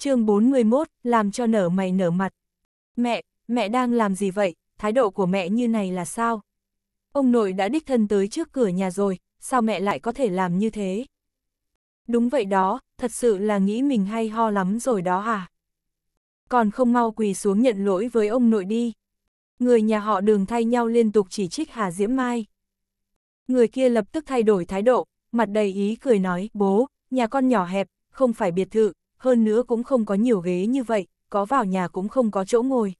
chương 41, làm cho nở mày nở mặt. Mẹ, mẹ đang làm gì vậy, thái độ của mẹ như này là sao? Ông nội đã đích thân tới trước cửa nhà rồi, sao mẹ lại có thể làm như thế? Đúng vậy đó, thật sự là nghĩ mình hay ho lắm rồi đó à? Còn không mau quỳ xuống nhận lỗi với ông nội đi. Người nhà họ đường thay nhau liên tục chỉ trích Hà Diễm Mai. Người kia lập tức thay đổi thái độ, mặt đầy ý cười nói, bố, nhà con nhỏ hẹp, không phải biệt thự, hơn nữa cũng không có nhiều ghế như vậy, có vào nhà cũng không có chỗ ngồi.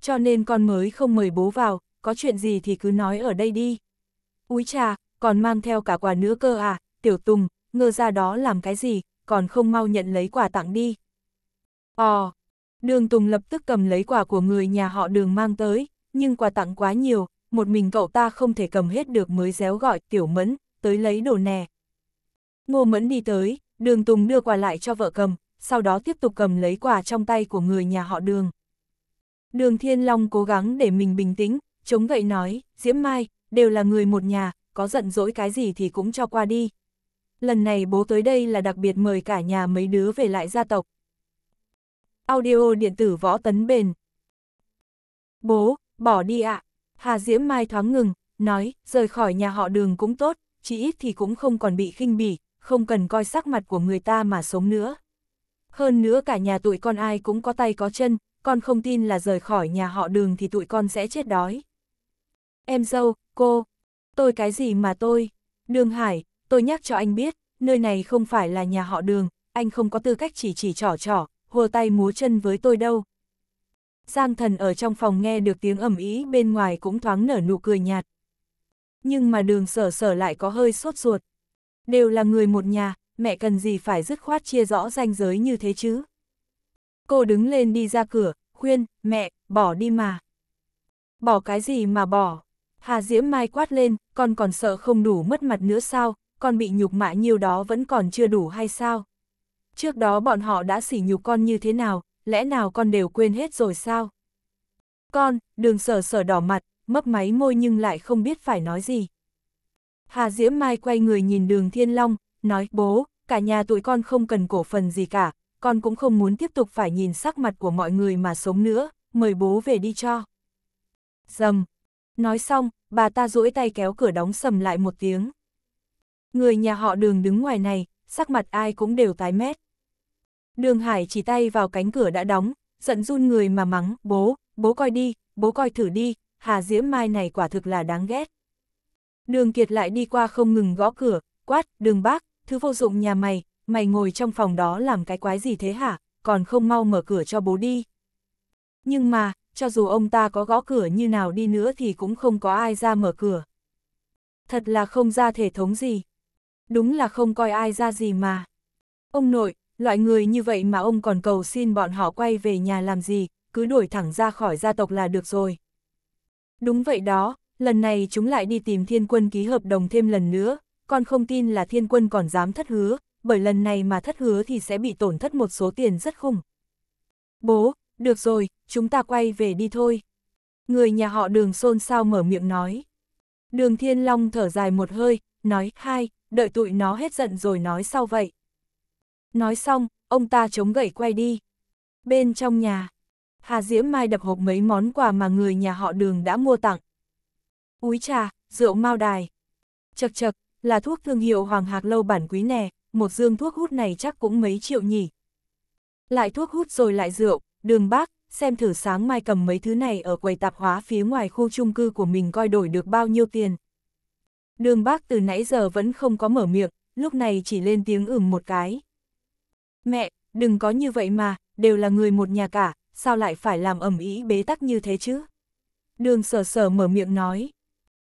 Cho nên con mới không mời bố vào, có chuyện gì thì cứ nói ở đây đi. Úi cha, còn mang theo cả quà nữa cơ à, tiểu tùng, ngơ ra đó làm cái gì, còn không mau nhận lấy quà tặng đi. Ồ, đường tùng lập tức cầm lấy quà của người nhà họ đường mang tới, nhưng quà tặng quá nhiều, một mình cậu ta không thể cầm hết được mới réo gọi tiểu mẫn, tới lấy đồ nè. Ngô mẫn đi tới, đường tùng đưa quà lại cho vợ cầm, sau đó tiếp tục cầm lấy quà trong tay của người nhà họ đường. Đường Thiên Long cố gắng để mình bình tĩnh, chống gậy nói, Diễm Mai, đều là người một nhà, có giận dỗi cái gì thì cũng cho qua đi. Lần này bố tới đây là đặc biệt mời cả nhà mấy đứa về lại gia tộc. Audio điện tử võ tấn bền. Bố, bỏ đi ạ. Hà Diễm Mai thoáng ngừng, nói, rời khỏi nhà họ đường cũng tốt, chỉ ít thì cũng không còn bị khinh bỉ, không cần coi sắc mặt của người ta mà sống nữa. Hơn nữa cả nhà tụi con ai cũng có tay có chân, con không tin là rời khỏi nhà họ đường thì tụi con sẽ chết đói. Em dâu, cô, tôi cái gì mà tôi? Đường Hải, tôi nhắc cho anh biết, nơi này không phải là nhà họ đường, anh không có tư cách chỉ chỉ trỏ trỏ, hùa tay múa chân với tôi đâu. Giang thần ở trong phòng nghe được tiếng ẩm ý bên ngoài cũng thoáng nở nụ cười nhạt. Nhưng mà đường sở sở lại có hơi sốt ruột. Đều là người một nhà, mẹ cần gì phải dứt khoát chia rõ ranh giới như thế chứ? Cô đứng lên đi ra cửa, khuyên, mẹ, bỏ đi mà. Bỏ cái gì mà bỏ? Hà Diễm Mai quát lên, con còn sợ không đủ mất mặt nữa sao, con bị nhục mạ nhiều đó vẫn còn chưa đủ hay sao? Trước đó bọn họ đã sỉ nhục con như thế nào, lẽ nào con đều quên hết rồi sao? Con, đường sở sở đỏ mặt, mấp máy môi nhưng lại không biết phải nói gì. Hà Diễm Mai quay người nhìn đường Thiên Long, nói bố, cả nhà tụi con không cần cổ phần gì cả, con cũng không muốn tiếp tục phải nhìn sắc mặt của mọi người mà sống nữa, mời bố về đi cho. Dầm. Nói xong, bà ta duỗi tay kéo cửa đóng sầm lại một tiếng. Người nhà họ đường đứng ngoài này, sắc mặt ai cũng đều tái mét. Đường Hải chỉ tay vào cánh cửa đã đóng, giận run người mà mắng, bố, bố coi đi, bố coi thử đi, Hà Diễm Mai này quả thực là đáng ghét. Đường Kiệt lại đi qua không ngừng gõ cửa, quát, đường bác, thứ vô dụng nhà mày, mày ngồi trong phòng đó làm cái quái gì thế hả, còn không mau mở cửa cho bố đi. Nhưng mà, cho dù ông ta có gõ cửa như nào đi nữa thì cũng không có ai ra mở cửa. Thật là không ra thể thống gì. Đúng là không coi ai ra gì mà. Ông nội, loại người như vậy mà ông còn cầu xin bọn họ quay về nhà làm gì, cứ đuổi thẳng ra khỏi gia tộc là được rồi. Đúng vậy đó, lần này chúng lại đi tìm thiên quân ký hợp đồng thêm lần nữa, con không tin là thiên quân còn dám thất hứa, bởi lần này mà thất hứa thì sẽ bị tổn thất một số tiền rất khủng. Bố, được rồi, chúng ta quay về đi thôi. Người nhà họ đường xôn xao mở miệng nói. Đường Thiên Long thở dài một hơi, nói hai, đợi tụi nó hết giận rồi nói sau vậy. Nói xong, ông ta chống gậy quay đi. Bên trong nhà, Hà Diễm Mai đập hộp mấy món quà mà người nhà họ đường đã mua tặng. Úi trà, rượu mao đài. Chật chật, là thuốc thương hiệu Hoàng Hạc Lâu bản quý nè, một dương thuốc hút này chắc cũng mấy triệu nhỉ. Lại thuốc hút rồi lại rượu, đường bác, xem thử sáng mai cầm mấy thứ này ở quầy tạp hóa phía ngoài khu chung cư của mình coi đổi được bao nhiêu tiền. Đường bác từ nãy giờ vẫn không có mở miệng, lúc này chỉ lên tiếng ửm một cái. Mẹ, đừng có như vậy mà, đều là người một nhà cả, sao lại phải làm ẩm ý bế tắc như thế chứ? Đường sờ sờ mở miệng nói.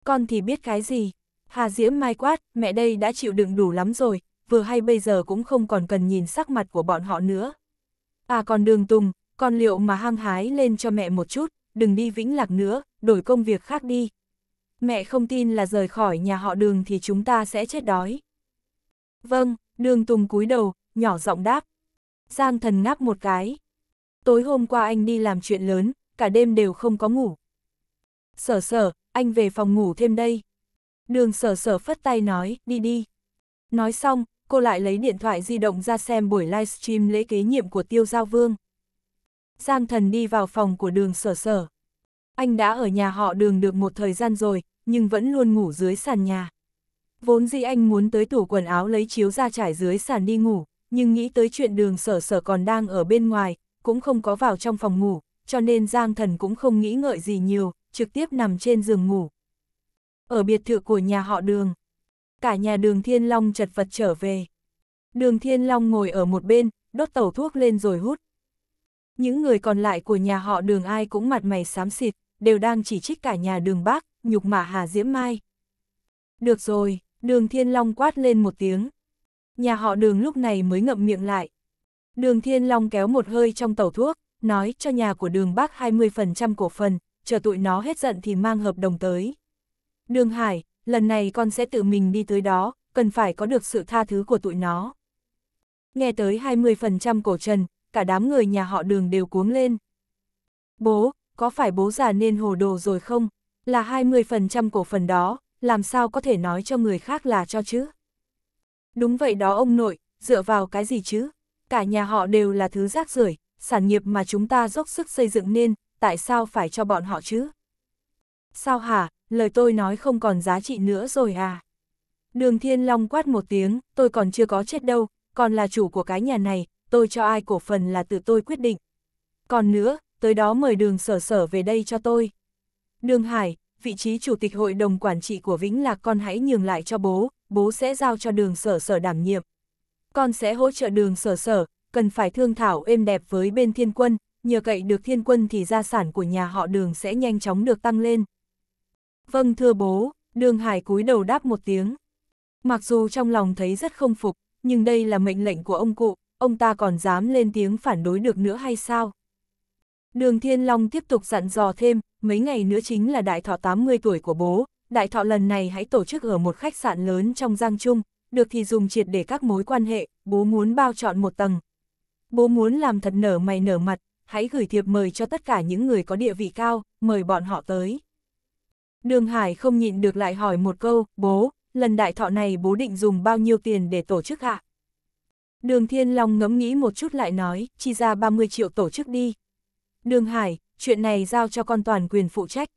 Con thì biết cái gì? Hà Diễm Mai quát, mẹ đây đã chịu đựng đủ lắm rồi, vừa hay bây giờ cũng không còn cần nhìn sắc mặt của bọn họ nữa. À còn đường tùng, con liệu mà hăng hái lên cho mẹ một chút, đừng đi vĩnh lạc nữa, đổi công việc khác đi. Mẹ không tin là rời khỏi nhà họ đường thì chúng ta sẽ chết đói. Vâng, đường tùng cúi đầu, nhỏ giọng đáp. Giang thần ngáp một cái. Tối hôm qua anh đi làm chuyện lớn, cả đêm đều không có ngủ. Sở sở, anh về phòng ngủ thêm đây. Đường sở sở phất tay nói, đi đi. Nói xong, cô lại lấy điện thoại di động ra xem buổi livestream lễ kế nhiệm của Tiêu Giao Vương. Giang thần đi vào phòng của đường sở sở. Anh đã ở nhà họ đường được một thời gian rồi, nhưng vẫn luôn ngủ dưới sàn nhà. Vốn dĩ anh muốn tới tủ quần áo lấy chiếu ra trải dưới sàn đi ngủ, nhưng nghĩ tới chuyện đường sở sở còn đang ở bên ngoài, cũng không có vào trong phòng ngủ, cho nên Giang thần cũng không nghĩ ngợi gì nhiều, trực tiếp nằm trên giường ngủ ở biệt thự của nhà họ đường. Cả nhà đường Thiên Long chật vật trở về. Đường Thiên Long ngồi ở một bên, đốt tẩu thuốc lên rồi hút. Những người còn lại của nhà họ đường ai cũng mặt mày xám xịt, đều đang chỉ trích cả nhà đường bác, nhục mạ Hà Diễm Mai. Được rồi, đường Thiên Long quát lên một tiếng. Nhà họ đường lúc này mới ngậm miệng lại. Đường Thiên Long kéo một hơi trong tẩu thuốc, nói cho nhà của đường bác 20% cổ phần, chờ tụi nó hết giận thì mang hợp đồng tới. Đường Hải, lần này con sẽ tự mình đi tới đó, cần phải có được sự tha thứ của tụi nó. Nghe tới 20% cổ trần, cả đám người nhà họ đường đều cuống lên. Bố, có phải bố già nên hồ đồ rồi không? Là 20% cổ phần đó, làm sao có thể nói cho người khác là cho chứ? Đúng vậy đó ông nội, dựa vào cái gì chứ? Cả nhà họ đều là thứ rác rưởi, sản nghiệp mà chúng ta dốc sức xây dựng nên, tại sao phải cho bọn họ chứ? Sao hả, lời tôi nói không còn giá trị nữa rồi à. Đường Thiên Long quát một tiếng, tôi còn chưa có chết đâu, còn là chủ của cái nhà này, tôi cho ai cổ phần là tự tôi quyết định. Còn nữa, tới đó mời đường sở sở về đây cho tôi. Đường Hải, vị trí chủ tịch hội đồng quản trị của Vĩnh Lạc con hãy nhường lại cho bố, bố sẽ giao cho đường sở sở đảm nhiệm. Con sẽ hỗ trợ đường sở sở, cần phải thương thảo êm đẹp với bên thiên quân, nhờ cậy được thiên quân thì gia sản của nhà họ đường sẽ nhanh chóng được tăng lên. Vâng thưa bố, Đường Hải cúi đầu đáp một tiếng. Mặc dù trong lòng thấy rất không phục, nhưng đây là mệnh lệnh của ông cụ, ông ta còn dám lên tiếng phản đối được nữa hay sao? Đường Thiên Long tiếp tục dặn dò thêm, mấy ngày nữa chính là đại thọ 80 tuổi của bố, đại thọ lần này hãy tổ chức ở một khách sạn lớn trong Giang Trung, được thì dùng triệt để các mối quan hệ, bố muốn bao chọn một tầng. Bố muốn làm thật nở mày nở mặt, hãy gửi thiệp mời cho tất cả những người có địa vị cao, mời bọn họ tới. Đường Hải không nhịn được lại hỏi một câu, bố, lần đại thọ này bố định dùng bao nhiêu tiền để tổ chức hạ? Đường Thiên Long ngẫm nghĩ một chút lại nói, chi ra 30 triệu tổ chức đi. Đường Hải, chuyện này giao cho con toàn quyền phụ trách.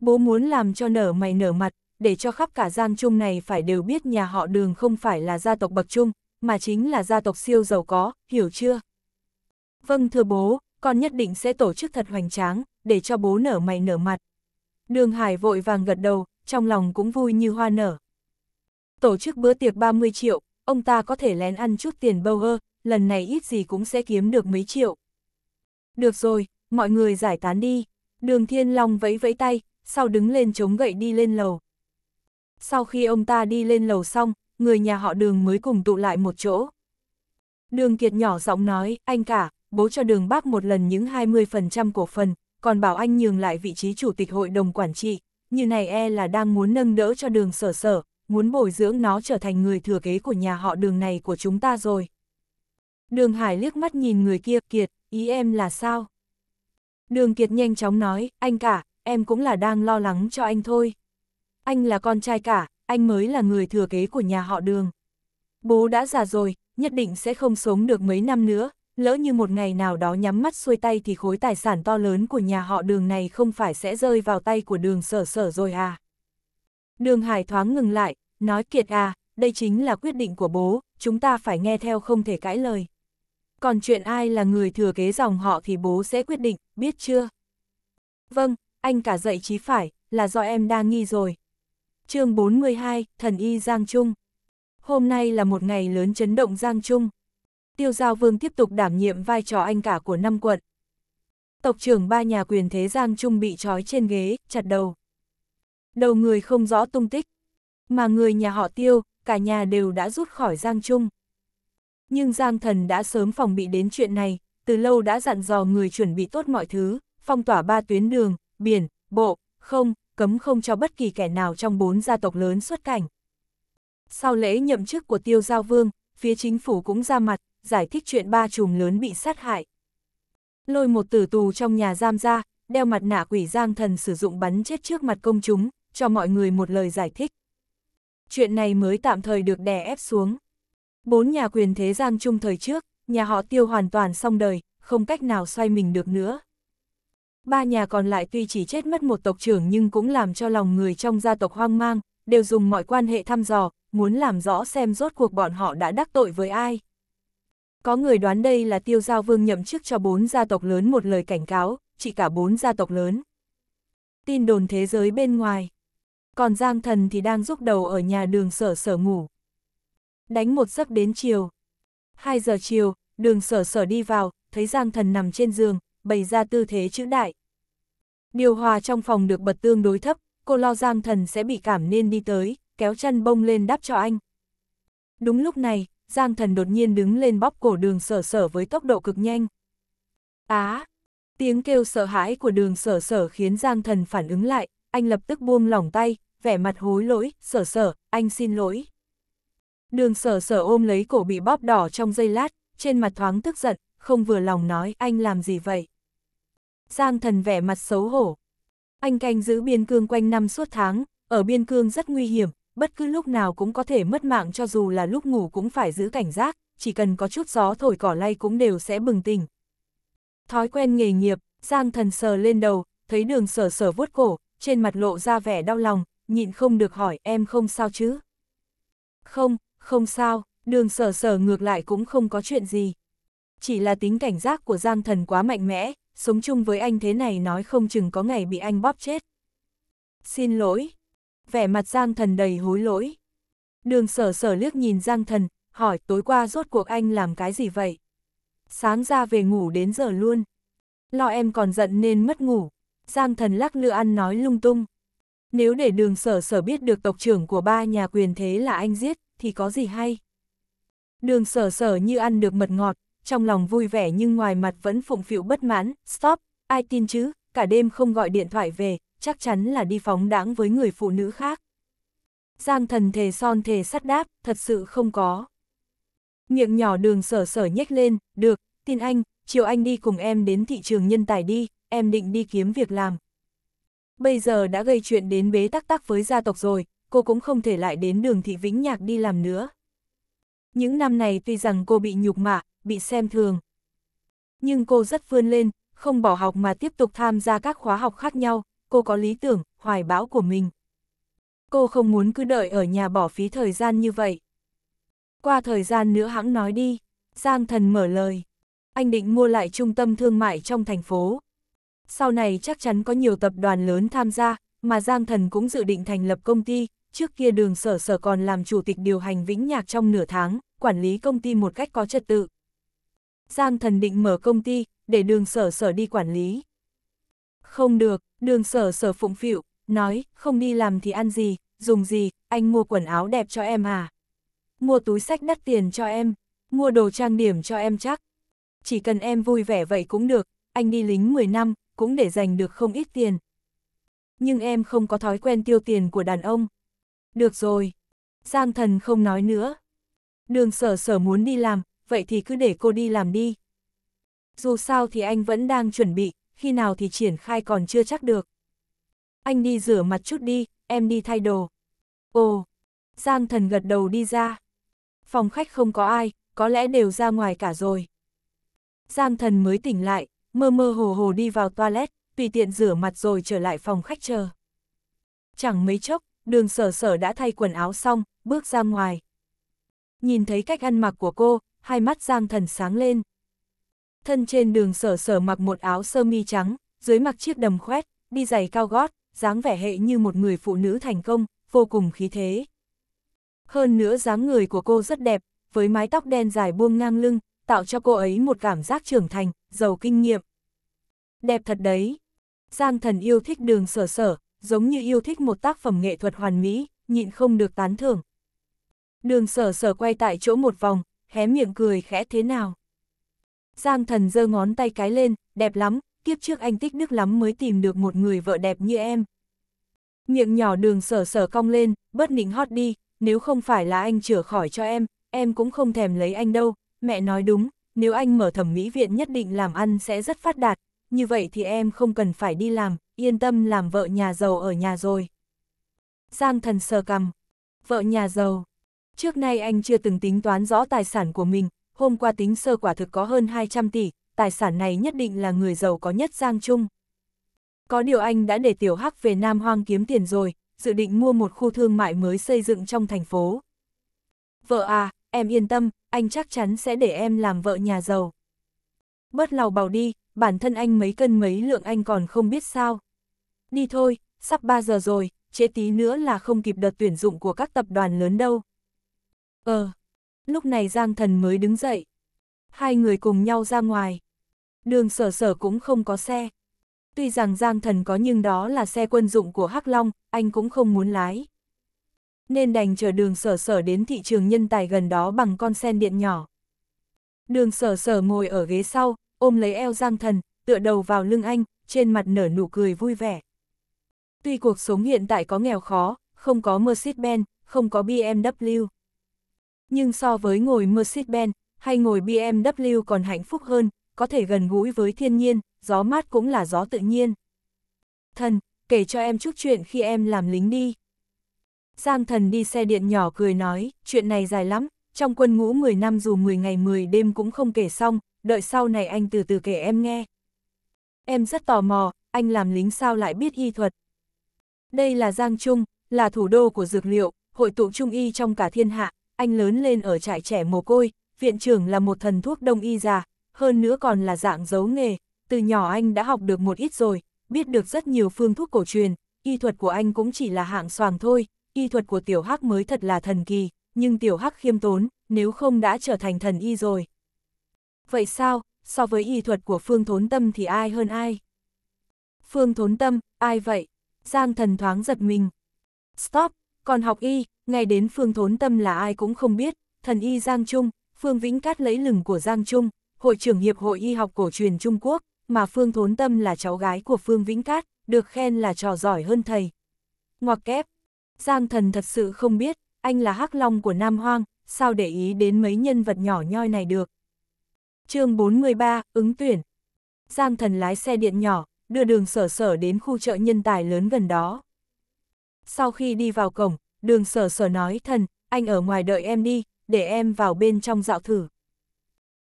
Bố muốn làm cho nở mày nở mặt, để cho khắp cả Giang Trung này phải đều biết nhà họ đường không phải là gia tộc bậc trung, mà chính là gia tộc siêu giàu có, hiểu chưa? Vâng thưa bố, con nhất định sẽ tổ chức thật hoành tráng, để cho bố nở mày nở mặt. Đường Hải vội vàng gật đầu, trong lòng cũng vui như hoa nở. Tổ chức bữa tiệc 30 triệu, ông ta có thể lén ăn chút tiền bâu ơ, lần này ít gì cũng sẽ kiếm được mấy triệu. Được rồi, mọi người giải tán đi. Đường Thiên Long vẫy vẫy tay, sau đứng lên chống gậy đi lên lầu. Sau khi ông ta đi lên lầu xong, người nhà họ đường mới cùng tụ lại một chỗ. Đường Kiệt nhỏ giọng nói, anh cả, bố cho đường bác một lần những 20% cổ phần, còn bảo anh nhường lại vị trí chủ tịch hội đồng quản trị, như này e là đang muốn nâng đỡ cho đường sở sở, muốn bồi dưỡng nó trở thành người thừa kế của nhà họ đường này của chúng ta rồi. Đường Hải liếc mắt nhìn người kia, Kiệt, ý em là sao? Đường Kiệt nhanh chóng nói, anh cả, em cũng là đang lo lắng cho anh thôi. Anh là con trai cả, anh mới là người thừa kế của nhà họ đường. Bố đã già rồi, nhất định sẽ không sống được mấy năm nữa, lỡ như một ngày nào đó nhắm mắt xuôi tay thì khối tài sản to lớn của nhà họ đường này không phải sẽ rơi vào tay của đường sở sở rồi à. Đường hải thoáng ngừng lại, nói kiệt à, đây chính là quyết định của bố, chúng ta phải nghe theo không thể cãi lời. Còn chuyện ai là người thừa kế dòng họ thì bố sẽ quyết định, biết chưa? Vâng, anh cả dạy trí phải, là do em đa nghi rồi. chương 42, Thần Y Giang Trung Hôm nay là một ngày lớn chấn động Giang Trung. Tiêu Giao Vương tiếp tục đảm nhiệm vai trò anh cả của năm quận. Tộc trưởng ba nhà quyền thế Giang Trung bị trói trên ghế, chặt đầu. Đầu người không rõ tung tích. Mà người nhà họ Tiêu, cả nhà đều đã rút khỏi Giang Trung. Nhưng Giang Thần đã sớm phòng bị đến chuyện này, từ lâu đã dặn dò người chuẩn bị tốt mọi thứ, phong tỏa ba tuyến đường, biển, bộ, không, cấm không cho bất kỳ kẻ nào trong bốn gia tộc lớn xuất cảnh. Sau lễ nhậm chức của Tiêu Giao Vương, phía chính phủ cũng ra mặt, giải thích chuyện ba chùm lớn bị sát hại. Lôi một tử tù trong nhà giam ra, đeo mặt nạ quỷ giang thần sử dụng bắn chết trước mặt công chúng, cho mọi người một lời giải thích. Chuyện này mới tạm thời được đè ép xuống. Bốn nhà quyền thế giang chung thời trước, nhà họ tiêu hoàn toàn xong đời, không cách nào xoay mình được nữa. Ba nhà còn lại tuy chỉ chết mất một tộc trưởng nhưng cũng làm cho lòng người trong gia tộc hoang mang, đều dùng mọi quan hệ thăm dò, muốn làm rõ xem rốt cuộc bọn họ đã đắc tội với ai. Có người đoán đây là tiêu giao vương nhậm chức cho bốn gia tộc lớn một lời cảnh cáo, chỉ cả bốn gia tộc lớn. Tin đồn thế giới bên ngoài. Còn Giang Thần thì đang rúc đầu ở nhà đường sở sở ngủ. Đánh một giấc đến chiều. hai giờ chiều, đường sở sở đi vào, thấy Giang Thần nằm trên giường, bày ra tư thế chữ đại. Điều hòa trong phòng được bật tương đối thấp, cô lo Giang Thần sẽ bị cảm nên đi tới, kéo chân bông lên đắp cho anh, Đúng lúc này, Giang thần đột nhiên đứng lên bóp cổ đường sở sở với tốc độ cực nhanh. Á! tiếng kêu sợ hãi của đường sở sở khiến Giang thần phản ứng lại, anh lập tức buông lỏng tay, vẻ mặt hối lỗi, sở sở, anh xin lỗi. Đường sở sở ôm lấy cổ bị bóp đỏ trong giây lát, trên mặt thoáng tức giận, không vừa lòng nói anh làm gì vậy. Giang thần vẻ mặt xấu hổ. Anh canh giữ biên cương quanh năm suốt tháng, ở biên cương rất nguy hiểm, bất cứ lúc nào cũng có thể mất mạng cho dù là lúc ngủ cũng phải giữ cảnh giác, chỉ cần có chút gió thổi cỏ lay cũng đều sẽ bừng tỉnh. Thói quen nghề nghiệp, Giang thần sờ lên đầu, thấy đường sở sở vuốt cổ, trên mặt lộ ra vẻ đau lòng, nhịn không được hỏi em không sao chứ? Không, không sao, đường sở sở ngược lại cũng không có chuyện gì. Chỉ là tính cảnh giác của Giang thần quá mạnh mẽ, sống chung với anh thế này nói không chừng có ngày bị anh bóp chết. Xin lỗi, vẻ mặt Giang Thần đầy hối lỗi. Đường sở sở liếc nhìn Giang Thần, hỏi tối qua rốt cuộc anh làm cái gì vậy? Sáng ra về ngủ đến giờ luôn. Lo em còn giận nên mất ngủ. Giang Thần lắc lư ăn nói lung tung. Nếu để đường sở sở biết được tộc trưởng của ba nhà quyền thế là anh giết, thì có gì hay? Đường sở sở như ăn được mật ngọt, trong lòng vui vẻ nhưng ngoài mặt vẫn phụng phịu bất mãn, stop, ai tin chứ, cả đêm không gọi điện thoại về, chắc chắn là đi phóng đãng với người phụ nữ khác. Giang thần thề son thề sắt đáp, thật sự không có. Miệng nhỏ đường sở sở nhếch lên, được, tin anh, chiều anh đi cùng em đến thị trường nhân tài đi, em định đi kiếm việc làm. Bây giờ đã gây chuyện đến bế tắc tắc với gia tộc rồi, cô cũng không thể lại đến đường thị vĩnh nhạc đi làm nữa. Những năm này tuy rằng cô bị nhục mạ, bị xem thường. Nhưng cô rất vươn lên, không bỏ học mà tiếp tục tham gia các khóa học khác nhau, cô có lý tưởng, hoài bão của mình. Cô không muốn cứ đợi ở nhà bỏ phí thời gian như vậy. Qua thời gian nữa hãng nói đi, Giang Thần mở lời. Anh định mua lại trung tâm thương mại trong thành phố. Sau này chắc chắn có nhiều tập đoàn lớn tham gia, mà Giang Thần cũng dự định thành lập công ty. Trước kia đường sở sở còn làm chủ tịch điều hành vĩnh nhạc trong nửa tháng, quản lý công ty một cách có trật tự. Giang Thần định mở công ty, để đường sở sở đi quản lý. Không được, đường sở sở phụng phịu, nói, không đi làm thì ăn gì, dùng gì, anh mua quần áo đẹp cho em à? Mua túi sách đắt tiền cho em, mua đồ trang điểm cho em chắc. Chỉ cần em vui vẻ vậy cũng được, anh đi lính 10 năm, cũng để giành được không ít tiền. Nhưng em không có thói quen tiêu tiền của đàn ông. Được rồi. Giang thần không nói nữa. Đường sở sở muốn đi làm, vậy thì cứ để cô đi làm đi. Dù sao thì anh vẫn đang chuẩn bị, khi nào thì triển khai còn chưa chắc được. Anh đi rửa mặt chút đi, em đi thay đồ. Ồ, Giang thần gật đầu đi ra. Phòng khách không có ai, có lẽ đều ra ngoài cả rồi. Giang thần mới tỉnh lại, mơ mơ hồ hồ đi vào toilet, tùy tiện rửa mặt rồi trở lại phòng khách chờ. Chẳng mấy chốc, đường sở sở đã thay quần áo xong, bước ra ngoài. Nhìn thấy cách ăn mặc của cô, hai mắt Giang thần sáng lên thân trên đường sở sở mặc một áo sơ mi trắng, dưới mặc chiếc đầm khoét, đi giày cao gót, dáng vẻ hệ như một người phụ nữ thành công, vô cùng khí thế. Hơn nữa dáng người của cô rất đẹp, với mái tóc đen dài buông ngang lưng, tạo cho cô ấy một cảm giác trưởng thành, giàu kinh nghiệm. Đẹp thật đấy. Giang thần yêu thích đường sở sở, giống như yêu thích một tác phẩm nghệ thuật hoàn mỹ, nhịn không được tán thưởng. Đường sở sở quay tại chỗ một vòng, hé miệng cười khẽ thế nào. Giang thần giơ ngón tay cái lên, đẹp lắm, kiếp trước anh tích đức lắm mới tìm được một người vợ đẹp như em. Miệng nhỏ đường sở sở cong lên, bất nịnh hót đi, nếu không phải là anh chữa khỏi cho em, em cũng không thèm lấy anh đâu, mẹ nói đúng, nếu anh mở thẩm mỹ viện nhất định làm ăn sẽ rất phát đạt, như vậy thì em không cần phải đi làm, yên tâm làm vợ nhà giàu ở nhà rồi. Giang thần sờ cầm, vợ nhà giàu. Trước nay anh chưa từng tính toán rõ tài sản của mình, hôm qua tính sơ quả thực có hơn 200 tỷ, tài sản này nhất định là người giàu có nhất Giang Trung. Có điều anh đã để Tiểu Hắc về Nam Hoang kiếm tiền rồi, dự định mua một khu thương mại mới xây dựng trong thành phố. Vợ à, em yên tâm, anh chắc chắn sẽ để em làm vợ nhà giàu. Bớt lào bào đi, bản thân anh mấy cân mấy lượng anh còn không biết sao. Đi thôi, sắp 3 giờ rồi, chế tí nữa là không kịp đợt tuyển dụng của các tập đoàn lớn đâu. Ờ. Lúc này Giang Thần mới đứng dậy. Hai người cùng nhau ra ngoài. Đường sở sở cũng không có xe. Tuy rằng Giang Thần có nhưng đó là xe quân dụng của Hắc Long, anh cũng không muốn lái. Nên đành chờ đường sở sở đến thị trường nhân tài gần đó bằng con sen điện nhỏ. Đường sở sở ngồi ở ghế sau, ôm lấy eo Giang Thần, tựa đầu vào lưng anh, trên mặt nở nụ cười vui vẻ. Tuy cuộc sống hiện tại có nghèo khó, không có Mercedes-Benz, không có BMW, nhưng so với ngồi Mercedes-Benz hay ngồi BMW còn hạnh phúc hơn, có thể gần gũi với thiên nhiên, gió mát cũng là gió tự nhiên. Thần, kể cho em chút chuyện khi em làm lính đi. Giang thần đi xe điện nhỏ cười nói, chuyện này dài lắm, trong quân ngũ 10 năm dù 10 ngày 10 đêm cũng không kể xong, đợi sau này anh từ từ kể em nghe. Em rất tò mò, anh làm lính sao lại biết y thuật. Đây là Giang Trung, là thủ đô của dược liệu, hội tụ trung y trong cả thiên hạ, anh lớn lên ở trại trẻ mồ côi, viện trưởng là một thần thuốc đông y già, hơn nữa còn là dạng giấu nghề, từ nhỏ anh đã học được một ít rồi, biết được rất nhiều phương thuốc cổ truyền, y thuật của anh cũng chỉ là hạng soàng thôi, y thuật của tiểu hắc mới thật là thần kỳ, nhưng tiểu hắc khiêm tốn, nếu không đã trở thành thần y rồi. Vậy sao, so với y thuật của phương thốn tâm thì ai hơn ai? Phương thốn tâm, ai vậy? Giang thần thoáng giật mình. Stop, còn học y, ngay đến Phương Thốn Tâm là ai cũng không biết, thần y Giang Trung, Phương Vĩnh Cát lấy lừng của Giang Trung, hội trưởng Hiệp hội Y học cổ truyền Trung Quốc, mà Phương Thốn Tâm là cháu gái của Phương Vĩnh Cát, được khen là trò giỏi hơn thầy. Ngoặc kép, Giang Thần thật sự không biết, anh là hắc long của Nam Hoang, sao để ý đến mấy nhân vật nhỏ nhoi này được. chương 43, ứng tuyển. Giang Thần lái xe điện nhỏ, đưa đường sở sở đến khu chợ nhân tài lớn gần đó. Sau khi đi vào cổng, đường sở sở nói thần, anh ở ngoài đợi em đi, để em vào bên trong dạo thử.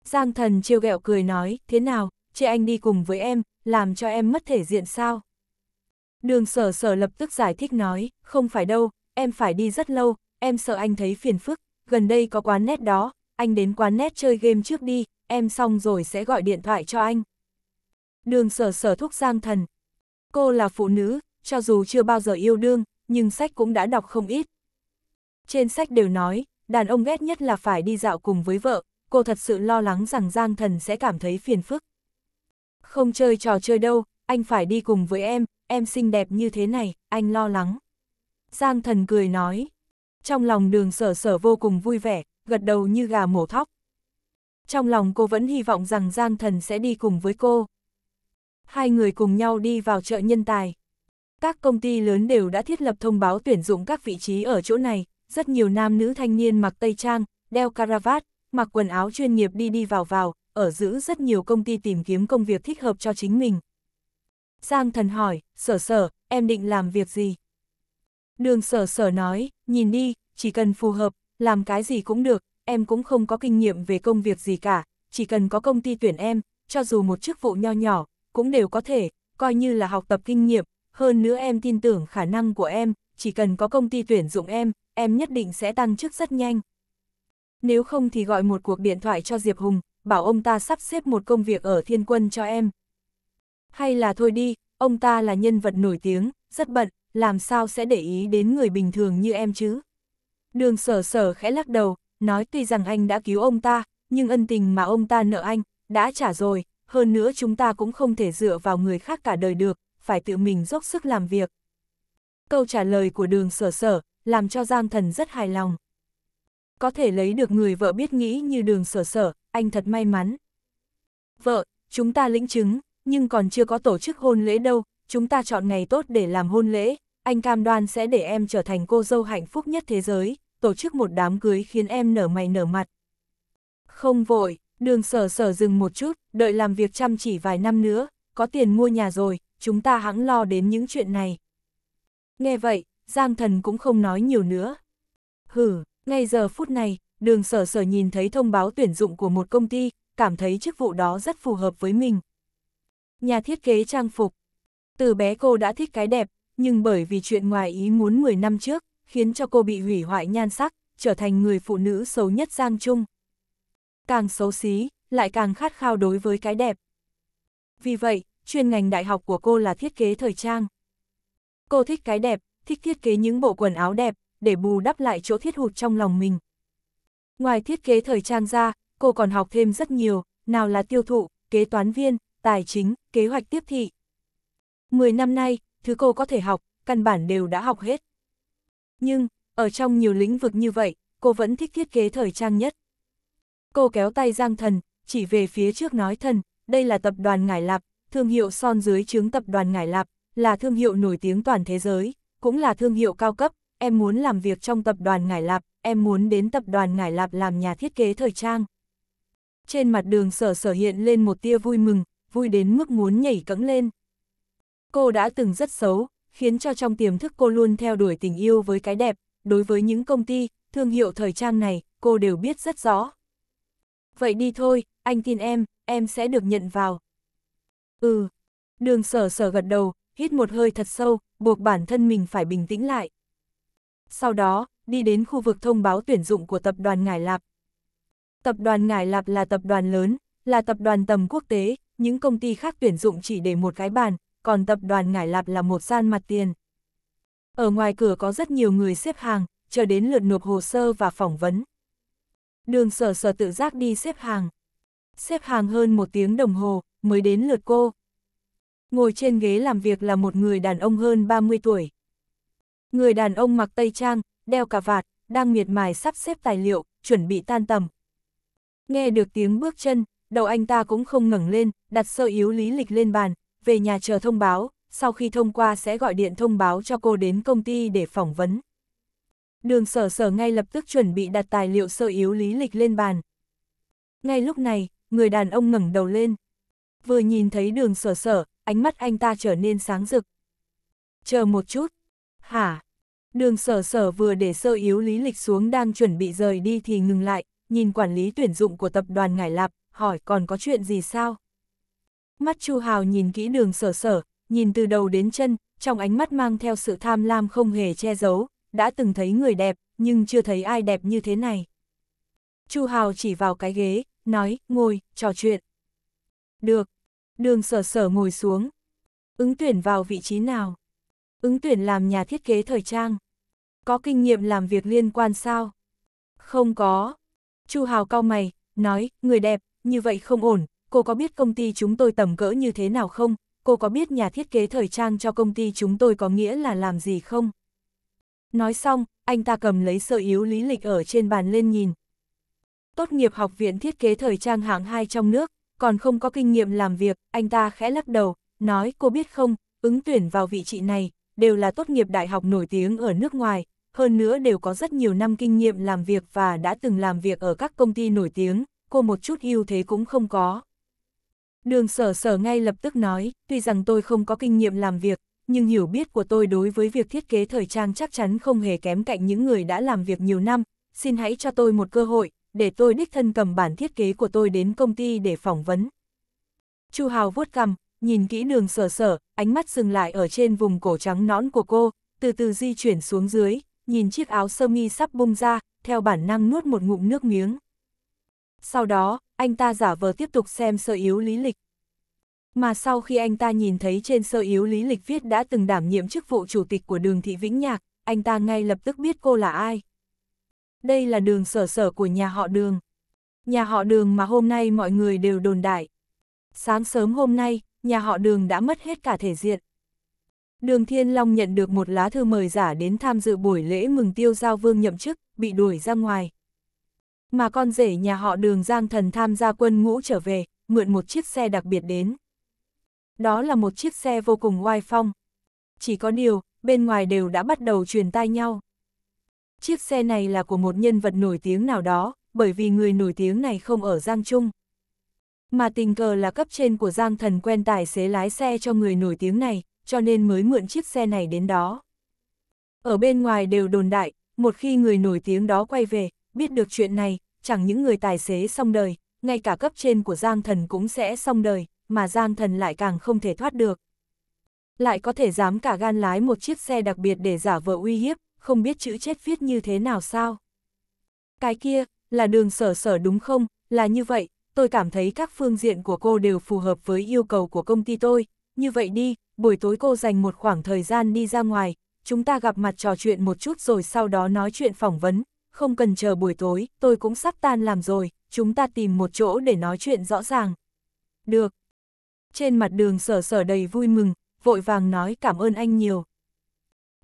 Giang thần chiêu ghẹo cười nói, thế nào, chị anh đi cùng với em, làm cho em mất thể diện sao? Đường sở sở lập tức giải thích nói, không phải đâu, em phải đi rất lâu, em sợ anh thấy phiền phức, gần đây có quán nét đó, anh đến quán nét chơi game trước đi, em xong rồi sẽ gọi điện thoại cho anh. Đường sở sở thúc giang thần. Cô là phụ nữ, cho dù chưa bao giờ yêu đương, nhưng sách cũng đã đọc không ít. Trên sách đều nói, đàn ông ghét nhất là phải đi dạo cùng với vợ, cô thật sự lo lắng rằng Giang Thần sẽ cảm thấy phiền phức. Không chơi trò chơi đâu, anh phải đi cùng với em, em xinh đẹp như thế này, anh lo lắng. Giang Thần cười nói. Trong lòng đường sở sở vô cùng vui vẻ, gật đầu như gà mổ thóc. Trong lòng cô vẫn hy vọng rằng Giang Thần sẽ đi cùng với cô. Hai người cùng nhau đi vào chợ nhân tài. Các công ty lớn đều đã thiết lập thông báo tuyển dụng các vị trí ở chỗ này, rất nhiều nam nữ thanh niên mặc tây trang, đeo caravat, mặc quần áo chuyên nghiệp đi đi vào vào, ở giữ rất nhiều công ty tìm kiếm công việc thích hợp cho chính mình. Giang thần hỏi, sở sở, em định làm việc gì? Đường sở sở nói, nhìn đi, chỉ cần phù hợp, làm cái gì cũng được, em cũng không có kinh nghiệm về công việc gì cả, chỉ cần có công ty tuyển em, cho dù một chức vụ nho nhỏ, cũng đều có thể, coi như là học tập kinh nghiệm, hơn nữa em tin tưởng khả năng của em, chỉ cần có công ty tuyển dụng em, em nhất định sẽ tăng chức rất nhanh. Nếu không thì gọi một cuộc điện thoại cho Diệp Hùng, bảo ông ta sắp xếp một công việc ở thiên quân cho em. Hay là thôi đi, ông ta là nhân vật nổi tiếng, rất bận, làm sao sẽ để ý đến người bình thường như em chứ? Đường sở sở khẽ lắc đầu, nói tuy rằng anh đã cứu ông ta, nhưng ân tình mà ông ta nợ anh, đã trả rồi, hơn nữa chúng ta cũng không thể dựa vào người khác cả đời được, phải tự mình dốc sức làm việc. Câu trả lời của đường sở sở, làm cho Giang Thần rất hài lòng. Có thể lấy được người vợ biết nghĩ như đường sở sở, anh thật may mắn. Vợ, chúng ta lĩnh chứng, nhưng còn chưa có tổ chức hôn lễ đâu, chúng ta chọn ngày tốt để làm hôn lễ, anh cam đoan sẽ để em trở thành cô dâu hạnh phúc nhất thế giới, tổ chức một đám cưới khiến em nở mày nở mặt. Không vội, đường sở sở dừng một chút, đợi làm việc chăm chỉ vài năm nữa, có tiền mua nhà rồi, chúng ta hãng lo đến những chuyện này. Nghe vậy, Giang thần cũng không nói nhiều nữa. hừ, ngay giờ phút này, đường sở sở nhìn thấy thông báo tuyển dụng của một công ty, cảm thấy chức vụ đó rất phù hợp với mình. Nhà thiết kế trang phục. Từ bé cô đã thích cái đẹp, nhưng bởi vì chuyện ngoài ý muốn 10 năm trước, khiến cho cô bị hủy hoại nhan sắc, trở thành người phụ nữ xấu nhất Giang Trung. Càng xấu xí, lại càng khát khao đối với cái đẹp. Vì vậy, chuyên ngành đại học của cô là thiết kế thời trang. Cô thích cái đẹp, thích thiết kế những bộ quần áo đẹp, để bù đắp lại chỗ thiết hụt trong lòng mình. Ngoài thiết kế thời trang ra, cô còn học thêm rất nhiều, nào là tiêu thụ, kế toán viên, tài chính, kế hoạch tiếp thị. Mười năm nay, thứ cô có thể học, căn bản đều đã học hết. Nhưng, ở trong nhiều lĩnh vực như vậy, cô vẫn thích thiết kế thời trang nhất. Cô kéo tay Giang Thần, chỉ về phía trước nói thần, đây là tập đoàn Ngải Lạp, thương hiệu son dưới chướng tập đoàn Ngải Lạp, là thương hiệu nổi tiếng toàn thế giới, cũng là thương hiệu cao cấp, em muốn làm việc trong tập đoàn Ngải Lạp, em muốn đến tập đoàn Ngải Lạp làm nhà thiết kế thời trang. Trên mặt đường sở sở hiện lên một tia vui mừng, vui đến mức muốn nhảy cẫng lên. Cô đã từng rất xấu, khiến cho trong tiềm thức cô luôn theo đuổi tình yêu với cái đẹp, đối với những công ty, thương hiệu thời trang này, cô đều biết rất rõ. Vậy đi thôi, anh tin em, em sẽ được nhận vào. Ừ, đường sở sở gật đầu, hít một hơi thật sâu, buộc bản thân mình phải bình tĩnh lại. Sau đó, đi đến khu vực thông báo tuyển dụng của tập đoàn Ngải Lạp. Tập đoàn Ngải Lạp là tập đoàn lớn, là tập đoàn tầm quốc tế, những công ty khác tuyển dụng chỉ để một cái bàn, còn tập đoàn Ngải Lạp là một gian mặt tiền. Ở ngoài cửa có rất nhiều người xếp hàng, chờ đến lượt nộp hồ sơ và phỏng vấn. Đường sở sở tự giác đi xếp hàng. Xếp hàng hơn một tiếng đồng hồ, mới đến lượt cô. Ngồi trên ghế làm việc là một người đàn ông hơn 30 tuổi. Người đàn ông mặc tây trang, đeo cà vạt, đang miệt mài sắp xếp tài liệu, chuẩn bị tan tầm. Nghe được tiếng bước chân, đầu anh ta cũng không ngẩng lên, đặt sơ yếu lý lịch lên bàn, về nhà chờ thông báo, sau khi thông qua sẽ gọi điện thông báo cho cô đến công ty để phỏng vấn. Đường sở sở ngay lập tức chuẩn bị đặt tài liệu sơ yếu lý lịch lên bàn. Ngay lúc này, người đàn ông ngẩng đầu lên vừa nhìn thấy đường sở sở, ánh mắt anh ta trở nên sáng rực. Chờ một chút. Hả? Đường sở sở vừa để sơ yếu lý lịch xuống đang chuẩn bị rời đi thì ngừng lại, nhìn quản lý tuyển dụng của tập đoàn Ngải Lạp, hỏi còn có chuyện gì sao? Mắt Chu Hào nhìn kỹ đường sở sở, nhìn từ đầu đến chân, trong ánh mắt mang theo sự tham lam không hề che giấu, đã từng thấy người đẹp, nhưng chưa thấy ai đẹp như thế này. Chu Hào chỉ vào cái ghế, nói, ngồi, trò chuyện. Được, Đường sở sở ngồi xuống. Ứng tuyển vào vị trí nào? Ứng tuyển làm nhà thiết kế thời trang. Có kinh nghiệm làm việc liên quan sao? Không có. Chu Hào cau mày, nói, người đẹp, như vậy không ổn, cô có biết công ty chúng tôi tầm cỡ như thế nào không? Cô có biết nhà thiết kế thời trang cho công ty chúng tôi có nghĩa là làm gì không? Nói xong, anh ta cầm lấy sợi yếu lý lịch ở trên bàn lên nhìn. Tốt nghiệp học viện thiết kế thời trang hạng 2 trong nước, còn không có kinh nghiệm làm việc, anh ta khẽ lắc đầu, nói cô biết không, ứng tuyển vào vị trí này, đều là tốt nghiệp đại học nổi tiếng ở nước ngoài, hơn nữa đều có rất nhiều năm kinh nghiệm làm việc và đã từng làm việc ở các công ty nổi tiếng, cô một chút ưu thế cũng không có. Đường sở sở ngay lập tức nói, tuy rằng tôi không có kinh nghiệm làm việc, nhưng hiểu biết của tôi đối với việc thiết kế thời trang chắc chắn không hề kém cạnh những người đã làm việc nhiều năm, xin hãy cho tôi một cơ hội, để tôi đích thân cầm bản thiết kế của tôi đến công ty để phỏng vấn. Chu Hào vuốt cằm, nhìn kỹ đường sở sở, ánh mắt dừng lại ở trên vùng cổ trắng nõn của cô, từ từ di chuyển xuống dưới, nhìn chiếc áo sơ mi sắp bung ra, theo bản năng nuốt một ngụm nước miếng. Sau đó, anh ta giả vờ tiếp tục xem sơ yếu lý lịch. Mà sau khi anh ta nhìn thấy trên sơ yếu lý lịch viết đã từng đảm nhiệm chức vụ chủ tịch của đường thị Vĩnh Nhạc, anh ta ngay lập tức biết cô là ai. Đây là đường sở sở của nhà họ đường. Nhà họ đường mà hôm nay mọi người đều đồn đại. Sáng sớm hôm nay, nhà họ đường đã mất hết cả thể diện. Đường Thiên Long nhận được một lá thư mời giả đến tham dự buổi lễ mừng tiêu giao vương nhậm chức, bị đuổi ra ngoài. Mà con rể nhà họ đường Giang Thần tham gia quân ngũ trở về, mượn một chiếc xe đặc biệt đến. Đó là một chiếc xe vô cùng oai phong. Chỉ có điều, bên ngoài đều đã bắt đầu truyền tai nhau. Chiếc xe này là của một nhân vật nổi tiếng nào đó, bởi vì người nổi tiếng này không ở Giang Trung. Mà tình cờ là cấp trên của Giang Thần quen tài xế lái xe cho người nổi tiếng này, cho nên mới mượn chiếc xe này đến đó. Ở bên ngoài đều đồn đại, một khi người nổi tiếng đó quay về, biết được chuyện này, chẳng những người tài xế xong đời, ngay cả cấp trên của Giang Thần cũng sẽ xong đời, mà Giang Thần lại càng không thể thoát được. Lại có thể dám cả gan lái một chiếc xe đặc biệt để giả vờ uy hiếp, không biết chữ chết viết như thế nào sao. Cái kia, là đường sở sở đúng không, là như vậy, tôi cảm thấy các phương diện của cô đều phù hợp với yêu cầu của công ty tôi, như vậy đi, buổi tối cô dành một khoảng thời gian đi ra ngoài, chúng ta gặp mặt trò chuyện một chút rồi sau đó nói chuyện phỏng vấn, không cần chờ buổi tối, tôi cũng sắp tan làm rồi, chúng ta tìm một chỗ để nói chuyện rõ ràng. Được. Trên mặt đường sở sở đầy vui mừng, vội vàng nói cảm ơn anh nhiều.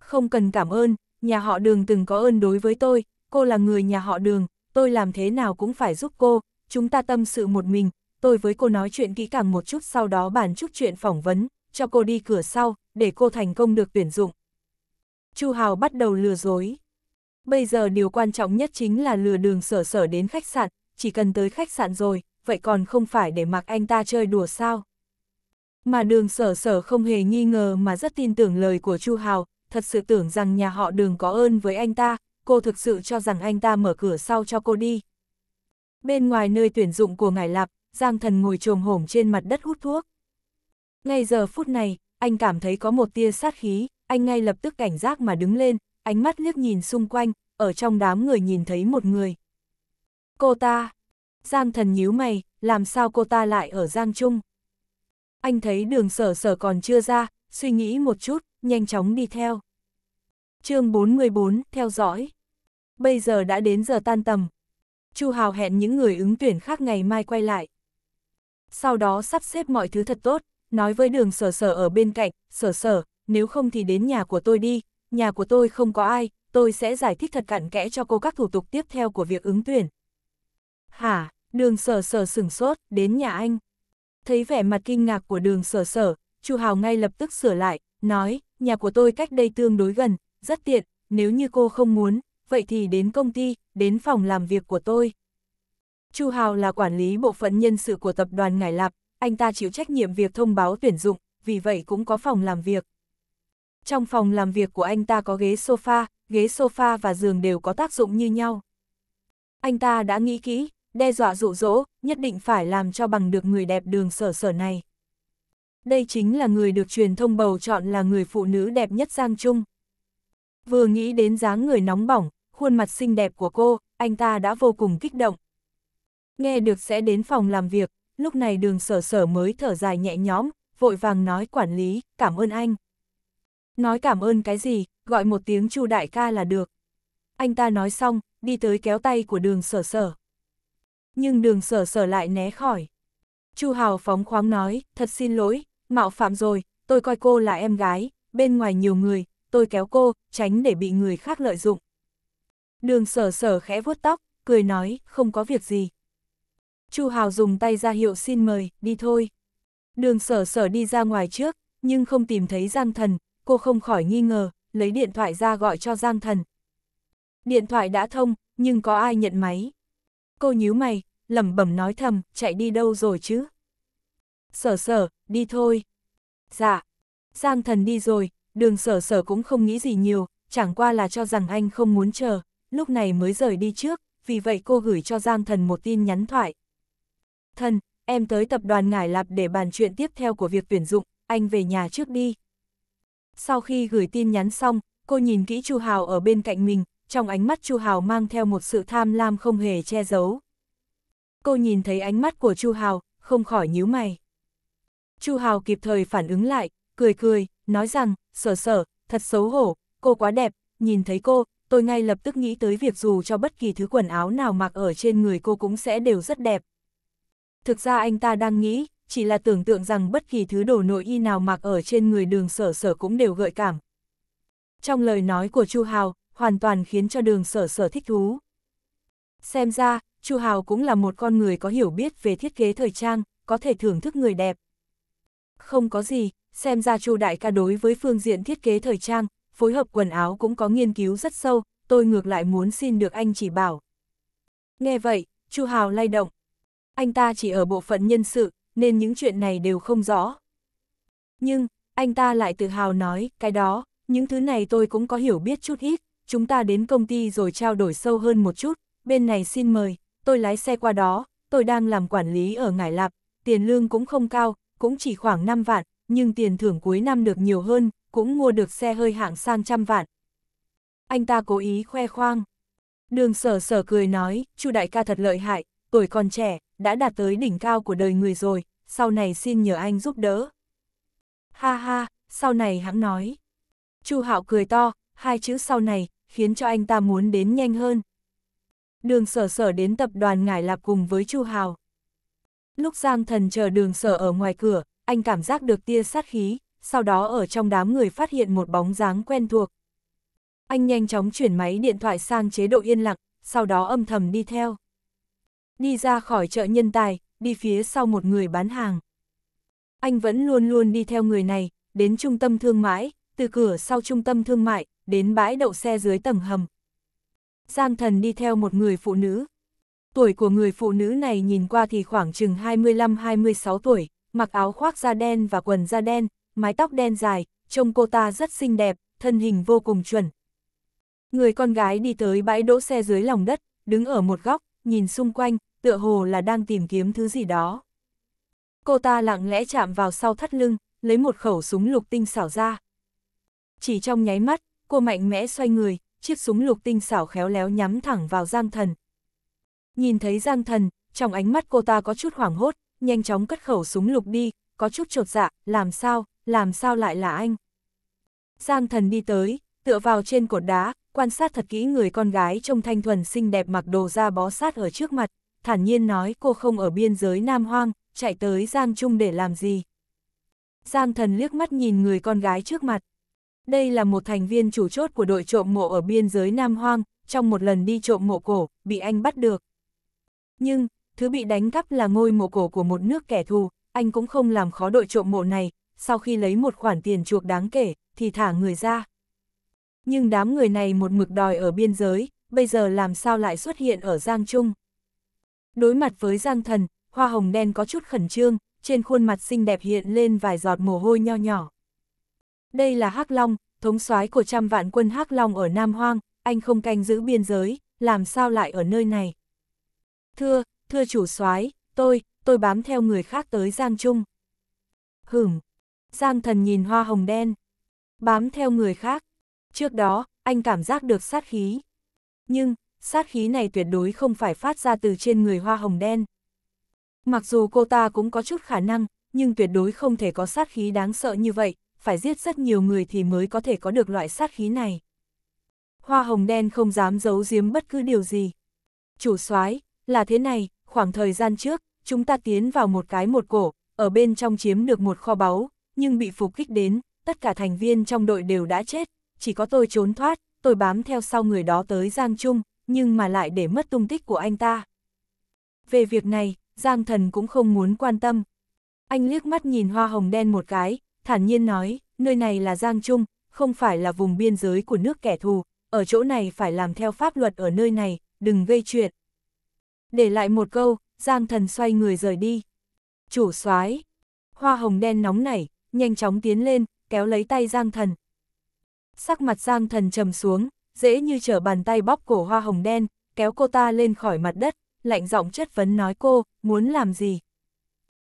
Không cần cảm ơn, nhà họ đường từng có ơn đối với tôi, cô là người nhà họ đường, tôi làm thế nào cũng phải giúp cô, chúng ta tâm sự một mình, tôi với cô nói chuyện kỹ càng một chút sau đó bàn chút chuyện phỏng vấn, cho cô đi cửa sau, để cô thành công được tuyển dụng. Chu Hào bắt đầu lừa dối. Bây giờ điều quan trọng nhất chính là lừa đường sở sở đến khách sạn, chỉ cần tới khách sạn rồi, vậy còn không phải để mặc anh ta chơi đùa sao. Mà đường sở sở không hề nghi ngờ mà rất tin tưởng lời của Chu Hào, thật sự tưởng rằng nhà họ đường có ơn với anh ta, cô thực sự cho rằng anh ta mở cửa sau cho cô đi. Bên ngoài nơi tuyển dụng của ngài lạp, Giang thần ngồi trồm hổm trên mặt đất hút thuốc. Ngay giờ phút này, anh cảm thấy có một tia sát khí, anh ngay lập tức cảnh giác mà đứng lên, ánh mắt liếc nhìn xung quanh, ở trong đám người nhìn thấy một người. Cô ta, Giang thần nhíu mày, làm sao cô ta lại ở Giang Trung? Anh thấy đường sở sở còn chưa ra, suy nghĩ một chút, nhanh chóng đi theo. chương 414, theo dõi. Bây giờ đã đến giờ tan tầm. Chu Hào hẹn những người ứng tuyển khác ngày mai quay lại. Sau đó sắp xếp mọi thứ thật tốt, nói với đường sở sở ở bên cạnh, sở sở, nếu không thì đến nhà của tôi đi, nhà của tôi không có ai, tôi sẽ giải thích thật cặn kẽ cho cô các thủ tục tiếp theo của việc ứng tuyển. Hả, đường sở sở sửng sốt, đến nhà anh. Thấy vẻ mặt kinh ngạc của đường sở sở, Chu Hào ngay lập tức sửa lại, nói, nhà của tôi cách đây tương đối gần, rất tiện, nếu như cô không muốn, vậy thì đến công ty, đến phòng làm việc của tôi. Chu Hào là quản lý bộ phận nhân sự của tập đoàn Ngải Lạp, anh ta chịu trách nhiệm việc thông báo tuyển dụng, vì vậy cũng có phòng làm việc. Trong phòng làm việc của anh ta có ghế sofa, ghế sofa và giường đều có tác dụng như nhau. Anh ta đã nghĩ kỹ, đe dọa dụ dỗ, nhất định phải làm cho bằng được người đẹp đường sở sở này. Đây chính là người được truyền thông bầu chọn là người phụ nữ đẹp nhất Giang Trung. Vừa nghĩ đến dáng người nóng bỏng, khuôn mặt xinh đẹp của cô, anh ta đã vô cùng kích động. Nghe được sẽ đến phòng làm việc, lúc này đường sở sở mới thở dài nhẹ nhõm, vội vàng nói quản lý, cảm ơn anh. Nói cảm ơn cái gì, gọi một tiếng chu đại ca là được. Anh ta nói xong, đi tới kéo tay của đường sở sở. Nhưng đường sở sở lại né khỏi. chu Hào phóng khoáng nói, thật xin lỗi, mạo phạm rồi, tôi coi cô là em gái, bên ngoài nhiều người, tôi kéo cô, tránh để bị người khác lợi dụng. Đường sở sở khẽ vuốt tóc, cười nói, không có việc gì. Chu Hào dùng tay ra hiệu xin mời, đi thôi. Đường sở sở đi ra ngoài trước, nhưng không tìm thấy Giang Thần, cô không khỏi nghi ngờ, lấy điện thoại ra gọi cho Giang Thần. Điện thoại đã thông, nhưng có ai nhận máy. Cô nhíu mày, lẩm bẩm nói thầm, chạy đi đâu rồi chứ? sở sở, đi thôi. Dạ, Giang thần đi rồi, đường sở sở cũng không nghĩ gì nhiều, chẳng qua là cho rằng anh không muốn chờ, lúc này mới rời đi trước, vì vậy cô gửi cho Giang thần một tin nhắn thoại. Thần, em tới tập đoàn Ngải Lạp để bàn chuyện tiếp theo của việc tuyển dụng, anh về nhà trước đi. Sau khi gửi tin nhắn xong, cô nhìn kỹ Chu Hào ở bên cạnh mình, trong ánh mắt Chu Hào mang theo một sự tham lam không hề che giấu. Cô nhìn thấy ánh mắt của Chu Hào, không khỏi nhíu mày. Chu Hào kịp thời phản ứng lại, cười cười, nói rằng, sở sở, thật xấu hổ, cô quá đẹp, nhìn thấy cô, tôi ngay lập tức nghĩ tới việc dù cho bất kỳ thứ quần áo nào mặc ở trên người cô cũng sẽ đều rất đẹp. Thực ra anh ta đang nghĩ, chỉ là tưởng tượng rằng bất kỳ thứ đồ nội y nào mặc ở trên người đường sở sở cũng đều gợi cảm. Trong lời nói của Chu Hào, hoàn toàn khiến cho đường sở sở thích thú. Xem ra, Chu Hào cũng là một con người có hiểu biết về thiết kế thời trang, có thể thưởng thức người đẹp không có gì, xem ra Chu đại ca đối với phương diện thiết kế thời trang, phối hợp quần áo cũng có nghiên cứu rất sâu, tôi ngược lại muốn xin được anh chỉ bảo. Nghe vậy, Chu Hào lay động. Anh ta chỉ ở bộ phận nhân sự, nên những chuyện này đều không rõ. Nhưng, anh ta lại tự hào nói, cái đó, những thứ này tôi cũng có hiểu biết chút ít, chúng ta đến công ty rồi trao đổi sâu hơn một chút, bên này xin mời, tôi lái xe qua đó, tôi đang làm quản lý ở Ngải Lạp, tiền lương cũng không cao, cũng chỉ khoảng 5 vạn, nhưng tiền thưởng cuối năm được nhiều hơn, cũng mua được xe hơi hạng sang trăm vạn. Anh ta cố ý khoe khoang. Đường sở sở cười nói, chu đại ca thật lợi hại, tuổi còn trẻ, đã đạt tới đỉnh cao của đời người rồi, sau này xin nhờ anh giúp đỡ. Ha ha, sau này hắn nói. chu hạo cười to, hai chữ sau này, khiến cho anh ta muốn đến nhanh hơn. Đường sở sở đến tập đoàn ngải lạp cùng với chu hào. Lúc Giang Thần chờ đường sở ở ngoài cửa, anh cảm giác được tia sát khí, sau đó ở trong đám người phát hiện một bóng dáng quen thuộc. Anh nhanh chóng chuyển máy điện thoại sang chế độ yên lặng, sau đó âm thầm đi theo. Đi ra khỏi chợ nhân tài, đi phía sau một người bán hàng. Anh vẫn luôn luôn đi theo người này, đến trung tâm thương mại, từ cửa sau trung tâm thương mại, đến bãi đậu xe dưới tầng hầm. Giang thần đi theo một người phụ nữ, Tuổi của người phụ nữ này nhìn qua thì khoảng chừng 25-26 tuổi, mặc áo khoác da đen và quần da đen, mái tóc đen dài, trông cô ta rất xinh đẹp, thân hình vô cùng chuẩn. Người con gái đi tới bãi đỗ xe dưới lòng đất, đứng ở một góc, nhìn xung quanh, tựa hồ là đang tìm kiếm thứ gì đó. Cô ta lặng lẽ chạm vào sau thắt lưng, lấy một khẩu súng lục tinh xảo ra. Chỉ trong nháy mắt, cô mạnh mẽ xoay người, chiếc súng lục tinh xảo khéo léo nhắm thẳng vào Giang Thần, Nhìn thấy Giang Thần, trong ánh mắt cô ta có chút hoảng hốt, nhanh chóng cất khẩu súng lục đi, có chút trột dạ, làm sao, làm sao lại là anh. Giang Thần đi tới, tựa vào trên cột đá, quan sát thật kỹ người con gái trông thanh thuần xinh đẹp mặc đồ da bó sát ở trước mặt, thản nhiên nói cô không ở biên giới Nam Hoang, chạy tới Giang Trung để làm gì. Giang Thần liếc mắt nhìn người con gái trước mặt. Đây là một thành viên chủ chốt của đội trộm mộ ở biên giới Nam Hoang, trong một lần đi trộm mộ cổ, bị anh bắt được. Nhưng, thứ bị đánh cắp là ngôi mộ cổ của một nước kẻ thù, anh cũng không làm khó đội trộm mộ này, sau khi lấy một khoản tiền chuộc đáng kể, thì thả người ra. Nhưng đám người này một mực đòi ở biên giới, bây giờ làm sao lại xuất hiện ở Giang Trung. Đối mặt với Giang Thần, hoa hồng đen có chút khẩn trương, trên khuôn mặt xinh đẹp hiện lên vài giọt mồ hôi nho nhỏ. Đây là Hắc Long, thống soái của trăm vạn quân Hắc Long ở Nam Hoang, anh không canh giữ biên giới, làm sao lại ở nơi này. Thưa, thưa chủ soái tôi, tôi bám theo người khác tới Giang Trung. Hửm. Giang thần nhìn hoa hồng đen. Bám theo người khác. Trước đó, anh cảm giác được sát khí. Nhưng, sát khí này tuyệt đối không phải phát ra từ trên người hoa hồng đen. Mặc dù cô ta cũng có chút khả năng, nhưng tuyệt đối không thể có sát khí đáng sợ như vậy, phải giết rất nhiều người thì mới có thể có được loại sát khí này. Hoa hồng đen không dám giấu giếm bất cứ điều gì. Chủ soái là thế này, khoảng thời gian trước, chúng ta tiến vào một cái một cổ, ở bên trong chiếm được một kho báu, nhưng bị phục kích đến, tất cả thành viên trong đội đều đã chết, chỉ có tôi trốn thoát, tôi bám theo sau người đó tới Giang Trung, nhưng mà lại để mất tung tích của anh ta. Về việc này, Giang Thần cũng không muốn quan tâm. Anh liếc mắt nhìn hoa hồng đen một cái, thản nhiên nói, nơi này là Giang Trung, không phải là vùng biên giới của nước kẻ thù, ở chỗ này phải làm theo pháp luật ở nơi này, đừng gây chuyện. Để lại một câu, Giang thần xoay người rời đi. Chủ soái Hoa hồng đen nóng nảy, nhanh chóng tiến lên, kéo lấy tay Giang thần. Sắc mặt Giang thần trầm xuống, dễ như trở bàn tay bóp cổ hoa hồng đen, kéo cô ta lên khỏi mặt đất, lạnh giọng chất vấn nói cô, muốn làm gì?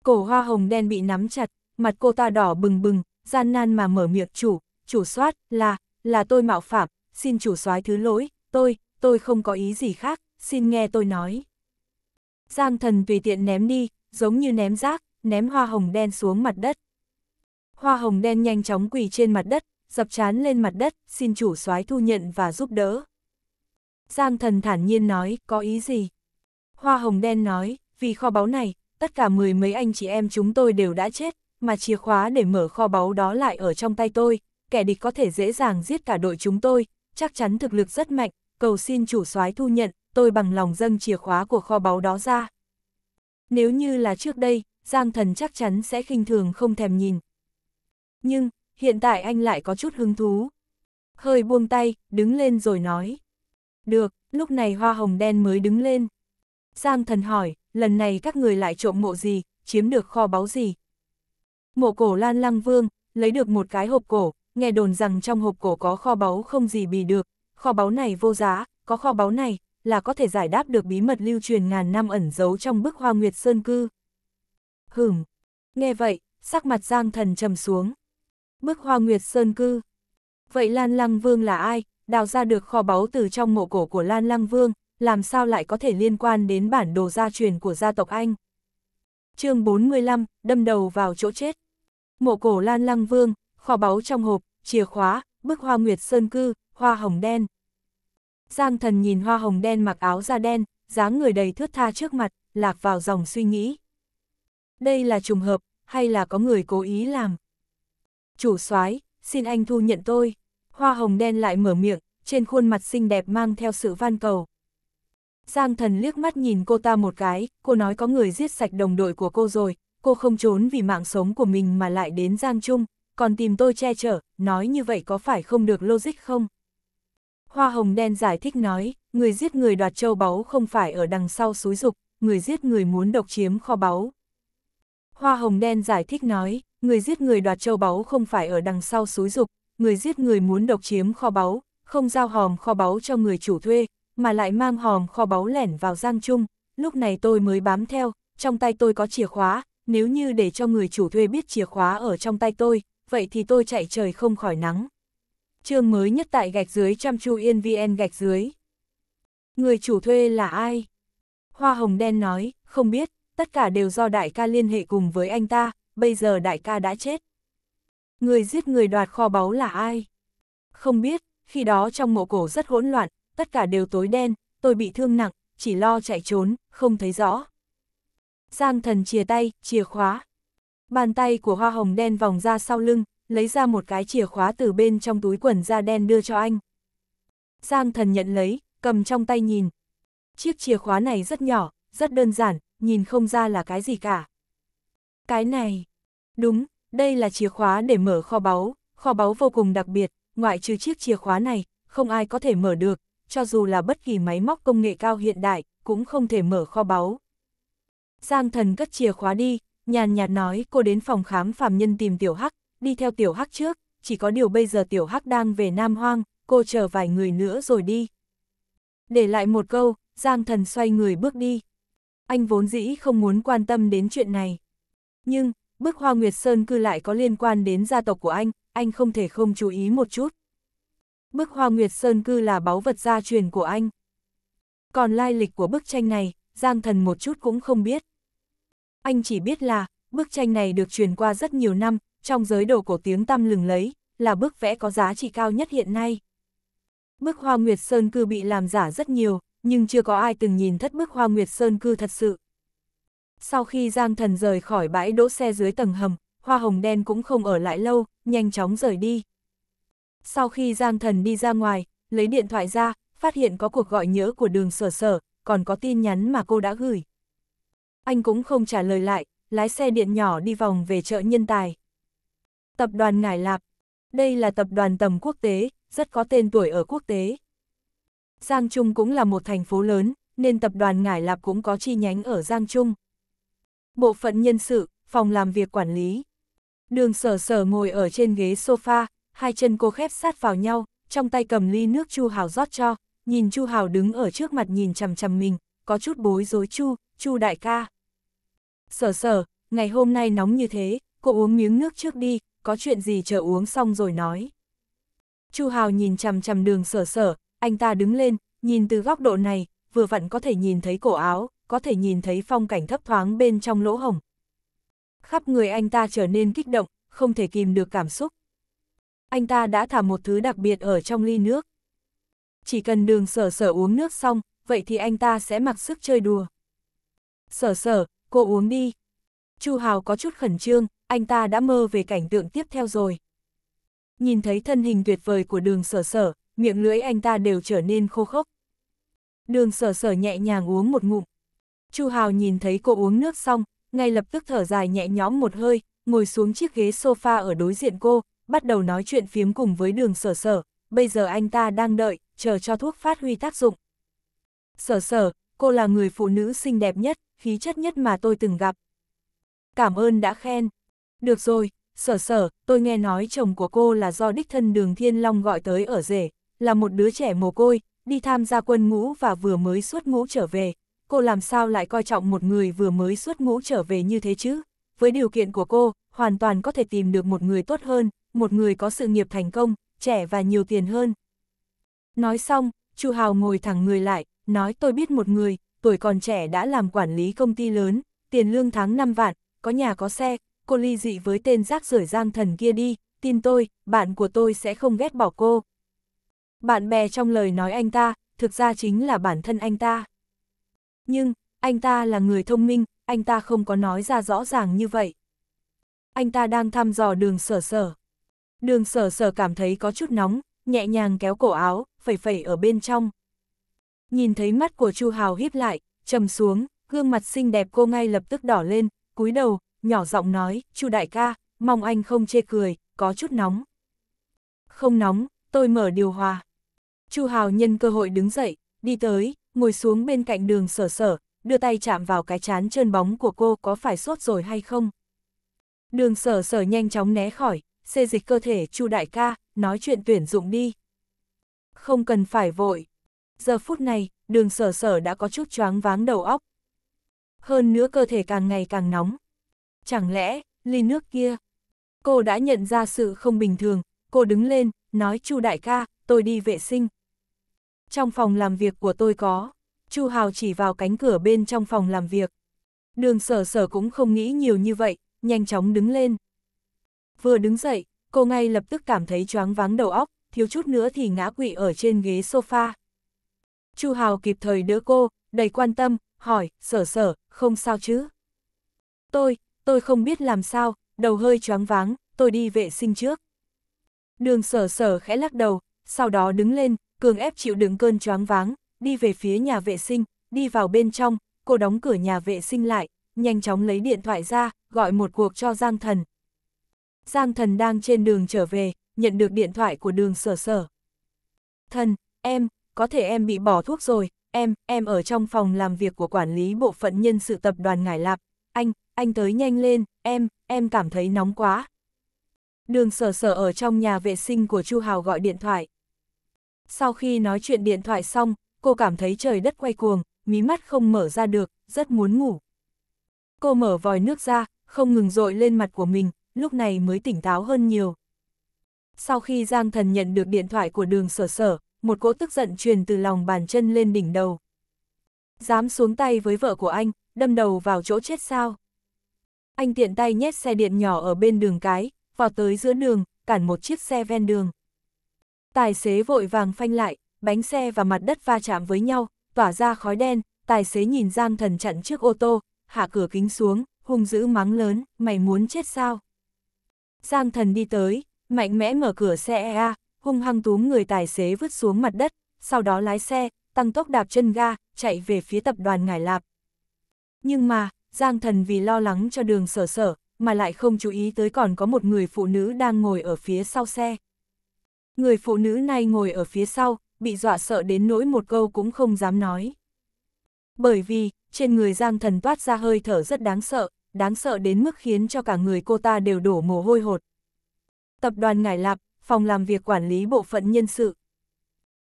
Cổ hoa hồng đen bị nắm chặt, mặt cô ta đỏ bừng bừng, gian nan mà mở miệng chủ, chủ soát, là, là tôi mạo phạm, xin chủ soái thứ lỗi, tôi, tôi không có ý gì khác, xin nghe tôi nói. Giang thần tùy tiện ném đi, giống như ném rác, ném hoa hồng đen xuống mặt đất. Hoa hồng đen nhanh chóng quỳ trên mặt đất, dập chán lên mặt đất, xin chủ soái thu nhận và giúp đỡ. Giang thần thản nhiên nói, có ý gì? Hoa hồng đen nói, vì kho báu này, tất cả mười mấy anh chị em chúng tôi đều đã chết, mà chìa khóa để mở kho báu đó lại ở trong tay tôi, kẻ địch có thể dễ dàng giết cả đội chúng tôi, chắc chắn thực lực rất mạnh, cầu xin chủ soái thu nhận, tôi bằng lòng dâng chìa khóa của kho báu đó ra. Nếu như là trước đây, Giang Thần chắc chắn sẽ khinh thường không thèm nhìn. Nhưng, hiện tại anh lại có chút hứng thú. Hơi buông tay, đứng lên rồi nói. Được, lúc này hoa hồng đen mới đứng lên. Giang Thần hỏi, lần này các người lại trộm mộ gì, chiếm được kho báu gì? Mộ cổ Lan Lăng Vương, lấy được một cái hộp cổ, nghe đồn rằng trong hộp cổ có kho báu không gì bì được, kho báu này vô giá, có kho báu này, là có thể giải đáp được bí mật lưu truyền ngàn năm ẩn giấu trong bức hoa nguyệt sơn cư. Hửm, nghe vậy, sắc mặt Giang Thần trầm xuống. Bức hoa nguyệt sơn cư. Vậy Lan Lăng Vương là ai, đào ra được kho báu từ trong mộ cổ của Lan Lăng Vương, làm sao lại có thể liên quan đến bản đồ gia truyền của gia tộc Anh? chương 45, đâm đầu vào chỗ chết. Mộ cổ Lan Lăng Vương, kho báu trong hộp, chìa khóa, bức hoa nguyệt sơn cư, hoa hồng đen. Giang thần nhìn hoa hồng đen mặc áo da đen, dáng người đầy thướt tha trước mặt, lạc vào dòng suy nghĩ. Đây là trùng hợp, hay là có người cố ý làm? Chủ soái, xin anh thu nhận tôi. Hoa hồng đen lại mở miệng, trên khuôn mặt xinh đẹp mang theo sự van cầu. Giang thần liếc mắt nhìn cô ta một cái, cô nói có người giết sạch đồng đội của cô rồi, cô không trốn vì mạng sống của mình mà lại đến Giang Trung, còn tìm tôi che chở, nói như vậy có phải không được logic không? Hoa hồng đen giải thích nói, người giết người đoạt châu báu không phải ở đằng sau suối dục, người giết người muốn độc chiếm kho báu. Hoa hồng đen giải thích nói, người giết người đoạt châu báu không phải ở đằng sau suối dục, người giết người muốn độc chiếm kho báu, không giao hòm kho báu cho người chủ thuê, mà lại mang hòm kho báu lẻn vào giang chung, lúc này tôi mới bám theo, trong tay tôi có chìa khóa, nếu như để cho người chủ thuê biết chìa khóa ở trong tay tôi, vậy thì tôi chạy trời không khỏi nắng chương mới nhất tại gạch dưới chăm chu yên VN gạch dưới. Người chủ thuê là ai? Hoa Hồng Đen nói, không biết, tất cả đều do đại ca liên hệ cùng với anh ta, bây giờ đại ca đã chết. Người giết người đoạt kho báu là ai? Không biết, khi đó trong mộ cổ rất hỗn loạn, tất cả đều tối đen, tôi bị thương nặng, chỉ lo chạy trốn, không thấy rõ. Giang thần chìa tay, chìa khóa. Bàn tay của hoa hồng đen vòng ra sau lưng, lấy ra một cái chìa khóa từ bên trong túi quần da đen đưa cho anh. Giang thần nhận lấy, cầm trong tay nhìn. Chiếc chìa khóa này rất nhỏ, rất đơn giản, nhìn không ra là cái gì cả. Cái này, đúng, đây là chìa khóa để mở kho báu, kho báu vô cùng đặc biệt, ngoại trừ chiếc chìa khóa này, không ai có thể mở được, cho dù là bất kỳ máy móc công nghệ cao hiện đại, cũng không thể mở kho báu. Giang thần cất chìa khóa đi, nhàn nhạt nói cô đến phòng khám phàm nhân tìm tiểu hắc, đi theo tiểu hắc trước, chỉ có điều bây giờ tiểu hắc đang về Nam Hoang, cô chờ vài người nữa rồi đi. Để lại một câu, Giang thần xoay người bước đi. Anh vốn dĩ không muốn quan tâm đến chuyện này. Nhưng, bức hoa Nguyệt Sơn cư lại có liên quan đến gia tộc của anh, anh không thể không chú ý một chút. Bức hoa Nguyệt Sơn cư là báu vật gia truyền của anh. Còn lai lịch của bức tranh này, Giang thần một chút cũng không biết. Anh chỉ biết là, bức tranh này được truyền qua rất nhiều năm, trong giới đồ cổ tiếng tăm lừng lấy, là bức vẽ có giá trị cao nhất hiện nay. Bức Hoa Nguyệt Sơn Cư bị làm giả rất nhiều, nhưng chưa có ai từng nhìn thất bức Hoa Nguyệt Sơn Cư thật sự. Sau khi Giang Thần rời khỏi bãi đỗ xe dưới tầng hầm, Hoa Hồng Đen cũng không ở lại lâu, nhanh chóng rời đi. Sau khi Giang Thần đi ra ngoài, lấy điện thoại ra, phát hiện có cuộc gọi nhỡ của đường sở sở, còn có tin nhắn mà cô đã gửi. Anh cũng không trả lời lại, lái xe điện nhỏ đi vòng về chợ nhân tài. Tập đoàn Ngải Lạp. Đây là tập đoàn tầm quốc tế, rất có tên tuổi ở quốc tế. Giang Trung cũng là một thành phố lớn, nên tập đoàn Ngải Lạp cũng có chi nhánh ở Giang Trung. Bộ phận nhân sự, phòng làm việc quản lý. Đường sở sở ngồi ở trên ghế sofa, hai chân cô khép sát vào nhau, trong tay cầm ly nước Chu Hào rót cho, nhìn Chu Hào đứng ở trước mặt nhìn chằm chằm mình, có chút bối rối Chu, Chu đại ca. Sở sở, ngày hôm nay nóng như thế, cô uống miếng nước trước đi, có chuyện gì chờ uống xong rồi nói. Chu Hào nhìn chằm chằm đường sở sở, anh ta đứng lên, nhìn từ góc độ này, vừa vặn có thể nhìn thấy cổ áo, có thể nhìn thấy phong cảnh thấp thoáng bên trong lỗ hồng. Khắp người anh ta trở nên kích động, không thể kìm được cảm xúc. Anh ta đã thả một thứ đặc biệt ở trong ly nước. Chỉ cần đường sở sở uống nước xong, vậy thì anh ta sẽ mặc sức chơi đùa. Sở sở, cô uống đi. Chu Hào có chút khẩn trương, anh ta đã mơ về cảnh tượng tiếp theo rồi. Nhìn thấy thân hình tuyệt vời của đường sở sở, miệng lưỡi anh ta đều trở nên khô khốc. Đường sở sở nhẹ nhàng uống một ngụm. Chu Hào nhìn thấy cô uống nước xong, ngay lập tức thở dài nhẹ nhõm một hơi, ngồi xuống chiếc ghế sofa ở đối diện cô, bắt đầu nói chuyện phiếm cùng với đường sở sở, bây giờ anh ta đang đợi, chờ cho thuốc phát huy tác dụng. Sở sở, cô là người phụ nữ xinh đẹp nhất, khí chất nhất mà tôi từng gặp. Cảm ơn đã khen. Được rồi, sở sở, tôi nghe nói chồng của cô là do đích thân đường Thiên Long gọi tới ở rể, là một đứa trẻ mồ côi, đi tham gia quân ngũ và vừa mới xuất ngũ trở về. Cô làm sao lại coi trọng một người vừa mới xuất ngũ trở về như thế chứ? Với điều kiện của cô, hoàn toàn có thể tìm được một người tốt hơn, một người có sự nghiệp thành công, trẻ và nhiều tiền hơn. Nói xong, Chu Hào ngồi thẳng người lại, nói tôi biết một người, tuổi còn trẻ đã làm quản lý công ty lớn, tiền lương tháng 5 vạn, có nhà có xe, cô ly dị với tên rác rưởi giang thần kia đi, tin tôi, bạn của tôi sẽ không ghét bỏ cô. Bạn bè trong lời nói anh ta, thực ra chính là bản thân anh ta. Nhưng, anh ta là người thông minh, anh ta không có nói ra rõ ràng như vậy. Anh ta đang thăm dò đường sở sở. Đường sở sở cảm thấy có chút nóng, nhẹ nhàng kéo cổ áo, phẩy phẩy ở bên trong. Nhìn thấy mắt của Chu Hào híp lại, trầm xuống, gương mặt xinh đẹp cô ngay lập tức đỏ lên, cúi đầu, nhỏ giọng nói, chu đại ca, mong anh không chê cười, có chút nóng. Không nóng, tôi mở điều hòa. chu Hào nhân cơ hội đứng dậy, đi tới, ngồi xuống bên cạnh đường sở sở, đưa tay chạm vào cái chán trơn bóng của cô có phải sốt rồi hay không. Đường sở sở nhanh chóng né khỏi, xê dịch cơ thể chu đại ca, nói chuyện tuyển dụng đi. Không cần phải vội. Giờ phút này, đường sở sở đã có chút choáng váng đầu óc. Hơn nữa cơ thể càng ngày càng nóng, chẳng lẽ, ly nước kia. Cô đã nhận ra sự không bình thường, cô đứng lên, nói Chu đại ca, tôi đi vệ sinh. Trong phòng làm việc của tôi có, Chu Hào chỉ vào cánh cửa bên trong phòng làm việc. Đường sở sở cũng không nghĩ nhiều như vậy, nhanh chóng đứng lên. Vừa đứng dậy, cô ngay lập tức cảm thấy choáng váng đầu óc, thiếu chút nữa thì ngã quỵ ở trên ghế sofa. Chu Hào kịp thời đỡ cô, đầy quan tâm, hỏi, sở sở, không sao chứ? Tôi, tôi không biết làm sao, đầu hơi choáng váng, tôi đi vệ sinh trước. Đường sở sở khẽ lắc đầu, sau đó đứng lên, cường ép chịu đựng cơn choáng váng, đi về phía nhà vệ sinh, đi vào bên trong, cô đóng cửa nhà vệ sinh lại, nhanh chóng lấy điện thoại ra, gọi một cuộc cho Giang Thần. Giang Thần đang trên đường trở về, nhận được điện thoại của đường sở sở. Thần, em, có thể em bị bỏ thuốc rồi, em, em ở trong phòng làm việc của quản lý bộ phận nhân sự tập đoàn Ngải Lạp, anh, anh tới nhanh lên, em, em cảm thấy nóng quá. Đường sở sở ở trong nhà vệ sinh của Chu Hào gọi điện thoại. Sau khi nói chuyện điện thoại xong, cô cảm thấy trời đất quay cuồng, mí mắt không mở ra được, rất muốn ngủ. Cô mở vòi nước ra, không ngừng rội lên mặt của mình, lúc này mới tỉnh táo hơn nhiều. Sau khi Giang Thần nhận được điện thoại của đường sở sở, một cỗ tức giận truyền từ lòng bàn chân lên đỉnh đầu. Dám xuống tay với vợ của anh, đâm đầu vào chỗ chết sao? anh tiện tay nhét xe điện nhỏ ở bên đường cái, vào tới giữa đường, cản một chiếc xe ven đường. Tài xế vội vàng phanh lại, bánh xe và mặt đất va chạm với nhau, tỏa ra khói đen, tài xế nhìn Giang Thần chặn trước ô tô, hạ cửa kính xuống, hung dữ mắng lớn, mày muốn chết sao? Giang Thần đi tới, mạnh mẽ mở cửa xe EA, hung hăng túm người tài xế vứt xuống mặt đất, sau đó lái xe, tăng tốc đạp chân ga, chạy về phía tập đoàn Ngải Lạp. Nhưng mà, Giang thần vì lo lắng cho đường sở sở, mà lại không chú ý tới còn có một người phụ nữ đang ngồi ở phía sau xe. Người phụ nữ này ngồi ở phía sau, bị dọa sợ đến nỗi một câu cũng không dám nói. Bởi vì, trên người Giang Thần toát ra hơi thở rất đáng sợ, đáng sợ đến mức khiến cho cả người cô ta đều đổ mồ hôi hột. Tập đoàn Ngải Lạp, phòng làm việc quản lý bộ phận nhân sự.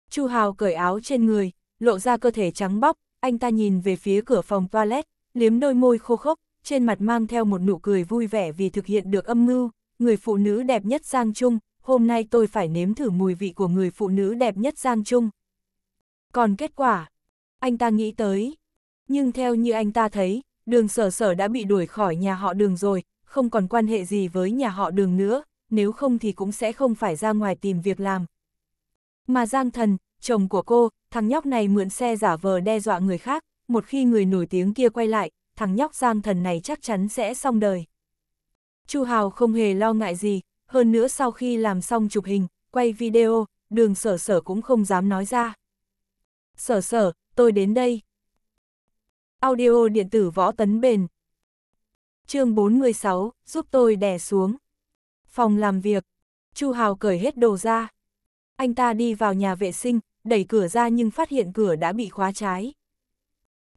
Chu Hào cởi áo trên người, lộ ra cơ thể trắng bóc, anh ta nhìn về phía cửa phòng toilet, liếm đôi môi khô khốc, trên mặt mang theo một nụ cười vui vẻ vì thực hiện được âm mưu, người phụ nữ đẹp nhất Giang Trung, hôm nay tôi phải nếm thử mùi vị của người phụ nữ đẹp nhất Giang Trung. Còn kết quả, anh ta nghĩ tới, nhưng theo như anh ta thấy, đường sở sở đã bị đuổi khỏi nhà họ đường rồi, không còn quan hệ gì với nhà họ đường nữa, nếu không thì cũng sẽ không phải ra ngoài tìm việc làm. Mà Giang Thần, chồng của cô, thằng nhóc này mượn xe giả vờ đe dọa người khác, một khi người nổi tiếng kia quay lại, thằng nhóc giang thần này chắc chắn sẽ xong đời. Chu Hào không hề lo ngại gì, hơn nữa sau khi làm xong chụp hình, quay video, đường sở sở cũng không dám nói ra. Sở sở, tôi đến đây. Audio điện tử võ tấn bền. chương 46, giúp tôi đè xuống. Phòng làm việc, Chu Hào cởi hết đồ ra. Anh ta đi vào nhà vệ sinh, đẩy cửa ra nhưng phát hiện cửa đã bị khóa trái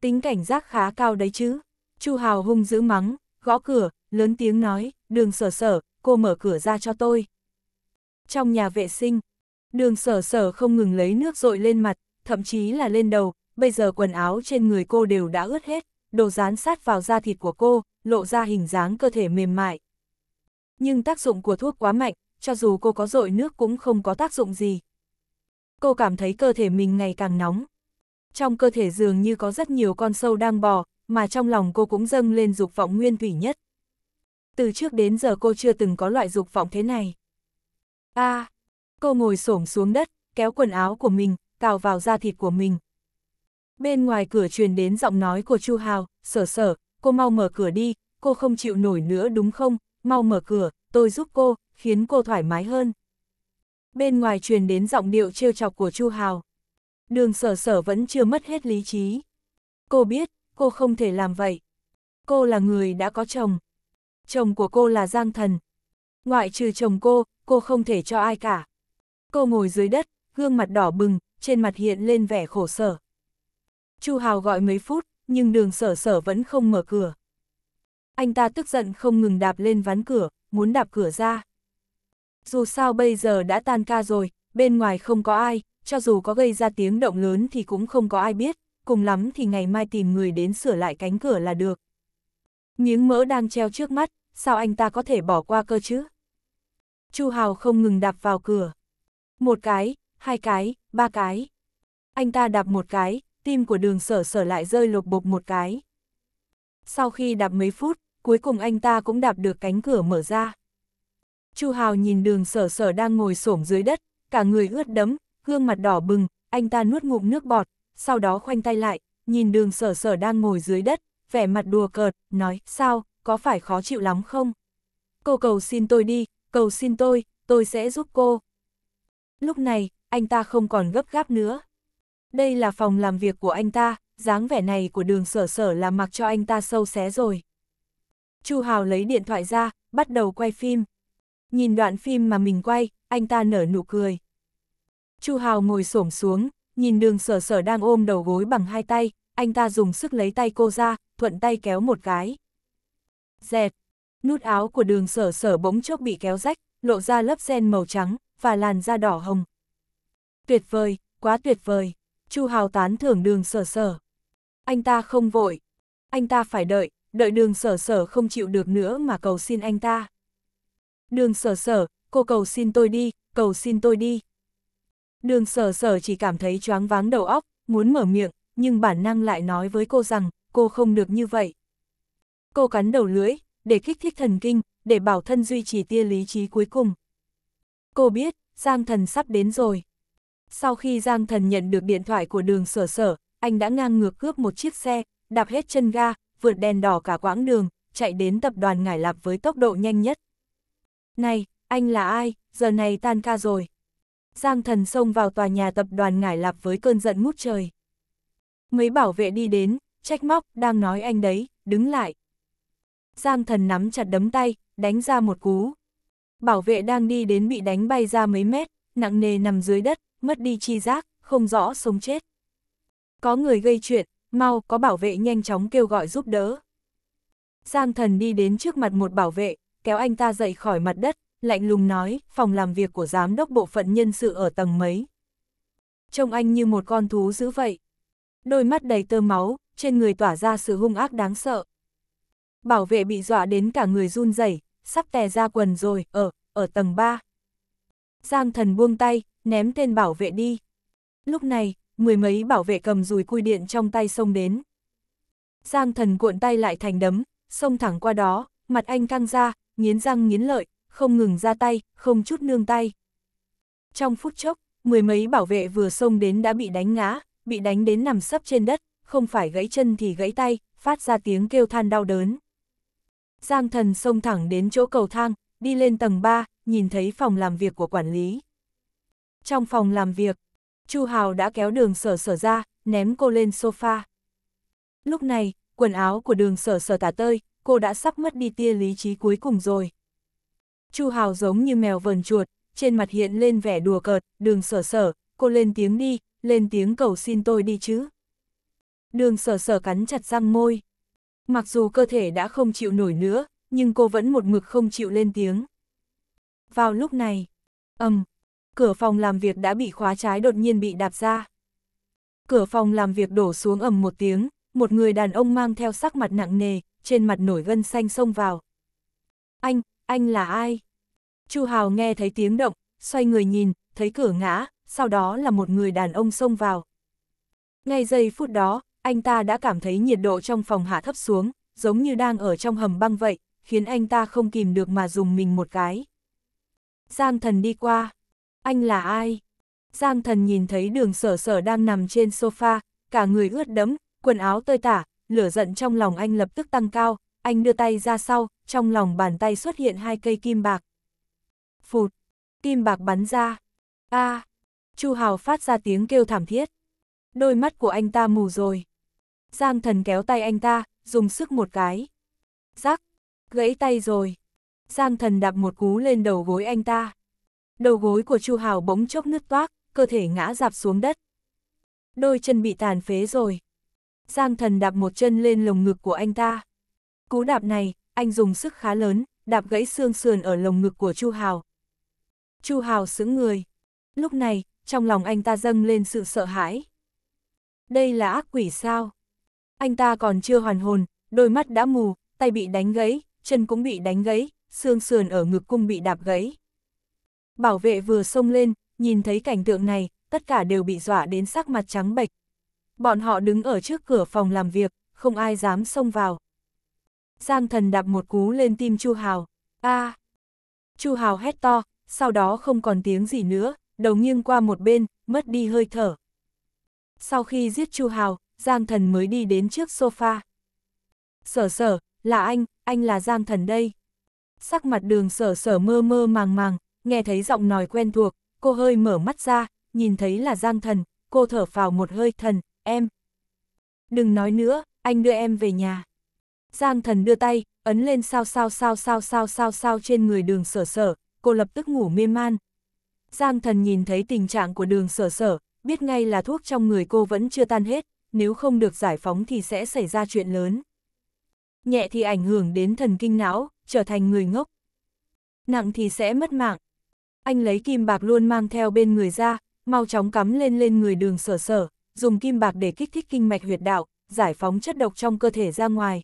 tính cảnh giác khá cao đấy chứ. Chu Hào hung dữ mắng, gõ cửa, lớn tiếng nói, đường sở sở, cô mở cửa ra cho tôi. Trong nhà vệ sinh, đường sở sở không ngừng lấy nước rội lên mặt, thậm chí là lên đầu, bây giờ quần áo trên người cô đều đã ướt hết, đồ dán sát vào da thịt của cô, lộ ra hình dáng cơ thể mềm mại. Nhưng tác dụng của thuốc quá mạnh, cho dù cô có rội nước cũng không có tác dụng gì. Cô cảm thấy cơ thể mình ngày càng nóng, trong cơ thể dường như có rất nhiều con sâu đang bò, mà trong lòng cô cũng dâng lên dục vọng nguyên thủy nhất. Từ trước đến giờ cô chưa từng có loại dục vọng thế này. a à, cô ngồi xổm xuống đất, kéo quần áo của mình, cào vào da thịt của mình. Bên ngoài cửa truyền đến giọng nói của Chu Hào, sở sở, cô mau mở cửa đi, cô không chịu nổi nữa đúng không, mau mở cửa, tôi giúp cô, khiến cô thoải mái hơn. Bên ngoài truyền đến giọng điệu trêu chọc của Chu Hào. Đường sở sở vẫn chưa mất hết lý trí. Cô biết, cô không thể làm vậy. Cô là người đã có chồng. Chồng của cô là Giang Thần. Ngoại trừ chồng cô, cô không thể cho ai cả. Cô ngồi dưới đất, gương mặt đỏ bừng, trên mặt hiện lên vẻ khổ sở. Chu Hào gọi mấy phút, nhưng đường sở sở vẫn không mở cửa. Anh ta tức giận không ngừng đạp lên ván cửa, muốn đạp cửa ra. Dù sao bây giờ đã tan ca rồi, bên ngoài không có ai, cho dù có gây ra tiếng động lớn thì cũng không có ai biết, cùng lắm thì ngày mai tìm người đến sửa lại cánh cửa là được. Miếng mỡ đang treo trước mắt, sao anh ta có thể bỏ qua cơ chứ? Chu Hào không ngừng đạp vào cửa. Một cái, hai cái, ba cái. Anh ta đạp một cái, tim của đường sở sở lại rơi lột bột một cái. Sau khi đạp mấy phút, cuối cùng anh ta cũng đạp được cánh cửa mở ra. Chu Hào nhìn đường sở sở đang ngồi xổm dưới đất, cả người ướt đẫm, gương mặt đỏ bừng, anh ta nuốt ngụm nước bọt, sau đó khoanh tay lại, nhìn đường sở sở đang ngồi dưới đất, vẻ mặt đùa cợt, nói, sao, có phải khó chịu lắm không? Cô cầu xin tôi đi, cầu xin tôi, tôi sẽ giúp cô. Lúc này, anh ta không còn gấp gáp nữa. Đây là phòng làm việc của anh ta, dáng vẻ này của đường sở sở là mặc cho anh ta sâu xé rồi. Chu Hào lấy điện thoại ra, bắt đầu quay phim. Nhìn đoạn phim mà mình quay, anh ta nở nụ cười. Chu Hào ngồi xổm xuống, nhìn đường sở sở đang ôm đầu gối bằng hai tay, anh ta dùng sức lấy tay cô ra, thuận tay kéo một cái. Dẹt! Nút áo của đường sở sở bỗng chốc bị kéo rách, lộ ra lớp gen màu trắng, và làn da đỏ hồng. Tuyệt vời, quá tuyệt vời! Chu Hào tán thưởng đường sở sở. Anh ta không vội. Anh ta phải đợi, đợi đường sở sở không chịu được nữa mà cầu xin anh ta. Đường sở sở, cô cầu xin tôi đi, cầu xin tôi đi. Đường sở sở chỉ cảm thấy choáng váng đầu óc, muốn mở miệng, nhưng bản năng lại nói với cô rằng, cô không được như vậy. Cô cắn đầu lưỡi, để kích thích thần kinh, để bảo thân duy trì tia lý trí cuối cùng. Cô biết, Giang thần sắp đến rồi. Sau khi Giang thần nhận được điện thoại của đường sở sở, anh đã ngang ngược cướp một chiếc xe, đạp hết chân ga, vượt đèn đỏ cả quãng đường, chạy đến tập đoàn ngải lạp với tốc độ nhanh nhất. Này, anh là ai, giờ này tan ca rồi. Giang thần xông vào tòa nhà tập đoàn ngải lạp với cơn giận ngút trời. Mấy bảo vệ đi đến, trách móc, đang nói anh đấy, đứng lại. Giang thần nắm chặt đấm tay, đánh ra một cú. Bảo vệ đang đi đến bị đánh bay ra mấy mét, nặng nề nằm dưới đất, mất đi chi giác, không rõ sống chết. Có người gây chuyện, mau có bảo vệ nhanh chóng kêu gọi giúp đỡ. Giang thần đi đến trước mặt một bảo vệ, kéo anh ta dậy khỏi mặt đất, lạnh lùng nói, phòng làm việc của giám đốc bộ phận nhân sự ở tầng mấy. Trông anh như một con thú dữ vậy. Đôi mắt đầy tơ máu, trên người tỏa ra sự hung ác đáng sợ. Bảo vệ bị dọa đến cả người run rẩy, sắp tè ra quần rồi, ở, ở tầng 3. Giang thần buông tay, ném tên bảo vệ đi. Lúc này, mười mấy bảo vệ cầm dùi cui điện trong tay xông đến. Giang thần cuộn tay lại thành đấm, xông thẳng qua đó, mặt anh căng ra, nghiến răng nghiến lợi, không ngừng ra tay, không chút nương tay. Trong phút chốc, mười mấy bảo vệ vừa xông đến đã bị đánh ngã, bị đánh đến nằm sấp trên đất, không phải gãy chân thì gãy tay, phát ra tiếng kêu than đau đớn. Giang thần xông thẳng đến chỗ cầu thang, đi lên tầng 3, nhìn thấy phòng làm việc của quản lý. Trong phòng làm việc, Chu Hào đã kéo đường sở sở ra, ném cô lên sofa. Lúc này, quần áo của đường sở sở tả tơi, cô đã sắp mất đi tia lý trí cuối cùng rồi. Chu Hào giống như mèo vờn chuột, trên mặt hiện lên vẻ đùa cợt, đường sở sở, cô lên tiếng đi, lên tiếng cầu xin tôi đi chứ. Đường sở sở cắn chặt răng môi. Mặc dù cơ thể đã không chịu nổi nữa, nhưng cô vẫn một mực không chịu lên tiếng. Vào lúc này, ầm, cửa phòng làm việc đã bị khóa trái đột nhiên bị đạp ra. Cửa phòng làm việc đổ xuống ầm một tiếng, một người đàn ông mang theo sắc mặt nặng nề, trên mặt nổi gân xanh xông vào. Anh, anh là ai? Chu Hào nghe thấy tiếng động, xoay người nhìn, thấy cửa ngã, sau đó là một người đàn ông xông vào. Ngay giây phút đó, anh ta đã cảm thấy nhiệt độ trong phòng hạ thấp xuống, giống như đang ở trong hầm băng vậy, khiến anh ta không kìm được mà dùng mình một cái. Giang thần đi qua. Anh là ai? Giang thần nhìn thấy đường sở sở đang nằm trên sofa, cả người ướt đẫm, quần áo tơi tả, lửa giận trong lòng anh lập tức tăng cao, anh đưa tay ra sau, trong lòng bàn tay xuất hiện hai cây kim bạc. Phụt, kim bạc bắn ra. a à, Chu Hào phát ra tiếng kêu thảm thiết. Đôi mắt của anh ta mù rồi. Giang thần kéo tay anh ta, dùng sức một cái. Rắc, gãy tay rồi. Giang thần đạp một cú lên đầu gối anh ta. Đầu gối của Chu Hào bỗng chốc nứt toác, cơ thể ngã dạp xuống đất. Đôi chân bị tàn phế rồi. Giang thần đạp một chân lên lồng ngực của anh ta. Cú đạp này, anh dùng sức khá lớn, đạp gãy xương sườn ở lồng ngực của Chu Hào. Chu Hào sững người. Lúc này, trong lòng anh ta dâng lên sự sợ hãi. Đây là ác quỷ sao? Anh ta còn chưa hoàn hồn, đôi mắt đã mù, tay bị đánh gãy, chân cũng bị đánh gãy, xương sườn ở ngực cung bị đạp gãy. Bảo vệ vừa xông lên, nhìn thấy cảnh tượng này, tất cả đều bị dọa đến sắc mặt trắng bệch. Bọn họ đứng ở trước cửa phòng làm việc, không ai dám xông vào. Giang thần đạp một cú lên tim Chu Hào. a à. Chu Hào hét to, sau đó không còn tiếng gì nữa, đầu nghiêng qua một bên, mất đi hơi thở. Sau khi giết Chu Hào, Giang thần mới đi đến trước sofa. Sở sở, là anh, anh là Giang thần đây. Sắc mặt đường sở sở mơ mơ màng màng, nghe thấy giọng nói quen thuộc, cô hơi mở mắt ra, nhìn thấy là Giang thần, cô thở phào một hơi thần, em. Đừng nói nữa, anh đưa em về nhà. Giang thần đưa tay, ấn lên sao sao sao sao sao sao sao trên người đường sở sở, cô lập tức ngủ mê man. Giang thần nhìn thấy tình trạng của đường sở sở, biết ngay là thuốc trong người cô vẫn chưa tan hết, nếu không được giải phóng thì sẽ xảy ra chuyện lớn. Nhẹ thì ảnh hưởng đến thần kinh não, trở thành người ngốc. Nặng thì sẽ mất mạng. Anh lấy kim bạc luôn mang theo bên người ra, mau chóng cắm lên lên người đường sở sở, dùng kim bạc để kích thích kinh mạch huyệt đạo, giải phóng chất độc trong cơ thể ra ngoài.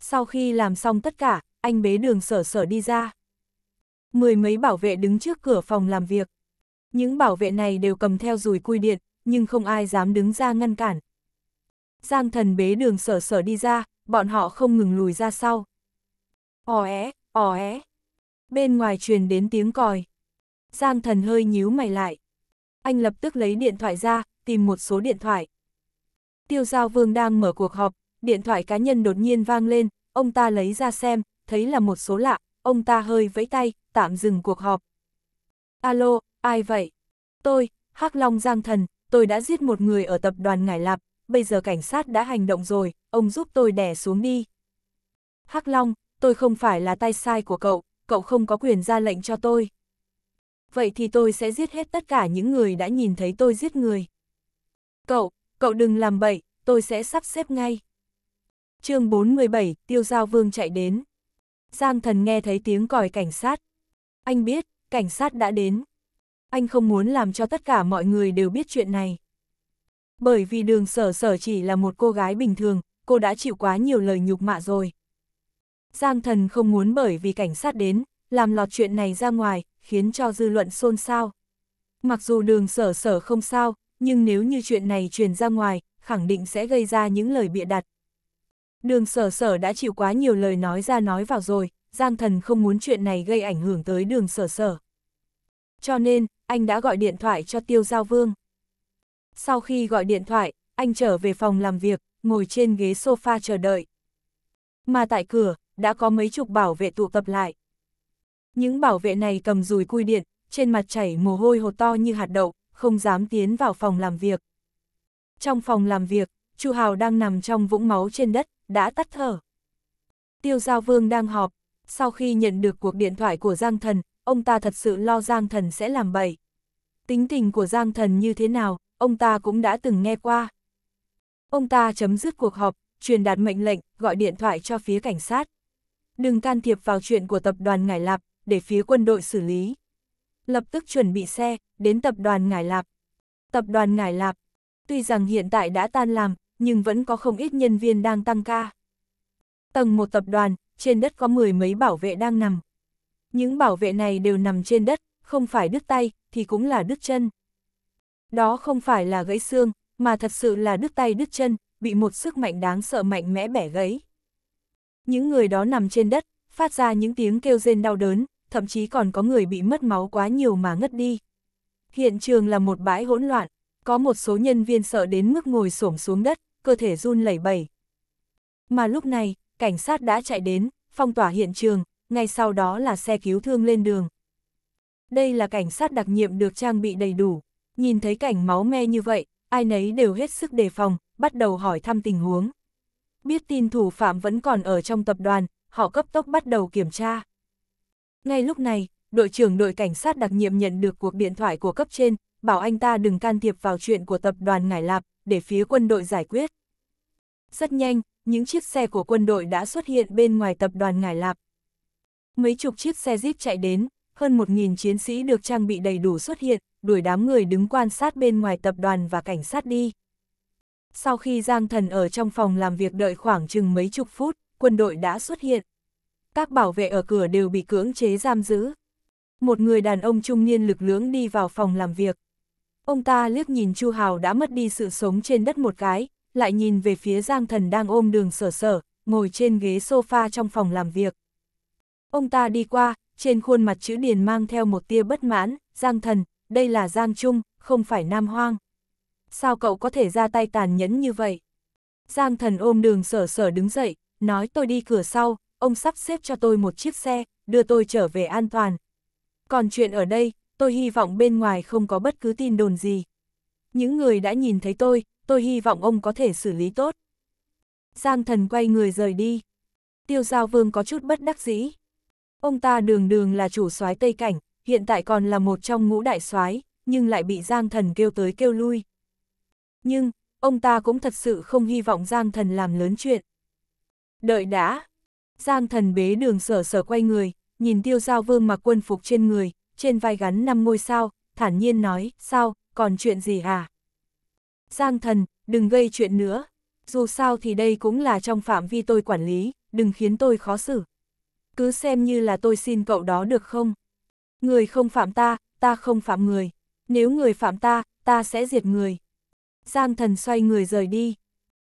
Sau khi làm xong tất cả, anh bế đường sở sở đi ra. Mười mấy bảo vệ đứng trước cửa phòng làm việc. Những bảo vệ này đều cầm theo rùi cui điện, nhưng không ai dám đứng ra ngăn cản. Giang thần bế đường sở sở đi ra, bọn họ không ngừng lùi ra sau. ồ é, ồ é. Bên ngoài truyền đến tiếng còi. Giang thần hơi nhíu mày lại. Anh lập tức lấy điện thoại ra, tìm một số điện thoại. Tiêu Giao Vương đang mở cuộc họp, điện thoại cá nhân đột nhiên vang lên, ông ta lấy ra xem, thấy là một số lạ, ông ta hơi vẫy tay, tạm dừng cuộc họp. Alo, ai vậy? Tôi, Hắc Long Giang Thần, tôi đã giết một người ở tập đoàn Ngải Lạp, bây giờ cảnh sát đã hành động rồi, ông giúp tôi đè xuống đi. Hắc Long, tôi không phải là tay sai của cậu, cậu không có quyền ra lệnh cho tôi. Vậy thì tôi sẽ giết hết tất cả những người đã nhìn thấy tôi giết người. Cậu, cậu đừng làm bậy, tôi sẽ sắp xếp ngay chương 417, tiêu giao vương chạy đến. Giang thần nghe thấy tiếng còi cảnh sát. Anh biết, cảnh sát đã đến. Anh không muốn làm cho tất cả mọi người đều biết chuyện này. Bởi vì đường sở sở chỉ là một cô gái bình thường, cô đã chịu quá nhiều lời nhục mạ rồi. Giang thần không muốn bởi vì cảnh sát đến, làm lọt chuyện này ra ngoài, khiến cho dư luận xôn xao. Mặc dù đường sở sở không sao, nhưng nếu như chuyện này truyền ra ngoài, khẳng định sẽ gây ra những lời bịa đặt, Đường sở sở đã chịu quá nhiều lời nói ra nói vào rồi, Giang thần không muốn chuyện này gây ảnh hưởng tới đường sở sở. Cho nên, anh đã gọi điện thoại cho Tiêu Giao Vương. Sau khi gọi điện thoại, anh trở về phòng làm việc, ngồi trên ghế sofa chờ đợi. Mà tại cửa, đã có mấy chục bảo vệ tụ tập lại. Những bảo vệ này cầm rùi cui điện, trên mặt chảy mồ hôi hột to như hạt đậu, không dám tiến vào phòng làm việc. Trong phòng làm việc, Chu Hào đang nằm trong vũng máu trên đất, đã tắt thở. Tiêu Giao Vương đang họp, sau khi nhận được cuộc điện thoại của Giang Thần, ông ta thật sự lo Giang Thần sẽ làm bậy. Tính tình của Giang Thần như thế nào, ông ta cũng đã từng nghe qua. Ông ta chấm dứt cuộc họp, truyền đạt mệnh lệnh, gọi điện thoại cho phía cảnh sát. Đừng can thiệp vào chuyện của tập đoàn Ngải Lạp, để phía quân đội xử lý. Lập tức chuẩn bị xe, đến tập đoàn Ngải Lạp. Tập đoàn Ngải Lạp, tuy rằng hiện tại đã tan làm, nhưng vẫn có không ít nhân viên đang tăng ca. Tầng một tập đoàn, trên đất có mười mấy bảo vệ đang nằm. Những bảo vệ này đều nằm trên đất, không phải đứt tay, thì cũng là đứt chân. Đó không phải là gãy xương, mà thật sự là đứt tay đứt chân, bị một sức mạnh đáng sợ mạnh mẽ bẻ gãy. Những người đó nằm trên đất, phát ra những tiếng kêu rên đau đớn, thậm chí còn có người bị mất máu quá nhiều mà ngất đi. Hiện trường là một bãi hỗn loạn, có một số nhân viên sợ đến mức ngồi xổm xuống đất, cơ thể run lẩy bẩy. Mà lúc này, cảnh sát đã chạy đến, phong tỏa hiện trường, ngay sau đó là xe cứu thương lên đường. Đây là cảnh sát đặc nhiệm được trang bị đầy đủ, nhìn thấy cảnh máu me như vậy, ai nấy đều hết sức đề phòng, bắt đầu hỏi thăm tình huống. Biết tin thủ phạm vẫn còn ở trong tập đoàn, họ cấp tốc bắt đầu kiểm tra. Ngay lúc này, đội trưởng đội cảnh sát đặc nhiệm nhận được cuộc điện thoại của cấp trên, bảo anh ta đừng can thiệp vào chuyện của tập đoàn Ngải Lạp, để phía quân đội giải quyết. Rất nhanh, những chiếc xe của quân đội đã xuất hiện bên ngoài tập đoàn Ngải Lạp. Mấy chục chiếc xe jeep chạy đến, hơn một nghìn chiến sĩ được trang bị đầy đủ xuất hiện, đuổi đám người đứng quan sát bên ngoài tập đoàn và cảnh sát đi. Sau khi Giang Thần ở trong phòng làm việc đợi khoảng chừng mấy chục phút, quân đội đã xuất hiện. Các bảo vệ ở cửa đều bị cưỡng chế giam giữ. Một người đàn ông trung niên lực lưỡng đi vào phòng làm việc. Ông ta liếc nhìn Chu Hào đã mất đi sự sống trên đất một cái, lại nhìn về phía Giang Thần đang ôm đường sở sở, ngồi trên ghế sofa trong phòng làm việc. Ông ta đi qua, trên khuôn mặt chữ điền mang theo một tia bất mãn, Giang Thần, đây là Giang Trung, không phải Nam Hoang. Sao cậu có thể ra tay tàn nhẫn như vậy? Giang Thần ôm đường sở sở đứng dậy, nói tôi đi cửa sau, ông sắp xếp cho tôi một chiếc xe, đưa tôi trở về an toàn. Còn chuyện ở đây, tôi hy vọng bên ngoài không có bất cứ tin đồn gì. Những người đã nhìn thấy tôi, tôi hy vọng ông có thể xử lý tốt. Giang thần quay người rời đi. Tiêu Giao Vương có chút bất đắc dĩ. Ông ta đường đường là chủ soái Tây Cảnh, hiện tại còn là một trong ngũ đại soái, nhưng lại bị Giang thần kêu tới kêu lui. Nhưng, ông ta cũng thật sự không hy vọng Giang thần làm lớn chuyện. Đợi đã. Giang thần bế đường sở sở quay người, nhìn Tiêu Giao Vương mặc quân phục trên người, trên vai gắn năm ngôi sao, thản nhiên nói, sao, còn chuyện gì À? Giang thần, đừng gây chuyện nữa. Dù sao thì đây cũng là trong phạm vi tôi quản lý, đừng khiến tôi khó xử. Cứ xem như là tôi xin cậu đó được không? Người không phạm ta, ta không phạm người. Nếu người phạm ta, ta sẽ diệt người. Giang thần xoay người rời đi.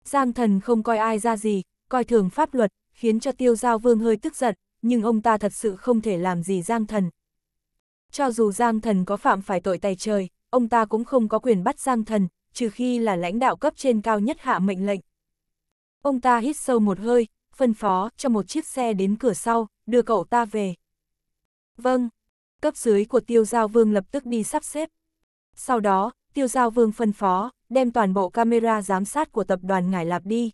Giang thần không coi ai ra gì, coi thường pháp luật, khiến cho tiêu giao vương hơi tức giận, nhưng ông ta thật sự không thể làm gì Giang thần. Cho dù Giang thần có phạm phải tội tài trời, ông ta cũng không có quyền bắt Giang thần, trừ khi là lãnh đạo cấp trên cao nhất hạ mệnh lệnh. Ông ta hít sâu một hơi, phân phó cho một chiếc xe đến cửa sau, đưa cậu ta về. Vâng, cấp dưới của tiêu giao vương lập tức đi sắp xếp. Sau đó, tiêu giao vương phân phó, đem toàn bộ camera giám sát của tập đoàn Ngải Lạp đi.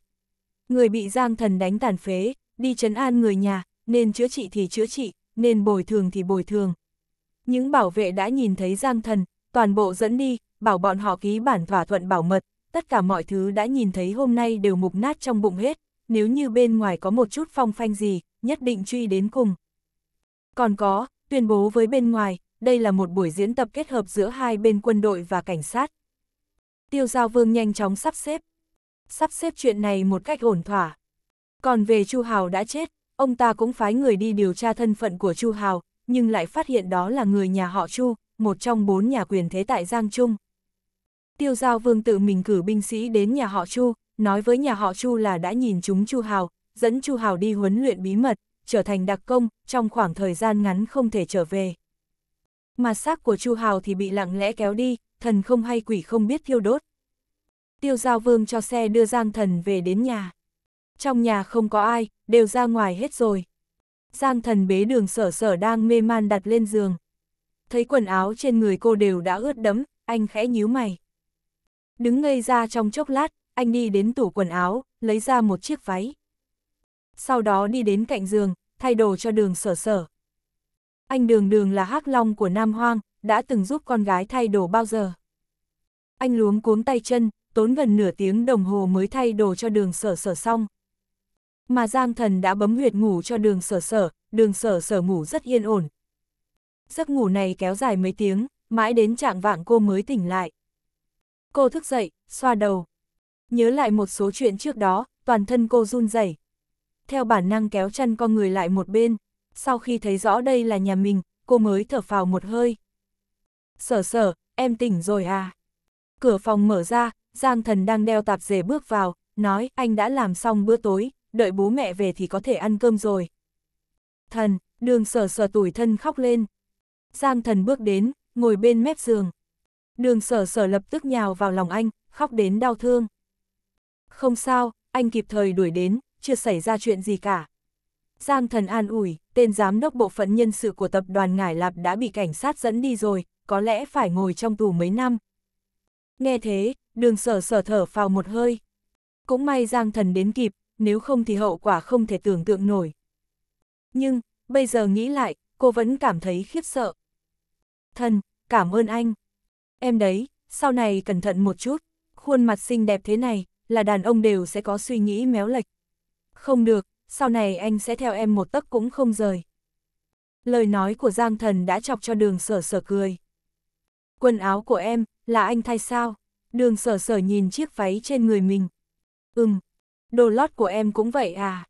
Người bị giang thần đánh tàn phế, đi chấn an người nhà, nên chữa trị thì chữa trị, nên bồi thường thì bồi thường. Những bảo vệ đã nhìn thấy giang thần, toàn bộ dẫn đi, bảo bọn họ ký bản thỏa thuận bảo mật, tất cả mọi thứ đã nhìn thấy hôm nay đều mục nát trong bụng hết, nếu như bên ngoài có một chút phong phanh gì, nhất định truy đến cùng. Còn có, tuyên bố với bên ngoài, đây là một buổi diễn tập kết hợp giữa hai bên quân đội và cảnh sát. Tiêu Giao Vương nhanh chóng sắp xếp. Sắp xếp chuyện này một cách ổn thỏa. Còn về Chu Hào đã chết, ông ta cũng phái người đi điều tra thân phận của Chu Hào, nhưng lại phát hiện đó là người nhà họ Chu, một trong bốn nhà quyền thế tại Giang Trung tiêu giao vương tự mình cử binh sĩ đến nhà họ Chu, nói với nhà họ Chu là đã nhìn chúng Chu Hào, dẫn Chu Hào đi huấn luyện bí mật, trở thành đặc công, trong khoảng thời gian ngắn không thể trở về. Mà xác của Chu Hào thì bị lặng lẽ kéo đi, thần không hay quỷ không biết thiêu đốt. Tiêu giao vương cho xe đưa Giang thần về đến nhà. Trong nhà không có ai, đều ra ngoài hết rồi. Giang thần bế đường sở sở đang mê man đặt lên giường. Thấy quần áo trên người cô đều đã ướt đẫm, anh khẽ nhíu mày. Đứng ngây ra trong chốc lát, anh đi đến tủ quần áo, lấy ra một chiếc váy. Sau đó đi đến cạnh giường, thay đồ cho đường sở sở. Anh đường đường là hắc long của Nam Hoang, đã từng giúp con gái thay đồ bao giờ. Anh luống cuống tay chân, tốn gần nửa tiếng đồng hồ mới thay đồ cho đường sở sở xong. Mà Giang Thần đã bấm huyệt ngủ cho đường sở sở, đường sở sở ngủ rất yên ổn. Giấc ngủ này kéo dài mấy tiếng, mãi đến trạng vạng cô mới tỉnh lại. Cô thức dậy, xoa đầu. Nhớ lại một số chuyện trước đó, toàn thân cô run rẩy. Theo bản năng kéo chân con người lại một bên, sau khi thấy rõ đây là nhà mình, cô mới thở phào một hơi. Sở sở, em tỉnh rồi à? Cửa phòng mở ra, Giang thần đang đeo tạp dề bước vào, nói anh đã làm xong bữa tối, đợi bố mẹ về thì có thể ăn cơm rồi. Thần, đường sở sở tủi thân khóc lên. Giang thần bước đến, ngồi bên mép giường đường sở sở lập tức nhào vào lòng anh, khóc đến đau thương. Không sao, anh kịp thời đuổi đến, chưa xảy ra chuyện gì cả. Giang thần an ủi, tên giám đốc bộ phận nhân sự của tập đoàn Ngải Lạp đã bị cảnh sát dẫn đi rồi, có lẽ phải ngồi trong tù mấy năm. Nghe thế, đường sở sở thở vào một hơi. Cũng may Giang thần đến kịp, nếu không thì hậu quả không thể tưởng tượng nổi. Nhưng, bây giờ nghĩ lại, cô vẫn cảm thấy khiếp sợ. Thần, cảm ơn anh. Em đấy, sau này cẩn thận một chút, khuôn mặt xinh đẹp thế này, là đàn ông đều sẽ có suy nghĩ méo lệch. Không được, sau này anh sẽ theo em một tấc cũng không rời. Lời nói của Giang Thần đã chọc cho đường sở sở cười. Quần áo của em, là anh thay sao? Đường sở sở nhìn chiếc váy trên người mình. Ừm, đồ lót của em cũng vậy à?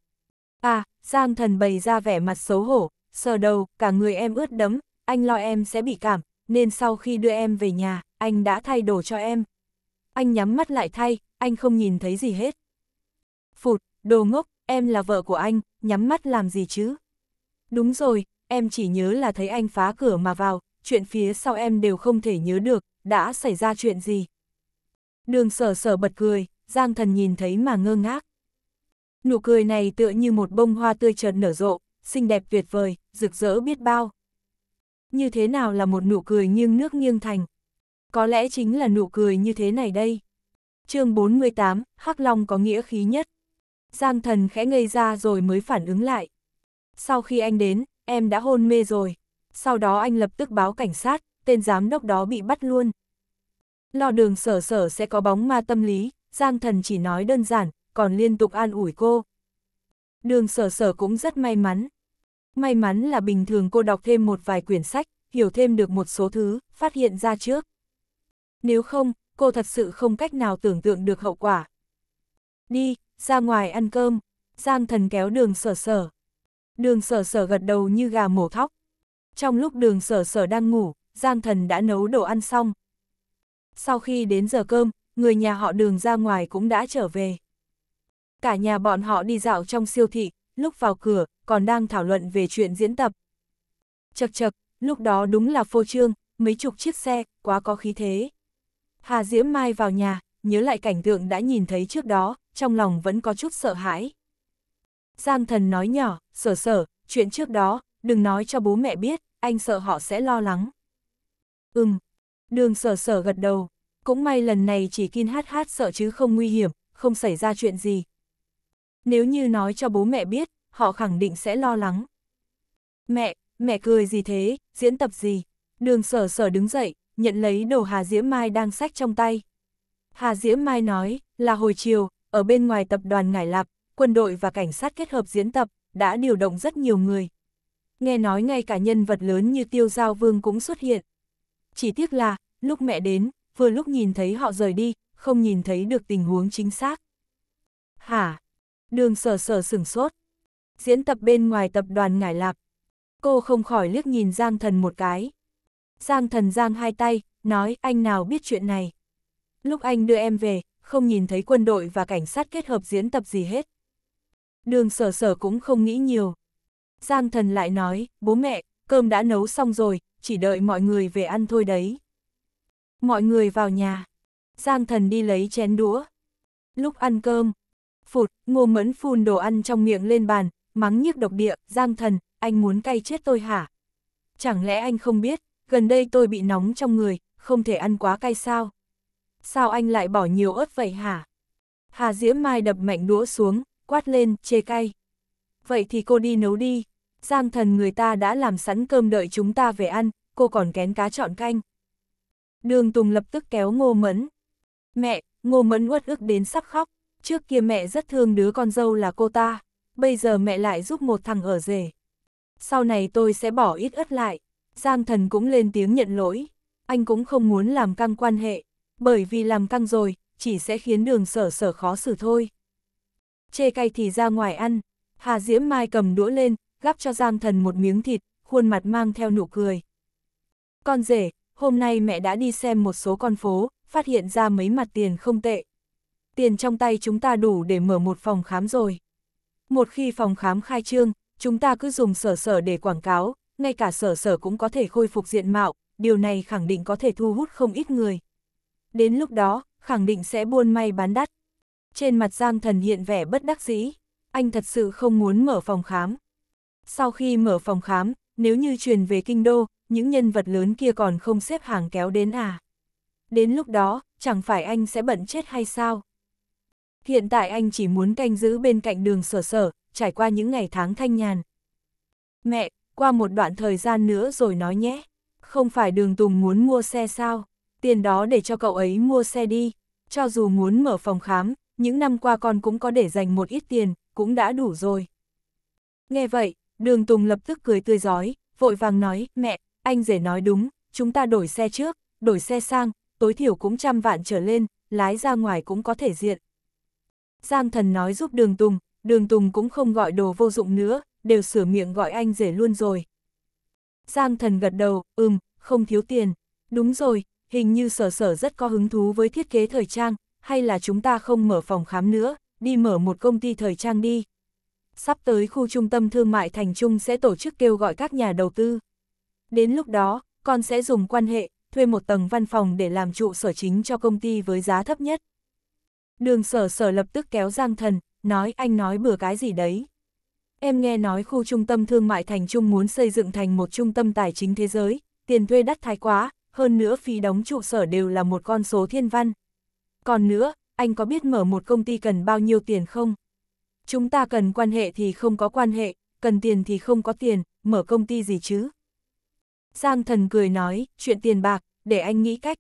À, Giang Thần bày ra vẻ mặt xấu hổ, sờ đầu, cả người em ướt đấm, anh lo em sẽ bị cảm, nên sau khi đưa em về nhà, anh đã thay đồ cho em. Anh nhắm mắt lại thay, anh không nhìn thấy gì hết. Phụt, đồ ngốc, em là vợ của anh, nhắm mắt làm gì chứ? Đúng rồi, em chỉ nhớ là thấy anh phá cửa mà vào, chuyện phía sau em đều không thể nhớ được, đã xảy ra chuyện gì? Đường sở sở bật cười, Giang thần nhìn thấy mà ngơ ngác. Nụ cười này tựa như một bông hoa tươi chợt nở rộ, xinh đẹp tuyệt vời, rực rỡ biết bao như thế nào là một nụ cười nghiêng nước nghiêng thành. Có lẽ chính là nụ cười như thế này đây. chương 48, Hắc Long có nghĩa khí nhất. Giang thần khẽ ngây ra rồi mới phản ứng lại. Sau khi anh đến, em đã hôn mê rồi. Sau đó anh lập tức báo cảnh sát, tên giám đốc đó bị bắt luôn. Lo đường sở sở sẽ có bóng ma tâm lý, Giang thần chỉ nói đơn giản, còn liên tục an ủi cô. Đường sở sở cũng rất may mắn, May mắn là bình thường cô đọc thêm một vài quyển sách, hiểu thêm được một số thứ, phát hiện ra trước. Nếu không, cô thật sự không cách nào tưởng tượng được hậu quả. Đi, ra ngoài ăn cơm, Giang thần kéo đường sở sở. Đường sở sở gật đầu như gà mổ thóc. Trong lúc đường sở sở đang ngủ, Giang thần đã nấu đồ ăn xong. Sau khi đến giờ cơm, người nhà họ đường ra ngoài cũng đã trở về. Cả nhà bọn họ đi dạo trong siêu thị, lúc vào cửa, còn đang thảo luận về chuyện diễn tập. Chật chật, lúc đó đúng là phô trương, mấy chục chiếc xe, quá có khí thế. Hà Diễm Mai vào nhà, nhớ lại cảnh tượng đã nhìn thấy trước đó, trong lòng vẫn có chút sợ hãi. Giang thần nói nhỏ, sở sở, chuyện trước đó, đừng nói cho bố mẹ biết, anh sợ họ sẽ lo lắng. Ừm, đường sở sở gật đầu, cũng may lần này chỉ kinh hát hát sợ chứ không nguy hiểm, không xảy ra chuyện gì. Nếu như nói cho bố mẹ biết, họ khẳng định sẽ lo lắng. Mẹ, mẹ cười gì thế, diễn tập gì? Đường sở sở đứng dậy, nhận lấy đồ Hà Diễm Mai đang sách trong tay. Hà Diễm Mai nói, là hồi chiều, ở bên ngoài tập đoàn Ngải Lạp, quân đội và cảnh sát kết hợp diễn tập, đã điều động rất nhiều người. Nghe nói ngay cả nhân vật lớn như Tiêu Giao Vương cũng xuất hiện. Chỉ tiếc là, lúc mẹ đến, vừa lúc nhìn thấy họ rời đi, không nhìn thấy được tình huống chính xác. Hả? Đường sở sở sửng sốt, diễn tập bên ngoài tập đoàn ngải lạc. Cô không khỏi liếc nhìn Giang Thần một cái. Giang Thần giang hai tay, nói anh nào biết chuyện này. Lúc anh đưa em về, không nhìn thấy quân đội và cảnh sát kết hợp diễn tập gì hết. Đường sở sở cũng không nghĩ nhiều. Giang Thần lại nói, bố mẹ, cơm đã nấu xong rồi, chỉ đợi mọi người về ăn thôi đấy. Mọi người vào nhà. Giang Thần đi lấy chén đũa. Lúc ăn cơm, phụt, ngô mẫn phun đồ ăn trong miệng lên bàn, mắng nhiếc độc địa, giang thần, anh muốn cay chết tôi hả? Chẳng lẽ anh không biết, gần đây tôi bị nóng trong người, không thể ăn quá cay sao? Sao anh lại bỏ nhiều ớt vậy hả? Hà Diễm Mai đập mạnh đũa xuống, quát lên, chê cay. Vậy thì cô đi nấu đi. Giang thần người ta đã làm sẵn cơm đợi chúng ta về ăn, cô còn kén cá chọn canh. Đường Tùng lập tức kéo Ngô Mẫn. Mẹ, Ngô Mẫn uất ức đến sắp khóc, trước kia mẹ rất thương đứa con dâu là cô ta bây giờ mẹ lại giúp một thằng ở rể. Sau này tôi sẽ bỏ ít ớt lại. Giang thần cũng lên tiếng nhận lỗi. Anh cũng không muốn làm căng quan hệ, bởi vì làm căng rồi, chỉ sẽ khiến đường sở sở khó xử thôi. Chê cay thì ra ngoài ăn, Hà Diễm Mai cầm đũa lên, gắp cho Giang thần một miếng thịt, khuôn mặt mang theo nụ cười. Con rể, hôm nay mẹ đã đi xem một số con phố, phát hiện ra mấy mặt tiền không tệ. Tiền trong tay chúng ta đủ để mở một phòng khám rồi. Một khi phòng khám khai trương, chúng ta cứ dùng sở sở để quảng cáo, ngay cả sở sở cũng có thể khôi phục diện mạo, điều này khẳng định có thể thu hút không ít người. Đến lúc đó, khẳng định sẽ buôn may bán đắt. Trên mặt Giang Thần hiện vẻ bất đắc dĩ, anh thật sự không muốn mở phòng khám. Sau khi mở phòng khám, nếu như truyền về kinh đô, những nhân vật lớn kia còn không xếp hàng kéo đến à. Đến lúc đó, chẳng phải anh sẽ bận chết hay sao? Hiện tại anh chỉ muốn canh giữ bên cạnh đường sở sở, trải qua những ngày tháng thanh nhàn. Mẹ, qua một đoạn thời gian nữa rồi nói nhé. Không phải đường Tùng muốn mua xe sao? Tiền đó để cho cậu ấy mua xe đi. Cho dù muốn mở phòng khám, những năm qua con cũng có để dành một ít tiền, cũng đã đủ rồi. Nghe vậy, đường Tùng lập tức cười tươi giói, vội vàng nói, mẹ, anh rể nói đúng, chúng ta đổi xe trước, đổi xe sang, tối thiểu cũng trăm vạn trở lên, lái ra ngoài cũng có thể diện. Giang thần nói giúp đường Tùng, đường Tùng cũng không gọi đồ vô dụng nữa, đều sửa miệng gọi anh rể luôn rồi. Giang thần gật đầu, ừm, không thiếu tiền. Đúng rồi, hình như sở sở rất có hứng thú với thiết kế thời trang, hay là chúng ta không mở phòng khám nữa, đi mở một công ty thời trang đi. Sắp tới khu trung tâm thương mại Thành Trung sẽ tổ chức kêu gọi các nhà đầu tư. Đến lúc đó, con sẽ dùng quan hệ, thuê một tầng văn phòng để làm trụ sở chính cho công ty với giá thấp nhất. Đường sở sở lập tức kéo Giang Thần, nói anh nói bừa cái gì đấy. Em nghe nói khu trung tâm thương mại thành trung muốn xây dựng thành một trung tâm tài chính thế giới, tiền thuê đắt thái quá, hơn nữa phí đóng trụ sở đều là một con số thiên văn. Còn nữa, anh có biết mở một công ty cần bao nhiêu tiền không? Chúng ta cần quan hệ thì không có quan hệ, cần tiền thì không có tiền, mở công ty gì chứ? Giang thần cười nói, chuyện tiền bạc, để anh nghĩ cách.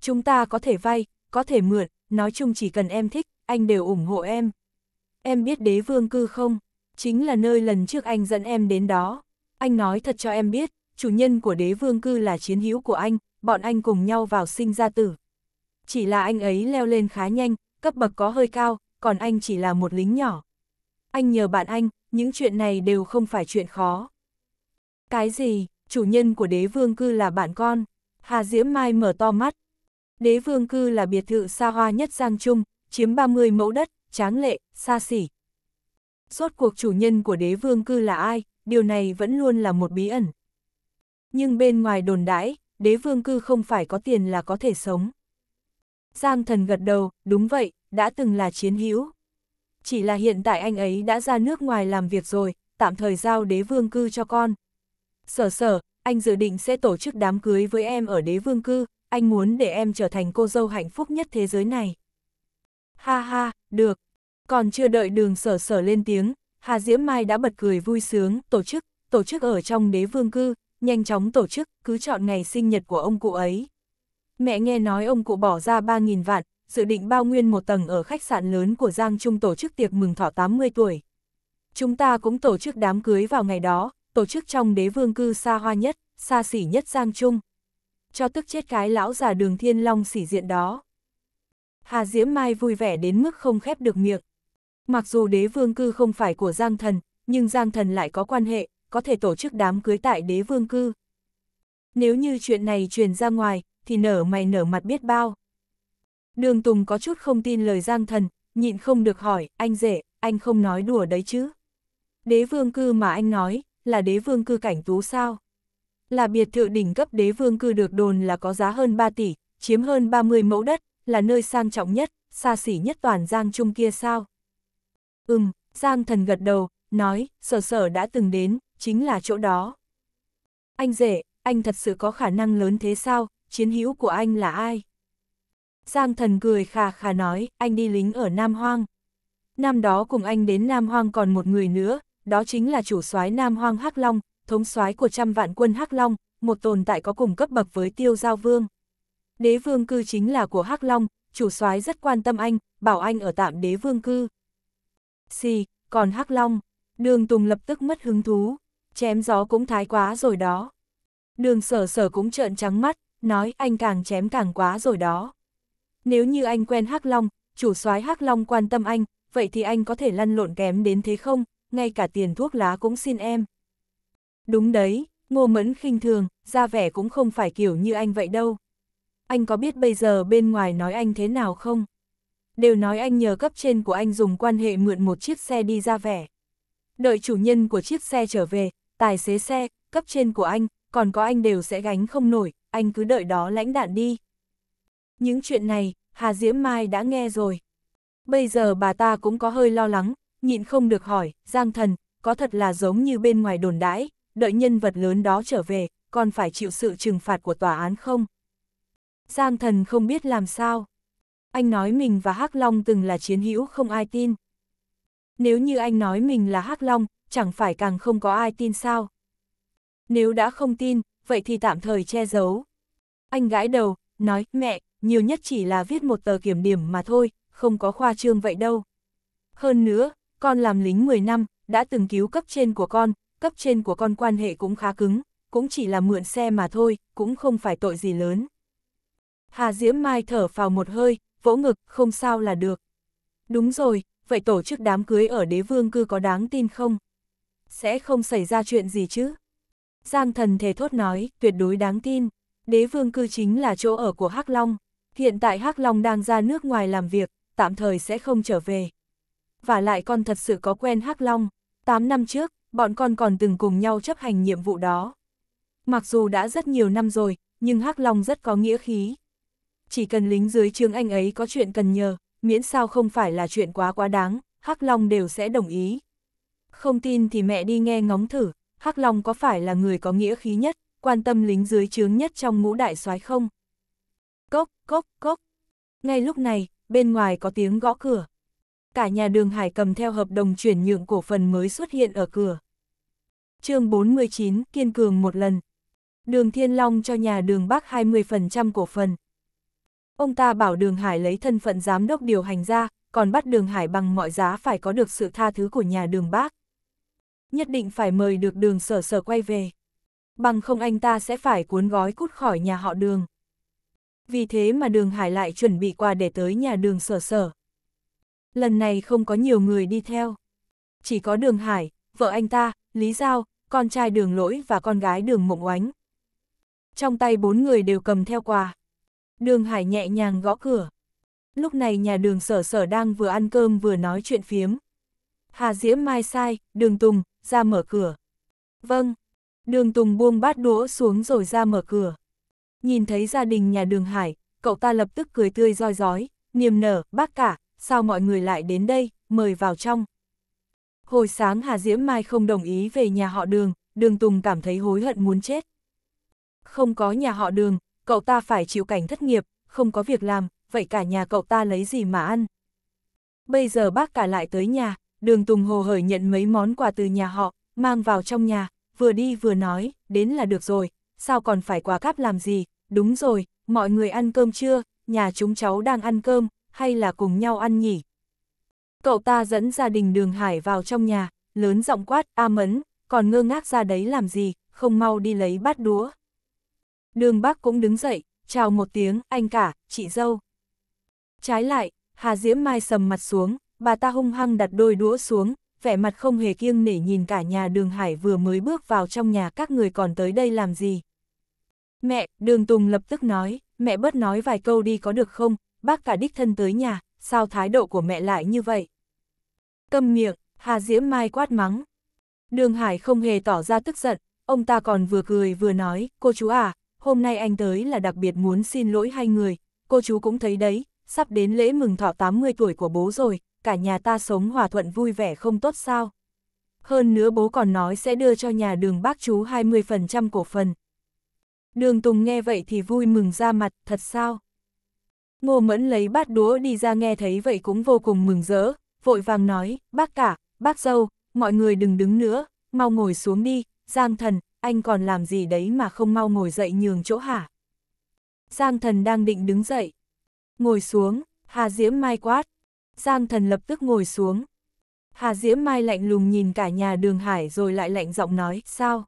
Chúng ta có thể vay, có thể mượn, nói chung chỉ cần em thích, anh đều ủng hộ em. Em biết đế vương cư không? Chính là nơi lần trước anh dẫn em đến đó. Anh nói thật cho em biết, chủ nhân của đế vương cư là chiến hữu của anh, bọn anh cùng nhau vào sinh ra tử. Chỉ là anh ấy leo lên khá nhanh, cấp bậc có hơi cao, còn anh chỉ là một lính nhỏ. Anh nhờ bạn anh, những chuyện này đều không phải chuyện khó. Cái gì, chủ nhân của đế vương cư là bạn con? Hà Diễm Mai mở to mắt, Đế vương cư là biệt thự xa hoa nhất Giang Trung, chiếm 30 mẫu đất, tráng lệ, xa xỉ. Rốt cuộc chủ nhân của đế vương cư là ai, điều này vẫn luôn là một bí ẩn. Nhưng bên ngoài đồn đãi, đế vương cư không phải có tiền là có thể sống. Giang thần gật đầu, đúng vậy, đã từng là chiến hữu. Chỉ là hiện tại anh ấy đã ra nước ngoài làm việc rồi, tạm thời giao đế vương cư cho con. Sở sở, anh dự định sẽ tổ chức đám cưới với em ở đế vương cư, anh muốn để em trở thành cô dâu hạnh phúc nhất thế giới này. Ha ha, được. Còn chưa đợi đường sở sở lên tiếng, Hà Diễm Mai đã bật cười vui sướng, tổ chức, tổ chức ở trong đế vương cư, nhanh chóng tổ chức, cứ chọn ngày sinh nhật của ông cụ ấy. Mẹ nghe nói ông cụ bỏ ra 3.000 vạn, dự định bao nguyên một tầng ở khách sạn lớn của Giang Trung tổ chức tiệc mừng thọ 80 tuổi. Chúng ta cũng tổ chức đám cưới vào ngày đó, tổ chức trong đế vương cư xa hoa nhất, xa xỉ nhất Giang Trung cho tức chết cái lão già đường thiên long sỉ diện đó. Hà Diễm Mai vui vẻ đến mức không khép được miệng. Mặc dù đế vương cư không phải của Giang Thần, nhưng Giang Thần lại có quan hệ, có thể tổ chức đám cưới tại đế vương cư. Nếu như chuyện này truyền ra ngoài, thì nở mày nở mặt biết bao. Đường Tùng có chút không tin lời Giang Thần, nhịn không được hỏi, anh rể, anh không nói đùa đấy chứ. Đế vương cư mà anh nói, là đế vương cư cảnh tú sao? là biệt thự đỉnh cấp đế vương cư được đồn là có giá hơn 3 tỷ, chiếm hơn 30 mẫu đất, là nơi sang trọng nhất, xa xỉ nhất toàn Giang Trung kia sao? Ừm, Giang thần gật đầu, nói, sở sở đã từng đến, chính là chỗ đó. Anh rể, anh thật sự có khả năng lớn thế sao, chiến hữu của anh là ai? Giang thần cười khà khà nói, anh đi lính ở Nam Hoang. Năm đó cùng anh đến Nam Hoang còn một người nữa, đó chính là chủ soái Nam Hoang Hắc Long, thống soái của trăm vạn quân Hắc Long, một tồn tại có cùng cấp bậc với tiêu giao vương. Đế vương cư chính là của Hắc Long, chủ soái rất quan tâm anh, bảo anh ở tạm đế vương cư. Xì, còn Hắc Long, đường Tùng lập tức mất hứng thú, chém gió cũng thái quá rồi đó. Đường sở sở cũng trợn trắng mắt, nói anh càng chém càng quá rồi đó. Nếu như anh quen Hắc Long, chủ soái Hắc Long quan tâm anh, vậy thì anh có thể lăn lộn kém đến thế không, ngay cả tiền thuốc lá cũng xin em. Đúng đấy, ngô mẫn khinh thường, ra vẻ cũng không phải kiểu như anh vậy đâu. Anh có biết bây giờ bên ngoài nói anh thế nào không? Đều nói anh nhờ cấp trên của anh dùng quan hệ mượn một chiếc xe đi ra vẻ. Đợi chủ nhân của chiếc xe trở về, tài xế xe, cấp trên của anh, còn có anh đều sẽ gánh không nổi, anh cứ đợi đó lãnh đạn đi. Những chuyện này, Hà Diễm Mai đã nghe rồi. Bây giờ bà ta cũng có hơi lo lắng, nhịn không được hỏi, Giang Thần, có thật là giống như bên ngoài đồn đãi, đợi nhân vật lớn đó trở về, còn phải chịu sự trừng phạt của tòa án không? Giang thần không biết làm sao. Anh nói mình và Hắc Long từng là chiến hữu không ai tin. Nếu như anh nói mình là Hắc Long, chẳng phải càng không có ai tin sao? Nếu đã không tin, vậy thì tạm thời che giấu. Anh gãi đầu, nói, mẹ, nhiều nhất chỉ là viết một tờ kiểm điểm mà thôi, không có khoa trương vậy đâu. Hơn nữa, con làm lính 10 năm, đã từng cứu cấp trên của con, cấp trên của con quan hệ cũng khá cứng, cũng chỉ là mượn xe mà thôi, cũng không phải tội gì lớn. Hà Diễm Mai thở vào một hơi, vỗ ngực, không sao là được. Đúng rồi, vậy tổ chức đám cưới ở đế vương cư có đáng tin không? Sẽ không xảy ra chuyện gì chứ? Giang thần thề thốt nói, tuyệt đối đáng tin. Đế vương cư chính là chỗ ở của Hắc Long. Hiện tại Hắc Long đang ra nước ngoài làm việc, tạm thời sẽ không trở về. Và lại con thật sự có quen Hắc Long. 8 năm trước, bọn con còn từng cùng nhau chấp hành nhiệm vụ đó. Mặc dù đã rất nhiều năm rồi, nhưng Hắc Long rất có nghĩa khí. Chỉ cần lính dưới trướng anh ấy có chuyện cần nhờ, miễn sao không phải là chuyện quá quá đáng, Hắc Long đều sẽ đồng ý. Không tin thì mẹ đi nghe ngóng thử, Hắc Long có phải là người có nghĩa khí nhất, quan tâm lính dưới trướng nhất trong ngũ đại soái không? Cốc, cốc, cốc. Ngay lúc này, bên ngoài có tiếng gõ cửa cả nhà đường Hải cầm theo hợp đồng chuyển nhượng cổ phần mới xuất hiện ở cửa. chương 49, kiên cường một lần. Đường Thiên Long cho nhà đường Bắc 20% cổ phần. Ông ta bảo đường Hải lấy thân phận giám đốc điều hành ra, còn bắt đường Hải bằng mọi giá phải có được sự tha thứ của nhà đường Bắc. Nhất định phải mời được đường sở sở quay về. Bằng không anh ta sẽ phải cuốn gói cút khỏi nhà họ đường. Vì thế mà đường Hải lại chuẩn bị quà để tới nhà đường sở sở. Lần này không có nhiều người đi theo. Chỉ có đường Hải, vợ anh ta, Lý Giao, con trai đường lỗi và con gái đường mộng oánh. Trong tay bốn người đều cầm theo quà. Đường Hải nhẹ nhàng gõ cửa. Lúc này nhà đường sở sở đang vừa ăn cơm vừa nói chuyện phiếm. Hà Diễm Mai sai, đường Tùng, ra mở cửa. Vâng. Đường Tùng buông bát đũa xuống rồi ra mở cửa. Nhìn thấy gia đình nhà đường Hải, cậu ta lập tức cười tươi roi rói, niềm nở, bác cả, sao mọi người lại đến đây, mời vào trong. Hồi sáng Hà Diễm Mai không đồng ý về nhà họ đường, đường Tùng cảm thấy hối hận muốn chết. Không có nhà họ đường, cậu ta phải chịu cảnh thất nghiệp, không có việc làm, vậy cả nhà cậu ta lấy gì mà ăn. Bây giờ bác cả lại tới nhà, đường Tùng hồ hởi nhận mấy món quà từ nhà họ, mang vào trong nhà, vừa đi vừa nói, đến là được rồi, sao còn phải quà cáp làm gì, đúng rồi, mọi người ăn cơm chưa, nhà chúng cháu đang ăn cơm, hay là cùng nhau ăn nhỉ? Cậu ta dẫn gia đình đường hải vào trong nhà, lớn giọng quát, a mấn, còn ngơ ngác ra đấy làm gì, không mau đi lấy bát đũa. Đường bác cũng đứng dậy, chào một tiếng, anh cả, chị dâu. Trái lại, Hà Diễm Mai sầm mặt xuống, bà ta hung hăng đặt đôi đũa xuống, vẻ mặt không hề kiêng nể nhìn cả nhà đường hải vừa mới bước vào trong nhà các người còn tới đây làm gì. Mẹ, đường Tùng lập tức nói, mẹ bớt nói vài câu đi có được không, bác cả đích thân tới nhà, sao thái độ của mẹ lại như vậy? Câm miệng, Hà Diễm Mai quát mắng. Đường Hải không hề tỏ ra tức giận, ông ta còn vừa cười vừa nói, cô chú à, hôm nay anh tới là đặc biệt muốn xin lỗi hai người, cô chú cũng thấy đấy, sắp đến lễ mừng thọ 80 tuổi của bố rồi, cả nhà ta sống hòa thuận vui vẻ không tốt sao. Hơn nữa bố còn nói sẽ đưa cho nhà đường bác chú 20% cổ phần. Đường Tùng nghe vậy thì vui mừng ra mặt, thật sao? Ngô Mẫn lấy bát đũa đi ra nghe thấy vậy cũng vô cùng mừng rỡ, vội vàng nói, bác cả, bác dâu, mọi người đừng đứng nữa, mau ngồi xuống đi, Giang thần, anh còn làm gì đấy mà không mau ngồi dậy nhường chỗ hả? Giang thần đang định đứng dậy. Ngồi xuống, Hà Diễm Mai quát. Giang thần lập tức ngồi xuống. Hà Diễm Mai lạnh lùng nhìn cả nhà đường hải rồi lại lạnh giọng nói, sao?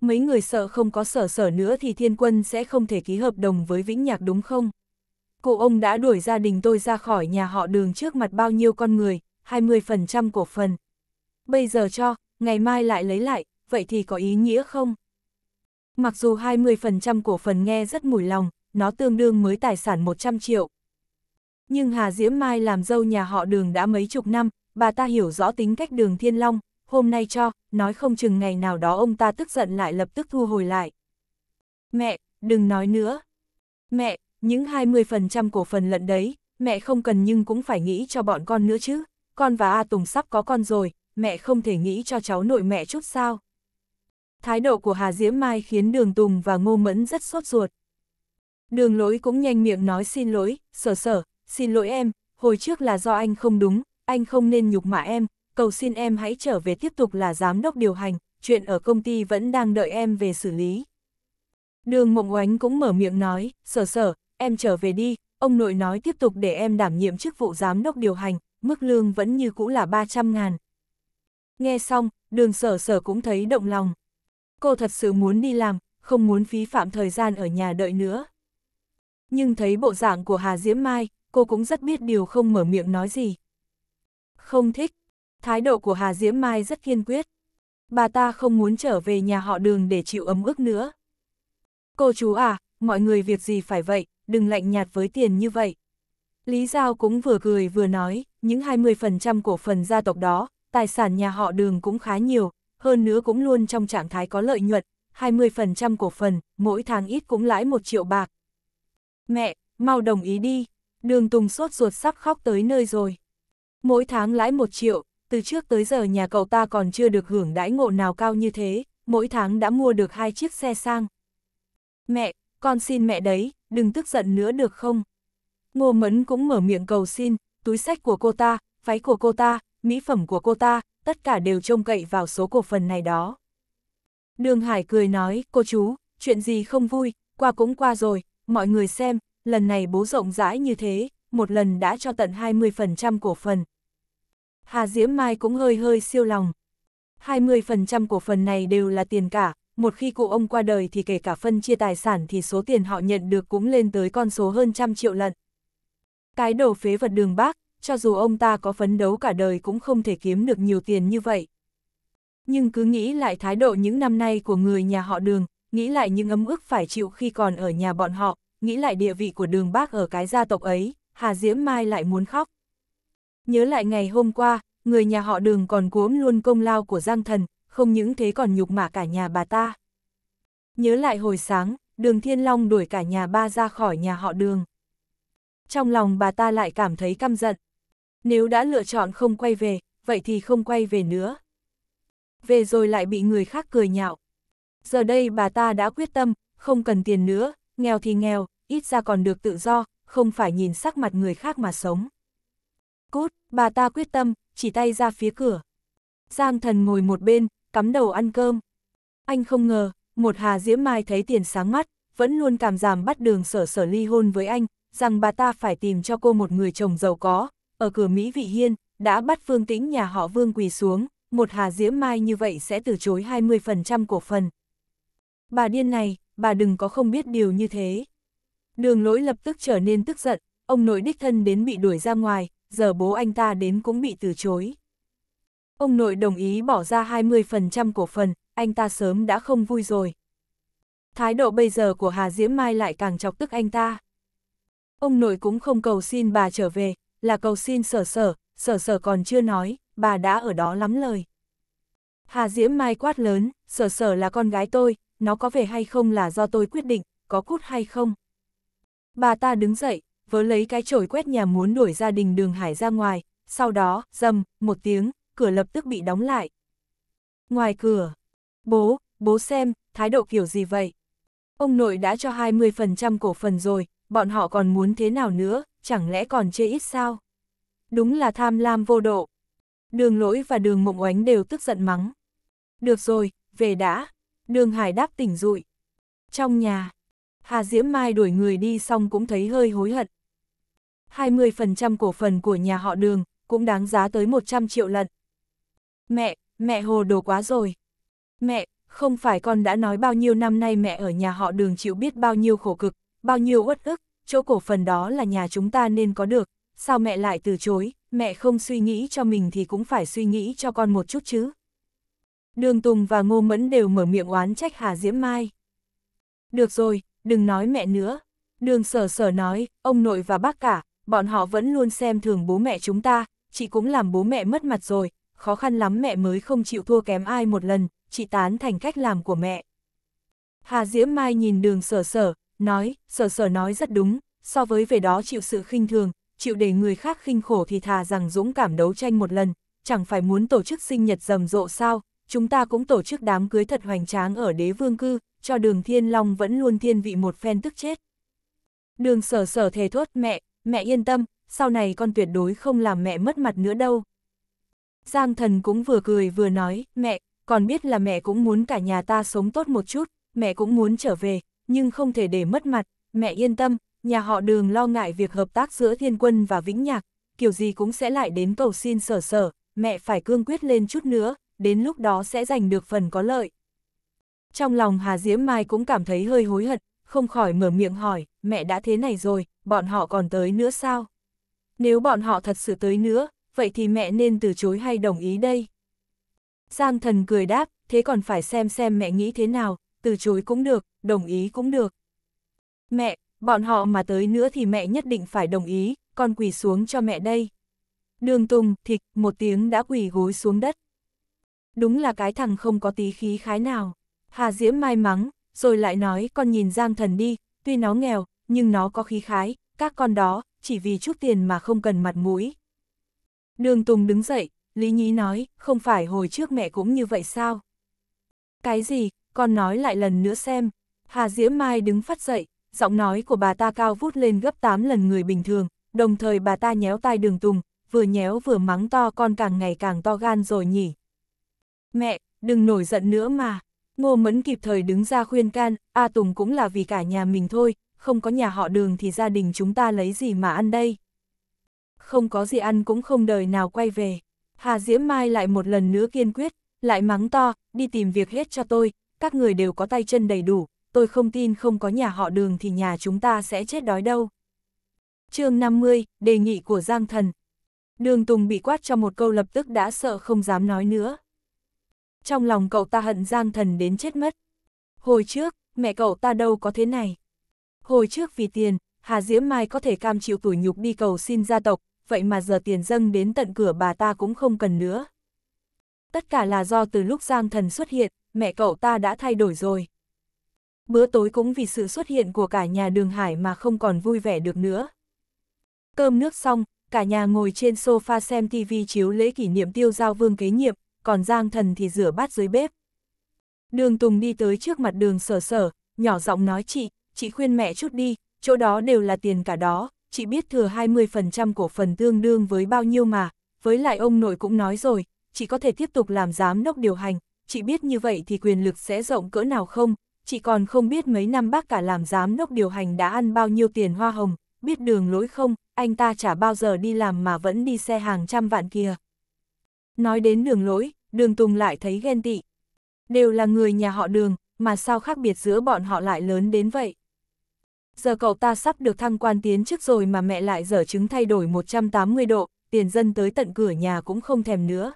Mấy người sợ không có sở sở nữa thì thiên quân sẽ không thể ký hợp đồng với Vĩnh Nhạc đúng không? Cụ ông đã đuổi gia đình tôi ra khỏi nhà họ đường trước mặt bao nhiêu con người, 20% cổ phần. Bây giờ cho, ngày mai lại lấy lại, vậy thì có ý nghĩa không? Mặc dù 20% cổ phần nghe rất mùi lòng, nó tương đương mới tài sản 100 triệu. Nhưng Hà Diễm Mai làm dâu nhà họ đường đã mấy chục năm, bà ta hiểu rõ tính cách đường Thiên Long, hôm nay cho, nói không chừng ngày nào đó ông ta tức giận lại lập tức thu hồi lại. Mẹ, đừng nói nữa. Mẹ, những 20% cổ phần lận đấy, mẹ không cần nhưng cũng phải nghĩ cho bọn con nữa chứ. Con và A Tùng sắp có con rồi, mẹ không thể nghĩ cho cháu nội mẹ chút sao. Thái độ của Hà Diễm Mai khiến Đường Tùng và Ngô Mẫn rất sốt ruột. Đường lối cũng nhanh miệng nói xin lỗi, sở sở, xin lỗi em, hồi trước là do anh không đúng, anh không nên nhục mạ em, cầu xin em hãy trở về tiếp tục là giám đốc điều hành, chuyện ở công ty vẫn đang đợi em về xử lý. Đường Mộng Oánh cũng mở miệng nói, sở sở, em trở về đi, ông nội nói tiếp tục để em đảm nhiệm chức vụ giám đốc điều hành, mức lương vẫn như cũ là 300 ngàn. Nghe xong, đường sở sở cũng thấy động lòng. Cô thật sự muốn đi làm, không muốn phí phạm thời gian ở nhà đợi nữa. Nhưng thấy bộ dạng của Hà Diễm Mai, cô cũng rất biết điều không mở miệng nói gì. Không thích. Thái độ của Hà Diễm Mai rất kiên quyết. Bà ta không muốn trở về nhà họ đường để chịu ấm ức nữa. Cô chú à, mọi người việc gì phải vậy, đừng lạnh nhạt với tiền như vậy. Lý Giao cũng vừa cười vừa nói, những 20% cổ phần gia tộc đó, tài sản nhà họ đường cũng khá nhiều, hơn nữa cũng luôn trong trạng thái có lợi nhuận, 20% cổ phần, mỗi tháng ít cũng lãi 1 triệu bạc. Mẹ, mau đồng ý đi, đường Tùng sốt ruột sắp khóc tới nơi rồi. Mỗi tháng lãi 1 triệu, từ trước tới giờ nhà cậu ta còn chưa được hưởng đãi ngộ nào cao như thế, mỗi tháng đã mua được hai chiếc xe sang. Mẹ, con xin mẹ đấy, đừng tức giận nữa được không? Ngô Mẫn cũng mở miệng cầu xin, túi sách của cô ta, váy của cô ta, mỹ phẩm của cô ta, tất cả đều trông cậy vào số cổ phần này đó. Đường Hải cười nói, cô chú, chuyện gì không vui, qua cũng qua rồi, mọi người xem, lần này bố rộng rãi như thế, một lần đã cho tận 20% cổ phần. Hà Diễm Mai cũng hơi hơi siêu lòng. 20% cổ phần này đều là tiền cả, một khi cụ ông qua đời thì kể cả phân chia tài sản thì số tiền họ nhận được cũng lên tới con số hơn trăm triệu lần. Cái đồ phế vật đường bác, cho dù ông ta có phấn đấu cả đời cũng không thể kiếm được nhiều tiền như vậy. Nhưng cứ nghĩ lại thái độ những năm nay của người nhà họ đường, nghĩ lại những ấm ức phải chịu khi còn ở nhà bọn họ, nghĩ lại địa vị của đường bác ở cái gia tộc ấy, Hà Diễm Mai lại muốn khóc. Nhớ lại ngày hôm qua, người nhà họ đường còn cuốm luôn công lao của Giang Thần, không những thế còn nhục mạ cả nhà bà ta. Nhớ lại hồi sáng, đường Thiên Long đuổi cả nhà ba ra khỏi nhà họ đường. Trong lòng bà ta lại cảm thấy căm giận. Nếu đã lựa chọn không quay về, vậy thì không quay về nữa. Về rồi lại bị người khác cười nhạo. Giờ đây bà ta đã quyết tâm, không cần tiền nữa, nghèo thì nghèo, ít ra còn được tự do, không phải nhìn sắc mặt người khác mà sống. Cút, bà ta quyết tâm, chỉ tay ra phía cửa. Giang thần ngồi một bên, cắm đầu ăn cơm. Anh không ngờ, một Hà Diễm Mai thấy tiền sáng mắt, vẫn luôn cảm giảm bắt đường sở sở ly hôn với anh, rằng bà ta phải tìm cho cô một người chồng giàu có, ở cửa Mỹ Vị Hiên, đã bắt Phương Tĩnh nhà họ Vương quỳ xuống, một Hà Diễm Mai như vậy sẽ từ chối 20% cổ phần. Bà điên này, bà đừng có không biết điều như thế. Đường lỗi lập tức trở nên tức giận, ông nội đích thân đến bị đuổi ra ngoài, giờ bố anh ta đến cũng bị từ chối ông nội đồng ý bỏ ra 20% cổ phần, anh ta sớm đã không vui rồi. Thái độ bây giờ của Hà Diễm Mai lại càng chọc tức anh ta. Ông nội cũng không cầu xin bà trở về, là cầu xin sở sở, sở sở còn chưa nói, bà đã ở đó lắm lời. Hà Diễm Mai quát lớn, sở sở là con gái tôi, nó có về hay không là do tôi quyết định, có cút hay không. Bà ta đứng dậy, vớ lấy cái chổi quét nhà muốn đuổi gia đình đường Hải ra ngoài, sau đó, dầm, một tiếng, cửa lập tức bị đóng lại. Ngoài cửa, bố, bố xem, thái độ kiểu gì vậy? Ông nội đã cho 20% cổ phần rồi, bọn họ còn muốn thế nào nữa, chẳng lẽ còn chê ít sao? Đúng là tham lam vô độ. Đường lỗi và đường mộng oánh đều tức giận mắng. Được rồi, về đã. Đường hải đáp tỉnh rụi. Trong nhà, Hà Diễm Mai đuổi người đi xong cũng thấy hơi hối hận. 20% cổ phần của nhà họ đường cũng đáng giá tới 100 triệu lận. Mẹ, mẹ hồ đồ quá rồi. Mẹ, không phải con đã nói bao nhiêu năm nay mẹ ở nhà họ đường chịu biết bao nhiêu khổ cực, bao nhiêu uất ức, chỗ cổ phần đó là nhà chúng ta nên có được, sao mẹ lại từ chối, mẹ không suy nghĩ cho mình thì cũng phải suy nghĩ cho con một chút chứ. Đường Tùng và Ngô Mẫn đều mở miệng oán trách Hà Diễm Mai. Được rồi, đừng nói mẹ nữa. Đường sở sở nói, ông nội và bác cả, bọn họ vẫn luôn xem thường bố mẹ chúng ta, chị cũng làm bố mẹ mất mặt rồi, khó khăn lắm mẹ mới không chịu thua kém ai một lần, chị tán thành cách làm của mẹ. Hà Diễm Mai nhìn đường sở sở, nói, sở sở nói rất đúng, so với về đó chịu sự khinh thường, chịu để người khác khinh khổ thì thà rằng dũng cảm đấu tranh một lần, chẳng phải muốn tổ chức sinh nhật rầm rộ sao, chúng ta cũng tổ chức đám cưới thật hoành tráng ở đế vương cư, cho đường thiên long vẫn luôn thiên vị một phen tức chết. Đường sở sở thề thốt mẹ, mẹ yên tâm, sau này con tuyệt đối không làm mẹ mất mặt nữa đâu. Giang thần cũng vừa cười vừa nói, mẹ, còn biết là mẹ cũng muốn cả nhà ta sống tốt một chút, mẹ cũng muốn trở về, nhưng không thể để mất mặt, mẹ yên tâm, nhà họ đường lo ngại việc hợp tác giữa thiên quân và vĩnh nhạc, kiểu gì cũng sẽ lại đến cầu xin sở sở, mẹ phải cương quyết lên chút nữa, đến lúc đó sẽ giành được phần có lợi. Trong lòng Hà Diễm Mai cũng cảm thấy hơi hối hận, không khỏi mở miệng hỏi, mẹ đã thế này rồi, bọn họ còn tới nữa sao? Nếu bọn họ thật sự tới nữa, vậy thì mẹ nên từ chối hay đồng ý đây? Giang thần cười đáp, thế còn phải xem xem mẹ nghĩ thế nào, từ chối cũng được, đồng ý cũng được. Mẹ, bọn họ mà tới nữa thì mẹ nhất định phải đồng ý, con quỳ xuống cho mẹ đây. Đường Tùng, thịch, một tiếng đã quỳ gối xuống đất. Đúng là cái thằng không có tí khí khái nào. Hà Diễm may mắn, rồi lại nói con nhìn Giang Thần đi, tuy nó nghèo, nhưng nó có khí khái, các con đó, chỉ vì chút tiền mà không cần mặt mũi, Đường Tùng đứng dậy, Lý Nhí nói, không phải hồi trước mẹ cũng như vậy sao? Cái gì, con nói lại lần nữa xem. Hà Diễm Mai đứng phát dậy, giọng nói của bà ta cao vút lên gấp 8 lần người bình thường, đồng thời bà ta nhéo tai đường Tùng, vừa nhéo vừa mắng to con càng ngày càng to gan rồi nhỉ. Mẹ, đừng nổi giận nữa mà. Ngô Mẫn kịp thời đứng ra khuyên can, A Tùng cũng là vì cả nhà mình thôi, không có nhà họ đường thì gia đình chúng ta lấy gì mà ăn đây không có gì ăn cũng không đời nào quay về. Hà Diễm Mai lại một lần nữa kiên quyết, lại mắng to, đi tìm việc hết cho tôi, các người đều có tay chân đầy đủ, tôi không tin không có nhà họ đường thì nhà chúng ta sẽ chết đói đâu. chương 50, đề nghị của Giang Thần. Đường Tùng bị quát cho một câu lập tức đã sợ không dám nói nữa. Trong lòng cậu ta hận Giang Thần đến chết mất. Hồi trước, mẹ cậu ta đâu có thế này. Hồi trước vì tiền, Hà Diễm Mai có thể cam chịu tủi nhục đi cầu xin gia tộc, vậy mà giờ tiền dâng đến tận cửa bà ta cũng không cần nữa. Tất cả là do từ lúc Giang Thần xuất hiện, mẹ cậu ta đã thay đổi rồi. Bữa tối cũng vì sự xuất hiện của cả nhà đường hải mà không còn vui vẻ được nữa. Cơm nước xong, cả nhà ngồi trên sofa xem TV chiếu lễ kỷ niệm tiêu giao vương kế nhiệm, còn Giang Thần thì rửa bát dưới bếp. Đường Tùng đi tới trước mặt đường sở sở, nhỏ giọng nói chị, chị khuyên mẹ chút đi, chỗ đó đều là tiền cả đó, chị biết thừa 20% cổ phần tương đương với bao nhiêu mà, với lại ông nội cũng nói rồi, chị có thể tiếp tục làm giám đốc điều hành, chị biết như vậy thì quyền lực sẽ rộng cỡ nào không, chị còn không biết mấy năm bác cả làm giám đốc điều hành đã ăn bao nhiêu tiền hoa hồng, biết đường lối không, anh ta chả bao giờ đi làm mà vẫn đi xe hàng trăm vạn kia. Nói đến đường lối, đường Tùng lại thấy ghen tị. Đều là người nhà họ đường, mà sao khác biệt giữa bọn họ lại lớn đến vậy? giờ cậu ta sắp được thăng quan tiến chức rồi mà mẹ lại dở chứng thay đổi 180 độ, tiền dân tới tận cửa nhà cũng không thèm nữa.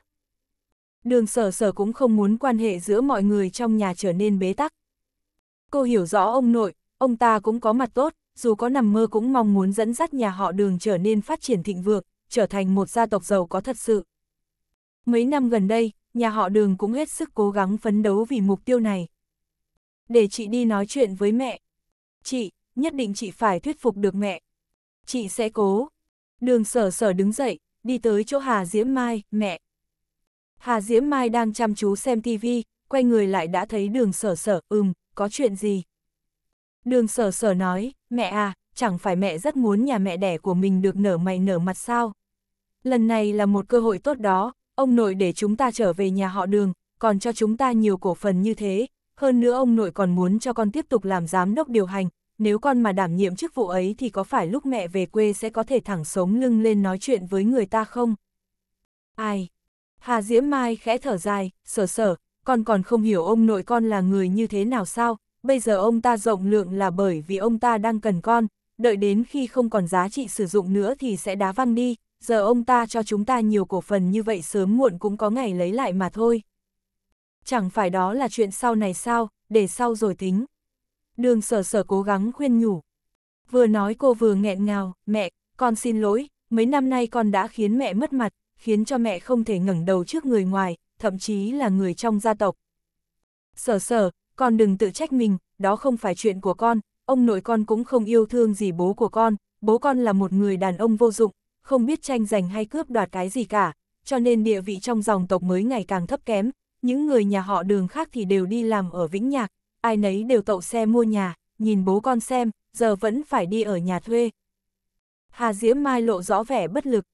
Đường sở sở cũng không muốn quan hệ giữa mọi người trong nhà trở nên bế tắc. Cô hiểu rõ ông nội, ông ta cũng có mặt tốt, dù có nằm mơ cũng mong muốn dẫn dắt nhà họ đường trở nên phát triển thịnh vượng, trở thành một gia tộc giàu có thật sự. Mấy năm gần đây, nhà họ đường cũng hết sức cố gắng phấn đấu vì mục tiêu này. Để chị đi nói chuyện với mẹ. Chị, nhất định chị phải thuyết phục được mẹ. Chị sẽ cố. Đường sở sở đứng dậy, đi tới chỗ Hà Diễm Mai, mẹ. Hà Diễm Mai đang chăm chú xem tivi, quay người lại đã thấy đường sở sở, ừm, có chuyện gì? Đường sở sở nói, mẹ à, chẳng phải mẹ rất muốn nhà mẹ đẻ của mình được nở mày nở mặt sao? Lần này là một cơ hội tốt đó, ông nội để chúng ta trở về nhà họ đường, còn cho chúng ta nhiều cổ phần như thế, hơn nữa ông nội còn muốn cho con tiếp tục làm giám đốc điều hành, nếu con mà đảm nhiệm chức vụ ấy thì có phải lúc mẹ về quê sẽ có thể thẳng sống lưng lên nói chuyện với người ta không? Ai? Hà Diễm Mai khẽ thở dài, sở sở, con còn không hiểu ông nội con là người như thế nào sao, bây giờ ông ta rộng lượng là bởi vì ông ta đang cần con, đợi đến khi không còn giá trị sử dụng nữa thì sẽ đá văng đi, giờ ông ta cho chúng ta nhiều cổ phần như vậy sớm muộn cũng có ngày lấy lại mà thôi. Chẳng phải đó là chuyện sau này sao, để sau rồi tính đường sở sở cố gắng khuyên nhủ. Vừa nói cô vừa nghẹn ngào, mẹ, con xin lỗi, mấy năm nay con đã khiến mẹ mất mặt, khiến cho mẹ không thể ngẩng đầu trước người ngoài, thậm chí là người trong gia tộc. Sở sở, con đừng tự trách mình, đó không phải chuyện của con, ông nội con cũng không yêu thương gì bố của con, bố con là một người đàn ông vô dụng, không biết tranh giành hay cướp đoạt cái gì cả, cho nên địa vị trong dòng tộc mới ngày càng thấp kém, những người nhà họ đường khác thì đều đi làm ở Vĩnh Nhạc, ai nấy đều tậu xe mua nhà, nhìn bố con xem, giờ vẫn phải đi ở nhà thuê. Hà Diễm Mai lộ rõ vẻ bất lực.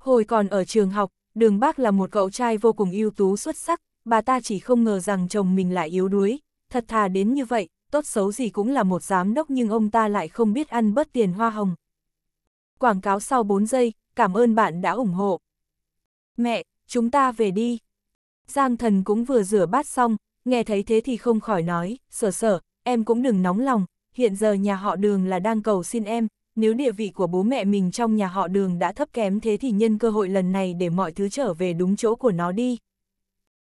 Hồi còn ở trường học, Đường Bác là một cậu trai vô cùng ưu tú xuất sắc, bà ta chỉ không ngờ rằng chồng mình lại yếu đuối, thật thà đến như vậy, tốt xấu gì cũng là một giám đốc nhưng ông ta lại không biết ăn bớt tiền hoa hồng. Quảng cáo sau 4 giây, cảm ơn bạn đã ủng hộ. Mẹ, chúng ta về đi. Giang thần cũng vừa rửa bát xong, nghe thấy thế thì không khỏi nói, sở sở, em cũng đừng nóng lòng, hiện giờ nhà họ đường là đang cầu xin em, nếu địa vị của bố mẹ mình trong nhà họ đường đã thấp kém thế thì nhân cơ hội lần này để mọi thứ trở về đúng chỗ của nó đi.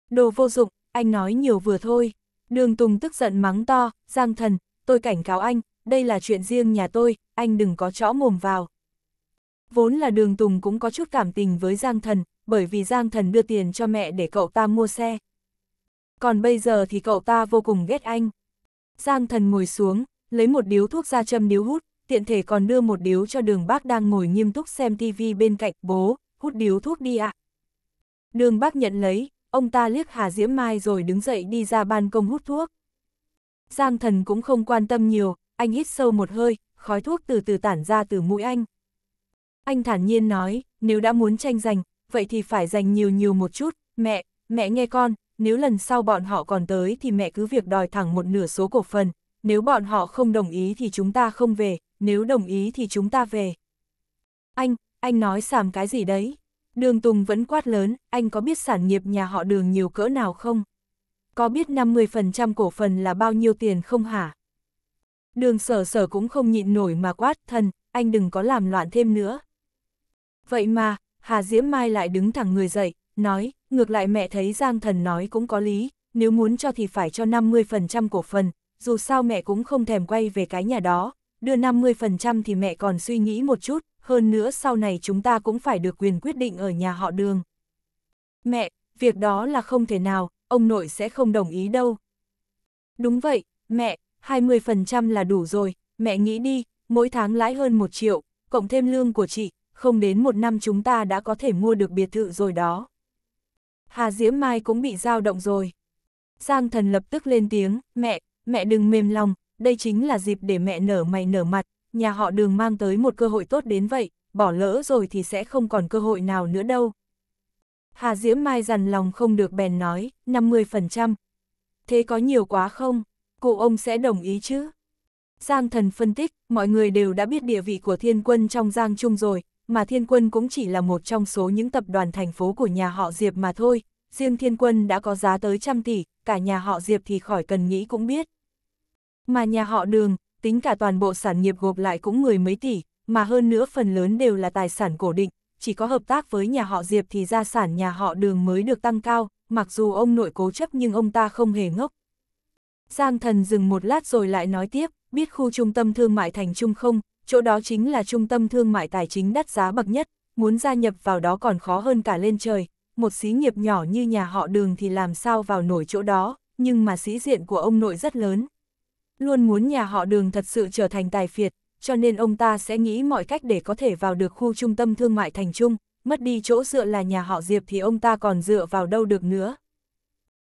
Đồ vô dụng, anh nói nhiều vừa thôi. Đường Tùng tức giận mắng to, Giang Thần, tôi cảnh cáo anh, đây là chuyện riêng nhà tôi, anh đừng có chõ mồm vào. Vốn là đường Tùng cũng có chút cảm tình với Giang Thần, bởi vì Giang Thần đưa tiền cho mẹ để cậu ta mua xe, còn bây giờ thì cậu ta vô cùng ghét anh. Giang thần ngồi xuống, lấy một điếu thuốc ra châm điếu hút, tiện thể còn đưa một điếu cho đường bác đang ngồi nghiêm túc xem tivi bên cạnh bố, hút điếu thuốc đi ạ. Đường bác nhận lấy, ông ta liếc Hà Diễm Mai rồi đứng dậy đi ra ban công hút thuốc. Giang thần cũng không quan tâm nhiều, anh hít sâu một hơi, khói thuốc từ từ tản ra từ mũi anh. Anh thản nhiên nói, nếu đã muốn tranh giành, vậy thì phải giành nhiều nhiều một chút, mẹ, mẹ nghe con, nếu lần sau bọn họ còn tới thì mẹ cứ việc đòi thẳng một nửa số cổ phần, nếu bọn họ không đồng ý thì chúng ta không về, nếu đồng ý thì chúng ta về. Anh, anh nói sàm cái gì đấy? Đường Tùng vẫn quát lớn, anh có biết sản nghiệp nhà họ đường nhiều cỡ nào không? Có biết 50% cổ phần là bao nhiêu tiền không hả? Đường sở sở cũng không nhịn nổi mà quát, thân, anh đừng có làm loạn thêm nữa. Vậy mà, Hà Diễm Mai lại đứng thẳng người dậy, nói, ngược lại mẹ thấy Giang Thần nói cũng có lý, nếu muốn cho thì phải cho 50% cổ phần, dù sao mẹ cũng không thèm quay về cái nhà đó, đưa 50% thì mẹ còn suy nghĩ một chút, hơn nữa sau này chúng ta cũng phải được quyền quyết định ở nhà họ đường. Mẹ, việc đó là không thể nào, ông nội sẽ không đồng ý đâu. Đúng vậy, mẹ, 20% là đủ rồi, mẹ nghĩ đi, mỗi tháng lãi hơn 1 triệu, cộng thêm lương của chị, không đến một năm chúng ta đã có thể mua được biệt thự rồi đó. Hà Diễm Mai cũng bị dao động rồi. Giang thần lập tức lên tiếng, mẹ, mẹ đừng mềm lòng, đây chính là dịp để mẹ nở mày nở mặt, nhà họ đường mang tới một cơ hội tốt đến vậy, bỏ lỡ rồi thì sẽ không còn cơ hội nào nữa đâu. Hà Diễm Mai dằn lòng không được bèn nói, 50%. Thế có nhiều quá không? Cụ ông sẽ đồng ý chứ? Giang thần phân tích, mọi người đều đã biết địa vị của thiên quân trong Giang Trung rồi, mà Thiên Quân cũng chỉ là một trong số những tập đoàn thành phố của nhà họ Diệp mà thôi, riêng Thiên Quân đã có giá tới trăm tỷ, cả nhà họ Diệp thì khỏi cần nghĩ cũng biết. Mà nhà họ Đường, tính cả toàn bộ sản nghiệp gộp lại cũng mười mấy tỷ, mà hơn nữa phần lớn đều là tài sản cổ định, chỉ có hợp tác với nhà họ Diệp thì gia sản nhà họ Đường mới được tăng cao, mặc dù ông nội cố chấp nhưng ông ta không hề ngốc. Giang thần dừng một lát rồi lại nói tiếp, biết khu trung tâm thương mại thành trung không, chỗ đó chính là trung tâm thương mại tài chính đắt giá bậc nhất, muốn gia nhập vào đó còn khó hơn cả lên trời, một xí nghiệp nhỏ như nhà họ đường thì làm sao vào nổi chỗ đó, nhưng mà sĩ diện của ông nội rất lớn. Luôn muốn nhà họ đường thật sự trở thành tài phiệt, cho nên ông ta sẽ nghĩ mọi cách để có thể vào được khu trung tâm thương mại thành trung, mất đi chỗ dựa là nhà họ Diệp thì ông ta còn dựa vào đâu được nữa.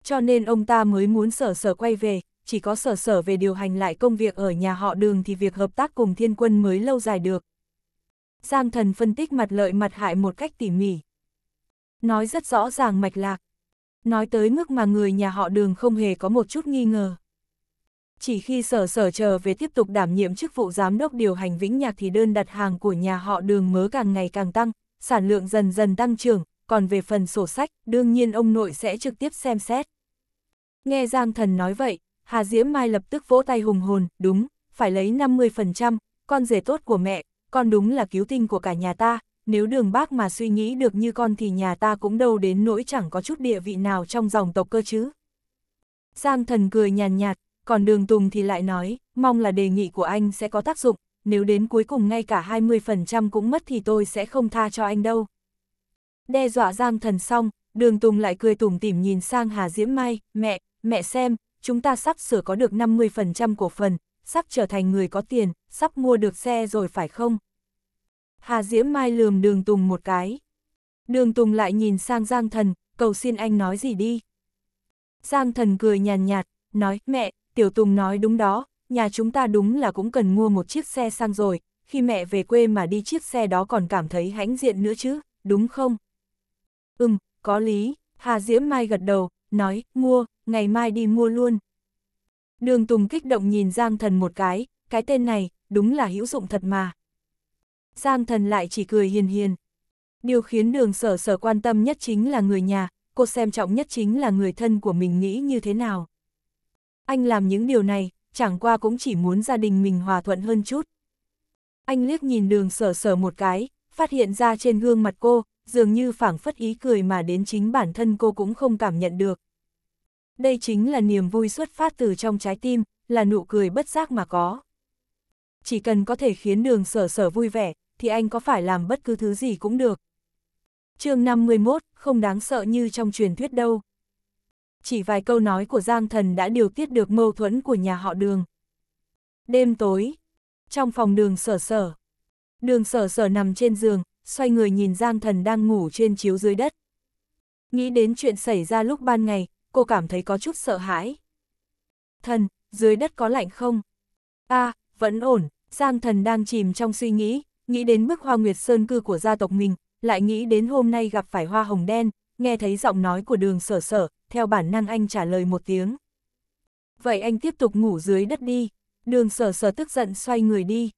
Cho nên ông ta mới muốn sở sở quay về, chỉ có sở sở về điều hành lại công việc ở nhà họ đường thì việc hợp tác cùng thiên quân mới lâu dài được. Giang thần phân tích mặt lợi mặt hại một cách tỉ mỉ. Nói rất rõ ràng mạch lạc. Nói tới mức mà người nhà họ đường không hề có một chút nghi ngờ. Chỉ khi sở sở chờ về tiếp tục đảm nhiệm chức vụ giám đốc điều hành vĩnh nhạc thì đơn đặt hàng của nhà họ đường mớ càng ngày càng tăng, sản lượng dần dần tăng trưởng, còn về phần sổ sách, đương nhiên ông nội sẽ trực tiếp xem xét. Nghe Giang Thần nói vậy, Hà Diễm Mai lập tức vỗ tay hùng hồn, đúng, phải lấy 50%, con rể tốt của mẹ, con đúng là cứu tinh của cả nhà ta, nếu đường bác mà suy nghĩ được như con thì nhà ta cũng đâu đến nỗi chẳng có chút địa vị nào trong dòng tộc cơ chứ. Giang thần cười nhàn nhạt, còn đường tùng thì lại nói, mong là đề nghị của anh sẽ có tác dụng, nếu đến cuối cùng ngay cả 20% cũng mất thì tôi sẽ không tha cho anh đâu. Đe dọa Giang thần xong, đường tùng lại cười tủm tỉm nhìn sang Hà Diễm Mai, mẹ, mẹ xem, chúng ta sắp sửa có được 50% cổ phần, sắp trở thành người có tiền, sắp mua được xe rồi phải không? Hà Diễm Mai lườm đường Tùng một cái. Đường Tùng lại nhìn sang Giang Thần, cầu xin anh nói gì đi. Giang Thần cười nhàn nhạt, nhạt, nói, mẹ, Tiểu Tùng nói đúng đó, nhà chúng ta đúng là cũng cần mua một chiếc xe sang rồi, khi mẹ về quê mà đi chiếc xe đó còn cảm thấy hãnh diện nữa chứ, đúng không? Ừm, có lý, Hà Diễm Mai gật đầu, nói, mua, ngày mai đi mua luôn. Đường Tùng kích động nhìn Giang Thần một cái, cái tên này, đúng là hữu dụng thật mà. Giang Thần lại chỉ cười hiền hiền. Điều khiến đường sở sở quan tâm nhất chính là người nhà, cô xem trọng nhất chính là người thân của mình nghĩ như thế nào. Anh làm những điều này, chẳng qua cũng chỉ muốn gia đình mình hòa thuận hơn chút. Anh liếc nhìn đường sở sở một cái, phát hiện ra trên gương mặt cô, dường như phảng phất ý cười mà đến chính bản thân cô cũng không cảm nhận được. Đây chính là niềm vui xuất phát từ trong trái tim, là nụ cười bất giác mà có. Chỉ cần có thể khiến đường sở sở vui vẻ, thì anh có phải làm bất cứ thứ gì cũng được. chương 51, không đáng sợ như trong truyền thuyết đâu. Chỉ vài câu nói của Giang Thần đã điều tiết được mâu thuẫn của nhà họ đường. Đêm tối, trong phòng đường sở sở, đường sở sở nằm trên giường, xoay người nhìn Giang Thần đang ngủ trên chiếu dưới đất. Nghĩ đến chuyện xảy ra lúc ban ngày, cô cảm thấy có chút sợ hãi. Thần, dưới đất có lạnh không? a à, vẫn ổn, Giang thần đang chìm trong suy nghĩ, nghĩ đến bức hoa nguyệt sơn cư của gia tộc mình, lại nghĩ đến hôm nay gặp phải hoa hồng đen, nghe thấy giọng nói của đường sở sở, theo bản năng anh trả lời một tiếng. Vậy anh tiếp tục ngủ dưới đất đi, đường sở sở tức giận xoay người đi.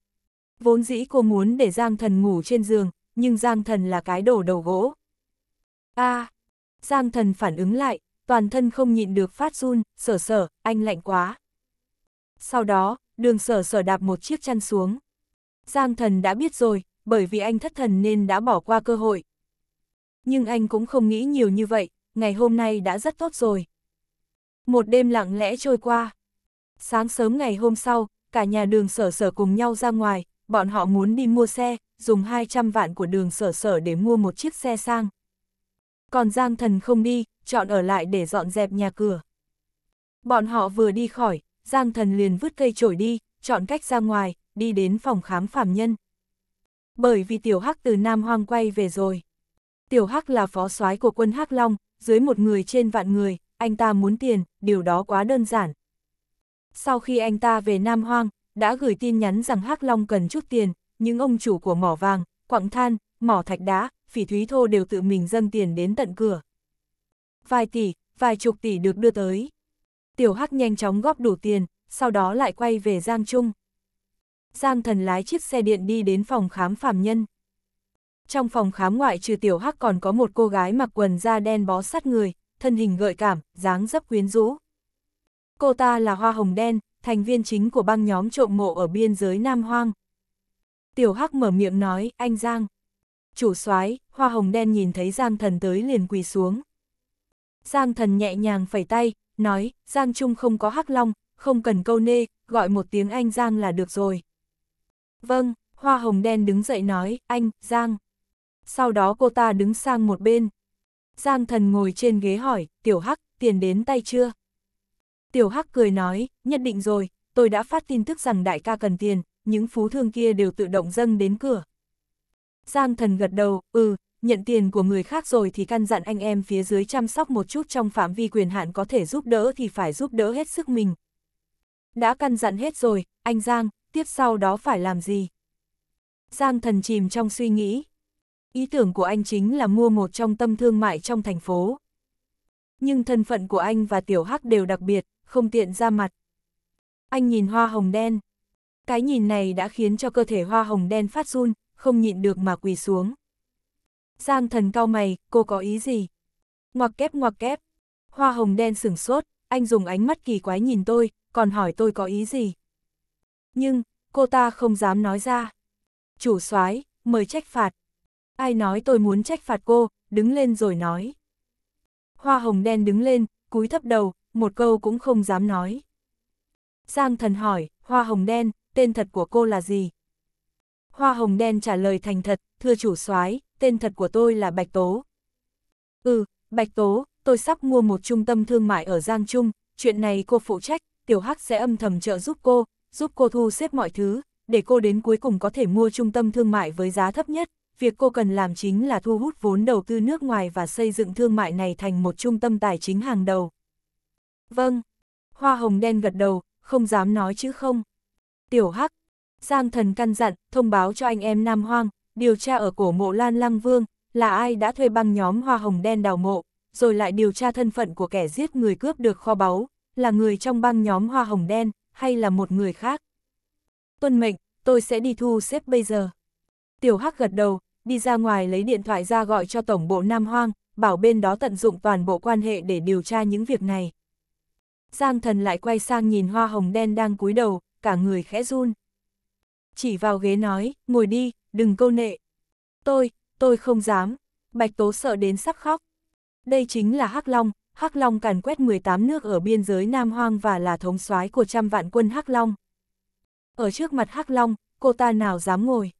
Vốn dĩ cô muốn để Giang thần ngủ trên giường, nhưng Giang thần là cái đổ đầu gỗ. a à, Giang thần phản ứng lại, toàn thân không nhịn được phát run, sở sở, anh lạnh quá. Sau đó, đường sở sở đạp một chiếc chăn xuống. Giang thần đã biết rồi, bởi vì anh thất thần nên đã bỏ qua cơ hội. Nhưng anh cũng không nghĩ nhiều như vậy, ngày hôm nay đã rất tốt rồi. Một đêm lặng lẽ trôi qua. Sáng sớm ngày hôm sau, cả nhà đường sở sở cùng nhau ra ngoài, bọn họ muốn đi mua xe, dùng 200 vạn của đường sở sở để mua một chiếc xe sang. Còn Giang Thần không đi, chọn ở lại để dọn dẹp nhà cửa. Bọn họ vừa đi khỏi, Giang Thần liền vứt cây chổi đi, chọn cách ra ngoài, đi đến phòng khám phạm nhân. Bởi vì Tiểu Hắc từ Nam Hoang quay về rồi. Tiểu Hắc là phó soái của quân Hắc Long, dưới một người trên vạn người, anh ta muốn tiền, điều đó quá đơn giản. Sau khi anh ta về Nam Hoang, đã gửi tin nhắn rằng Hắc Long cần chút tiền, nhưng ông chủ của mỏ vàng, quặng than, mỏ thạch đá, phỉ thúy thô đều tự mình dâng tiền đến tận cửa vài tỷ, vài chục tỷ được đưa tới. Tiểu Hắc nhanh chóng góp đủ tiền, sau đó lại quay về Giang Trung. Giang thần lái chiếc xe điện đi đến phòng khám phàm nhân. Trong phòng khám ngoại trừ Tiểu Hắc còn có một cô gái mặc quần da đen bó sát người, thân hình gợi cảm, dáng dấp quyến rũ. Cô ta là Hoa Hồng Đen, thành viên chính của băng nhóm trộm mộ ở biên giới Nam Hoang. Tiểu Hắc mở miệng nói, anh Giang. Chủ soái Hoa Hồng Đen nhìn thấy Giang thần tới liền quỳ xuống, Giang thần nhẹ nhàng phẩy tay, nói, Giang Trung không có hắc long, không cần câu nê, gọi một tiếng anh Giang là được rồi. Vâng, hoa hồng đen đứng dậy nói, anh, Giang. Sau đó cô ta đứng sang một bên. Giang thần ngồi trên ghế hỏi, tiểu hắc, tiền đến tay chưa? Tiểu hắc cười nói, nhất định rồi, tôi đã phát tin tức rằng đại ca cần tiền, những phú thương kia đều tự động dâng đến cửa. Giang thần gật đầu, ừ, nhận tiền của người khác rồi thì căn dặn anh em phía dưới chăm sóc một chút trong phạm vi quyền hạn có thể giúp đỡ thì phải giúp đỡ hết sức mình. Đã căn dặn hết rồi, anh Giang, tiếp sau đó phải làm gì? Giang thần chìm trong suy nghĩ. Ý tưởng của anh chính là mua một trong tâm thương mại trong thành phố. Nhưng thân phận của anh và Tiểu Hắc đều đặc biệt, không tiện ra mặt. Anh nhìn hoa hồng đen. Cái nhìn này đã khiến cho cơ thể hoa hồng đen phát run, không nhịn được mà quỳ xuống. Giang thần cao mày, cô có ý gì? Ngoặc kép ngoặc kép. Hoa hồng đen sửng sốt, anh dùng ánh mắt kỳ quái nhìn tôi, còn hỏi tôi có ý gì. Nhưng, cô ta không dám nói ra. Chủ soái mời trách phạt. Ai nói tôi muốn trách phạt cô, đứng lên rồi nói. Hoa hồng đen đứng lên, cúi thấp đầu, một câu cũng không dám nói. Giang thần hỏi, hoa hồng đen, tên thật của cô là gì? Hoa hồng đen trả lời thành thật, thưa chủ soái tên thật của tôi là Bạch Tố. Ừ, Bạch Tố, tôi sắp mua một trung tâm thương mại ở Giang Trung, chuyện này cô phụ trách, Tiểu Hắc sẽ âm thầm trợ giúp cô, giúp cô thu xếp mọi thứ, để cô đến cuối cùng có thể mua trung tâm thương mại với giá thấp nhất. Việc cô cần làm chính là thu hút vốn đầu tư nước ngoài và xây dựng thương mại này thành một trung tâm tài chính hàng đầu. Vâng. Hoa hồng đen gật đầu, không dám nói chứ không. Tiểu Hắc. Giang thần căn dặn, thông báo cho anh em Nam Hoang, điều tra ở cổ mộ Lan Lăng Vương, là ai đã thuê băng nhóm hoa hồng đen đào mộ, rồi lại điều tra thân phận của kẻ giết người cướp được kho báu, là người trong băng nhóm hoa hồng đen, hay là một người khác. Tuân mệnh, tôi sẽ đi thu xếp bây giờ. Tiểu Hắc gật đầu, đi ra ngoài lấy điện thoại ra gọi cho Tổng bộ Nam Hoang, bảo bên đó tận dụng toàn bộ quan hệ để điều tra những việc này. Giang thần lại quay sang nhìn hoa hồng đen đang cúi đầu, cả người khẽ run. Chỉ vào ghế nói, ngồi đi, đừng câu nệ. Tôi, tôi không dám. Bạch Tố sợ đến sắp khóc. Đây chính là Hắc Long, Hắc Long càn quét 18 nước ở biên giới Nam Hoang và là thống soái của trăm vạn quân Hắc Long. Ở trước mặt Hắc Long, cô ta nào dám ngồi.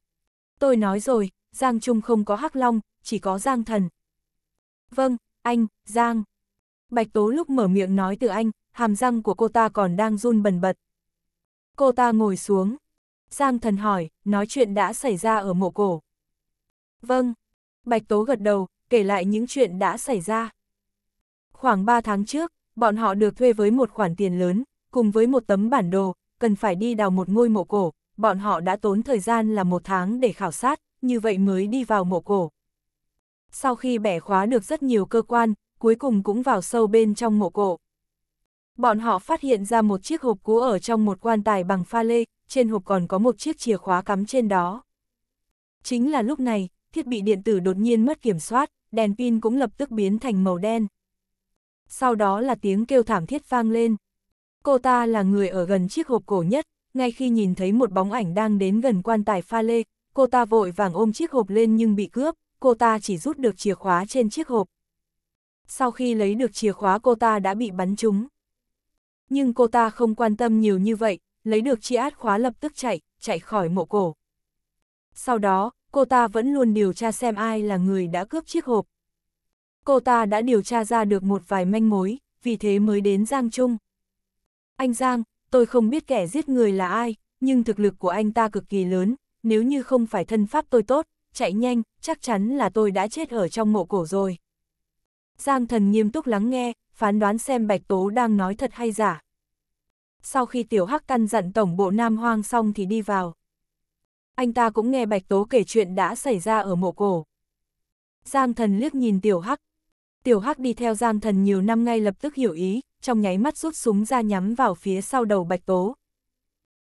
Tôi nói rồi, Giang Trung không có Hắc Long, chỉ có Giang Thần. Vâng, anh, Giang. Bạch Tố lúc mở miệng nói từ anh, hàm răng của cô ta còn đang run bần bật. Cô ta ngồi xuống. Giang thần hỏi, nói chuyện đã xảy ra ở mộ cổ. Vâng. Bạch Tố gật đầu, kể lại những chuyện đã xảy ra. Khoảng 3 tháng trước, bọn họ được thuê với một khoản tiền lớn, cùng với một tấm bản đồ, cần phải đi đào một ngôi mộ cổ. Bọn họ đã tốn thời gian là một tháng để khảo sát, như vậy mới đi vào mộ cổ. Sau khi bẻ khóa được rất nhiều cơ quan, cuối cùng cũng vào sâu bên trong mộ cổ. Bọn họ phát hiện ra một chiếc hộp cũ ở trong một quan tài bằng pha lê, trên hộp còn có một chiếc chìa khóa cắm trên đó. Chính là lúc này, thiết bị điện tử đột nhiên mất kiểm soát, đèn pin cũng lập tức biến thành màu đen. Sau đó là tiếng kêu thảm thiết vang lên. Cô ta là người ở gần chiếc hộp cổ nhất, ngay khi nhìn thấy một bóng ảnh đang đến gần quan tài pha lê, cô ta vội vàng ôm chiếc hộp lên nhưng bị cướp, cô ta chỉ rút được chìa khóa trên chiếc hộp. Sau khi lấy được chìa khóa cô ta đã bị bắn trúng. Nhưng cô ta không quan tâm nhiều như vậy, lấy được chi át khóa lập tức chạy, chạy khỏi mộ cổ. Sau đó, cô ta vẫn luôn điều tra xem ai là người đã cướp chiếc hộp. Cô ta đã điều tra ra được một vài manh mối, vì thế mới đến Giang Trung. Anh Giang, tôi không biết kẻ giết người là ai, nhưng thực lực của anh ta cực kỳ lớn, nếu như không phải thân pháp tôi tốt, chạy nhanh, chắc chắn là tôi đã chết ở trong mộ cổ rồi. Giang thần nghiêm túc lắng nghe, phán đoán xem Bạch Tố đang nói thật hay giả sau khi Tiểu Hắc căn dặn tổng bộ Nam Hoang xong thì đi vào. Anh ta cũng nghe Bạch Tố kể chuyện đã xảy ra ở mộ cổ. Giang thần liếc nhìn Tiểu Hắc. Tiểu Hắc đi theo Giang thần nhiều năm ngay lập tức hiểu ý, trong nháy mắt rút súng ra nhắm vào phía sau đầu Bạch Tố.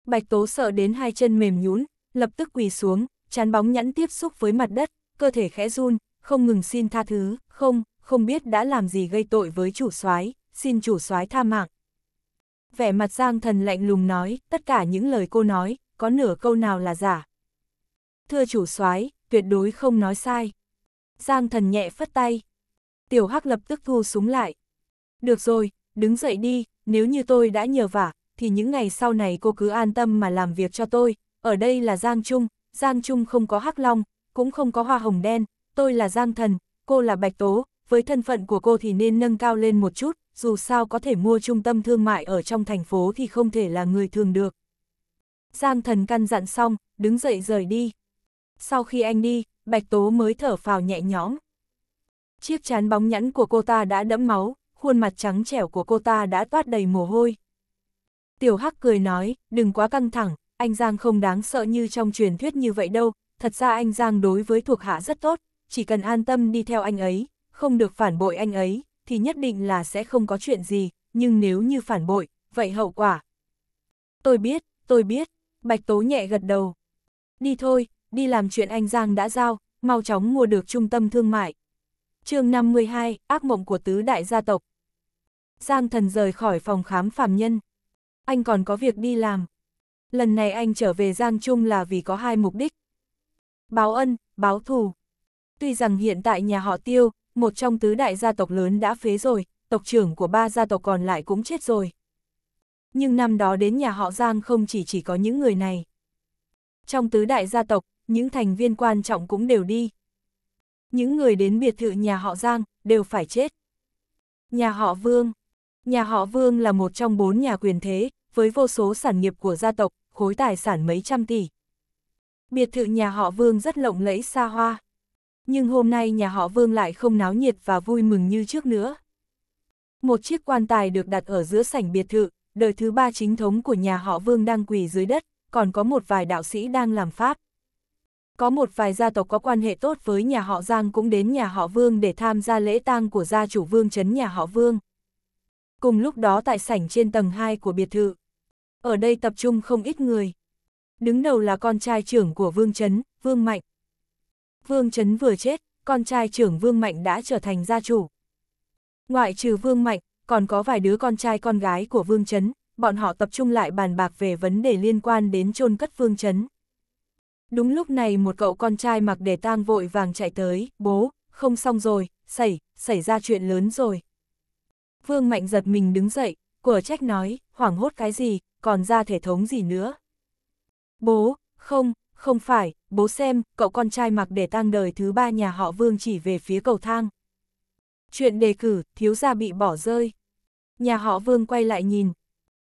Bạch Tố sợ đến hai chân mềm nhún, lập tức quỳ xuống, chán bóng nhẫn tiếp xúc với mặt đất, cơ thể khẽ run, không ngừng xin tha thứ, không, không biết đã làm gì gây tội với chủ soái, xin chủ soái tha mạng vẻ mặt Giang Thần lạnh lùng nói, tất cả những lời cô nói, có nửa câu nào là giả. Thưa chủ soái, tuyệt đối không nói sai. Giang Thần nhẹ phất tay. Tiểu Hắc lập tức thu súng lại. Được rồi, đứng dậy đi, nếu như tôi đã nhờ vả, thì những ngày sau này cô cứ an tâm mà làm việc cho tôi. Ở đây là Giang Trung, Giang Trung không có Hắc Long, cũng không có hoa hồng đen, tôi là Giang Thần, cô là Bạch Tố, với thân phận của cô thì nên nâng cao lên một chút, dù sao có thể mua trung tâm thương mại ở trong thành phố thì không thể là người thường được. Giang thần căn dặn xong, đứng dậy rời đi. Sau khi anh đi, Bạch Tố mới thở phào nhẹ nhõm. Chiếc chán bóng nhẵn của cô ta đã đẫm máu, khuôn mặt trắng trẻo của cô ta đã toát đầy mồ hôi. Tiểu Hắc cười nói, đừng quá căng thẳng, anh Giang không đáng sợ như trong truyền thuyết như vậy đâu, thật ra anh Giang đối với thuộc hạ rất tốt, chỉ cần an tâm đi theo anh ấy, không được phản bội anh ấy, thì nhất định là sẽ không có chuyện gì, nhưng nếu như phản bội, vậy hậu quả. Tôi biết, tôi biết, Bạch Tố nhẹ gật đầu. Đi thôi, đi làm chuyện anh Giang đã giao, mau chóng mua được trung tâm thương mại. chương 52, ác mộng của tứ đại gia tộc. Giang thần rời khỏi phòng khám phàm nhân. Anh còn có việc đi làm. Lần này anh trở về Giang Trung là vì có hai mục đích. Báo ân, báo thù. Tuy rằng hiện tại nhà họ tiêu, một trong tứ đại gia tộc lớn đã phế rồi, tộc trưởng của ba gia tộc còn lại cũng chết rồi. Nhưng năm đó đến nhà họ Giang không chỉ chỉ có những người này. Trong tứ đại gia tộc, những thành viên quan trọng cũng đều đi. Những người đến biệt thự nhà họ Giang đều phải chết. Nhà họ Vương Nhà họ Vương là một trong bốn nhà quyền thế, với vô số sản nghiệp của gia tộc, khối tài sản mấy trăm tỷ. Biệt thự nhà họ Vương rất lộng lẫy xa hoa, nhưng hôm nay nhà họ Vương lại không náo nhiệt và vui mừng như trước nữa. Một chiếc quan tài được đặt ở giữa sảnh biệt thự, đời thứ ba chính thống của nhà họ Vương đang quỳ dưới đất, còn có một vài đạo sĩ đang làm pháp. Có một vài gia tộc có quan hệ tốt với nhà họ Giang cũng đến nhà họ Vương để tham gia lễ tang của gia chủ Vương trấn nhà họ Vương. Cùng lúc đó tại sảnh trên tầng 2 của biệt thự. Ở đây tập trung không ít người. Đứng đầu là con trai trưởng của Vương Trấn, Vương Mạnh, Vương Trấn vừa chết, con trai trưởng Vương Mạnh đã trở thành gia chủ. Ngoại trừ Vương Mạnh, còn có vài đứa con trai con gái của Vương Trấn, bọn họ tập trung lại bàn bạc về vấn đề liên quan đến chôn cất Vương Trấn. Đúng lúc này một cậu con trai mặc đề tang vội vàng chạy tới, bố, không xong rồi, xảy, xảy ra chuyện lớn rồi. Vương Mạnh giật mình đứng dậy, của trách nói, hoảng hốt cái gì, còn ra thể thống gì nữa. Bố, không, không phải, bố xem, cậu con trai mặc để tang đời thứ ba nhà họ Vương chỉ về phía cầu thang. Chuyện đề cử, thiếu gia bị bỏ rơi. Nhà họ Vương quay lại nhìn.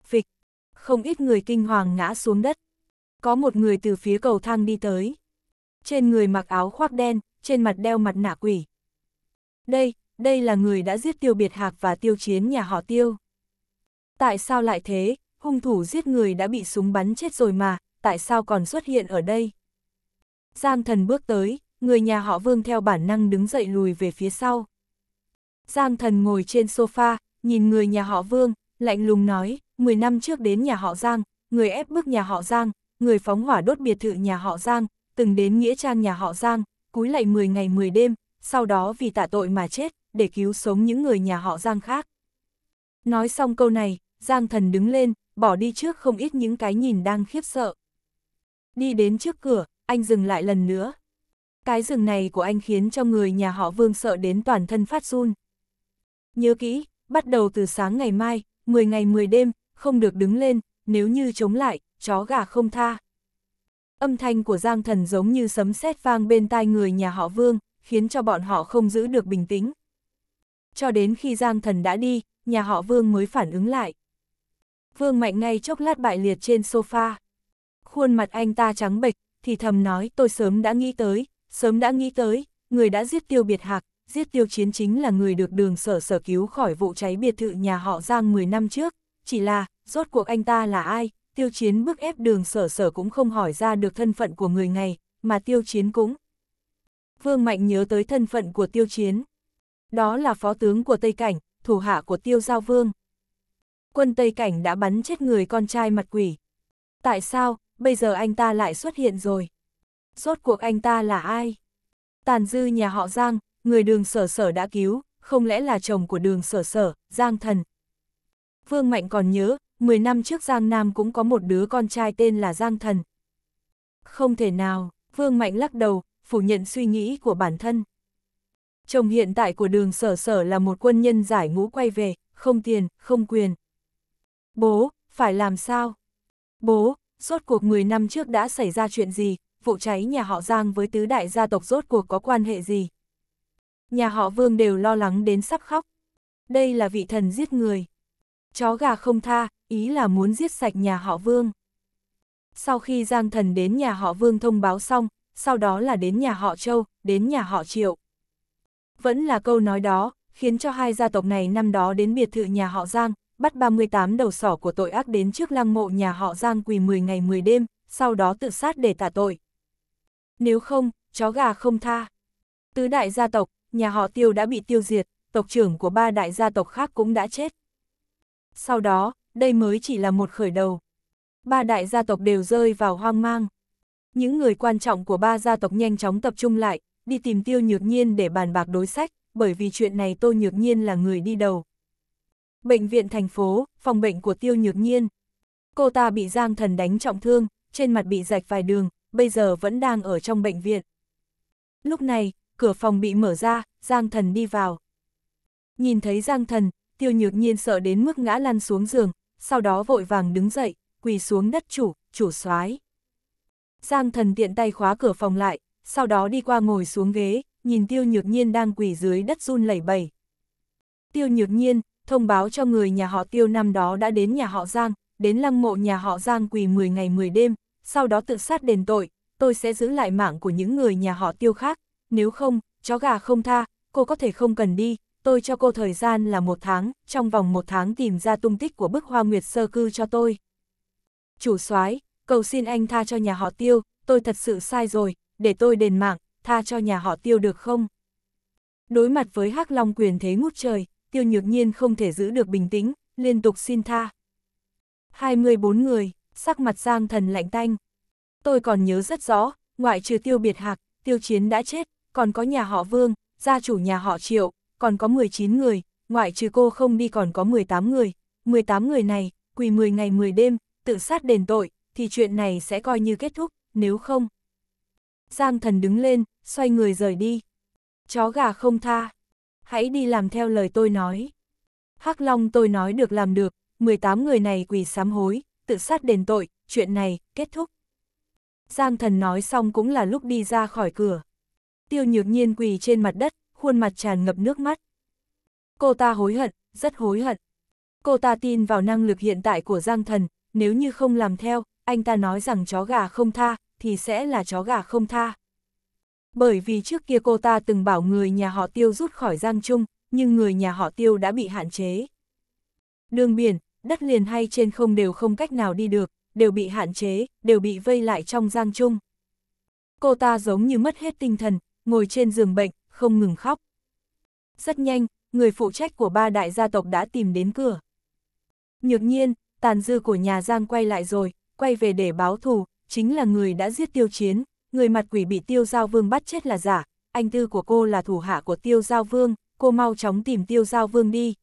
Phịch, không ít người kinh hoàng ngã xuống đất. Có một người từ phía cầu thang đi tới. Trên người mặc áo khoác đen, trên mặt đeo mặt nạ quỷ. Đây, đây là người đã giết tiêu biệt hạc và tiêu chiến nhà họ tiêu. Tại sao lại thế, hung thủ giết người đã bị súng bắn chết rồi mà, tại sao còn xuất hiện ở đây? Giang thần bước tới, người nhà họ Vương theo bản năng đứng dậy lùi về phía sau. Giang thần ngồi trên sofa, nhìn người nhà họ Vương, lạnh lùng nói, 10 năm trước đến nhà họ Giang, người ép bức nhà họ Giang, người phóng hỏa đốt biệt thự nhà họ Giang, từng đến nghĩa trang nhà họ Giang, cúi lạy 10 ngày 10 đêm, sau đó vì tạ tội mà chết, để cứu sống những người nhà họ Giang khác. Nói xong câu này, Giang thần đứng lên, bỏ đi trước không ít những cái nhìn đang khiếp sợ. Đi đến trước cửa, anh dừng lại lần nữa. Cái rừng này của anh khiến cho người nhà họ Vương sợ đến toàn thân phát run. Nhớ kỹ, bắt đầu từ sáng ngày mai, 10 ngày 10 đêm, không được đứng lên, nếu như chống lại, chó gà không tha. Âm thanh của Giang Thần giống như sấm sét vang bên tai người nhà họ Vương, khiến cho bọn họ không giữ được bình tĩnh. Cho đến khi Giang Thần đã đi, nhà họ Vương mới phản ứng lại. Vương Mạnh ngay chốc lát bại liệt trên sofa khuôn mặt anh ta trắng bệch, thì thầm nói tôi sớm đã nghĩ tới, sớm đã nghĩ tới, người đã giết tiêu biệt hạc, giết tiêu chiến chính là người được đường sở sở cứu khỏi vụ cháy biệt thự nhà họ Giang 10 năm trước, chỉ là, rốt cuộc anh ta là ai, tiêu chiến bức ép đường sở sở cũng không hỏi ra được thân phận của người này, mà tiêu chiến cũng. Vương Mạnh nhớ tới thân phận của tiêu chiến. Đó là phó tướng của Tây Cảnh, thủ hạ của tiêu giao vương. Quân Tây Cảnh đã bắn chết người con trai mặt quỷ. Tại sao, bây giờ anh ta lại xuất hiện rồi. Rốt cuộc anh ta là ai? Tàn dư nhà họ Giang, người đường sở sở đã cứu, không lẽ là chồng của đường sở sở, Giang Thần. Vương Mạnh còn nhớ, 10 năm trước Giang Nam cũng có một đứa con trai tên là Giang Thần. Không thể nào, Vương Mạnh lắc đầu, phủ nhận suy nghĩ của bản thân. Chồng hiện tại của đường sở sở là một quân nhân giải ngũ quay về, không tiền, không quyền. Bố, phải làm sao? Bố, rốt cuộc 10 năm trước đã xảy ra chuyện gì, vụ cháy nhà họ Giang với tứ đại gia tộc rốt cuộc có quan hệ gì. Nhà họ Vương đều lo lắng đến sắp khóc. Đây là vị thần giết người. Chó gà không tha, ý là muốn giết sạch nhà họ Vương. Sau khi Giang thần đến nhà họ Vương thông báo xong, sau đó là đến nhà họ Châu, đến nhà họ Triệu. Vẫn là câu nói đó, khiến cho hai gia tộc này năm đó đến biệt thự nhà họ Giang, bắt 38 đầu sỏ của tội ác đến trước lăng mộ nhà họ Giang quỳ 10 ngày 10 đêm, sau đó tự sát để tả tội. Nếu không, chó gà không tha. Tứ đại gia tộc, nhà họ tiêu đã bị tiêu diệt, tộc trưởng của ba đại gia tộc khác cũng đã chết. Sau đó, đây mới chỉ là một khởi đầu. Ba đại gia tộc đều rơi vào hoang mang. Những người quan trọng của ba gia tộc nhanh chóng tập trung lại, đi tìm tiêu nhược nhiên để bàn bạc đối sách, bởi vì chuyện này tô nhược nhiên là người đi đầu, Bệnh viện thành phố, phòng bệnh của Tiêu Nhược Nhiên. Cô ta bị Giang Thần đánh trọng thương, trên mặt bị rạch vài đường, bây giờ vẫn đang ở trong bệnh viện. Lúc này, cửa phòng bị mở ra, Giang Thần đi vào. Nhìn thấy Giang Thần, Tiêu Nhược Nhiên sợ đến mức ngã lăn xuống giường, sau đó vội vàng đứng dậy, quỳ xuống đất chủ, chủ soái. Giang Thần tiện tay khóa cửa phòng lại, sau đó đi qua ngồi xuống ghế, nhìn Tiêu Nhược Nhiên đang quỳ dưới đất run lẩy bẩy. Tiêu Nhược Nhiên, thông báo cho người nhà họ tiêu năm đó đã đến nhà họ Giang, đến lăng mộ nhà họ Giang quỳ 10 ngày 10 đêm, sau đó tự sát đền tội, tôi sẽ giữ lại mạng của những người nhà họ tiêu khác, nếu không, chó gà không tha, cô có thể không cần đi, tôi cho cô thời gian là một tháng, trong vòng một tháng tìm ra tung tích của bức hoa nguyệt sơ cư cho tôi. Chủ soái cầu xin anh tha cho nhà họ tiêu, tôi thật sự sai rồi, để tôi đền mạng, tha cho nhà họ tiêu được không? Đối mặt với hắc Long quyền thế ngút trời, tiêu nhược nhiên không thể giữ được bình tĩnh, liên tục xin tha. 24 người, sắc mặt Giang thần lạnh tanh. Tôi còn nhớ rất rõ, ngoại trừ tiêu biệt hạc, tiêu chiến đã chết, còn có nhà họ Vương, gia chủ nhà họ Triệu, còn có 19 người, ngoại trừ cô không đi còn có 18 người. 18 người này, quỳ 10 ngày 10 đêm, tự sát đền tội, thì chuyện này sẽ coi như kết thúc, nếu không. Giang thần đứng lên, xoay người rời đi. Chó gà không tha hãy đi làm theo lời tôi nói. Hắc Long tôi nói được làm được, 18 người này quỳ sám hối, tự sát đền tội, chuyện này, kết thúc. Giang thần nói xong cũng là lúc đi ra khỏi cửa. Tiêu nhược nhiên quỳ trên mặt đất, khuôn mặt tràn ngập nước mắt. Cô ta hối hận, rất hối hận. Cô ta tin vào năng lực hiện tại của Giang thần, nếu như không làm theo, anh ta nói rằng chó gà không tha, thì sẽ là chó gà không tha bởi vì trước kia cô ta từng bảo người nhà họ tiêu rút khỏi Giang Trung, nhưng người nhà họ tiêu đã bị hạn chế. Đường biển, đất liền hay trên không đều không cách nào đi được, đều bị hạn chế, đều bị vây lại trong Giang Trung. Cô ta giống như mất hết tinh thần, ngồi trên giường bệnh, không ngừng khóc. Rất nhanh, người phụ trách của ba đại gia tộc đã tìm đến cửa. Nhược nhiên, tàn dư của nhà Giang quay lại rồi, quay về để báo thù, chính là người đã giết tiêu chiến, người mặt quỷ bị tiêu giao vương bắt chết là giả, anh tư của cô là thủ hạ của tiêu giao vương, cô mau chóng tìm tiêu giao vương đi.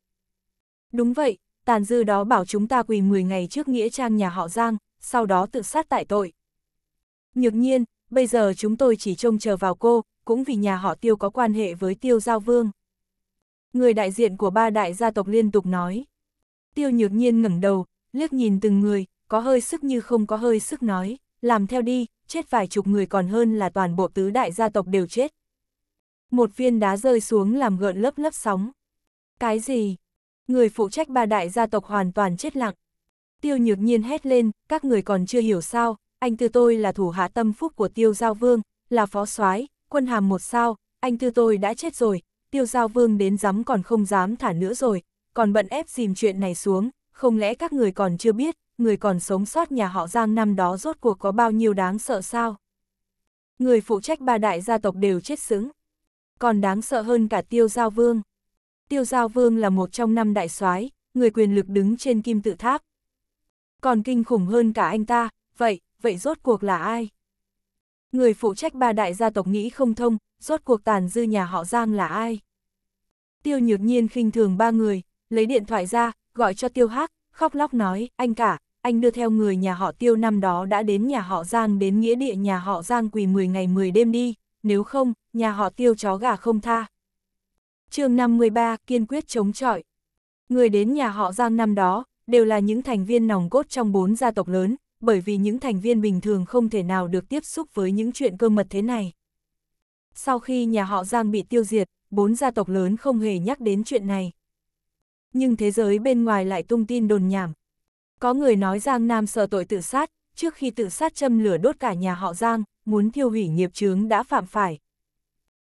Đúng vậy, tàn dư đó bảo chúng ta quỳ 10 ngày trước nghĩa trang nhà họ Giang, sau đó tự sát tại tội. Nhược nhiên, bây giờ chúng tôi chỉ trông chờ vào cô, cũng vì nhà họ tiêu có quan hệ với tiêu giao vương. Người đại diện của ba đại gia tộc liên tục nói. Tiêu nhược nhiên ngẩng đầu, liếc nhìn từng người, có hơi sức như không có hơi sức nói, làm theo đi, chết vài chục người còn hơn là toàn bộ tứ đại gia tộc đều chết. Một viên đá rơi xuống làm gợn lớp lớp sóng. Cái gì? Người phụ trách ba đại gia tộc hoàn toàn chết lặng. Tiêu nhược nhiên hét lên, các người còn chưa hiểu sao, anh tư tôi là thủ hạ tâm phúc của tiêu giao vương, là phó soái quân hàm một sao, anh tư tôi đã chết rồi, tiêu giao vương đến dám còn không dám thả nữa rồi, còn bận ép dìm chuyện này xuống, không lẽ các người còn chưa biết, người còn sống sót nhà họ Giang năm đó rốt cuộc có bao nhiêu đáng sợ sao? Người phụ trách ba đại gia tộc đều chết sững. Còn đáng sợ hơn cả Tiêu Giao Vương. Tiêu Giao Vương là một trong năm đại soái, người quyền lực đứng trên kim tự tháp. Còn kinh khủng hơn cả anh ta, vậy, vậy rốt cuộc là ai? Người phụ trách ba đại gia tộc nghĩ không thông, rốt cuộc tàn dư nhà họ Giang là ai? Tiêu nhược nhiên khinh thường ba người, lấy điện thoại ra, gọi cho Tiêu Hắc, khóc lóc nói, anh cả, anh đưa theo người nhà họ tiêu năm đó đã đến nhà họ Giang đến nghĩa địa nhà họ Giang quỳ 10 ngày 10 đêm đi, nếu không, nhà họ tiêu chó gà không tha. chương 53 kiên quyết chống chọi. Người đến nhà họ Giang năm đó, đều là những thành viên nòng cốt trong bốn gia tộc lớn, bởi vì những thành viên bình thường không thể nào được tiếp xúc với những chuyện cơ mật thế này. Sau khi nhà họ Giang bị tiêu diệt, bốn gia tộc lớn không hề nhắc đến chuyện này. Nhưng thế giới bên ngoài lại tung tin đồn nhảm, có người nói Giang Nam sợ tội tự sát, trước khi tự sát châm lửa đốt cả nhà họ Giang, muốn thiêu hủy nghiệp chướng đã phạm phải.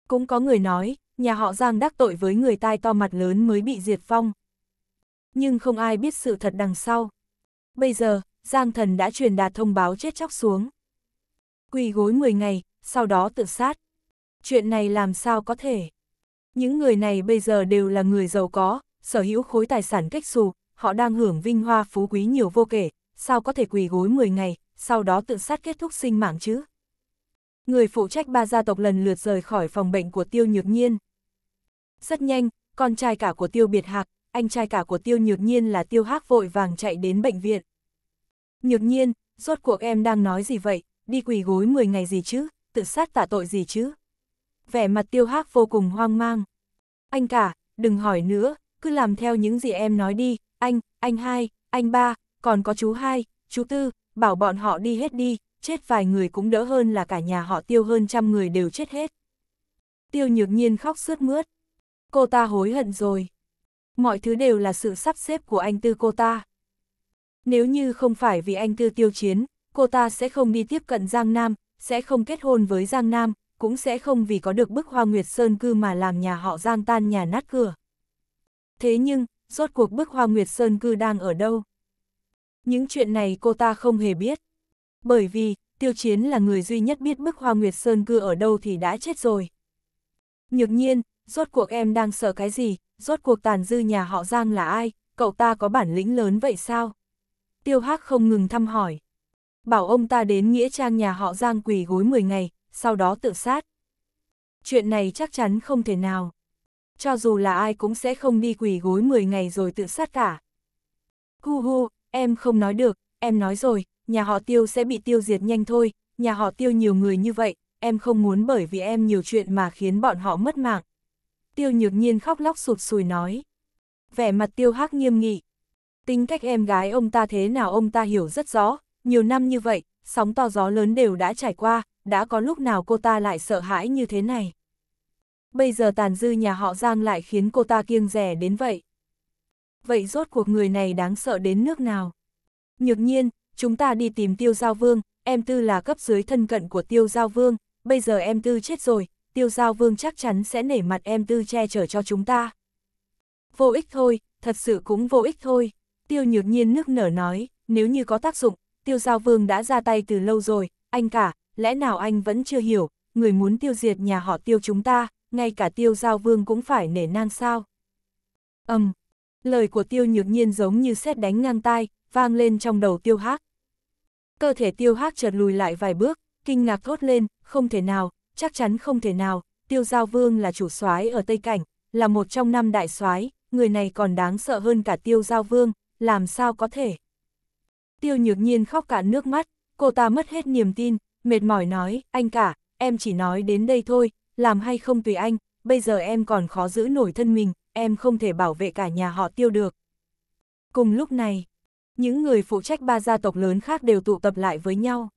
Cũng có người nói, nhà họ Giang đắc tội với người tai to mặt lớn mới bị diệt phong Nhưng không ai biết sự thật đằng sau. Bây giờ, Giang thần đã truyền đạt thông báo chết chóc xuống. Quỳ gối 10 ngày, sau đó tự sát. Chuyện này làm sao có thể? Những người này bây giờ đều là người giàu có, sở hữu khối tài sản cách xù, họ đang hưởng vinh hoa phú quý nhiều vô kể, sao có thể quỳ gối 10 ngày, sau đó tự sát kết thúc sinh mạng chứ? Người phụ trách ba gia tộc lần lượt rời khỏi phòng bệnh của Tiêu Nhược Nhiên. Rất nhanh, con trai cả của Tiêu Biệt Hạc, anh trai cả của Tiêu Nhược Nhiên là Tiêu Hác vội vàng chạy đến bệnh viện. Nhược Nhiên, rốt cuộc em đang nói gì vậy, đi quỳ gối 10 ngày gì chứ, tự sát tả tội gì chứ? Vẻ mặt Tiêu Hác vô cùng hoang mang. Anh cả, đừng hỏi nữa, cứ làm theo những gì em nói đi, anh, anh hai, anh ba, còn có chú hai, chú tư, bảo bọn họ đi hết đi, chết vài người cũng đỡ hơn là cả nhà họ tiêu hơn trăm người đều chết hết. Tiêu nhược nhiên khóc sướt mướt. Cô ta hối hận rồi. Mọi thứ đều là sự sắp xếp của anh tư cô ta. Nếu như không phải vì anh tư tiêu chiến, cô ta sẽ không đi tiếp cận Giang Nam, sẽ không kết hôn với Giang Nam, cũng sẽ không vì có được bức hoa nguyệt sơn cư mà làm nhà họ Giang tan nhà nát cửa. Thế nhưng, rốt cuộc bức hoa nguyệt sơn cư đang ở đâu. Những chuyện này cô ta không hề biết. Bởi vì, tiêu chiến là người duy nhất biết bức hoa nguyệt sơn cư ở đâu thì đã chết rồi. Nhược nhiên, rốt cuộc em đang sợ cái gì, rốt cuộc tàn dư nhà họ Giang là ai, cậu ta có bản lĩnh lớn vậy sao? Tiêu Hắc không ngừng thăm hỏi. Bảo ông ta đến nghĩa trang nhà họ Giang quỳ gối 10 ngày, sau đó tự sát. Chuyện này chắc chắn không thể nào cho dù là ai cũng sẽ không đi quỳ gối 10 ngày rồi tự sát cả. Hu hu, em không nói được, em nói rồi, nhà họ tiêu sẽ bị tiêu diệt nhanh thôi, nhà họ tiêu nhiều người như vậy, em không muốn bởi vì em nhiều chuyện mà khiến bọn họ mất mạng. Tiêu nhược nhiên khóc lóc sụt sùi nói. Vẻ mặt tiêu hắc nghiêm nghị. Tính cách em gái ông ta thế nào ông ta hiểu rất rõ, nhiều năm như vậy, sóng to gió lớn đều đã trải qua, đã có lúc nào cô ta lại sợ hãi như thế này bây giờ tàn dư nhà họ Giang lại khiến cô ta kiêng rẻ đến vậy. Vậy rốt cuộc người này đáng sợ đến nước nào? Nhược nhiên, chúng ta đi tìm Tiêu Giao Vương, em Tư là cấp dưới thân cận của Tiêu Giao Vương, bây giờ em Tư chết rồi, Tiêu Giao Vương chắc chắn sẽ nể mặt em Tư che chở cho chúng ta. Vô ích thôi, thật sự cũng vô ích thôi. Tiêu Nhược nhiên nước nở nói, nếu như có tác dụng, Tiêu Giao Vương đã ra tay từ lâu rồi, anh cả, lẽ nào anh vẫn chưa hiểu, người muốn tiêu diệt nhà họ Tiêu chúng ta, ngay cả tiêu giao vương cũng phải nể nang sao. Âm, um, lời của tiêu nhược nhiên giống như sét đánh ngang tai, vang lên trong đầu tiêu hắc. Cơ thể tiêu hắc chợt lùi lại vài bước, kinh ngạc thốt lên, không thể nào, chắc chắn không thể nào, tiêu giao vương là chủ soái ở Tây Cảnh, là một trong năm đại soái người này còn đáng sợ hơn cả tiêu giao vương, làm sao có thể. Tiêu nhược nhiên khóc cả nước mắt, cô ta mất hết niềm tin, mệt mỏi nói, anh cả, em chỉ nói đến đây thôi, làm hay không tùy anh, bây giờ em còn khó giữ nổi thân mình, em không thể bảo vệ cả nhà họ tiêu được. Cùng lúc này, những người phụ trách ba gia tộc lớn khác đều tụ tập lại với nhau.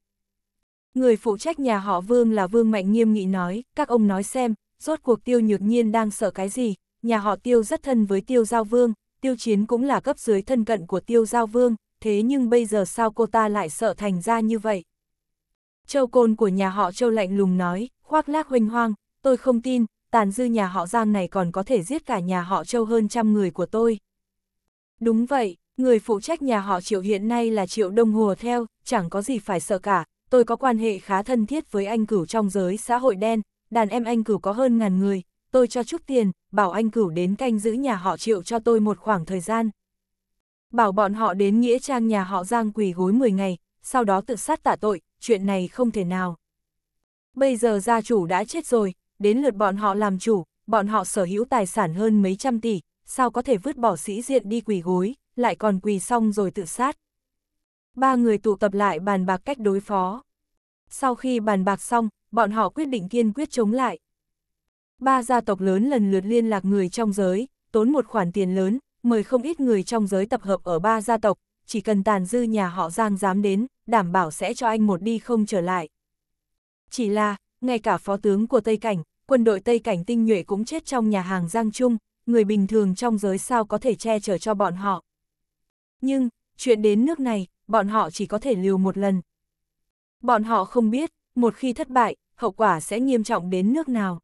Người phụ trách nhà họ Vương là Vương Mạnh nghiêm nghị nói, các ông nói xem, rốt cuộc tiêu nhược nhiên đang sợ cái gì, nhà họ tiêu rất thân với tiêu giao Vương, tiêu chiến cũng là cấp dưới thân cận của tiêu giao Vương, thế nhưng bây giờ sao cô ta lại sợ thành ra như vậy? Châu Côn của nhà họ Châu lạnh lùng nói, khoác lác huênh hoang, tôi không tin, tàn dư nhà họ Giang này còn có thể giết cả nhà họ Châu hơn trăm người của tôi. Đúng vậy, người phụ trách nhà họ Triệu hiện nay là Triệu Đông Hùa theo, chẳng có gì phải sợ cả, tôi có quan hệ khá thân thiết với anh cửu trong giới xã hội đen, đàn em anh cửu có hơn ngàn người, tôi cho chút tiền, bảo anh cửu đến canh giữ nhà họ Triệu cho tôi một khoảng thời gian. Bảo bọn họ đến nghĩa trang nhà họ Giang quỳ gối 10 ngày, sau đó tự sát tả tội, chuyện này không thể nào. Bây giờ gia chủ đã chết rồi, đến lượt bọn họ làm chủ, bọn họ sở hữu tài sản hơn mấy trăm tỷ, sao có thể vứt bỏ sĩ diện đi quỳ gối, lại còn quỳ xong rồi tự sát. Ba người tụ tập lại bàn bạc cách đối phó. Sau khi bàn bạc xong, bọn họ quyết định kiên quyết chống lại. Ba gia tộc lớn lần lượt liên lạc người trong giới, tốn một khoản tiền lớn, mời không ít người trong giới tập hợp ở ba gia tộc, chỉ cần tàn dư nhà họ Giang dám đến, đảm bảo sẽ cho anh một đi không trở lại. Chỉ là, ngay cả phó tướng của Tây Cảnh, quân đội Tây Cảnh tinh nhuệ cũng chết trong nhà hàng Giang Trung, người bình thường trong giới sao có thể che chở cho bọn họ. Nhưng, chuyện đến nước này, bọn họ chỉ có thể liều một lần. Bọn họ không biết, một khi thất bại, hậu quả sẽ nghiêm trọng đến nước nào.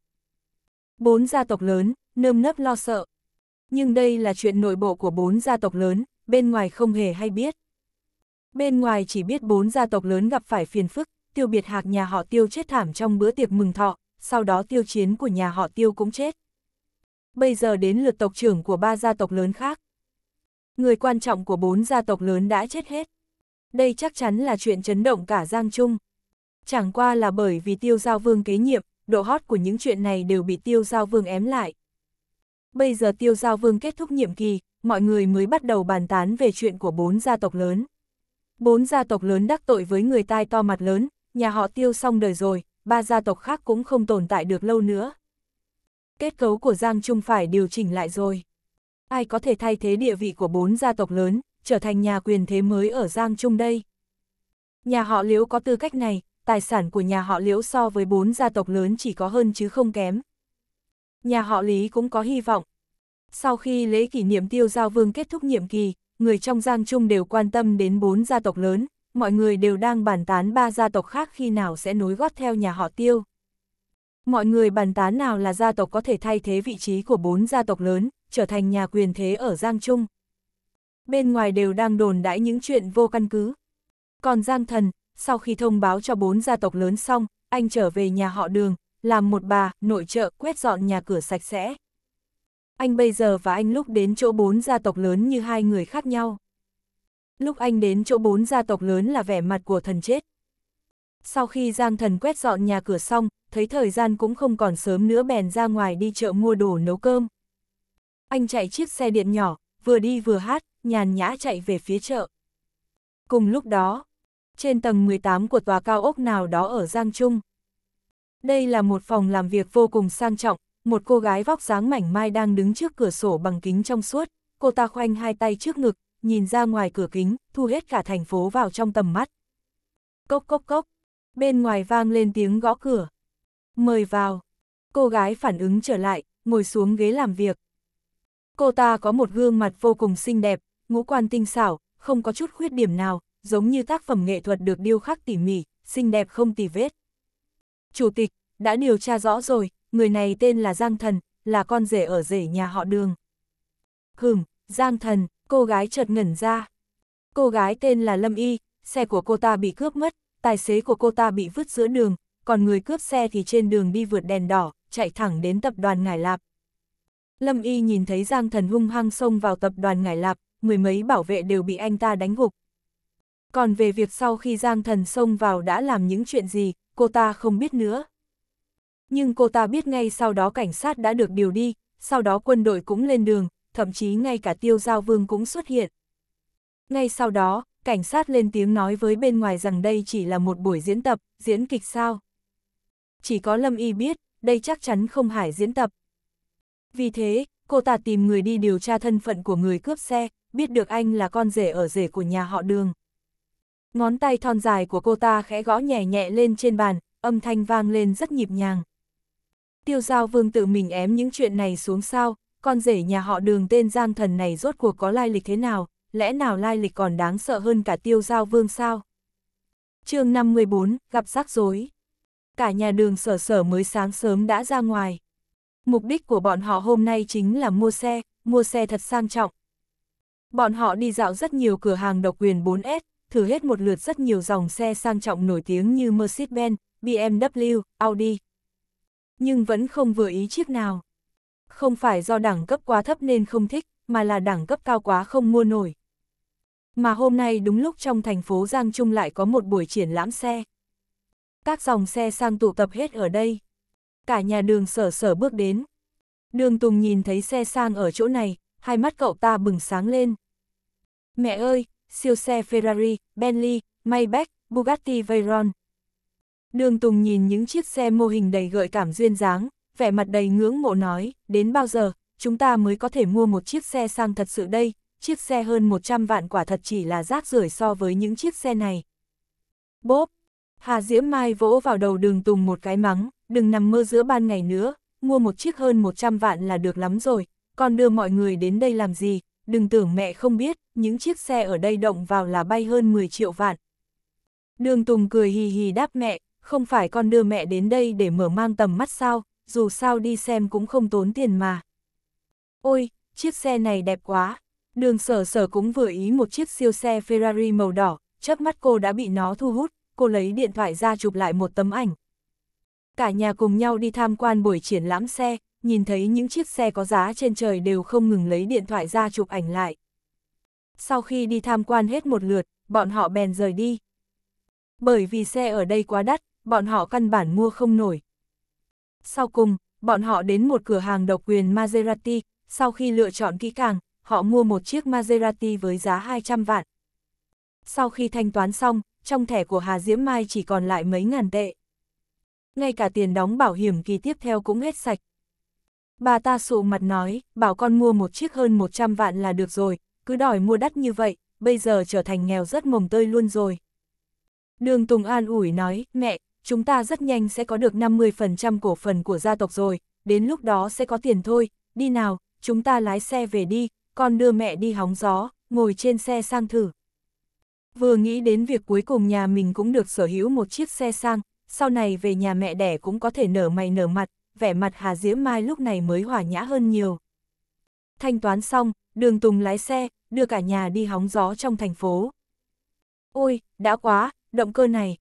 Bốn gia tộc lớn, nơm nớp lo sợ. Nhưng đây là chuyện nội bộ của bốn gia tộc lớn, bên ngoài không hề hay biết. Bên ngoài chỉ biết bốn gia tộc lớn gặp phải phiền phức, tiêu biệt hạc nhà họ tiêu chết thảm trong bữa tiệc mừng thọ, sau đó tiêu chiến của nhà họ tiêu cũng chết. Bây giờ đến lượt tộc trưởng của ba gia tộc lớn khác. Người quan trọng của bốn gia tộc lớn đã chết hết. Đây chắc chắn là chuyện chấn động cả Giang Trung. Chẳng qua là bởi vì tiêu giao vương kế nhiệm, độ hot của những chuyện này đều bị tiêu giao vương ém lại. Bây giờ tiêu giao vương kết thúc nhiệm kỳ, mọi người mới bắt đầu bàn tán về chuyện của bốn gia tộc lớn. Bốn gia tộc lớn đắc tội với người tai to mặt lớn, nhà họ tiêu xong đời rồi, ba gia tộc khác cũng không tồn tại được lâu nữa. Kết cấu của Giang Trung phải điều chỉnh lại rồi. Ai có thể thay thế địa vị của bốn gia tộc lớn, trở thành nhà quyền thế mới ở Giang Trung đây? Nhà họ Liễu có tư cách này, tài sản của nhà họ Liễu so với bốn gia tộc lớn chỉ có hơn chứ không kém. Nhà họ Lý cũng có hy vọng. Sau khi lễ kỷ niệm tiêu giao vương kết thúc nhiệm kỳ, người trong Giang Trung đều quan tâm đến bốn gia tộc lớn, mọi người đều đang bàn tán ba gia tộc khác khi nào sẽ nối gót theo nhà họ tiêu. Mọi người bàn tán nào là gia tộc có thể thay thế vị trí của bốn gia tộc lớn, trở thành nhà quyền thế ở Giang Trung. Bên ngoài đều đang đồn đãi những chuyện vô căn cứ. Còn Giang Thần, sau khi thông báo cho bốn gia tộc lớn xong, anh trở về nhà họ đường, làm một bà, nội trợ, quét dọn nhà cửa sạch sẽ. Anh bây giờ và anh lúc đến chỗ bốn gia tộc lớn như hai người khác nhau. Lúc anh đến chỗ bốn gia tộc lớn là vẻ mặt của thần chết. Sau khi Giang thần quét dọn nhà cửa xong, thấy thời gian cũng không còn sớm nữa bèn ra ngoài đi chợ mua đồ nấu cơm. Anh chạy chiếc xe điện nhỏ, vừa đi vừa hát, nhàn nhã chạy về phía chợ. Cùng lúc đó, trên tầng 18 của tòa cao ốc nào đó ở Giang Trung. Đây là một phòng làm việc vô cùng sang trọng, một cô gái vóc dáng mảnh mai đang đứng trước cửa sổ bằng kính trong suốt, cô ta khoanh hai tay trước ngực, nhìn ra ngoài cửa kính, thu hết cả thành phố vào trong tầm mắt. Cốc cốc cốc, bên ngoài vang lên tiếng gõ cửa. Mời vào. Cô gái phản ứng trở lại, ngồi xuống ghế làm việc. Cô ta có một gương mặt vô cùng xinh đẹp, ngũ quan tinh xảo, không có chút khuyết điểm nào, giống như tác phẩm nghệ thuật được điêu khắc tỉ mỉ, xinh đẹp không tì vết. Chủ tịch, đã điều tra rõ rồi, người này tên là Giang Thần, là con rể ở rể nhà họ đường. Hừm, Giang Thần, Cô gái chợt ngẩn ra. Cô gái tên là Lâm Y, xe của cô ta bị cướp mất, tài xế của cô ta bị vứt giữa đường, còn người cướp xe thì trên đường đi vượt đèn đỏ, chạy thẳng đến tập đoàn Ngải Lạp. Lâm Y nhìn thấy Giang Thần hung hăng xông vào tập đoàn Ngải Lạp, mười mấy bảo vệ đều bị anh ta đánh gục. Còn về việc sau khi Giang Thần xông vào đã làm những chuyện gì, cô ta không biết nữa. Nhưng cô ta biết ngay sau đó cảnh sát đã được điều đi, sau đó quân đội cũng lên đường, thậm chí ngay cả tiêu giao vương cũng xuất hiện. Ngay sau đó, cảnh sát lên tiếng nói với bên ngoài rằng đây chỉ là một buổi diễn tập, diễn kịch sao. Chỉ có Lâm Y biết, đây chắc chắn không phải diễn tập. Vì thế, cô ta tìm người đi điều tra thân phận của người cướp xe, biết được anh là con rể ở rể của nhà họ đường. Ngón tay thon dài của cô ta khẽ gõ nhẹ nhẹ lên trên bàn, âm thanh vang lên rất nhịp nhàng. Tiêu giao vương tự mình ém những chuyện này xuống sao, con rể nhà họ đường tên giang thần này rốt cuộc có lai lịch thế nào, lẽ nào lai lịch còn đáng sợ hơn cả tiêu giao vương sao? chương 54, gặp rắc rối. Cả nhà đường sở sở mới sáng sớm đã ra ngoài. Mục đích của bọn họ hôm nay chính là mua xe, mua xe thật sang trọng. Bọn họ đi dạo rất nhiều cửa hàng độc quyền 4S, thử hết một lượt rất nhiều dòng xe sang trọng nổi tiếng như Mercedes-Benz, BMW, Audi. Nhưng vẫn không vừa ý chiếc nào không phải do đẳng cấp quá thấp nên không thích, mà là đẳng cấp cao quá không mua nổi. Mà hôm nay đúng lúc trong thành phố Giang Trung lại có một buổi triển lãm xe. Các dòng xe sang tụ tập hết ở đây. Cả nhà đường sở sở bước đến. Đường Tùng nhìn thấy xe sang ở chỗ này, hai mắt cậu ta bừng sáng lên. Mẹ ơi, siêu xe Ferrari, Bentley, Maybach, Bugatti Veyron. Đường Tùng nhìn những chiếc xe mô hình đầy gợi cảm duyên dáng, vẻ mặt đầy ngưỡng mộ nói, đến bao giờ, chúng ta mới có thể mua một chiếc xe sang thật sự đây, chiếc xe hơn 100 vạn quả thật chỉ là rác rưởi so với những chiếc xe này. Bốp! Hà Diễm Mai vỗ vào đầu đường tùng một cái mắng, đừng nằm mơ giữa ban ngày nữa, mua một chiếc hơn 100 vạn là được lắm rồi, còn đưa mọi người đến đây làm gì, đừng tưởng mẹ không biết, những chiếc xe ở đây động vào là bay hơn 10 triệu vạn. Đường Tùng cười hì hì đáp mẹ, không phải con đưa mẹ đến đây để mở mang tầm mắt sao, dù sao đi xem cũng không tốn tiền mà. Ôi, chiếc xe này đẹp quá. Đường sở sở cũng vừa ý một chiếc siêu xe Ferrari màu đỏ, chớp mắt cô đã bị nó thu hút, cô lấy điện thoại ra chụp lại một tấm ảnh. Cả nhà cùng nhau đi tham quan buổi triển lãm xe, nhìn thấy những chiếc xe có giá trên trời đều không ngừng lấy điện thoại ra chụp ảnh lại. Sau khi đi tham quan hết một lượt, bọn họ bèn rời đi. Bởi vì xe ở đây quá đắt, bọn họ căn bản mua không nổi, sau cùng, bọn họ đến một cửa hàng độc quyền Maserati, sau khi lựa chọn kỹ càng, họ mua một chiếc Maserati với giá 200 vạn. Sau khi thanh toán xong, trong thẻ của Hà Diễm Mai chỉ còn lại mấy ngàn tệ. Ngay cả tiền đóng bảo hiểm kỳ tiếp theo cũng hết sạch. Bà ta sụ mặt nói, bảo con mua một chiếc hơn 100 vạn là được rồi, cứ đòi mua đắt như vậy, bây giờ trở thành nghèo rất mồng tơi luôn rồi. Đường Tùng an ủi nói, mẹ, chúng ta rất nhanh sẽ có được 50% cổ phần của gia tộc rồi, đến lúc đó sẽ có tiền thôi, đi nào, chúng ta lái xe về đi, con đưa mẹ đi hóng gió, ngồi trên xe sang thử. Vừa nghĩ đến việc cuối cùng nhà mình cũng được sở hữu một chiếc xe sang, sau này về nhà mẹ đẻ cũng có thể nở mày nở mặt, vẻ mặt Hà Diễm Mai lúc này mới hòa nhã hơn nhiều. Thanh toán xong, đường Tùng lái xe, đưa cả nhà đi hóng gió trong thành phố. Ôi, đã quá, động cơ này,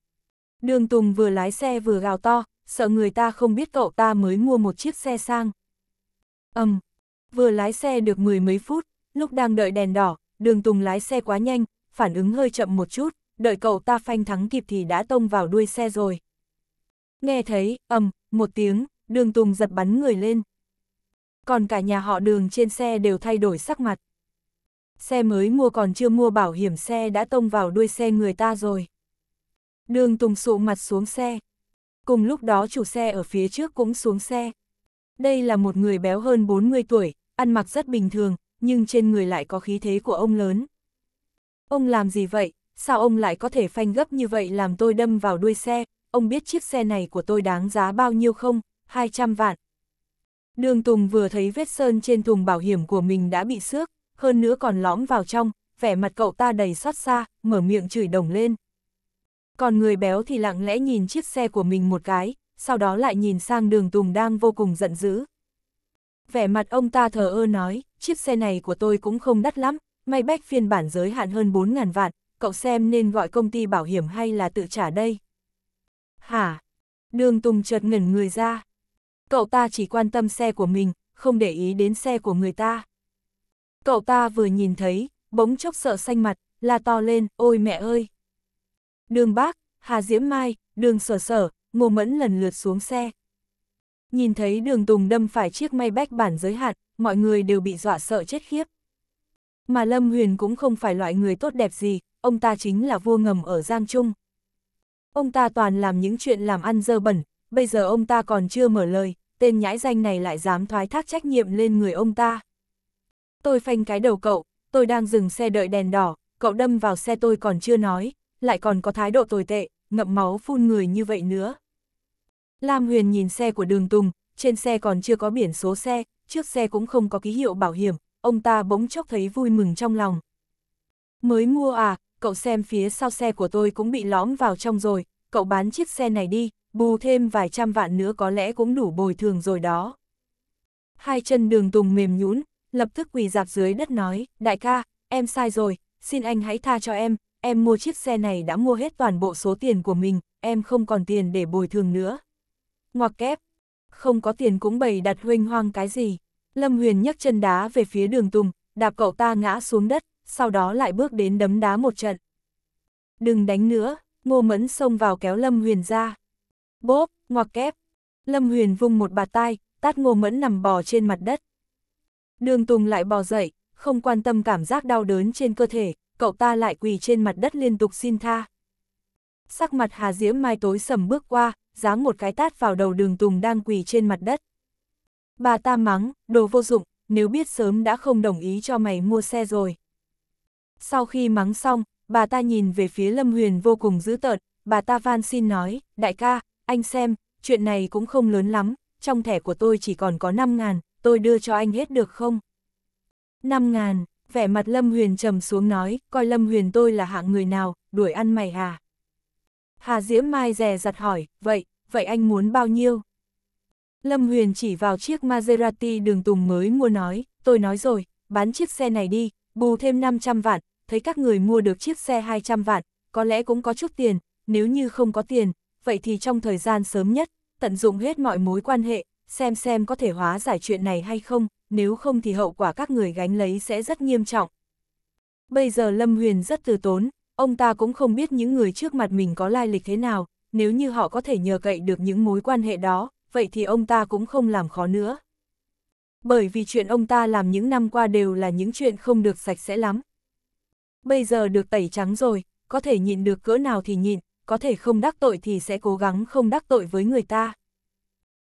Đường Tùng vừa lái xe vừa gào to, sợ người ta không biết cậu ta mới mua một chiếc xe sang. Ầm, um, vừa lái xe được mười mấy phút, lúc đang đợi đèn đỏ, đường Tùng lái xe quá nhanh, phản ứng hơi chậm một chút, đợi cậu ta phanh thắng kịp thì đã tông vào đuôi xe rồi. Nghe thấy, ầm, um, một tiếng, đường Tùng giật bắn người lên. Còn cả nhà họ đường trên xe đều thay đổi sắc mặt. Xe mới mua còn chưa mua bảo hiểm xe đã tông vào đuôi xe người ta rồi. Đường Tùng sụ mặt xuống xe. Cùng lúc đó chủ xe ở phía trước cũng xuống xe. Đây là một người béo hơn 40 tuổi, ăn mặc rất bình thường, nhưng trên người lại có khí thế của ông lớn. Ông làm gì vậy? Sao ông lại có thể phanh gấp như vậy làm tôi đâm vào đuôi xe? Ông biết chiếc xe này của tôi đáng giá bao nhiêu không? 200 vạn. Đường Tùng vừa thấy vết sơn trên thùng bảo hiểm của mình đã bị xước, hơn nữa còn lõm vào trong, vẻ mặt cậu ta đầy xót xa, mở miệng chửi đồng lên. Còn người béo thì lặng lẽ nhìn chiếc xe của mình một cái, sau đó lại nhìn sang đường Tùng đang vô cùng giận dữ. Vẻ mặt ông ta thờ ơ nói, chiếc xe này của tôi cũng không đắt lắm, may bách phiên bản giới hạn hơn 4.000 vạn, cậu xem nên gọi công ty bảo hiểm hay là tự trả đây. Hả? Đường Tùng chợt ngẩn người ra. Cậu ta chỉ quan tâm xe của mình, không để ý đến xe của người ta. Cậu ta vừa nhìn thấy, bỗng chốc sợ xanh mặt, la to lên, ôi mẹ ơi! đường bác, Hà Diễm Mai, đường sở sở, ngô mẫn lần lượt xuống xe. Nhìn thấy đường Tùng đâm phải chiếc may bách bản giới hạn, mọi người đều bị dọa sợ chết khiếp. Mà Lâm Huyền cũng không phải loại người tốt đẹp gì, ông ta chính là vua ngầm ở Giang Trung. Ông ta toàn làm những chuyện làm ăn dơ bẩn, bây giờ ông ta còn chưa mở lời, tên nhãi danh này lại dám thoái thác trách nhiệm lên người ông ta. Tôi phanh cái đầu cậu, tôi đang dừng xe đợi đèn đỏ, cậu đâm vào xe tôi còn chưa nói, lại còn có thái độ tồi tệ, ngậm máu phun người như vậy nữa. Lam Huyền nhìn xe của đường Tùng, trên xe còn chưa có biển số xe, trước xe cũng không có ký hiệu bảo hiểm, ông ta bỗng chốc thấy vui mừng trong lòng. Mới mua à, cậu xem phía sau xe của tôi cũng bị lõm vào trong rồi, cậu bán chiếc xe này đi, bù thêm vài trăm vạn nữa có lẽ cũng đủ bồi thường rồi đó. Hai chân đường Tùng mềm nhũn, lập tức quỳ dạp dưới đất nói, đại ca, em sai rồi, xin anh hãy tha cho em, em mua chiếc xe này đã mua hết toàn bộ số tiền của mình, em không còn tiền để bồi thường nữa. Ngoặc kép, không có tiền cũng bày đặt huênh hoang cái gì. Lâm Huyền nhấc chân đá về phía đường Tùng, đạp cậu ta ngã xuống đất, sau đó lại bước đến đấm đá một trận. Đừng đánh nữa, ngô mẫn xông vào kéo Lâm Huyền ra. Bốp, ngoặc kép. Lâm Huyền vung một bạt tay, tát ngô mẫn nằm bò trên mặt đất. Đường Tùng lại bò dậy, không quan tâm cảm giác đau đớn trên cơ thể, cậu ta lại quỳ trên mặt đất liên tục xin tha. Sắc mặt Hà Diễm Mai tối sầm bước qua, giáng một cái tát vào đầu đường Tùng đang quỳ trên mặt đất. Bà ta mắng, đồ vô dụng, nếu biết sớm đã không đồng ý cho mày mua xe rồi. Sau khi mắng xong, bà ta nhìn về phía Lâm Huyền vô cùng dữ tợn, bà ta van xin nói, đại ca, anh xem, chuyện này cũng không lớn lắm, trong thẻ của tôi chỉ còn có 5 ngàn, tôi đưa cho anh hết được không? 5 ngàn, vẻ mặt Lâm Huyền trầm xuống nói, coi Lâm Huyền tôi là hạng người nào, đuổi ăn mày hà Hà Diễm Mai rè giặt hỏi, vậy, vậy anh muốn bao nhiêu? Lâm Huyền chỉ vào chiếc Maserati đường Tùng mới mua nói, tôi nói rồi, bán chiếc xe này đi, bù thêm 500 vạn, thấy các người mua được chiếc xe 200 vạn, có lẽ cũng có chút tiền, nếu như không có tiền, vậy thì trong thời gian sớm nhất, tận dụng hết mọi mối quan hệ, xem xem có thể hóa giải chuyện này hay không, nếu không thì hậu quả các người gánh lấy sẽ rất nghiêm trọng. Bây giờ Lâm Huyền rất từ tốn, ông ta cũng không biết những người trước mặt mình có lai lịch thế nào, nếu như họ có thể nhờ cậy được những mối quan hệ đó, vậy thì ông ta cũng không làm khó nữa. Bởi vì chuyện ông ta làm những năm qua đều là những chuyện không được sạch sẽ lắm. Bây giờ được tẩy trắng rồi, có thể nhịn được cỡ nào thì nhịn, có thể không đắc tội thì sẽ cố gắng không đắc tội với người ta.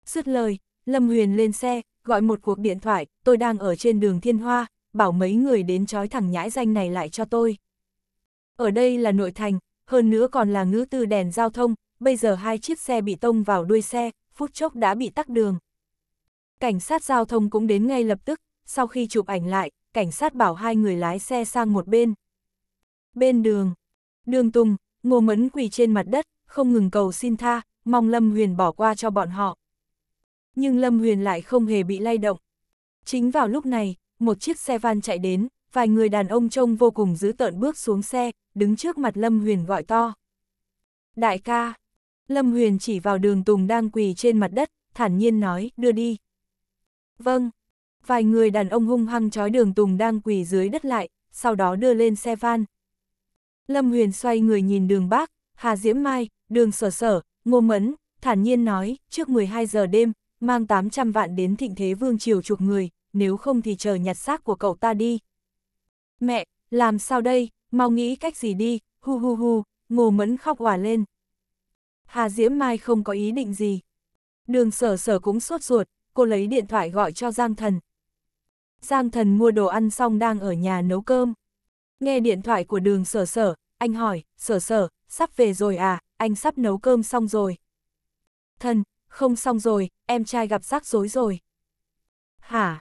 sứt lời, Lâm Huyền lên xe, gọi một cuộc điện thoại, tôi đang ở trên đường Thiên Hoa, bảo mấy người đến trói thẳng nhãi danh này lại cho tôi. Ở đây là nội thành, hơn nữa còn là ngữ tư đèn giao thông, bây giờ hai chiếc xe bị tông vào đuôi xe, phút chốc đã bị tắc đường. Cảnh sát giao thông cũng đến ngay lập tức, sau khi chụp ảnh lại, cảnh sát bảo hai người lái xe sang một bên. Bên đường, đường Tùng, Ngô Mẫn quỳ trên mặt đất, không ngừng cầu xin tha, mong Lâm Huyền bỏ qua cho bọn họ. Nhưng Lâm Huyền lại không hề bị lay động. Chính vào lúc này, một chiếc xe van chạy đến, vài người đàn ông trông vô cùng dữ tợn bước xuống xe, đứng trước mặt Lâm Huyền gọi to. Đại ca! Lâm Huyền chỉ vào đường Tùng đang quỳ trên mặt đất, thản nhiên nói, đưa đi. Vâng! Vài người đàn ông hung hăng trói đường Tùng đang quỳ dưới đất lại, sau đó đưa lên xe van. Lâm Huyền xoay người nhìn đường Bác, Hà Diễm Mai, đường Sở Sở, Ngô Mẫn, thản nhiên nói, trước 12 giờ đêm, mang 800 vạn đến thịnh thế vương triều chuộc người, nếu không thì chờ nhặt xác của cậu ta đi. Mẹ, làm sao đây, mau nghĩ cách gì đi, hu hu hu, ngô mẫn khóc hòa lên. Hà Diễm Mai không có ý định gì. Đường sở sở cũng sốt ruột, cô lấy điện thoại gọi cho Giang Thần. Giang Thần mua đồ ăn xong đang ở nhà nấu cơm. Nghe điện thoại của đường sở sở, anh hỏi, sở sở, sắp về rồi à, anh sắp nấu cơm xong rồi. Thần, không xong rồi, em trai gặp rắc rối rồi. Hả?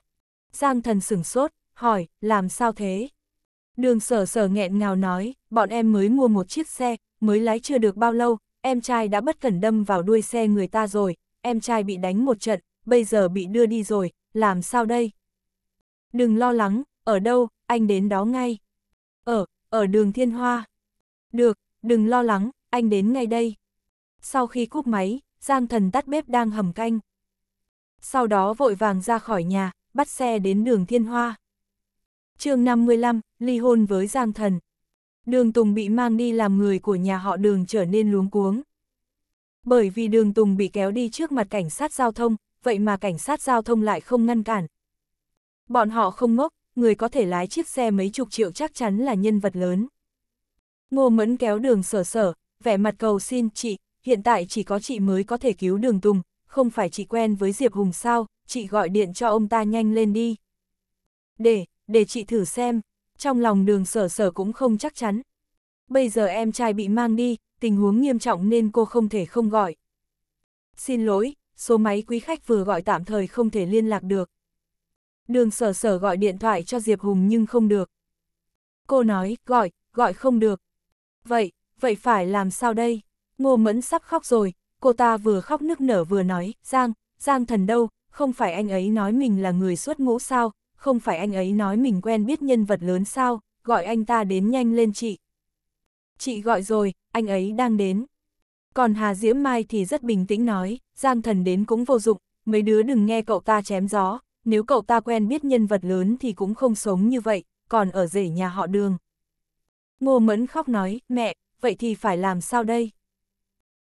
Giang thần sửng sốt, hỏi, làm sao thế? Đường sở sở nghẹn ngào nói, bọn em mới mua một chiếc xe, mới lái chưa được bao lâu, em trai đã bất cẩn đâm vào đuôi xe người ta rồi, em trai bị đánh một trận, bây giờ bị đưa đi rồi, làm sao đây? Đừng lo lắng, ở đâu, anh đến đó ngay. Ở, ở đường Thiên Hoa. Được, đừng lo lắng, anh đến ngay đây. Sau khi cúp máy, Giang thần tắt bếp đang hầm canh. Sau đó vội vàng ra khỏi nhà, bắt xe đến đường Thiên Hoa. chương 55, ly hôn với Giang thần. Đường Tùng bị mang đi làm người của nhà họ đường trở nên luống cuống. Bởi vì đường Tùng bị kéo đi trước mặt cảnh sát giao thông, vậy mà cảnh sát giao thông lại không ngăn cản. Bọn họ không ngốc, người có thể lái chiếc xe mấy chục triệu chắc chắn là nhân vật lớn. Ngô Mẫn kéo đường sở sở, vẻ mặt cầu xin chị, hiện tại chỉ có chị mới có thể cứu đường Tùng, không phải chị quen với Diệp Hùng sao, chị gọi điện cho ông ta nhanh lên đi. Để, để chị thử xem, trong lòng đường sở sở cũng không chắc chắn. Bây giờ em trai bị mang đi, tình huống nghiêm trọng nên cô không thể không gọi. Xin lỗi, số máy quý khách vừa gọi tạm thời không thể liên lạc được. Đường sở sở gọi điện thoại cho Diệp Hùng nhưng không được. Cô nói, gọi, gọi không được. Vậy, vậy phải làm sao đây? Ngô Mẫn sắp khóc rồi, cô ta vừa khóc nức nở vừa nói, Giang, Giang thần đâu, không phải anh ấy nói mình là người xuất ngũ sao, không phải anh ấy nói mình quen biết nhân vật lớn sao, gọi anh ta đến nhanh lên chị. Chị gọi rồi, anh ấy đang đến. Còn Hà Diễm Mai thì rất bình tĩnh nói, Giang thần đến cũng vô dụng, mấy đứa đừng nghe cậu ta chém gió, nếu cậu ta quen biết nhân vật lớn thì cũng không sống như vậy, còn ở rể nhà họ đường. Ngô Mẫn khóc nói, mẹ, vậy thì phải làm sao đây?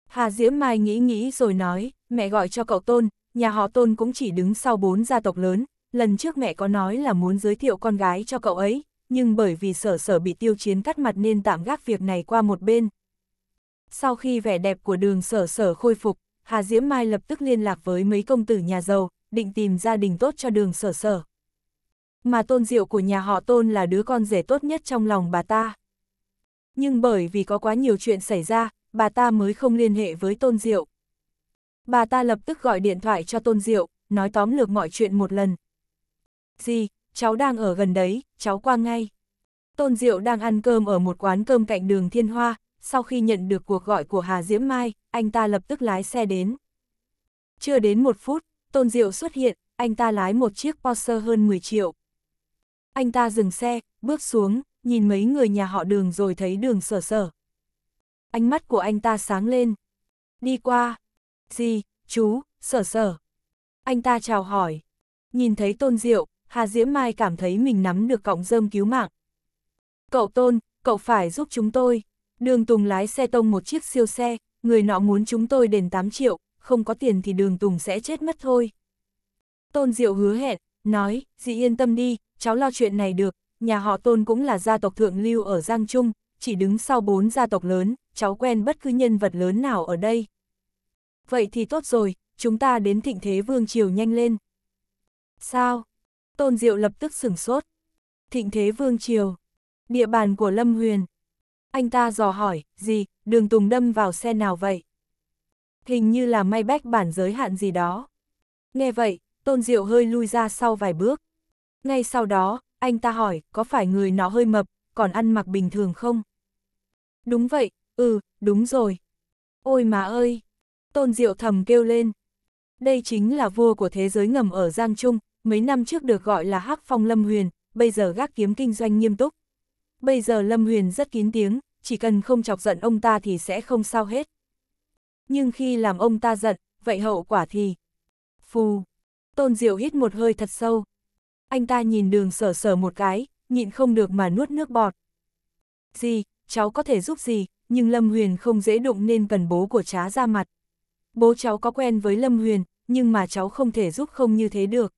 Hà Diễm Mai nghĩ nghĩ rồi nói, mẹ gọi cho cậu Tôn, nhà họ Tôn cũng chỉ đứng sau bốn gia tộc lớn, lần trước mẹ có nói là muốn giới thiệu con gái cho cậu ấy, nhưng bởi vì sở sở bị tiêu chiến cắt mặt nên tạm gác việc này qua một bên. Sau khi vẻ đẹp của đường sở sở khôi phục, Hà Diễm Mai lập tức liên lạc với mấy công tử nhà giàu, định tìm gia đình tốt cho đường sở sở. Mà tôn diệu của nhà họ tôn là đứa con rể tốt nhất trong lòng bà ta. Nhưng bởi vì có quá nhiều chuyện xảy ra, bà ta mới không liên hệ với Tôn Diệu. Bà ta lập tức gọi điện thoại cho Tôn Diệu, nói tóm lược mọi chuyện một lần. Gì, cháu đang ở gần đấy, cháu qua ngay. Tôn Diệu đang ăn cơm ở một quán cơm cạnh đường Thiên Hoa, sau khi nhận được cuộc gọi của Hà Diễm Mai, anh ta lập tức lái xe đến. Chưa đến một phút, Tôn Diệu xuất hiện, anh ta lái một chiếc Porsche hơn 10 triệu. Anh ta dừng xe, bước xuống, nhìn mấy người nhà họ đường rồi thấy đường sở sở. Ánh mắt của anh ta sáng lên. Đi qua. Gì, chú, sở sở. Anh ta chào hỏi. Nhìn thấy Tôn Diệu, Hà Diễm Mai cảm thấy mình nắm được cọng rơm cứu mạng. Cậu Tôn, cậu phải giúp chúng tôi. Đường Tùng lái xe tông một chiếc siêu xe, người nọ muốn chúng tôi đền 8 triệu, không có tiền thì đường Tùng sẽ chết mất thôi. Tôn Diệu hứa hẹn, nói, dì yên tâm đi, cháu lo chuyện này được, nhà họ Tôn cũng là gia tộc thượng lưu ở Giang Trung, chỉ đứng sau bốn gia tộc lớn, cháu quen bất cứ nhân vật lớn nào ở đây. Vậy thì tốt rồi, chúng ta đến thịnh thế vương triều nhanh lên. Sao? Tôn Diệu lập tức sửng sốt. Thịnh thế vương triều, địa bàn của Lâm Huyền. Anh ta dò hỏi, gì, đường Tùng đâm vào xe nào vậy? Hình như là may bách bản giới hạn gì đó. Nghe vậy, Tôn Diệu hơi lui ra sau vài bước. Ngay sau đó, anh ta hỏi, có phải người nó hơi mập, còn ăn mặc bình thường không? Đúng vậy, ừ, đúng rồi. Ôi mà ơi! Tôn Diệu thầm kêu lên. Đây chính là vua của thế giới ngầm ở Giang Trung, mấy năm trước được gọi là Hắc Phong Lâm Huyền, bây giờ gác kiếm kinh doanh nghiêm túc. Bây giờ Lâm Huyền rất kín tiếng, chỉ cần không chọc giận ông ta thì sẽ không sao hết. Nhưng khi làm ông ta giận, vậy hậu quả thì... Phù! Tôn Diệu hít một hơi thật sâu. Anh ta nhìn đường sở sở một cái, nhịn không được mà nuốt nước bọt. Gì, cháu có thể giúp gì, nhưng Lâm Huyền không dễ đụng nên cần bố của Trá ra mặt. Bố cháu có quen với Lâm Huyền, nhưng mà cháu không thể giúp không như thế được.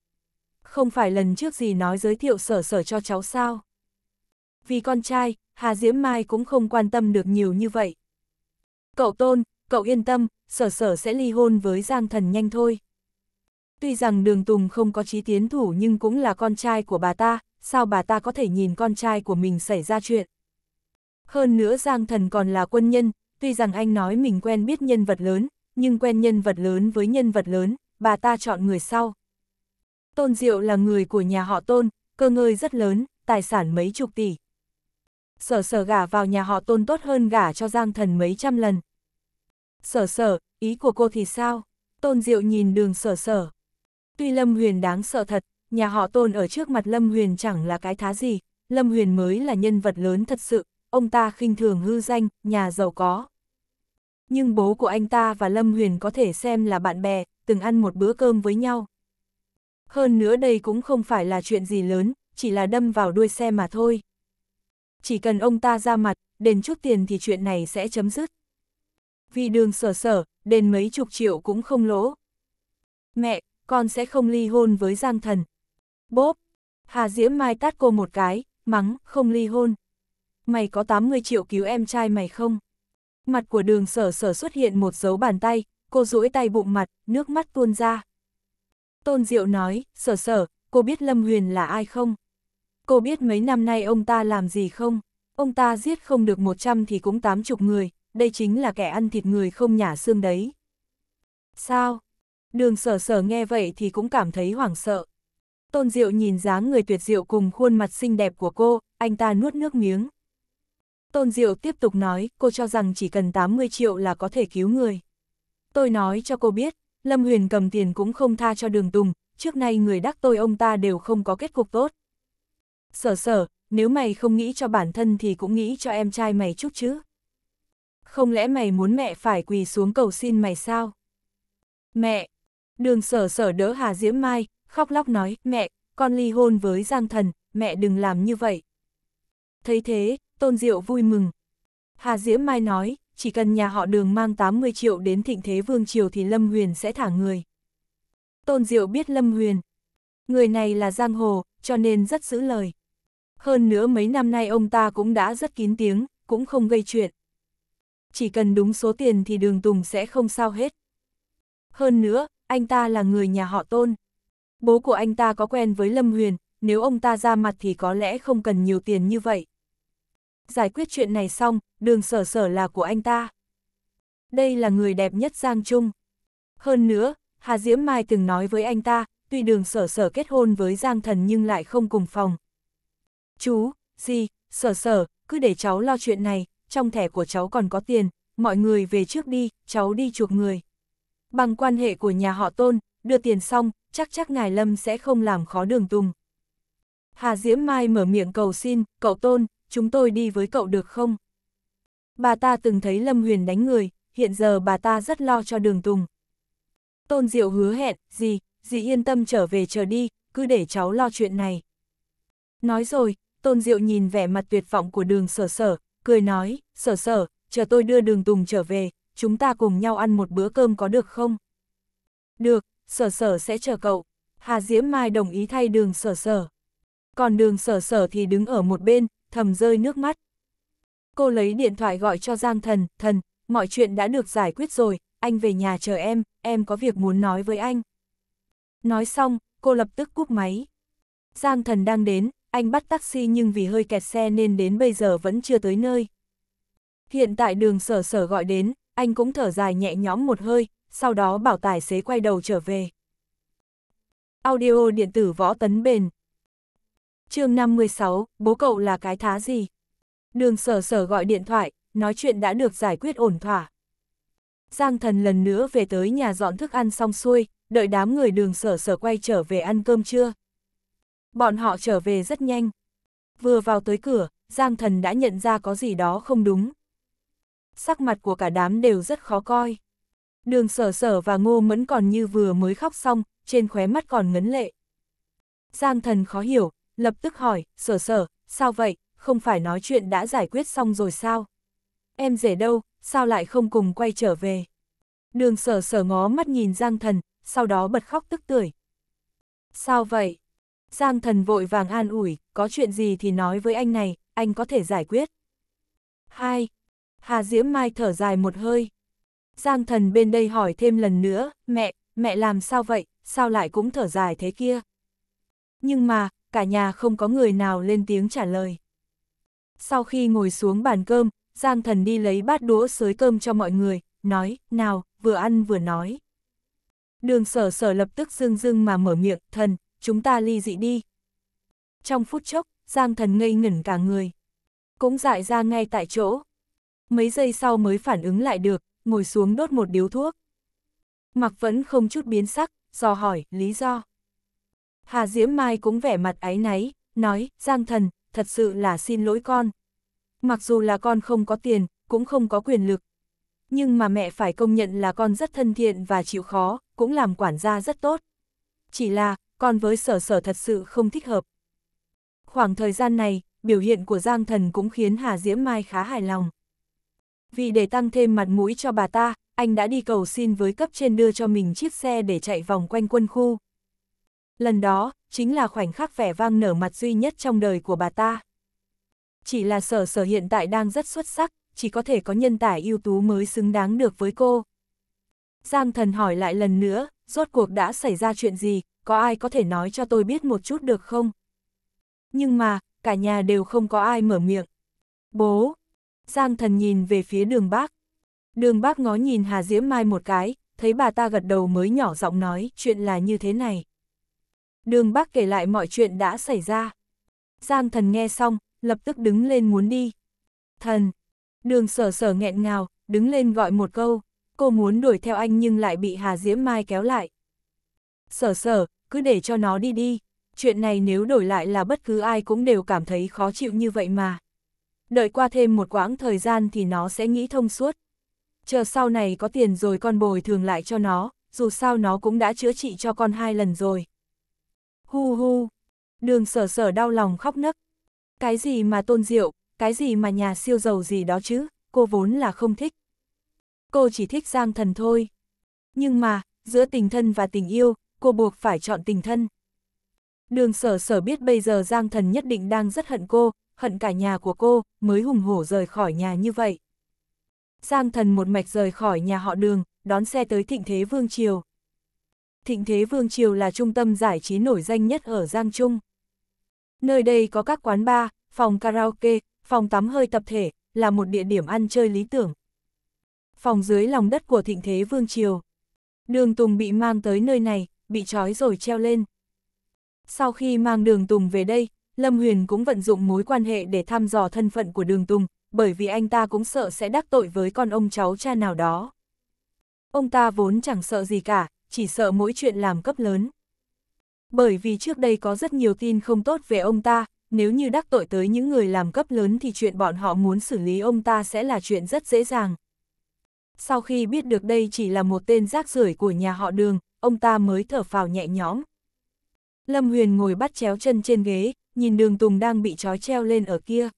Không phải lần trước gì nói giới thiệu sở sở cho cháu sao? Vì con trai, Hà Diễm Mai cũng không quan tâm được nhiều như vậy. Cậu Tôn, cậu yên tâm, sở sở sẽ ly hôn với Giang Thần nhanh thôi. Tuy rằng đường Tùng không có trí tiến thủ nhưng cũng là con trai của bà ta, sao bà ta có thể nhìn con trai của mình xảy ra chuyện. Hơn nữa Giang Thần còn là quân nhân, tuy rằng anh nói mình quen biết nhân vật lớn, nhưng quen nhân vật lớn với nhân vật lớn, bà ta chọn người sau. Tôn Diệu là người của nhà họ Tôn, cơ ngơi rất lớn, tài sản mấy chục tỷ. Sở sở gả vào nhà họ Tôn tốt hơn gả cho Giang Thần mấy trăm lần. Sở sở, ý của cô thì sao? Tôn Diệu nhìn đường sở sở. Tuy Lâm Huyền đáng sợ thật, nhà họ tôn ở trước mặt Lâm Huyền chẳng là cái thá gì, Lâm Huyền mới là nhân vật lớn thật sự, ông ta khinh thường hư danh, nhà giàu có. Nhưng bố của anh ta và Lâm Huyền có thể xem là bạn bè, từng ăn một bữa cơm với nhau. Hơn nữa đây cũng không phải là chuyện gì lớn, chỉ là đâm vào đuôi xe mà thôi. Chỉ cần ông ta ra mặt, đền chút tiền thì chuyện này sẽ chấm dứt. Vì đường sở sở, đền mấy chục triệu cũng không lỗ. Mẹ, con sẽ không ly hôn với Giang Thần, Bốp! Hà Diễm Mai tát cô một cái, mắng, không ly hôn. Mày có 80 triệu cứu em trai mày không? Mặt của đường sở sở xuất hiện một dấu bàn tay, cô duỗi tay bụng mặt, nước mắt tuôn ra. Tôn Diệu nói, sở sở, cô biết Lâm Huyền là ai không? Cô biết mấy năm nay ông ta làm gì không? Ông ta giết không được 100 thì cũng 80 người, đây chính là kẻ ăn thịt người không nhả xương đấy. Sao? Đường sở sở nghe vậy thì cũng cảm thấy hoảng sợ. Tôn Diệu nhìn dáng người tuyệt diệu cùng khuôn mặt xinh đẹp của cô, anh ta nuốt nước miếng. Tôn Diệu tiếp tục nói, cô cho rằng chỉ cần 80 triệu là có thể cứu người. Tôi nói cho cô biết, Lâm Huyền cầm tiền cũng không tha cho đường tùng, trước nay người đắc tôi ông ta đều không có kết cục tốt. Sở sở, nếu mày không nghĩ cho bản thân thì cũng nghĩ cho em trai mày chút chứ. Không lẽ mày muốn mẹ phải quỳ xuống cầu xin mày sao? Mẹ! Đường sở sở đỡ Hà Diễm Mai, khóc lóc nói, mẹ, con ly hôn với Giang Thần, mẹ đừng làm như vậy. Thấy thế, Tôn Diệu vui mừng. Hà Diễm Mai nói, chỉ cần nhà họ đường mang 80 triệu đến thịnh thế vương triều thì Lâm Huyền sẽ thả người. Tôn Diệu biết Lâm Huyền. Người này là Giang Hồ, cho nên rất giữ lời. Hơn nữa mấy năm nay ông ta cũng đã rất kín tiếng, cũng không gây chuyện. Chỉ cần đúng số tiền thì đường Tùng sẽ không sao hết. Hơn nữa, anh ta là người nhà họ Tôn. Bố của anh ta có quen với Lâm Huyền, nếu ông ta ra mặt thì có lẽ không cần nhiều tiền như vậy. Giải quyết chuyện này xong, đường sở sở là của anh ta. Đây là người đẹp nhất Giang Trung. Hơn nữa, Hà Diễm Mai từng nói với anh ta, tuy đường sở sở kết hôn với Giang Thần nhưng lại không cùng phòng. Chú, gì, sở sở, cứ để cháu lo chuyện này, trong thẻ của cháu còn có tiền, mọi người về trước đi, cháu đi chuộc người. Bằng quan hệ của nhà họ tôn, đưa tiền xong, chắc chắc ngài Lâm sẽ không làm khó đường Tùng. Hà Diễm Mai mở miệng cầu xin, cậu Tôn, chúng tôi đi với cậu được không? Bà ta từng thấy Lâm Huyền đánh người, hiện giờ bà ta rất lo cho đường Tùng. Tôn Diệu hứa hẹn, gì, dì yên tâm trở về chờ đi, cứ để cháu lo chuyện này. Nói rồi, Tôn Diệu nhìn vẻ mặt tuyệt vọng của đường sở sở, cười nói, sở sở, chờ tôi đưa đường Tùng trở về, chúng ta cùng nhau ăn một bữa cơm có được không? Được, sở sở sẽ chờ cậu. Hà Diễm Mai đồng ý thay đường sở sở. Còn đường sở sở thì đứng ở một bên, thầm rơi nước mắt. Cô lấy điện thoại gọi cho Giang Thần, Thần, mọi chuyện đã được giải quyết rồi, anh về nhà chờ em, em có việc muốn nói với anh. Nói xong, cô lập tức cúp máy. Giang Thần đang đến, anh bắt taxi nhưng vì hơi kẹt xe nên đến bây giờ vẫn chưa tới nơi. Hiện tại đường sở sở gọi đến, anh cũng thở dài nhẹ nhõm một hơi, sau đó bảo tài xế quay đầu trở về. Audio điện tử võ tấn bền chương 56, bố cậu là cái thá gì? Đường sở sở gọi điện thoại, nói chuyện đã được giải quyết ổn thỏa. Giang thần lần nữa về tới nhà dọn thức ăn xong xuôi, đợi đám người đường sở sở quay trở về ăn cơm trưa. Bọn họ trở về rất nhanh. Vừa vào tới cửa, Giang thần đã nhận ra có gì đó không đúng. Sắc mặt của cả đám đều rất khó coi. Đường sở sở và ngô mẫn còn như vừa mới khóc xong, trên khóe mắt còn ngấn lệ. Giang thần khó hiểu, lập tức hỏi, sở sở, sao vậy, không phải nói chuyện đã giải quyết xong rồi sao? Em rể đâu, sao lại không cùng quay trở về? Đường sở sở ngó mắt nhìn Giang thần, sau đó bật khóc tức tưởi. Sao vậy? Giang thần vội vàng an ủi, có chuyện gì thì nói với anh này, anh có thể giải quyết. 2. Hà Diễm Mai thở dài một hơi. Giang thần bên đây hỏi thêm lần nữa, mẹ, mẹ làm sao vậy, sao lại cũng thở dài thế kia. Nhưng mà, cả nhà không có người nào lên tiếng trả lời. Sau khi ngồi xuống bàn cơm, Giang thần đi lấy bát đũa xới cơm cho mọi người, nói, nào, vừa ăn vừa nói. Đường sở sở lập tức dưng dưng mà mở miệng, thần, chúng ta ly dị đi. Trong phút chốc, Giang thần ngây ngẩn cả người. Cũng dại ra ngay tại chỗ. Mấy giây sau mới phản ứng lại được, ngồi xuống đốt một điếu thuốc. Mặc vẫn không chút biến sắc, dò hỏi, lý do. Hà Diễm Mai cũng vẻ mặt áy náy, nói, Giang Thần, thật sự là xin lỗi con. Mặc dù là con không có tiền, cũng không có quyền lực. Nhưng mà mẹ phải công nhận là con rất thân thiện và chịu khó, cũng làm quản gia rất tốt. Chỉ là, con với sở sở thật sự không thích hợp. Khoảng thời gian này, biểu hiện của Giang Thần cũng khiến Hà Diễm Mai khá hài lòng. Vì để tăng thêm mặt mũi cho bà ta, anh đã đi cầu xin với cấp trên đưa cho mình chiếc xe để chạy vòng quanh quân khu. Lần đó, chính là khoảnh khắc vẻ vang nở mặt duy nhất trong đời của bà ta. Chỉ là sở sở hiện tại đang rất xuất sắc, chỉ có thể có nhân tài ưu tú mới xứng đáng được với cô. Giang thần hỏi lại lần nữa, rốt cuộc đã xảy ra chuyện gì, có ai có thể nói cho tôi biết một chút được không? Nhưng mà, cả nhà đều không có ai mở miệng. Bố, Giang thần nhìn về phía đường bác. Đường bác ngó nhìn Hà Diễm Mai một cái, thấy bà ta gật đầu mới nhỏ giọng nói chuyện là như thế này. Đường bác kể lại mọi chuyện đã xảy ra. Giang thần nghe xong, lập tức đứng lên muốn đi. Thần! Đường sở sở nghẹn ngào, đứng lên gọi một câu. Cô muốn đuổi theo anh nhưng lại bị Hà Diễm Mai kéo lại. Sở sở, cứ để cho nó đi đi. Chuyện này nếu đổi lại là bất cứ ai cũng đều cảm thấy khó chịu như vậy mà đợi qua thêm một quãng thời gian thì nó sẽ nghĩ thông suốt. Chờ sau này có tiền rồi con bồi thường lại cho nó, dù sao nó cũng đã chữa trị cho con hai lần rồi. Hu hu, đường sở sở đau lòng khóc nấc. Cái gì mà tôn diệu, cái gì mà nhà siêu giàu gì đó chứ, cô vốn là không thích. Cô chỉ thích giang thần thôi. Nhưng mà, giữa tình thân và tình yêu, cô buộc phải chọn tình thân. Đường sở sở biết bây giờ Giang Thần nhất định đang rất hận cô, hận cả nhà của cô, mới hùng hổ rời khỏi nhà như vậy. Giang thần một mạch rời khỏi nhà họ đường, đón xe tới Thịnh Thế Vương Triều. Thịnh Thế Vương Triều là trung tâm giải trí nổi danh nhất ở Giang Trung. Nơi đây có các quán bar, phòng karaoke, phòng tắm hơi tập thể, là một địa điểm ăn chơi lý tưởng. Phòng dưới lòng đất của Thịnh Thế Vương Triều. Đường Tùng bị mang tới nơi này, bị trói rồi treo lên. Sau khi mang Đường Tùng về đây, Lâm Huyền cũng vận dụng mối quan hệ để thăm dò thân phận của Đường Tùng, bởi vì anh ta cũng sợ sẽ đắc tội với con ông cháu cha nào đó. Ông ta vốn chẳng sợ gì cả, chỉ sợ mỗi chuyện làm cấp lớn. Bởi vì trước đây có rất nhiều tin không tốt về ông ta, nếu như đắc tội tới những người làm cấp lớn thì chuyện bọn họ muốn xử lý ông ta sẽ là chuyện rất dễ dàng. Sau khi biết được đây chỉ là một tên rác rưởi của nhà họ đường, ông ta mới thở phào nhẹ nhõm. Lâm Huyền ngồi bắt chéo chân trên ghế, nhìn đường Tùng đang bị trói treo lên ở kia.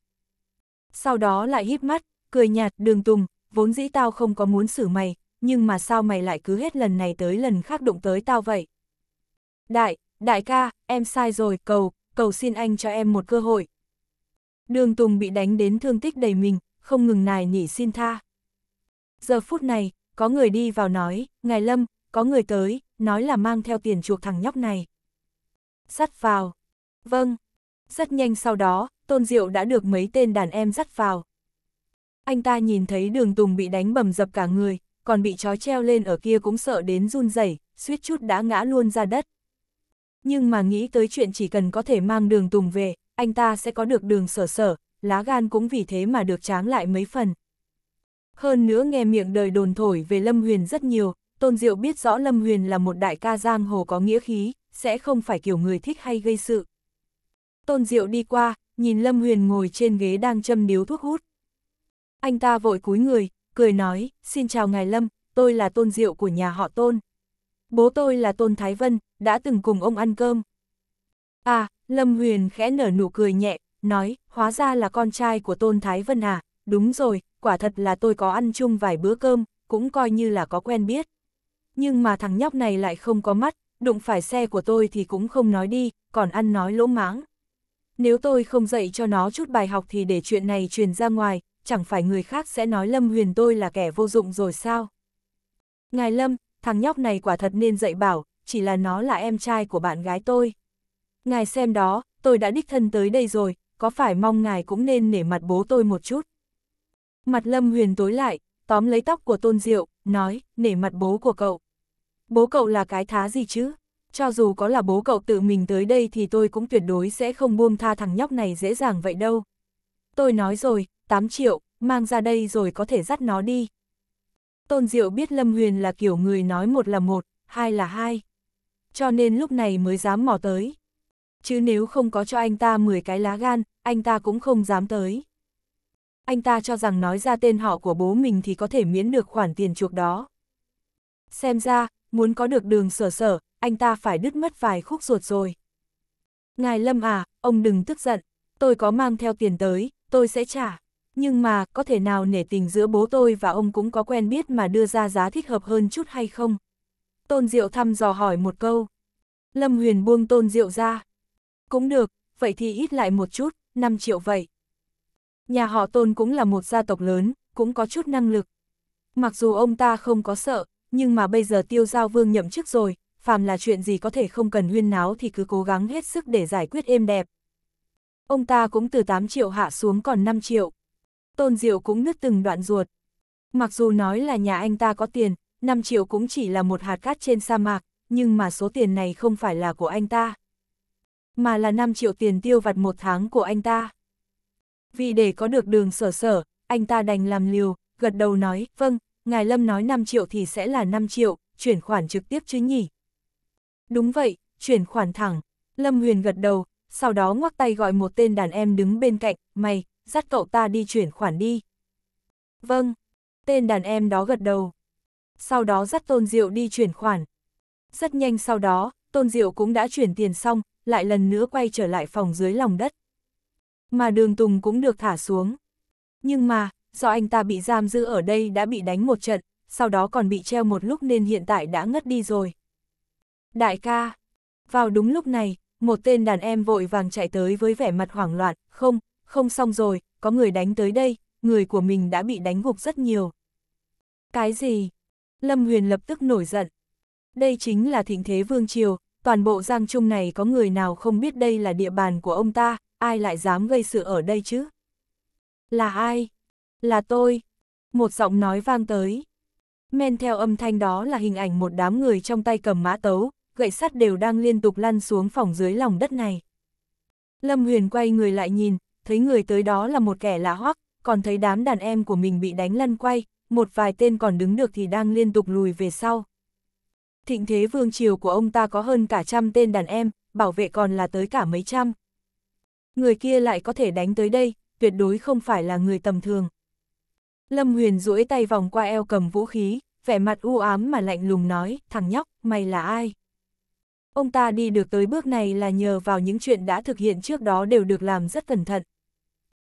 Sau đó lại híp mắt, cười nhạt, đường Tùng, vốn dĩ tao không có muốn xử mày, nhưng mà sao mày lại cứ hết lần này tới lần khác đụng tới tao vậy? Đại, đại ca, em sai rồi, cầu, cầu xin anh cho em một cơ hội. Đường Tùng bị đánh đến thương tích đầy mình, không ngừng nài nỉ xin tha. Giờ phút này, có người đi vào nói, ngài Lâm, có người tới, nói là mang theo tiền chuộc thằng nhóc này. Sắt vào. Vâng, rất nhanh sau đó, Tôn Diệu đã được mấy tên đàn em dắt vào. Anh ta nhìn thấy đường Tùng bị đánh bầm dập cả người, còn bị chó treo lên ở kia cũng sợ đến run rẩy, suýt chút đã ngã luôn ra đất. Nhưng mà nghĩ tới chuyện chỉ cần có thể mang đường Tùng về, anh ta sẽ có được đường sở sở, lá gan cũng vì thế mà được tráng lại mấy phần. Hơn nữa nghe miệng đời đồn thổi về Lâm Huyền rất nhiều, Tôn Diệu biết rõ Lâm Huyền là một đại ca giang hồ có nghĩa khí, sẽ không phải kiểu người thích hay gây sự. Tôn Diệu đi qua, nhìn Lâm Huyền ngồi trên ghế đang châm điếu thuốc hút. Anh ta vội cúi người, cười nói, xin chào ngài Lâm, tôi là Tôn Diệu của nhà họ Tôn. Bố tôi là Tôn Thái Vân, đã từng cùng ông ăn cơm. À, Lâm Huyền khẽ nở nụ cười nhẹ, nói, hóa ra là con trai của Tôn Thái Vân à, đúng rồi, quả thật là tôi có ăn chung vài bữa cơm, cũng coi như là có quen biết. Nhưng mà thằng nhóc này lại không có mắt, đụng phải xe của tôi thì cũng không nói đi, còn ăn nói lỗ máng. Nếu tôi không dạy cho nó chút bài học thì để chuyện này truyền ra ngoài, chẳng phải người khác sẽ nói Lâm Huyền tôi là kẻ vô dụng rồi sao? Ngài Lâm, thằng nhóc này quả thật nên dạy bảo, chỉ là nó là em trai của bạn gái tôi. Ngài xem đó, tôi đã đích thân tới đây rồi, có phải mong ngài cũng nên nể mặt bố tôi một chút? Mặt Lâm Huyền tối lại, tóm lấy tóc của Tôn Diệu, nói, nể mặt bố của cậu. Bố cậu là cái thá gì chứ? cho dù có là bố cậu tự mình tới đây thì tôi cũng tuyệt đối sẽ không buông tha thằng nhóc này dễ dàng vậy đâu. Tôi nói rồi, 8 triệu, mang ra đây rồi có thể dắt nó đi. Tôn Diệu biết Lâm Huyền là kiểu người nói một là một, hai là hai. Cho nên lúc này mới dám mò tới. Chứ nếu không có cho anh ta 10 cái lá gan, anh ta cũng không dám tới. Anh ta cho rằng nói ra tên họ của bố mình thì có thể miễn được khoản tiền chuộc đó. Xem ra, muốn có được đường sở sở, anh ta phải đứt mất vài khúc ruột rồi. Ngài Lâm à, ông đừng tức giận, tôi có mang theo tiền tới, tôi sẽ trả. Nhưng mà, có thể nào nể tình giữa bố tôi và ông cũng có quen biết mà đưa ra giá thích hợp hơn chút hay không? Tôn Diệu thăm dò hỏi một câu. Lâm Huyền buông Tôn Diệu ra. Cũng được, vậy thì ít lại một chút, 5 triệu vậy. Nhà họ Tôn cũng là một gia tộc lớn, cũng có chút năng lực. Mặc dù ông ta không có sợ, nhưng mà bây giờ tiêu giao vương nhậm chức rồi, phàm là chuyện gì có thể không cần huyên náo thì cứ cố gắng hết sức để giải quyết êm đẹp. Ông ta cũng từ 8 triệu hạ xuống còn 5 triệu. Tôn Diệu cũng nứt từng đoạn ruột. Mặc dù nói là nhà anh ta có tiền, 5 triệu cũng chỉ là một hạt cát trên sa mạc, nhưng mà số tiền này không phải là của anh ta. Mà là 5 triệu tiền tiêu vặt một tháng của anh ta. Vì để có được đường sở sở, anh ta đành làm liều, gật đầu nói, vâng, ngài Lâm nói 5 triệu thì sẽ là 5 triệu, chuyển khoản trực tiếp chứ nhỉ, Đúng vậy, chuyển khoản thẳng. Lâm Huyền gật đầu, sau đó ngoắc tay gọi một tên đàn em đứng bên cạnh, mày, dắt cậu ta đi chuyển khoản đi. Vâng, tên đàn em đó gật đầu. Sau đó dắt Tôn Diệu đi chuyển khoản. Rất nhanh sau đó, Tôn Diệu cũng đã chuyển tiền xong, lại lần nữa quay trở lại phòng dưới lòng đất. Mà đường Tùng cũng được thả xuống. Nhưng mà, do anh ta bị giam giữ ở đây đã bị đánh một trận, sau đó còn bị treo một lúc nên hiện tại đã ngất đi rồi. Đại ca! Vào đúng lúc này, một tên đàn em vội vàng chạy tới với vẻ mặt hoảng loạn, không, không xong rồi, có người đánh tới đây, người của mình đã bị đánh gục rất nhiều. Cái gì? Lâm Huyền lập tức nổi giận. Đây chính là thịnh thế vương triều, toàn bộ giang trung này có người nào không biết đây là địa bàn của ông ta, ai lại dám gây sự ở đây chứ? Là ai? Là tôi. Một giọng nói vang tới. Men theo âm thanh đó là hình ảnh một đám người trong tay cầm mã tấu, gậy sắt đều đang liên tục lăn xuống phòng dưới lòng đất này. Lâm Huyền quay người lại nhìn, thấy người tới đó là một kẻ lạ hoắc, còn thấy đám đàn em của mình bị đánh lăn quay, một vài tên còn đứng được thì đang liên tục lùi về sau. Thịnh thế vương triều của ông ta có hơn cả trăm tên đàn em, bảo vệ còn là tới cả mấy trăm. Người kia lại có thể đánh tới đây, tuyệt đối không phải là người tầm thường. Lâm Huyền duỗi tay vòng qua eo cầm vũ khí, vẻ mặt u ám mà lạnh lùng nói, thằng nhóc, mày là ai? Ông ta đi được tới bước này là nhờ vào những chuyện đã thực hiện trước đó đều được làm rất cẩn thận.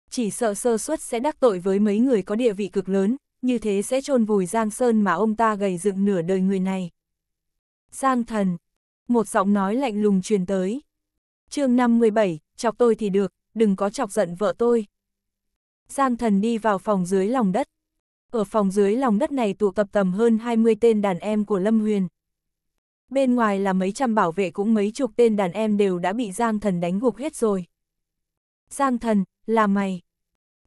Chỉ sợ sơ suất sẽ đắc tội với mấy người có địa vị cực lớn, như thế sẽ chôn vùi Giang Sơn mà ông ta gầy dựng nửa đời người này. Giang thần, một giọng nói lạnh lùng truyền tới. chương 57, chọc tôi thì được, đừng có chọc giận vợ tôi. Giang thần đi vào phòng dưới lòng đất. Ở phòng dưới lòng đất này tụ tập tầm hơn 20 tên đàn em của Lâm Huyền. Bên ngoài là mấy trăm bảo vệ cũng mấy chục tên đàn em đều đã bị Giang Thần đánh gục hết rồi. Giang Thần, là mày.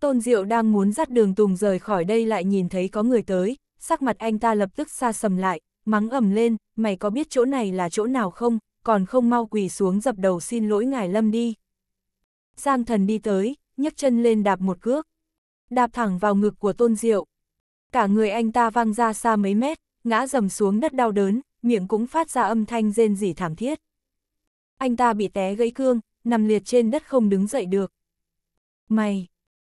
Tôn Diệu đang muốn dắt đường Tùng rời khỏi đây lại nhìn thấy có người tới, sắc mặt anh ta lập tức xa sầm lại, mắng ầm lên, mày có biết chỗ này là chỗ nào không, còn không mau quỳ xuống dập đầu xin lỗi ngài Lâm đi. Giang Thần đi tới, nhấc chân lên đạp một cước, đạp thẳng vào ngực của Tôn Diệu. Cả người anh ta văng ra xa mấy mét, ngã rầm xuống đất đau đớn, miệng cũng phát ra âm thanh rên rỉ thảm thiết. Anh ta bị té gãy cương, nằm liệt trên đất không đứng dậy được. Mày!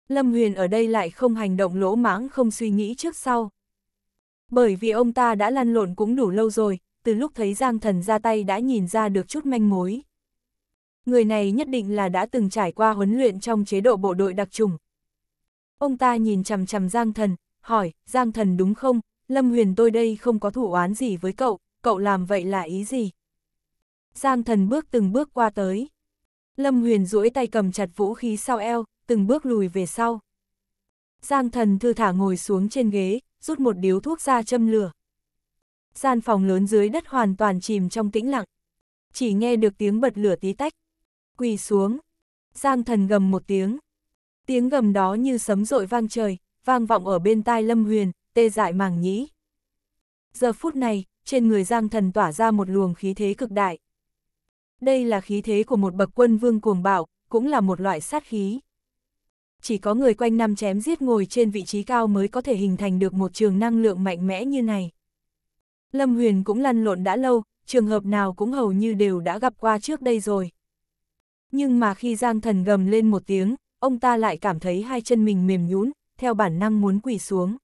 Lâm Huyền ở đây lại không hành động lỗ mãng không suy nghĩ trước sau. Bởi vì ông ta đã lăn lộn cũng đủ lâu rồi, từ lúc thấy Giang Thần ra tay đã nhìn ra được chút manh mối. Người này nhất định là đã từng trải qua huấn luyện trong chế độ bộ đội đặc trùng. Ông ta nhìn chằm chằm Giang Thần, hỏi, Giang Thần đúng không, Lâm Huyền tôi đây không có thủ oán gì với cậu, cậu làm vậy là ý gì? Giang thần bước từng bước qua tới. Lâm Huyền duỗi tay cầm chặt vũ khí sau eo, từng bước lùi về sau. Giang thần thư thả ngồi xuống trên ghế, rút một điếu thuốc ra châm lửa. Gian phòng lớn dưới đất hoàn toàn chìm trong tĩnh lặng. Chỉ nghe được tiếng bật lửa tí tách. Quỳ xuống. Giang thần gầm một tiếng. Tiếng gầm đó như sấm rội vang trời, vang vọng ở bên tai Lâm Huyền, tê dại màng nhĩ. Giờ phút này, trên người Giang Thần tỏa ra một luồng khí thế cực đại. Đây là khí thế của một bậc quân vương cuồng bạo, cũng là một loại sát khí. Chỉ có người quanh năm chém giết ngồi trên vị trí cao mới có thể hình thành được một trường năng lượng mạnh mẽ như này. Lâm Huyền cũng lăn lộn đã lâu, trường hợp nào cũng hầu như đều đã gặp qua trước đây rồi. Nhưng mà khi Giang Thần gầm lên một tiếng, ông ta lại cảm thấy hai chân mình mềm nhũn, theo bản năng muốn quỳ xuống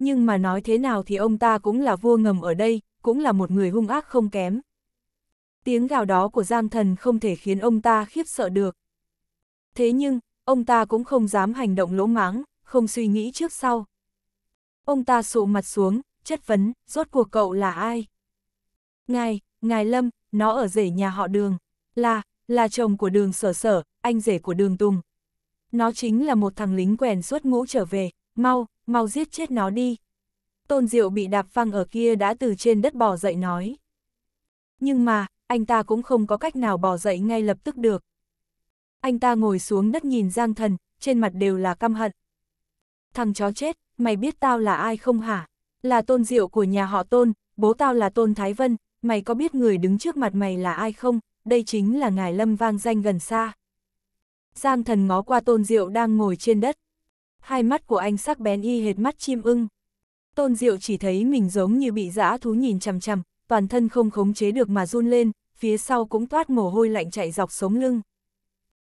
nhưng mà nói thế nào thì ông ta cũng là vua ngầm ở đây, cũng là một người hung ác không kém. Tiếng gào đó của Giang Thần không thể khiến ông ta khiếp sợ được. Thế nhưng, ông ta cũng không dám hành động lỗ mãng, không suy nghĩ trước sau. Ông ta sụ mặt xuống, chất vấn, rốt cuộc cậu là ai? Ngài, ngài Lâm, nó ở rể nhà họ đường, là, là chồng của đường sở sở, anh rể của đường Tùng. Nó chính là một thằng lính quèn suốt ngũ trở về, mau, mau giết chết nó đi. Tôn Diệu bị đạp văng ở kia đã từ trên đất bò dậy nói. Nhưng mà, anh ta cũng không có cách nào bò dậy ngay lập tức được. Anh ta ngồi xuống đất nhìn Giang Thần, trên mặt đều là căm hận. Thằng chó chết, mày biết tao là ai không hả? Là Tôn Diệu của nhà họ Tôn, bố tao là Tôn Thái Vân, mày có biết người đứng trước mặt mày là ai không? Đây chính là ngài lâm vang danh gần xa. Giang Thần ngó qua Tôn Diệu đang ngồi trên đất, hai mắt của anh sắc bén y hệt mắt chim ưng. Tôn Diệu chỉ thấy mình giống như bị dã thú nhìn chằm chằm, toàn thân không khống chế được mà run lên, phía sau cũng toát mồ hôi lạnh chạy dọc sống lưng.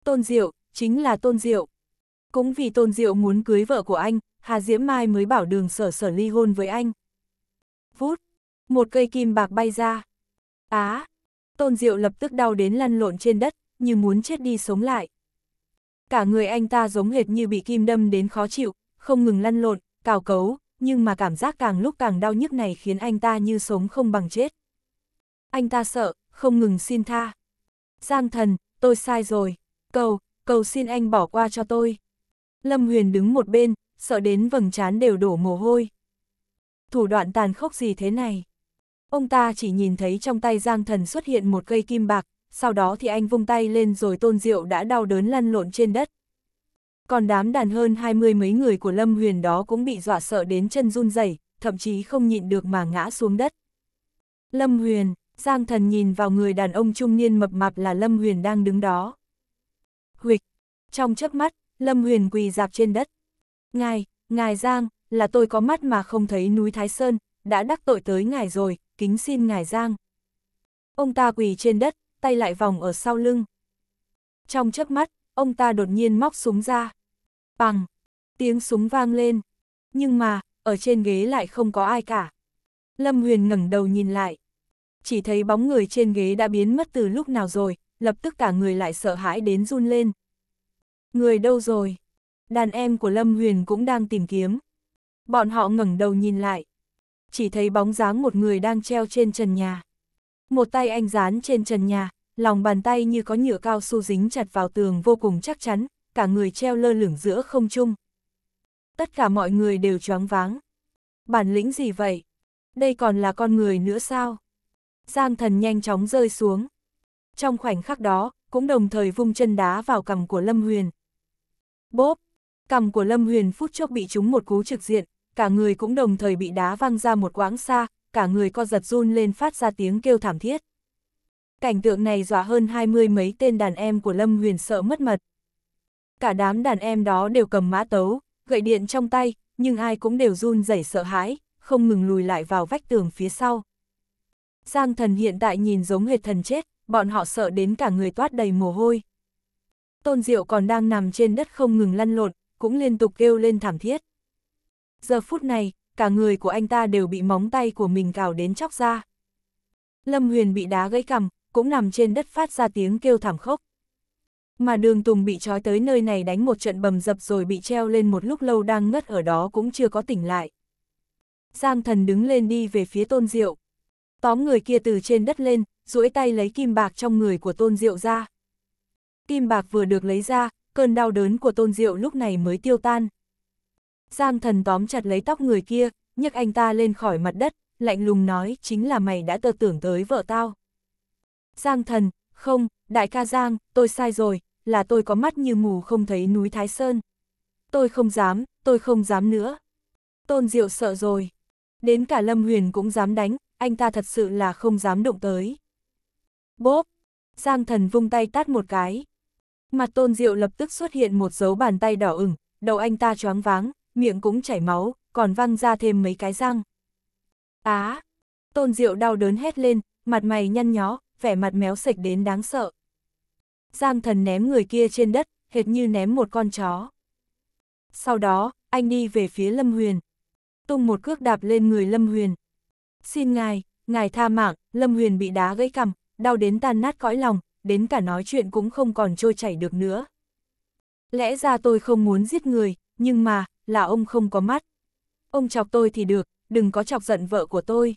Tôn Diệu, chính là Tôn Diệu. Cũng vì Tôn Diệu muốn cưới vợ của anh, Hà Diễm Mai mới bảo đường sở sở ly hôn với anh. Vút, một cây kim bạc bay ra. Á, à, Tôn Diệu lập tức đau đến lăn lộn trên đất, như muốn chết đi sống lại cả người anh ta giống hệt như bị kim đâm đến khó chịu, không ngừng lăn lộn, cào cấu, nhưng mà cảm giác càng lúc càng đau nhức này khiến anh ta như sống không bằng chết. Anh ta sợ, không ngừng xin tha. Giang thần, tôi sai rồi, cầu, cầu xin anh bỏ qua cho tôi. Lâm Huyền đứng một bên, sợ đến vầng trán đều đổ mồ hôi. Thủ đoạn tàn khốc gì thế này? Ông ta chỉ nhìn thấy trong tay Giang thần xuất hiện một cây kim bạc, sau đó thì anh vung tay lên rồi Tôn Diệu đã đau đớn lăn lộn trên đất. Còn đám đàn hơn hai mươi mấy người của Lâm Huyền đó cũng bị dọa sợ đến chân run rẩy, thậm chí không nhịn được mà ngã xuống đất. Lâm Huyền, Giang Thần nhìn vào người đàn ông trung niên mập mạp là Lâm Huyền đang đứng đó. Huịch, trong chớp mắt, Lâm Huyền quỳ dạp trên đất. Ngài, ngài Giang, là tôi có mắt mà không thấy núi Thái Sơn, đã đắc tội tới ngài rồi, kính xin ngài Giang. Ông ta quỳ trên đất, tay lại vòng ở sau lưng. Trong chớp mắt, ông ta đột nhiên móc súng ra. Bằng, tiếng súng vang lên. Nhưng mà, ở trên ghế lại không có ai cả. Lâm Huyền ngẩng đầu nhìn lại. Chỉ thấy bóng người trên ghế đã biến mất từ lúc nào rồi, lập tức cả người lại sợ hãi đến run lên. Người đâu rồi? Đàn em của Lâm Huyền cũng đang tìm kiếm. Bọn họ ngẩng đầu nhìn lại. Chỉ thấy bóng dáng một người đang treo trên trần nhà. Một tay anh dán trên trần nhà, lòng bàn tay như có nhựa cao su dính chặt vào tường vô cùng chắc chắn, cả người treo lơ lửng giữa không trung. Tất cả mọi người đều choáng váng. Bản lĩnh gì vậy? Đây còn là con người nữa sao? Giang thần nhanh chóng rơi xuống. Trong khoảnh khắc đó, cũng đồng thời vung chân đá vào cằm của Lâm Huyền. Bốp! Cằm của Lâm Huyền phút chốc bị trúng một cú trực diện, cả người cũng đồng thời bị đá văng ra một quãng xa, cả người co giật run lên phát ra tiếng kêu thảm thiết. Cảnh tượng này dọa hơn hai mươi mấy tên đàn em của Lâm Huyền sợ mất mật. Cả đám đàn em đó đều cầm mã tấu, gậy điện trong tay, nhưng ai cũng đều run rẩy sợ hãi, không ngừng lùi lại vào vách tường phía sau. Giang thần hiện tại nhìn giống hệt thần chết, bọn họ sợ đến cả người toát đầy mồ hôi. Tôn Diệu còn đang nằm trên đất không ngừng lăn lộn, cũng liên tục kêu lên thảm thiết. Giờ phút này, cả người của anh ta đều bị móng tay của mình cào đến chóc ra. Lâm Huyền bị đá gãy cằm, cũng nằm trên đất phát ra tiếng kêu thảm khốc. Mà đường Tùng bị trói tới nơi này đánh một trận bầm dập rồi bị treo lên một lúc lâu đang ngất ở đó cũng chưa có tỉnh lại. Giang thần đứng lên đi về phía tôn diệu. Tóm người kia từ trên đất lên, duỗi tay lấy kim bạc trong người của tôn diệu ra. Kim bạc vừa được lấy ra, cơn đau đớn của tôn diệu lúc này mới tiêu tan. Giang thần tóm chặt lấy tóc người kia, nhấc anh ta lên khỏi mặt đất, lạnh lùng nói chính là mày đã tơ tưởng tới vợ tao. Giang thần, không, đại ca Giang, tôi sai rồi, là tôi có mắt như mù không thấy núi Thái Sơn. Tôi không dám, tôi không dám nữa. Tôn Diệu sợ rồi. Đến cả Lâm Huyền cũng dám đánh, anh ta thật sự là không dám động tới. Bốp! Giang thần vung tay tát một cái. Mặt Tôn Diệu lập tức xuất hiện một dấu bàn tay đỏ ửng, đầu anh ta choáng váng, miệng cũng chảy máu, còn văng ra thêm mấy cái răng. Á! À, tôn Diệu đau đớn hét lên, mặt mày nhăn nhó, vẻ mặt méo sạch đến đáng sợ. Giang thần ném người kia trên đất, hệt như ném một con chó. Sau đó, anh đi về phía Lâm Huyền. Tung một cước đạp lên người Lâm Huyền. Xin ngài, ngài tha mạng, Lâm Huyền bị đá gây cằm, đau đến tan nát cõi lòng, đến cả nói chuyện cũng không còn trôi chảy được nữa. Lẽ ra tôi không muốn giết người, nhưng mà, là ông không có mắt. Ông chọc tôi thì được, đừng có chọc giận vợ của tôi.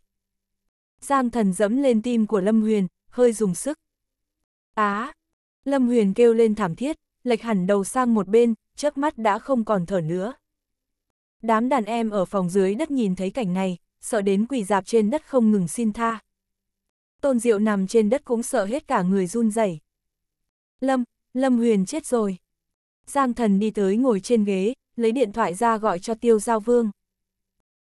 Giang thần dẫm lên tim của Lâm Huyền, hơi dùng sức. Á! À, Lâm Huyền kêu lên thảm thiết, lệch hẳn đầu sang một bên, chớp mắt đã không còn thở nữa. Đám đàn em ở phòng dưới đất nhìn thấy cảnh này, sợ đến quỳ dạp trên đất không ngừng xin tha. Tôn Diệu nằm trên đất cũng sợ hết cả người run rẩy. Lâm, Lâm Huyền chết rồi. Giang thần đi tới ngồi trên ghế, lấy điện thoại ra gọi cho Tiêu Giao Vương.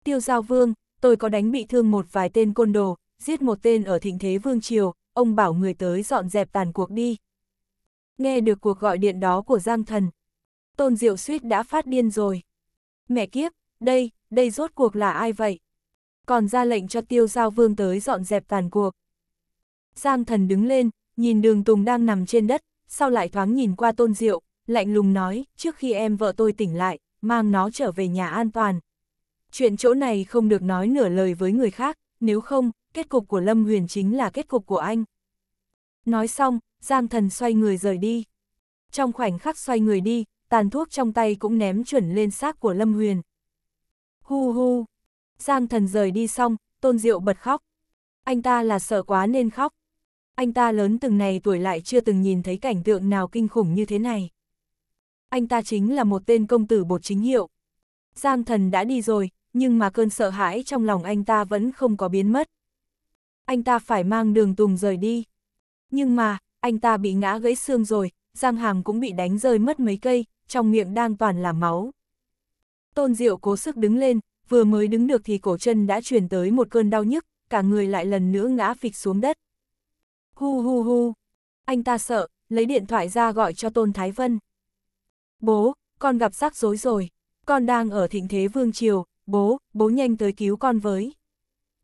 Tiêu Giao Vương, tôi có đánh bị thương một vài tên côn đồ, giết một tên ở thịnh thế Vương Triều, ông bảo người tới dọn dẹp tàn cuộc đi. Nghe được cuộc gọi điện đó của Giang Thần, Tôn Diệu suýt đã phát điên rồi. Mẹ kiếp, đây, đây rốt cuộc là ai vậy? Còn ra lệnh cho Tiêu Giao Vương tới dọn dẹp tàn cuộc. Giang Thần đứng lên, nhìn đường Tùng đang nằm trên đất, sau lại thoáng nhìn qua Tôn Diệu, lạnh lùng nói, trước khi em vợ tôi tỉnh lại, mang nó trở về nhà an toàn. Chuyện chỗ này không được nói nửa lời với người khác, nếu không, kết cục của Lâm Huyền chính là kết cục của anh. Nói xong, Giang Thần xoay người rời đi. Trong khoảnh khắc xoay người đi, tàn thuốc trong tay cũng ném chuẩn lên xác của Lâm Huyền. Hu hu, Giang Thần rời đi xong, Tôn Diệu bật khóc. Anh ta là sợ quá nên khóc. Anh ta lớn từng này tuổi lại chưa từng nhìn thấy cảnh tượng nào kinh khủng như thế này anh ta chính là một tên công tử bột chính hiệu. Giang thần đã đi rồi, nhưng mà cơn sợ hãi trong lòng anh ta vẫn không có biến mất. Anh ta phải mang đường tùng rời đi. Nhưng mà, anh ta bị ngã gãy xương rồi, Giang Hàm cũng bị đánh rơi mất mấy cây, trong miệng đang toàn là máu. Tôn Diệu cố sức đứng lên, vừa mới đứng được thì cổ chân đã truyền tới một cơn đau nhức, cả người lại lần nữa ngã phịch xuống đất. Hu hu hu, anh ta sợ, lấy điện thoại ra gọi cho Tôn Thái Vân. Bố, con gặp rắc rối rồi. Con đang ở thịnh thế vương triều, bố, bố nhanh tới cứu con với.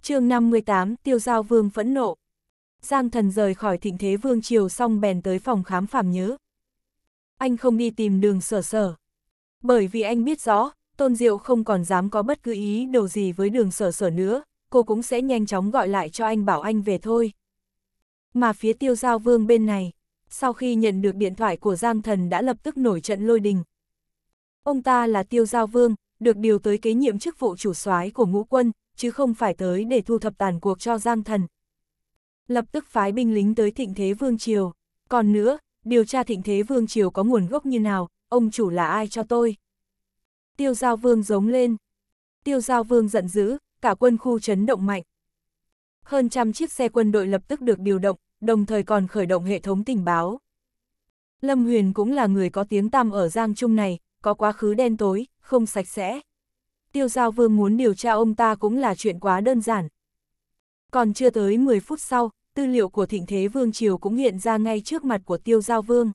chương 58, tiêu giao vương phẫn nộ. Giang thần rời khỏi thịnh thế vương triều xong bèn tới phòng khám phàm nhớ. Anh không đi tìm đường sở sở. Bởi vì anh biết rõ, Tôn Diệu không còn dám có bất cứ ý đồ gì với đường sở sở nữa, cô cũng sẽ nhanh chóng gọi lại cho anh bảo anh về thôi. Mà phía tiêu giao vương bên này, sau khi nhận được điện thoại của Giang Thần đã lập tức nổi trận lôi đình. Ông ta là Tiêu Giao Vương, được điều tới kế nhiệm chức vụ chủ soái của ngũ quân, chứ không phải tới để thu thập tàn cuộc cho Giang Thần. Lập tức phái binh lính tới Thịnh Thế Vương Triều. Còn nữa, điều tra Thịnh Thế Vương Triều có nguồn gốc như nào, ông chủ là ai cho tôi? Tiêu Giao Vương giống lên. Tiêu Giao Vương giận dữ, cả quân khu chấn động mạnh. Hơn trăm chiếc xe quân đội lập tức được điều động, đồng thời còn khởi động hệ thống tình báo. Lâm Huyền cũng là người có tiếng tăm ở Giang Trung này, có quá khứ đen tối, không sạch sẽ. Tiêu Giao Vương muốn điều tra ông ta cũng là chuyện quá đơn giản. Còn chưa tới 10 phút sau, tư liệu của Thịnh Thế Vương Triều cũng hiện ra ngay trước mặt của Tiêu Giao Vương.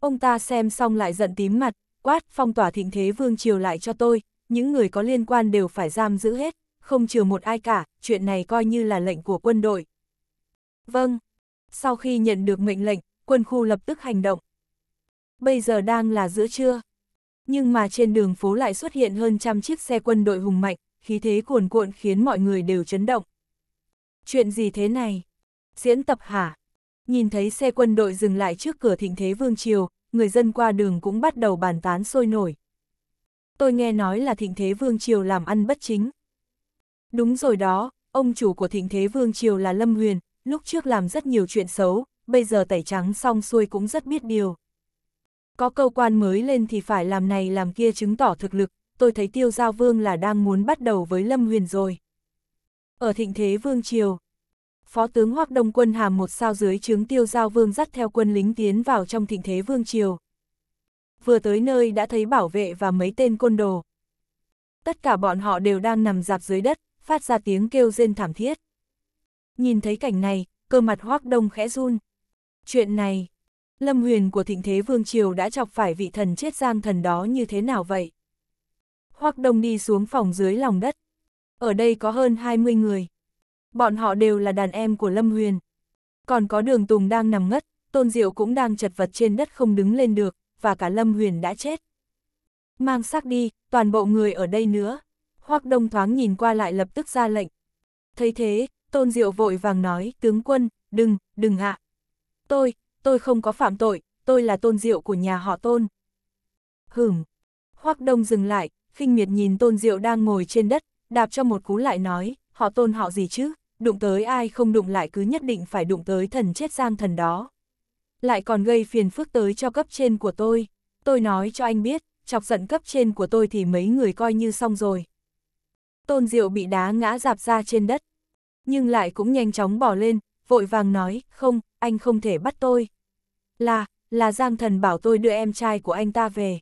Ông ta xem xong lại giận tím mặt, quát phong tỏa Thịnh Thế Vương Triều lại cho tôi, những người có liên quan đều phải giam giữ hết, không trừ một ai cả, chuyện này coi như là lệnh của quân đội. Vâng. Sau khi nhận được mệnh lệnh, quân khu lập tức hành động. Bây giờ đang là giữa trưa. Nhưng mà trên đường phố lại xuất hiện hơn trăm chiếc xe quân đội hùng mạnh, khí thế cuồn cuộn khiến mọi người đều chấn động. Chuyện gì thế này? Diễn tập hả? Nhìn thấy xe quân đội dừng lại trước cửa thịnh thế Vương Triều, người dân qua đường cũng bắt đầu bàn tán sôi nổi. Tôi nghe nói là thịnh thế Vương Triều làm ăn bất chính. Đúng rồi đó, ông chủ của thịnh thế Vương Triều là Lâm Huyền, lúc trước làm rất nhiều chuyện xấu, bây giờ tẩy trắng xong xuôi cũng rất biết điều. Có câu quan mới lên thì phải làm này làm kia chứng tỏ thực lực, tôi thấy tiêu giao vương là đang muốn bắt đầu với Lâm Huyền rồi. Ở thịnh thế vương triều, phó tướng hoắc Đông Quân hàm một sao dưới chứng tiêu giao vương dắt theo quân lính tiến vào trong thịnh thế vương triều. Vừa tới nơi đã thấy bảo vệ và mấy tên côn đồ. Tất cả bọn họ đều đang nằm dạp dưới đất, phát ra tiếng kêu rên thảm thiết. Nhìn thấy cảnh này, cơ mặt hoác đông khẽ run. Chuyện này, Lâm Huyền của Thịnh Thế Vương Triều đã chọc phải vị thần chết gian thần đó như thế nào vậy? Hoác đông đi xuống phòng dưới lòng đất. Ở đây có hơn 20 người. Bọn họ đều là đàn em của Lâm Huyền. Còn có đường Tùng đang nằm ngất, Tôn Diệu cũng đang chật vật trên đất không đứng lên được, và cả Lâm Huyền đã chết. Mang xác đi, toàn bộ người ở đây nữa. Hoác đông thoáng nhìn qua lại lập tức ra lệnh. Thấy thế, Tôn Diệu vội vàng nói, tướng quân, đừng, đừng hạ. Tôi, tôi không có phạm tội, tôi là Tôn Diệu của nhà họ Tôn. Hửm. Hoắc Đông dừng lại, khinh miệt nhìn Tôn Diệu đang ngồi trên đất, đạp cho một cú lại nói, họ Tôn họ gì chứ, đụng tới ai không đụng lại cứ nhất định phải đụng tới thần chết giang thần đó. Lại còn gây phiền phức tới cho cấp trên của tôi. Tôi nói cho anh biết, chọc giận cấp trên của tôi thì mấy người coi như xong rồi. Tôn Diệu bị đá ngã dạp ra trên đất, nhưng lại cũng nhanh chóng bỏ lên, vội vàng nói, không, anh không thể bắt tôi. Là, là Giang Thần bảo tôi đưa em trai của anh ta về.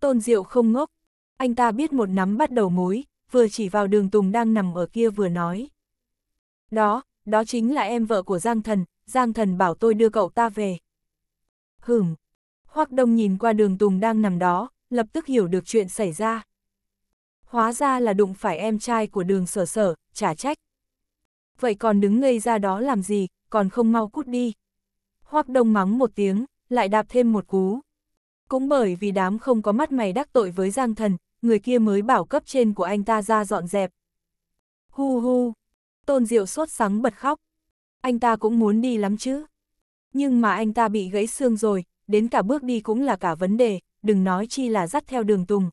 Tôn Diệu không ngốc, anh ta biết một nắm bắt đầu mối, vừa chỉ vào đường Tùng đang nằm ở kia vừa nói. Đó, đó chính là em vợ của Giang Thần, Giang Thần bảo tôi đưa cậu ta về. Hửm, Hoác Đông nhìn qua đường Tùng đang nằm đó, lập tức hiểu được chuyện xảy ra. Hóa ra là đụng phải em trai của đường sở sở, trả trách vậy còn đứng ngây ra đó làm gì, còn không mau cút đi. Hoác đông mắng một tiếng, lại đạp thêm một cú. Cũng bởi vì đám không có mắt mày đắc tội với Giang Thần, người kia mới bảo cấp trên của anh ta ra dọn dẹp. Hu hu, tôn diệu sốt sắng bật khóc. Anh ta cũng muốn đi lắm chứ. Nhưng mà anh ta bị gãy xương rồi, đến cả bước đi cũng là cả vấn đề, đừng nói chi là dắt theo đường tùng.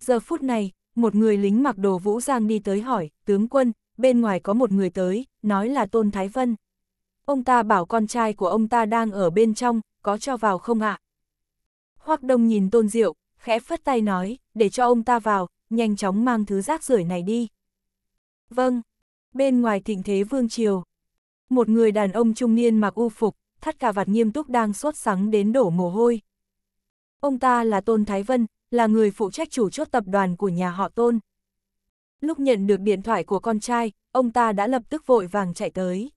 Giờ phút này, một người lính mặc đồ vũ giang đi tới hỏi, tướng quân, bên ngoài có một người tới, nói là Tôn Thái Vân. Ông ta bảo con trai của ông ta đang ở bên trong, có cho vào không ạ? À? Hoắc Đông nhìn Tôn Diệu, khẽ phất tay nói, để cho ông ta vào, nhanh chóng mang thứ rác rưởi này đi. Vâng, bên ngoài thịnh thế vương triều. Một người đàn ông trung niên mặc u phục, thắt cà vạt nghiêm túc đang sốt sắng đến đổ mồ hôi. Ông ta là Tôn Thái Vân, là người phụ trách chủ chốt tập đoàn của nhà họ Tôn. Lúc nhận được điện thoại của con trai, ông ta đã lập tức vội vàng chạy tới.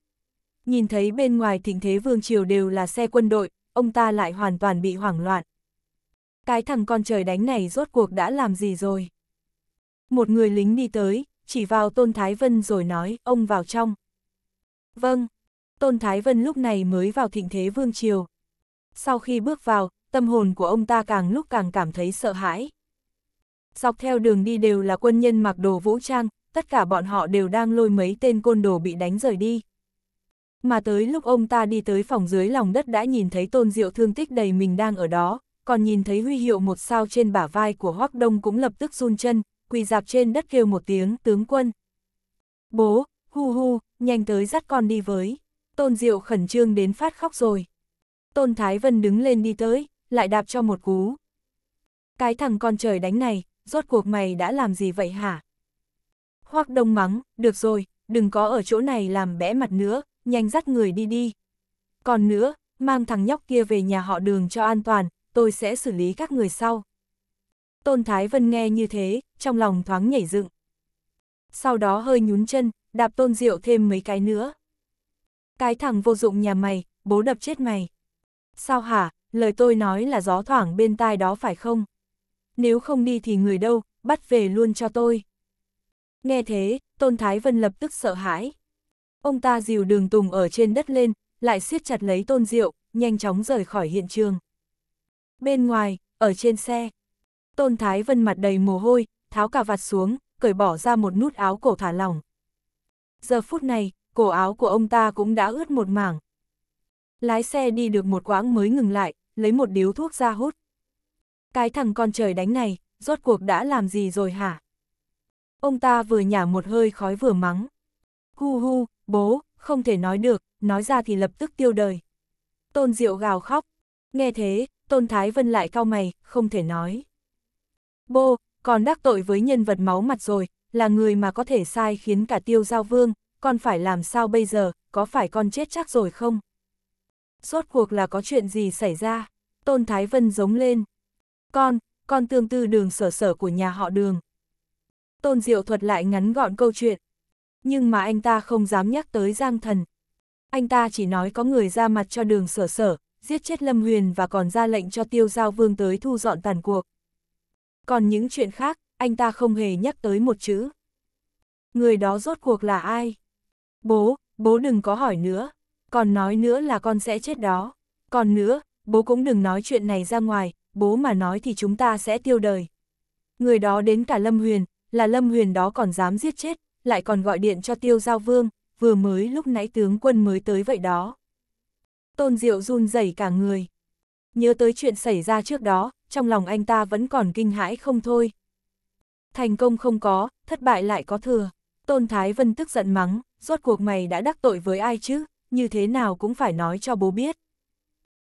Nhìn thấy bên ngoài thịnh thế vương triều đều là xe quân đội, ông ta lại hoàn toàn bị hoảng loạn. Cái thằng con trời đánh này rốt cuộc đã làm gì rồi? Một người lính đi tới, chỉ vào Tôn Thái Vân rồi nói, ông vào trong. Vâng, Tôn Thái Vân lúc này mới vào thịnh thế vương triều. Sau khi bước vào, tâm hồn của ông ta càng lúc càng cảm thấy sợ hãi. Dọc theo đường đi đều là quân nhân mặc đồ vũ trang, tất cả bọn họ đều đang lôi mấy tên côn đồ bị đánh rời đi. Mà tới lúc ông ta đi tới phòng dưới lòng đất đã nhìn thấy tôn diệu thương tích đầy mình đang ở đó, còn nhìn thấy huy hiệu một sao trên bả vai của Hoác Đông cũng lập tức run chân, quỳ dạp trên đất kêu một tiếng tướng quân. Bố, hu hu, nhanh tới dắt con đi với. Tôn diệu khẩn trương đến phát khóc rồi. Tôn Thái Vân đứng lên đi tới, lại đạp cho một cú. Cái thằng con trời đánh này, rốt cuộc mày đã làm gì vậy hả? Hoác đông mắng, được rồi, đừng có ở chỗ này làm bẽ mặt nữa, nhanh dắt người đi đi. Còn nữa, mang thằng nhóc kia về nhà họ đường cho an toàn, tôi sẽ xử lý các người sau. Tôn Thái Vân nghe như thế, trong lòng thoáng nhảy dựng. Sau đó hơi nhún chân, đạp tôn diệu thêm mấy cái nữa. Cái thằng vô dụng nhà mày, bố đập chết mày. Sao hả, lời tôi nói là gió thoảng bên tai đó phải không? nếu không đi thì người đâu, bắt về luôn cho tôi. Nghe thế, Tôn Thái Vân lập tức sợ hãi. Ông ta dìu đường tùng ở trên đất lên, lại siết chặt lấy Tôn Diệu, nhanh chóng rời khỏi hiện trường. Bên ngoài, ở trên xe, Tôn Thái Vân mặt đầy mồ hôi, tháo cả vạt xuống, cởi bỏ ra một nút áo cổ thả lỏng. Giờ phút này, cổ áo của ông ta cũng đã ướt một mảng. Lái xe đi được một quãng mới ngừng lại, lấy một điếu thuốc ra hút. Cái thằng con trời đánh này, rốt cuộc đã làm gì rồi hả? Ông ta vừa nhả một hơi khói vừa mắng. Hu hu, bố, không thể nói được, nói ra thì lập tức tiêu đời. Tôn Diệu gào khóc. Nghe thế, Tôn Thái Vân lại cau mày, không thể nói. bố, còn đắc tội với nhân vật máu mặt rồi, là người mà có thể sai khiến cả tiêu giao vương, con phải làm sao bây giờ, có phải con chết chắc rồi không? Rốt cuộc là có chuyện gì xảy ra? Tôn Thái Vân giống lên con, con tương tư đường sở sở của nhà họ đường. Tôn Diệu thuật lại ngắn gọn câu chuyện. Nhưng mà anh ta không dám nhắc tới Giang Thần. Anh ta chỉ nói có người ra mặt cho đường sở sở, giết chết Lâm Huyền và còn ra lệnh cho tiêu giao vương tới thu dọn tàn cuộc. Còn những chuyện khác, anh ta không hề nhắc tới một chữ. Người đó rốt cuộc là ai? Bố, bố đừng có hỏi nữa. Còn nói nữa là con sẽ chết đó. Còn nữa, bố cũng đừng nói chuyện này ra ngoài, bố mà nói thì chúng ta sẽ tiêu đời. Người đó đến cả Lâm Huyền, là Lâm Huyền đó còn dám giết chết, lại còn gọi điện cho tiêu giao vương, vừa mới lúc nãy tướng quân mới tới vậy đó. Tôn Diệu run rẩy cả người. Nhớ tới chuyện xảy ra trước đó, trong lòng anh ta vẫn còn kinh hãi không thôi. Thành công không có, thất bại lại có thừa. Tôn Thái Vân tức giận mắng, rốt cuộc mày đã đắc tội với ai chứ, như thế nào cũng phải nói cho bố biết.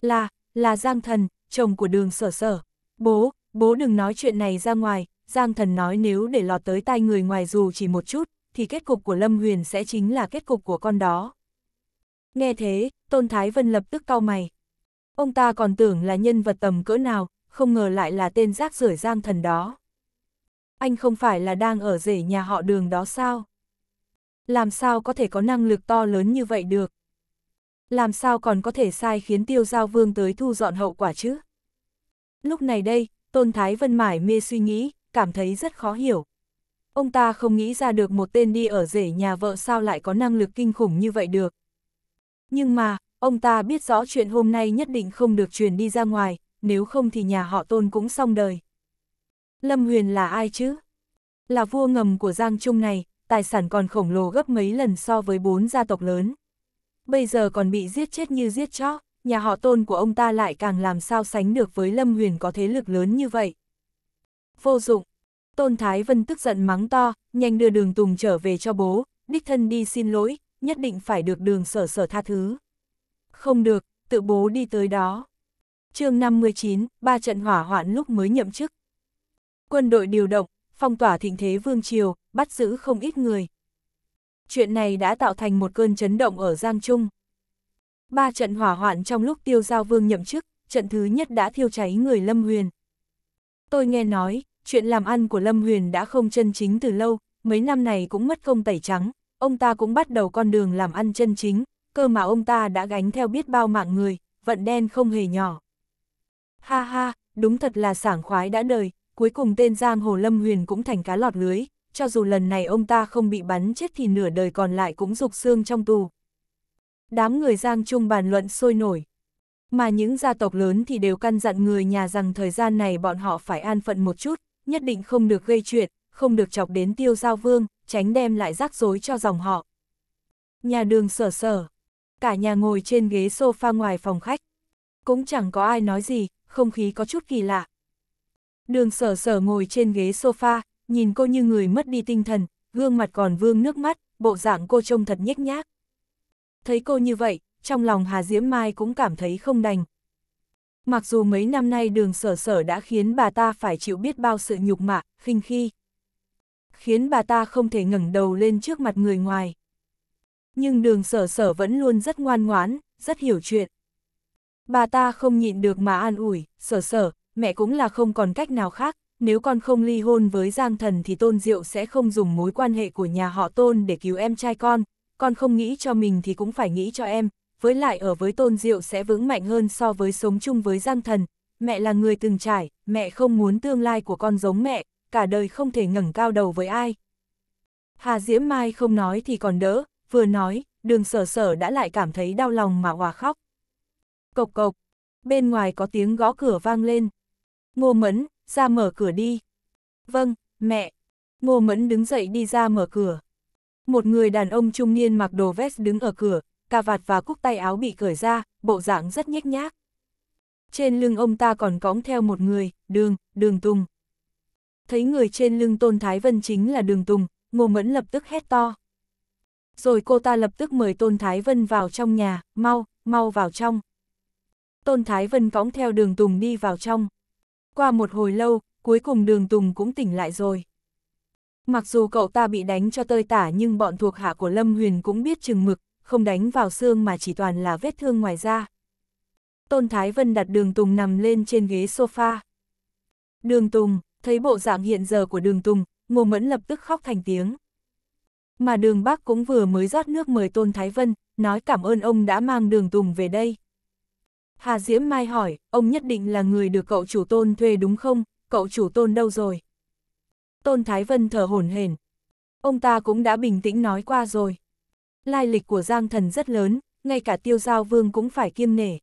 Là, là Giang Thần, chồng của đường sở sở. Bố, bố đừng nói chuyện này ra ngoài, Giang thần nói nếu để lọt tới tai người ngoài dù chỉ một chút, thì kết cục của Lâm Huyền sẽ chính là kết cục của con đó. Nghe thế, Tôn Thái Vân lập tức cau mày. Ông ta còn tưởng là nhân vật tầm cỡ nào, không ngờ lại là tên rác rưởi Giang thần đó. Anh không phải là đang ở rể nhà họ đường đó sao? Làm sao có thể có năng lực to lớn như vậy được? Làm sao còn có thể sai khiến tiêu giao vương tới thu dọn hậu quả chứ? Lúc này đây, Tôn Thái Vân mải mê suy nghĩ, cảm thấy rất khó hiểu. Ông ta không nghĩ ra được một tên đi ở rể nhà vợ sao lại có năng lực kinh khủng như vậy được. Nhưng mà, ông ta biết rõ chuyện hôm nay nhất định không được truyền đi ra ngoài, nếu không thì nhà họ Tôn cũng xong đời. Lâm Huyền là ai chứ? Là vua ngầm của Giang Trung này, tài sản còn khổng lồ gấp mấy lần so với bốn gia tộc lớn. Bây giờ còn bị giết chết như giết chó nhà họ tôn của ông ta lại càng làm sao sánh được với Lâm Huyền có thế lực lớn như vậy. Vô dụng, Tôn Thái Vân tức giận mắng to, nhanh đưa đường Tùng trở về cho bố, đích thân đi xin lỗi, nhất định phải được đường sở sở tha thứ. Không được, tự bố đi tới đó. chương 59, ba trận hỏa hoạn lúc mới nhậm chức. Quân đội điều động, phong tỏa thịnh thế Vương Triều, bắt giữ không ít người. Chuyện này đã tạo thành một cơn chấn động ở Giang Trung. Ba trận hỏa hoạn trong lúc tiêu giao vương nhậm chức, trận thứ nhất đã thiêu cháy người Lâm Huyền. Tôi nghe nói, chuyện làm ăn của Lâm Huyền đã không chân chính từ lâu, mấy năm này cũng mất công tẩy trắng, ông ta cũng bắt đầu con đường làm ăn chân chính, cơ mà ông ta đã gánh theo biết bao mạng người, vận đen không hề nhỏ. Ha ha, đúng thật là sảng khoái đã đời, cuối cùng tên Giang Hồ Lâm Huyền cũng thành cá lọt lưới, cho dù lần này ông ta không bị bắn chết thì nửa đời còn lại cũng rục xương trong tù, đám người Giang Trung bàn luận sôi nổi. Mà những gia tộc lớn thì đều căn dặn người nhà rằng thời gian này bọn họ phải an phận một chút, nhất định không được gây chuyện, không được chọc đến tiêu giao vương, tránh đem lại rắc rối cho dòng họ. Nhà đường sở sở, cả nhà ngồi trên ghế sofa ngoài phòng khách. Cũng chẳng có ai nói gì, không khí có chút kỳ lạ. Đường sở sở ngồi trên ghế sofa, nhìn cô như người mất đi tinh thần, gương mặt còn vương nước mắt, bộ dạng cô trông thật nhếch nhác thấy cô như vậy, trong lòng Hà Diễm Mai cũng cảm thấy không đành. Mặc dù mấy năm nay đường sở sở đã khiến bà ta phải chịu biết bao sự nhục mạ, khinh khi. Khiến bà ta không thể ngẩng đầu lên trước mặt người ngoài. Nhưng đường sở sở vẫn luôn rất ngoan ngoãn, rất hiểu chuyện. Bà ta không nhịn được mà an ủi, sở sở, mẹ cũng là không còn cách nào khác, nếu con không ly hôn với Giang Thần thì Tôn Diệu sẽ không dùng mối quan hệ của nhà họ Tôn để cứu em trai con, con không nghĩ cho mình thì cũng phải nghĩ cho em, với lại ở với Tôn Diệu sẽ vững mạnh hơn so với sống chung với Giang Thần. Mẹ là người từng trải, mẹ không muốn tương lai của con giống mẹ, cả đời không thể ngẩng cao đầu với ai. Hà Diễm Mai không nói thì còn đỡ, vừa nói, đường sở sở đã lại cảm thấy đau lòng mà hòa khóc. Cộc cộc, bên ngoài có tiếng gõ cửa vang lên. Ngô Mẫn, ra mở cửa đi. Vâng, mẹ. Ngô Mẫn đứng dậy đi ra mở cửa. Một người đàn ông trung niên mặc đồ vest đứng ở cửa, cà vạt và cúc tay áo bị cởi ra, bộ dạng rất nhếch nhác. Trên lưng ông ta còn cõng theo một người, đường, đường tùng. Thấy người trên lưng Tôn Thái Vân chính là đường tùng, Ngô Mẫn lập tức hét to. Rồi cô ta lập tức mời Tôn Thái Vân vào trong nhà, mau, mau vào trong. Tôn Thái Vân cõng theo đường Tùng đi vào trong. Qua một hồi lâu, cuối cùng đường Tùng cũng tỉnh lại rồi. Mặc dù cậu ta bị đánh cho tơi tả nhưng bọn thuộc hạ của Lâm Huyền cũng biết chừng mực, không đánh vào xương mà chỉ toàn là vết thương ngoài da. Tôn Thái Vân đặt đường Tùng nằm lên trên ghế sofa. Đường Tùng, thấy bộ dạng hiện giờ của đường Tùng, Ngô Mẫn lập tức khóc thành tiếng. Mà đường Bắc cũng vừa mới rót nước mời Tôn Thái Vân, nói cảm ơn ông đã mang đường Tùng về đây. Hà Diễm Mai hỏi, ông nhất định là người được cậu chủ Tôn thuê đúng không, cậu chủ Tôn đâu rồi? Tôn Thái Vân thở hổn hển. Ông ta cũng đã bình tĩnh nói qua rồi. Lai lịch của Giang Thần rất lớn, ngay cả tiêu giao vương cũng phải kiêm nể.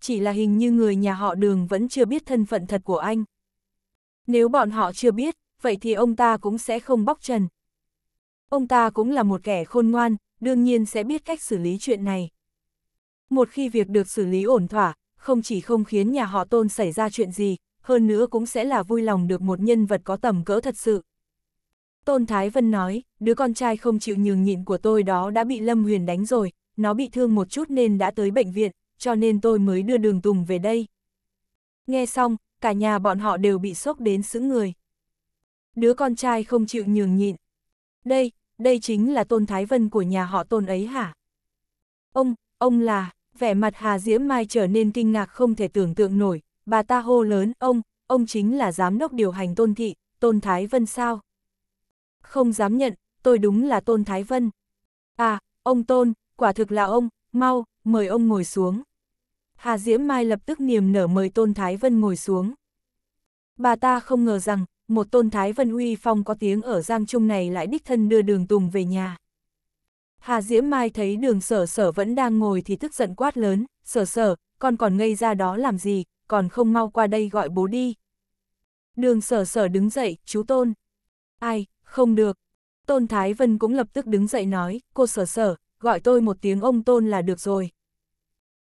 Chỉ là hình như người nhà họ đường vẫn chưa biết thân phận thật của anh. Nếu bọn họ chưa biết, vậy thì ông ta cũng sẽ không bóc trần. Ông ta cũng là một kẻ khôn ngoan, đương nhiên sẽ biết cách xử lý chuyện này. Một khi việc được xử lý ổn thỏa, không chỉ không khiến nhà họ tôn xảy ra chuyện gì, hơn nữa cũng sẽ là vui lòng được một nhân vật có tầm cỡ thật sự. Tôn Thái Vân nói, đứa con trai không chịu nhường nhịn của tôi đó đã bị Lâm Huyền đánh rồi, nó bị thương một chút nên đã tới bệnh viện, cho nên tôi mới đưa đường Tùng về đây. Nghe xong, cả nhà bọn họ đều bị sốc đến sững người. Đứa con trai không chịu nhường nhịn. Đây, đây chính là Tôn Thái Vân của nhà họ Tôn ấy hả? Ông, ông là, vẻ mặt Hà Diễm Mai trở nên kinh ngạc không thể tưởng tượng nổi, bà ta hô lớn, ông, ông chính là giám đốc điều hành tôn thị, tôn Thái Vân sao? Không dám nhận, tôi đúng là tôn Thái Vân. À, ông tôn, quả thực là ông, mau, mời ông ngồi xuống. Hà Diễm Mai lập tức niềm nở mời tôn Thái Vân ngồi xuống. Bà ta không ngờ rằng, một tôn Thái Vân uy phong có tiếng ở Giang Trung này lại đích thân đưa đường Tùng về nhà. Hà Diễm Mai thấy đường sở sở vẫn đang ngồi thì tức giận quát lớn, sở sở, con còn ngây ra đó làm gì, còn không mau qua đây gọi bố đi. Đường sở sở đứng dậy, chú Tôn. Ai, không được. Tôn Thái Vân cũng lập tức đứng dậy nói, cô sở sở, gọi tôi một tiếng ông Tôn là được rồi.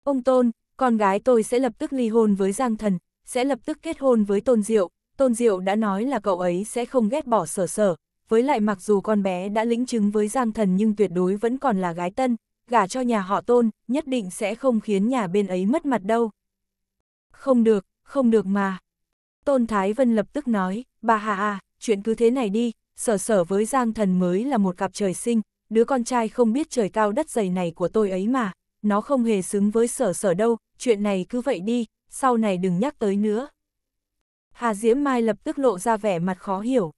Ông Tôn, con gái tôi sẽ lập tức ly hôn với Giang Thần, sẽ lập tức kết hôn với Tôn Diệu. Tôn Diệu đã nói là cậu ấy sẽ không ghét bỏ sở sở, với lại mặc dù con bé đã lĩnh chứng với Giang Thần nhưng tuyệt đối vẫn còn là gái tân, gả cho nhà họ Tôn, nhất định sẽ không khiến nhà bên ấy mất mặt đâu không được, không được mà. Tôn Thái Vân lập tức nói, bà hà à, chuyện cứ thế này đi, sở sở với Giang Thần mới là một cặp trời sinh, đứa con trai không biết trời cao đất dày này của tôi ấy mà, nó không hề xứng với sở sở đâu, chuyện này cứ vậy đi, sau này đừng nhắc tới nữa. Hà Diễm Mai lập tức lộ ra vẻ mặt khó hiểu.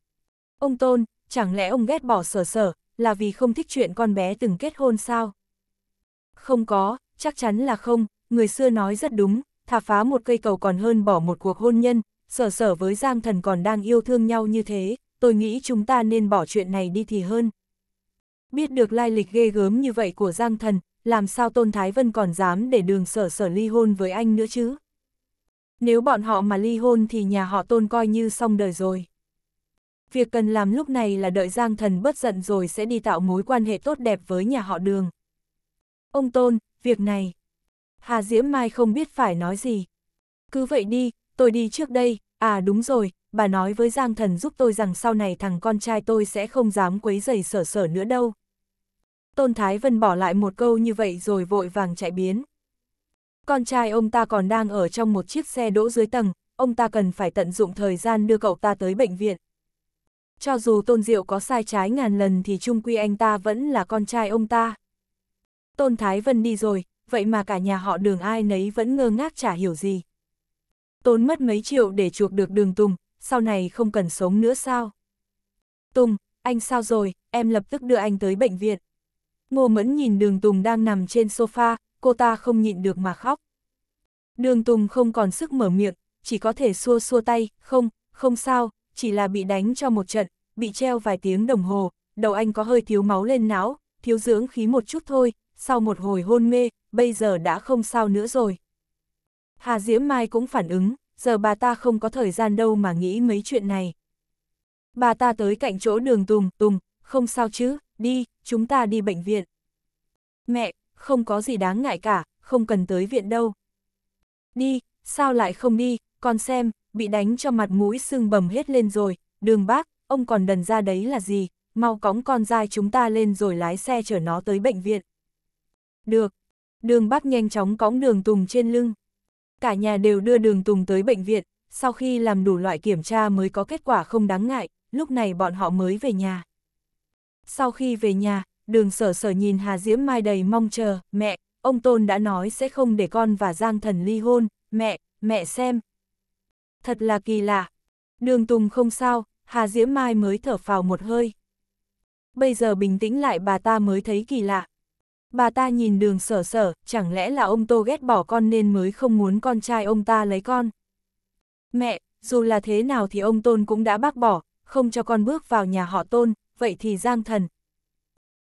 Ông Tôn, chẳng lẽ ông ghét bỏ sở sở, là vì không thích chuyện con bé từng kết hôn sao? Không có, chắc chắn là không, người xưa nói rất đúng, thà phá một cây cầu còn hơn bỏ một cuộc hôn nhân, sở sở với Giang Thần còn đang yêu thương nhau như thế, tôi nghĩ chúng ta nên bỏ chuyện này đi thì hơn. Biết được lai lịch ghê gớm như vậy của Giang Thần, làm sao Tôn Thái Vân còn dám để đường sở sở ly hôn với anh nữa chứ? Nếu bọn họ mà ly hôn thì nhà họ Tôn coi như xong đời rồi. Việc cần làm lúc này là đợi Giang Thần bất giận rồi sẽ đi tạo mối quan hệ tốt đẹp với nhà họ đường. Ông Tôn, việc này... Hà Diễm Mai không biết phải nói gì. Cứ vậy đi, tôi đi trước đây, à đúng rồi, bà nói với Giang Thần giúp tôi rằng sau này thằng con trai tôi sẽ không dám quấy rầy sở sở nữa đâu. Tôn Thái Vân bỏ lại một câu như vậy rồi vội vàng chạy biến. Con trai ông ta còn đang ở trong một chiếc xe đỗ dưới tầng, ông ta cần phải tận dụng thời gian đưa cậu ta tới bệnh viện. Cho dù Tôn Diệu có sai trái ngàn lần thì chung quy anh ta vẫn là con trai ông ta. Tôn Thái Vân đi rồi, vậy mà cả nhà họ đường ai nấy vẫn ngơ ngác chả hiểu gì. Tốn mất mấy triệu để chuộc được đường Tùng, sau này không cần sống nữa sao? Tùng, anh sao rồi, em lập tức đưa anh tới bệnh viện. Ngô Mẫn nhìn đường Tùng đang nằm trên sofa, cô ta không nhịn được mà khóc. Đường Tùng không còn sức mở miệng, chỉ có thể xua xua tay, không, không sao, chỉ là bị đánh cho một trận, bị treo vài tiếng đồng hồ, đầu anh có hơi thiếu máu lên não, thiếu dưỡng khí một chút thôi, sau một hồi hôn mê, bây giờ đã không sao nữa rồi. Hà Diễm Mai cũng phản ứng, giờ bà ta không có thời gian đâu mà nghĩ mấy chuyện này. Bà ta tới cạnh chỗ đường Tùng, Tùng, không sao chứ, đi, chúng ta đi bệnh viện. Mẹ, không có gì đáng ngại cả, không cần tới viện đâu. Đi, sao lại không đi, con xem, bị đánh cho mặt mũi sưng bầm hết lên rồi, đường bác, ông còn đần ra đấy là gì, mau cõng con dai chúng ta lên rồi lái xe chở nó tới bệnh viện. Được. Đường Bắc nhanh chóng cõng đường Tùng trên lưng. Cả nhà đều đưa đường Tùng tới bệnh viện, sau khi làm đủ loại kiểm tra mới có kết quả không đáng ngại, lúc này bọn họ mới về nhà. Sau khi về nhà, đường sở sở nhìn Hà Diễm Mai đầy mong chờ, mẹ, ông Tôn đã nói sẽ không để con và Giang Thần ly hôn, mẹ, mẹ xem. Thật là kỳ lạ. Đường Tùng không sao, Hà Diễm Mai mới thở phào một hơi. Bây giờ bình tĩnh lại bà ta mới thấy kỳ lạ. Bà ta nhìn đường sở sở, chẳng lẽ là ông Tô ghét bỏ con nên mới không muốn con trai ông ta lấy con. Mẹ, dù là thế nào thì ông Tôn cũng đã bác bỏ, không cho con bước vào nhà họ Tôn, vậy thì giang thần.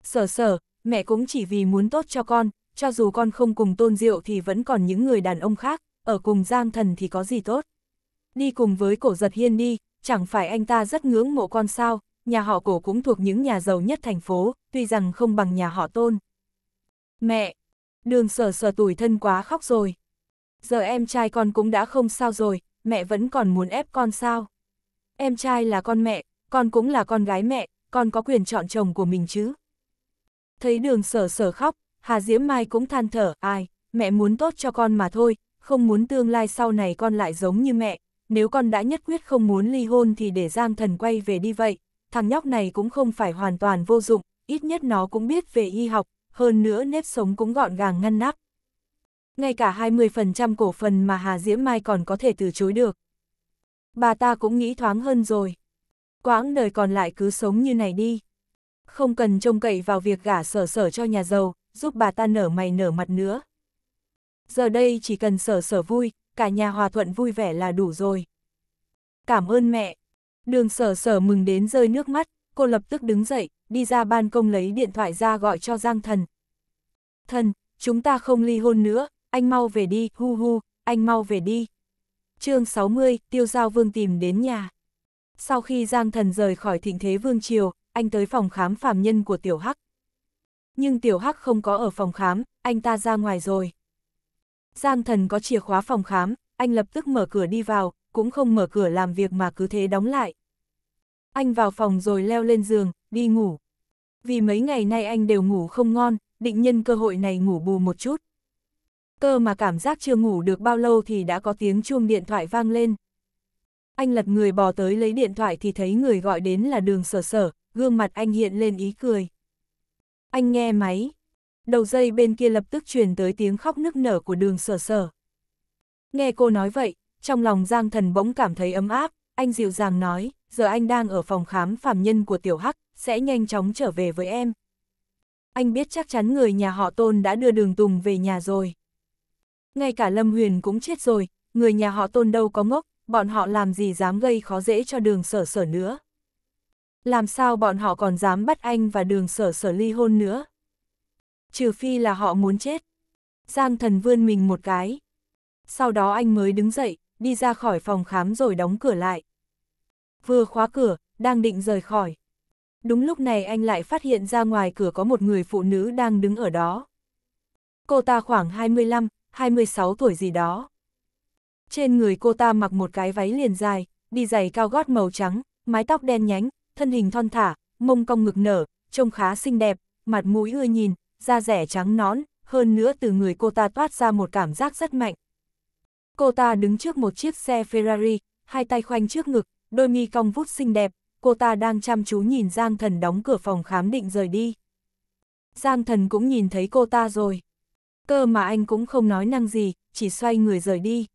Sở sở, mẹ cũng chỉ vì muốn tốt cho con, cho dù con không cùng Tôn Diệu thì vẫn còn những người đàn ông khác, ở cùng giang thần thì có gì tốt. Đi cùng với cổ giật hiên đi, chẳng phải anh ta rất ngưỡng mộ con sao, nhà họ cổ cũng thuộc những nhà giàu nhất thành phố, tuy rằng không bằng nhà họ Tôn. Mẹ! Đường sở sở tủi thân quá khóc rồi. Giờ em trai con cũng đã không sao rồi, mẹ vẫn còn muốn ép con sao? Em trai là con mẹ, con cũng là con gái mẹ, con có quyền chọn chồng của mình chứ. Thấy đường sở sở khóc, Hà Diễm Mai cũng than thở, ai, mẹ muốn tốt cho con mà thôi, không muốn tương lai sau này con lại giống như mẹ, nếu con đã nhất quyết không muốn ly hôn thì để Giang Thần quay về đi vậy, thằng nhóc này cũng không phải hoàn toàn vô dụng, ít nhất nó cũng biết về y học, hơn nữa nếp sống cũng gọn gàng ngăn nắp. Ngay cả 20% cổ phần mà Hà Diễm Mai còn có thể từ chối được. Bà ta cũng nghĩ thoáng hơn rồi. Quãng đời còn lại cứ sống như này đi. Không cần trông cậy vào việc gả sở sở cho nhà giàu, giúp bà ta nở mày nở mặt nữa. Giờ đây chỉ cần sở sở vui, cả nhà hòa thuận vui vẻ là đủ rồi. Cảm ơn mẹ. Đường sở sở mừng đến rơi nước mắt, cô lập tức đứng dậy, đi ra ban công lấy điện thoại ra gọi cho Giang Thần. Thần, chúng ta không ly hôn nữa, anh mau về đi, hu hu, anh mau về đi. chương 60, Tiêu Giao Vương tìm đến nhà. Sau khi Giang Thần rời khỏi thịnh thế Vương Triều, anh tới phòng khám phàm nhân của Tiểu Hắc. Nhưng Tiểu Hắc không có ở phòng khám, anh ta ra ngoài rồi. Giang Thần có chìa khóa phòng khám, anh lập tức mở cửa đi vào, cũng không mở cửa làm việc mà cứ thế đóng lại. Anh vào phòng rồi leo lên giường, đi ngủ vì mấy ngày nay anh đều ngủ không ngon, định nhân cơ hội này ngủ bù một chút. Cơ mà cảm giác chưa ngủ được bao lâu thì đã có tiếng chuông điện thoại vang lên. Anh lật người bò tới lấy điện thoại thì thấy người gọi đến là đường sở sở, gương mặt anh hiện lên ý cười. Anh nghe máy. Đầu dây bên kia lập tức truyền tới tiếng khóc nức nở của đường sở sở. Nghe cô nói vậy, trong lòng Giang Thần bỗng cảm thấy ấm áp, anh dịu dàng nói, giờ anh đang ở phòng khám phàm nhân của Tiểu Hắc, sẽ nhanh chóng trở về với em. Anh biết chắc chắn người nhà họ Tôn đã đưa đường Tùng về nhà rồi. Ngay cả Lâm Huyền cũng chết rồi, người nhà họ Tôn đâu có ngốc, bọn họ làm gì dám gây khó dễ cho đường sở sở nữa. Làm sao bọn họ còn dám bắt anh và đường sở sở ly hôn nữa. Trừ phi là họ muốn chết. Giang thần vươn mình một cái. Sau đó anh mới đứng dậy, đi ra khỏi phòng khám rồi đóng cửa lại. Vừa khóa cửa, đang định rời khỏi đúng lúc này anh lại phát hiện ra ngoài cửa có một người phụ nữ đang đứng ở đó. Cô ta khoảng 25, 26 tuổi gì đó. Trên người cô ta mặc một cái váy liền dài, đi giày cao gót màu trắng, mái tóc đen nhánh, thân hình thon thả, mông cong ngực nở, trông khá xinh đẹp, mặt mũi ưa nhìn, da rẻ trắng nón, hơn nữa từ người cô ta toát ra một cảm giác rất mạnh. Cô ta đứng trước một chiếc xe Ferrari, hai tay khoanh trước ngực, đôi mi cong vút xinh đẹp, cô ta đang chăm chú nhìn Giang Thần đóng cửa phòng khám định rời đi. Giang Thần cũng nhìn thấy cô ta rồi. Cơ mà anh cũng không nói năng gì, chỉ xoay người rời đi.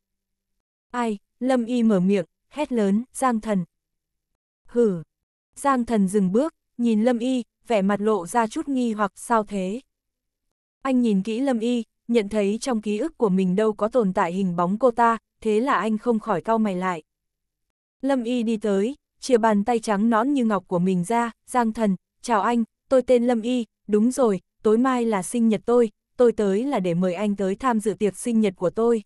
Ai, Lâm Y mở miệng, hét lớn, Giang Thần. Hử. Giang Thần dừng bước, nhìn Lâm Y, vẻ mặt lộ ra chút nghi hoặc sao thế. Anh nhìn kỹ Lâm Y, nhận thấy trong ký ức của mình đâu có tồn tại hình bóng cô ta, thế là anh không khỏi cau mày lại. Lâm Y đi tới, chia bàn tay trắng nõn như ngọc của mình ra, Giang Thần, chào anh, tôi tên Lâm Y, đúng rồi, tối mai là sinh nhật tôi, tôi tới là để mời anh tới tham dự tiệc sinh nhật của tôi.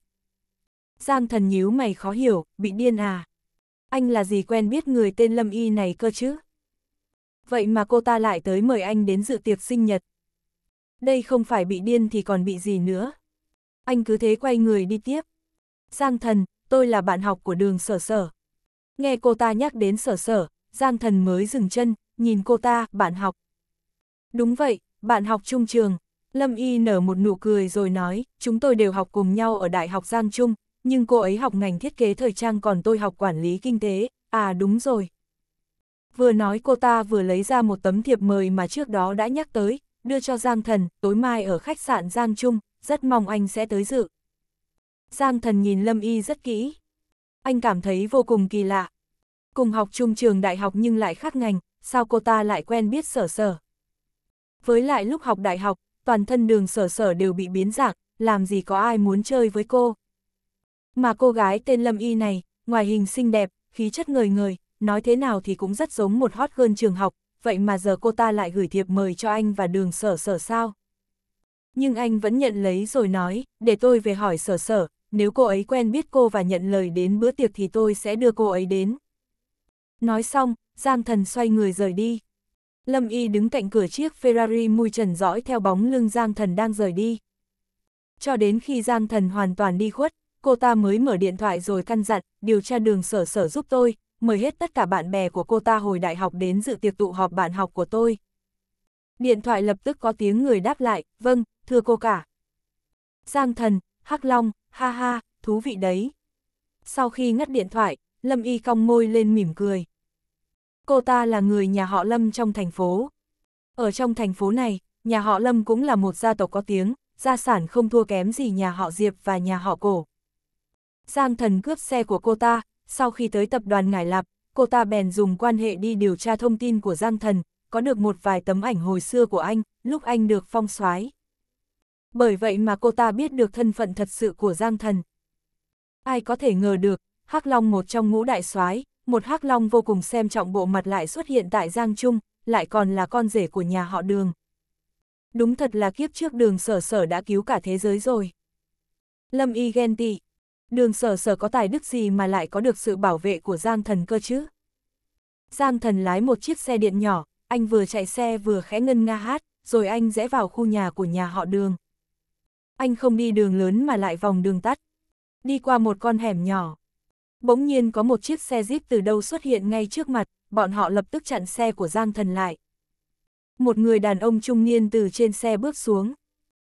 Giang Thần nhíu mày khó hiểu, bị điên à? Anh là gì quen biết người tên Lâm Y này cơ chứ? Vậy mà cô ta lại tới mời anh đến dự tiệc sinh nhật. Đây không phải bị điên thì còn bị gì nữa. Anh cứ thế quay người đi tiếp. Giang Thần, tôi là bạn học của đường sở sở, Nghe cô ta nhắc đến sở sở, Giang Thần mới dừng chân, nhìn cô ta, bạn học. Đúng vậy, bạn học trung trường. Lâm Y nở một nụ cười rồi nói, chúng tôi đều học cùng nhau ở Đại học Giang Trung, nhưng cô ấy học ngành thiết kế thời trang còn tôi học quản lý kinh tế, à đúng rồi. Vừa nói cô ta vừa lấy ra một tấm thiệp mời mà trước đó đã nhắc tới, đưa cho Giang Thần, tối mai ở khách sạn Giang Trung, rất mong anh sẽ tới dự. Giang Thần nhìn Lâm Y rất kỹ, anh cảm thấy vô cùng kỳ lạ. Cùng học chung trường đại học nhưng lại khác ngành, sao cô ta lại quen biết sở sở. Với lại lúc học đại học, toàn thân đường sở sở đều bị biến dạng, làm gì có ai muốn chơi với cô. Mà cô gái tên Lâm Y này, ngoài hình xinh đẹp, khí chất người người, nói thế nào thì cũng rất giống một hot girl trường học, vậy mà giờ cô ta lại gửi thiệp mời cho anh và đường sở sở sao. Nhưng anh vẫn nhận lấy rồi nói, để tôi về hỏi sở sở, nếu cô ấy quen biết cô và nhận lời đến bữa tiệc thì tôi sẽ đưa cô ấy đến. Nói xong, Giang Thần xoay người rời đi. Lâm Y đứng cạnh cửa chiếc Ferrari mui trần dõi theo bóng lưng Giang Thần đang rời đi. Cho đến khi Giang Thần hoàn toàn đi khuất, cô ta mới mở điện thoại rồi căn dặn, điều tra đường sở sở giúp tôi, mời hết tất cả bạn bè của cô ta hồi đại học đến dự tiệc tụ họp bạn học của tôi. Điện thoại lập tức có tiếng người đáp lại, vâng, thưa cô cả. Giang Thần, Hắc Long, ha ha, thú vị đấy. Sau khi ngắt điện thoại, Lâm Y cong môi lên mỉm cười. Cô ta là người nhà họ Lâm trong thành phố. Ở trong thành phố này, nhà họ Lâm cũng là một gia tộc có tiếng, gia sản không thua kém gì nhà họ Diệp và nhà họ Cổ. Giang thần cướp xe của cô ta, sau khi tới tập đoàn Ngải Lạp, cô ta bèn dùng quan hệ đi điều tra thông tin của Giang thần, có được một vài tấm ảnh hồi xưa của anh, lúc anh được phong soái bởi vậy mà cô ta biết được thân phận thật sự của Giang Thần. Ai có thể ngờ được, Hắc Long một trong ngũ đại soái, một Hắc Long vô cùng xem trọng bộ mặt lại xuất hiện tại Giang Trung, lại còn là con rể của nhà họ Đường. Đúng thật là kiếp trước Đường Sở Sở đã cứu cả thế giới rồi. Lâm Y ghen tị, Đường Sở Sở có tài đức gì mà lại có được sự bảo vệ của Giang Thần cơ chứ? Giang Thần lái một chiếc xe điện nhỏ, anh vừa chạy xe vừa khẽ ngân nga hát, rồi anh rẽ vào khu nhà của nhà họ Đường anh không đi đường lớn mà lại vòng đường tắt. Đi qua một con hẻm nhỏ. Bỗng nhiên có một chiếc xe Jeep từ đâu xuất hiện ngay trước mặt, bọn họ lập tức chặn xe của Giang Thần lại. Một người đàn ông trung niên từ trên xe bước xuống.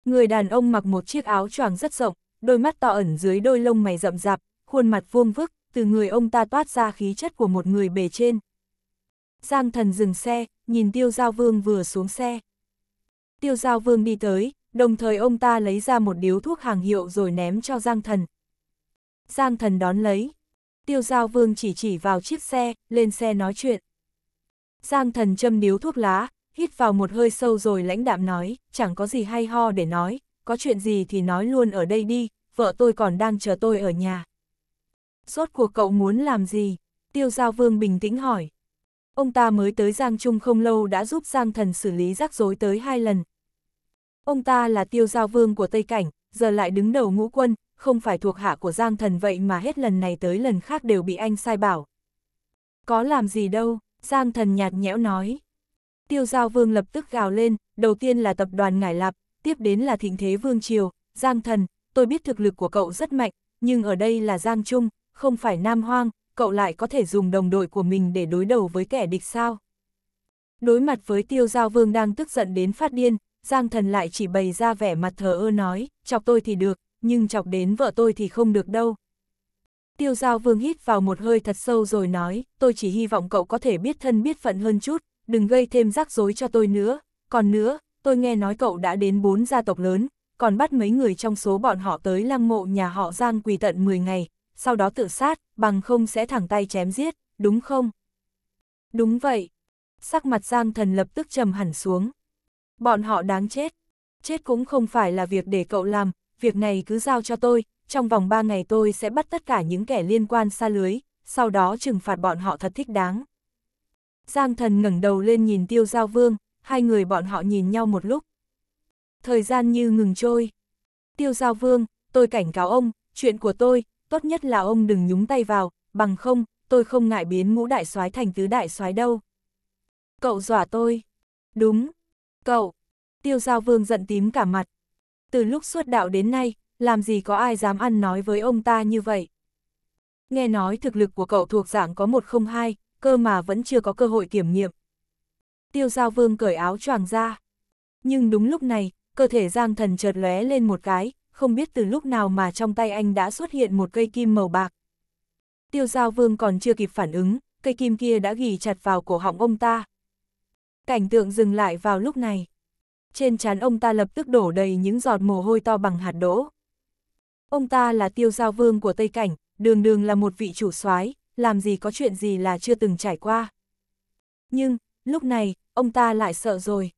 Người đàn ông mặc một chiếc áo choàng rất rộng, đôi mắt to ẩn dưới đôi lông mày rậm rạp, khuôn mặt vuông vức, từ người ông ta toát ra khí chất của một người bề trên. Giang thần dừng xe, nhìn tiêu giao vương vừa xuống xe. Tiêu giao vương đi tới, đồng thời ông ta lấy ra một điếu thuốc hàng hiệu rồi ném cho Giang Thần. Giang Thần đón lấy. Tiêu Giao Vương chỉ chỉ vào chiếc xe, lên xe nói chuyện. Giang Thần châm điếu thuốc lá, hít vào một hơi sâu rồi lãnh đạm nói, chẳng có gì hay ho để nói, có chuyện gì thì nói luôn ở đây đi, vợ tôi còn đang chờ tôi ở nhà. Rốt cuộc cậu muốn làm gì? Tiêu Giao Vương bình tĩnh hỏi. Ông ta mới tới Giang Trung không lâu đã giúp Giang Thần xử lý rắc rối tới hai lần, Ông ta là tiêu giao vương của Tây Cảnh, giờ lại đứng đầu ngũ quân, không phải thuộc hạ của Giang Thần vậy mà hết lần này tới lần khác đều bị anh sai bảo. Có làm gì đâu, Giang Thần nhạt nhẽo nói. Tiêu Giao Vương lập tức gào lên, đầu tiên là tập đoàn Ngải Lạp, tiếp đến là Thịnh Thế Vương Triều, Giang Thần, tôi biết thực lực của cậu rất mạnh, nhưng ở đây là Giang Trung, không phải Nam Hoang, cậu lại có thể dùng đồng đội của mình để đối đầu với kẻ địch sao? Đối mặt với Tiêu Giao Vương đang tức giận đến phát điên, Giang thần lại chỉ bày ra vẻ mặt thờ ơ nói, chọc tôi thì được, nhưng chọc đến vợ tôi thì không được đâu. Tiêu giao vương hít vào một hơi thật sâu rồi nói, tôi chỉ hy vọng cậu có thể biết thân biết phận hơn chút, đừng gây thêm rắc rối cho tôi nữa. Còn nữa, tôi nghe nói cậu đã đến bốn gia tộc lớn, còn bắt mấy người trong số bọn họ tới lăng mộ nhà họ Giang quỳ tận 10 ngày, sau đó tự sát, bằng không sẽ thẳng tay chém giết, đúng không? Đúng vậy. Sắc mặt Giang thần lập tức trầm hẳn xuống. Bọn họ đáng chết. Chết cũng không phải là việc để cậu làm, việc này cứ giao cho tôi, trong vòng 3 ngày tôi sẽ bắt tất cả những kẻ liên quan xa lưới, sau đó trừng phạt bọn họ thật thích đáng. Giang thần ngẩng đầu lên nhìn tiêu giao vương, hai người bọn họ nhìn nhau một lúc. Thời gian như ngừng trôi. Tiêu giao vương, tôi cảnh cáo ông, chuyện của tôi, tốt nhất là ông đừng nhúng tay vào, bằng không, tôi không ngại biến ngũ đại soái thành tứ đại soái đâu. Cậu dọa tôi. Đúng, Cậu! Tiêu giao vương giận tím cả mặt. Từ lúc xuất đạo đến nay, làm gì có ai dám ăn nói với ông ta như vậy? Nghe nói thực lực của cậu thuộc dạng có 102, cơ mà vẫn chưa có cơ hội kiểm nghiệm. Tiêu giao vương cởi áo choàng ra. Nhưng đúng lúc này, cơ thể Giang Thần chợt lóe lên một cái, không biết từ lúc nào mà trong tay anh đã xuất hiện một cây kim màu bạc. Tiêu Giao Vương còn chưa kịp phản ứng, cây kim kia đã ghi chặt vào cổ họng ông ta, Cảnh tượng dừng lại vào lúc này. Trên trán ông ta lập tức đổ đầy những giọt mồ hôi to bằng hạt đỗ. Ông ta là tiêu giao vương của Tây Cảnh, đường đường là một vị chủ soái, làm gì có chuyện gì là chưa từng trải qua. Nhưng, lúc này, ông ta lại sợ rồi.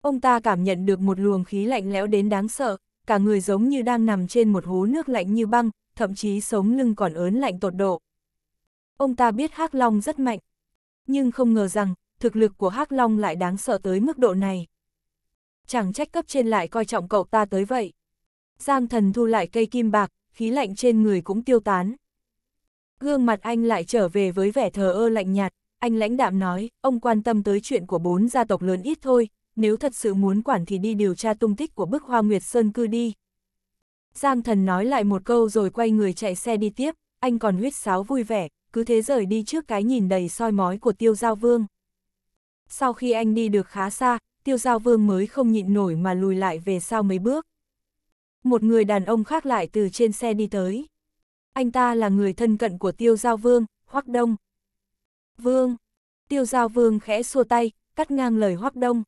Ông ta cảm nhận được một luồng khí lạnh lẽo đến đáng sợ, cả người giống như đang nằm trên một hố nước lạnh như băng, thậm chí sống lưng còn ớn lạnh tột độ. Ông ta biết Hắc Long rất mạnh, nhưng không ngờ rằng thực lực của Hắc Long lại đáng sợ tới mức độ này. Chẳng trách cấp trên lại coi trọng cậu ta tới vậy. Giang thần thu lại cây kim bạc, khí lạnh trên người cũng tiêu tán. Gương mặt anh lại trở về với vẻ thờ ơ lạnh nhạt, anh lãnh đạm nói, ông quan tâm tới chuyện của bốn gia tộc lớn ít thôi, nếu thật sự muốn quản thì đi điều tra tung tích của bức hoa nguyệt sơn cư đi. Giang thần nói lại một câu rồi quay người chạy xe đi tiếp, anh còn huyết sáo vui vẻ, cứ thế rời đi trước cái nhìn đầy soi mói của tiêu giao vương sau khi anh đi được khá xa, tiêu giao vương mới không nhịn nổi mà lùi lại về sau mấy bước. Một người đàn ông khác lại từ trên xe đi tới. Anh ta là người thân cận của tiêu giao vương, Hoắc Đông. Vương, tiêu giao vương khẽ xua tay, cắt ngang lời Hoắc Đông.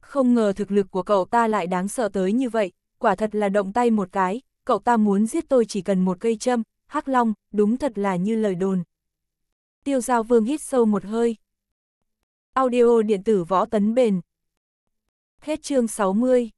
Không ngờ thực lực của cậu ta lại đáng sợ tới như vậy, quả thật là động tay một cái, cậu ta muốn giết tôi chỉ cần một cây châm, hắc long, đúng thật là như lời đồn. Tiêu giao vương hít sâu một hơi, Audio điện tử võ tấn bền. Hết chương 60.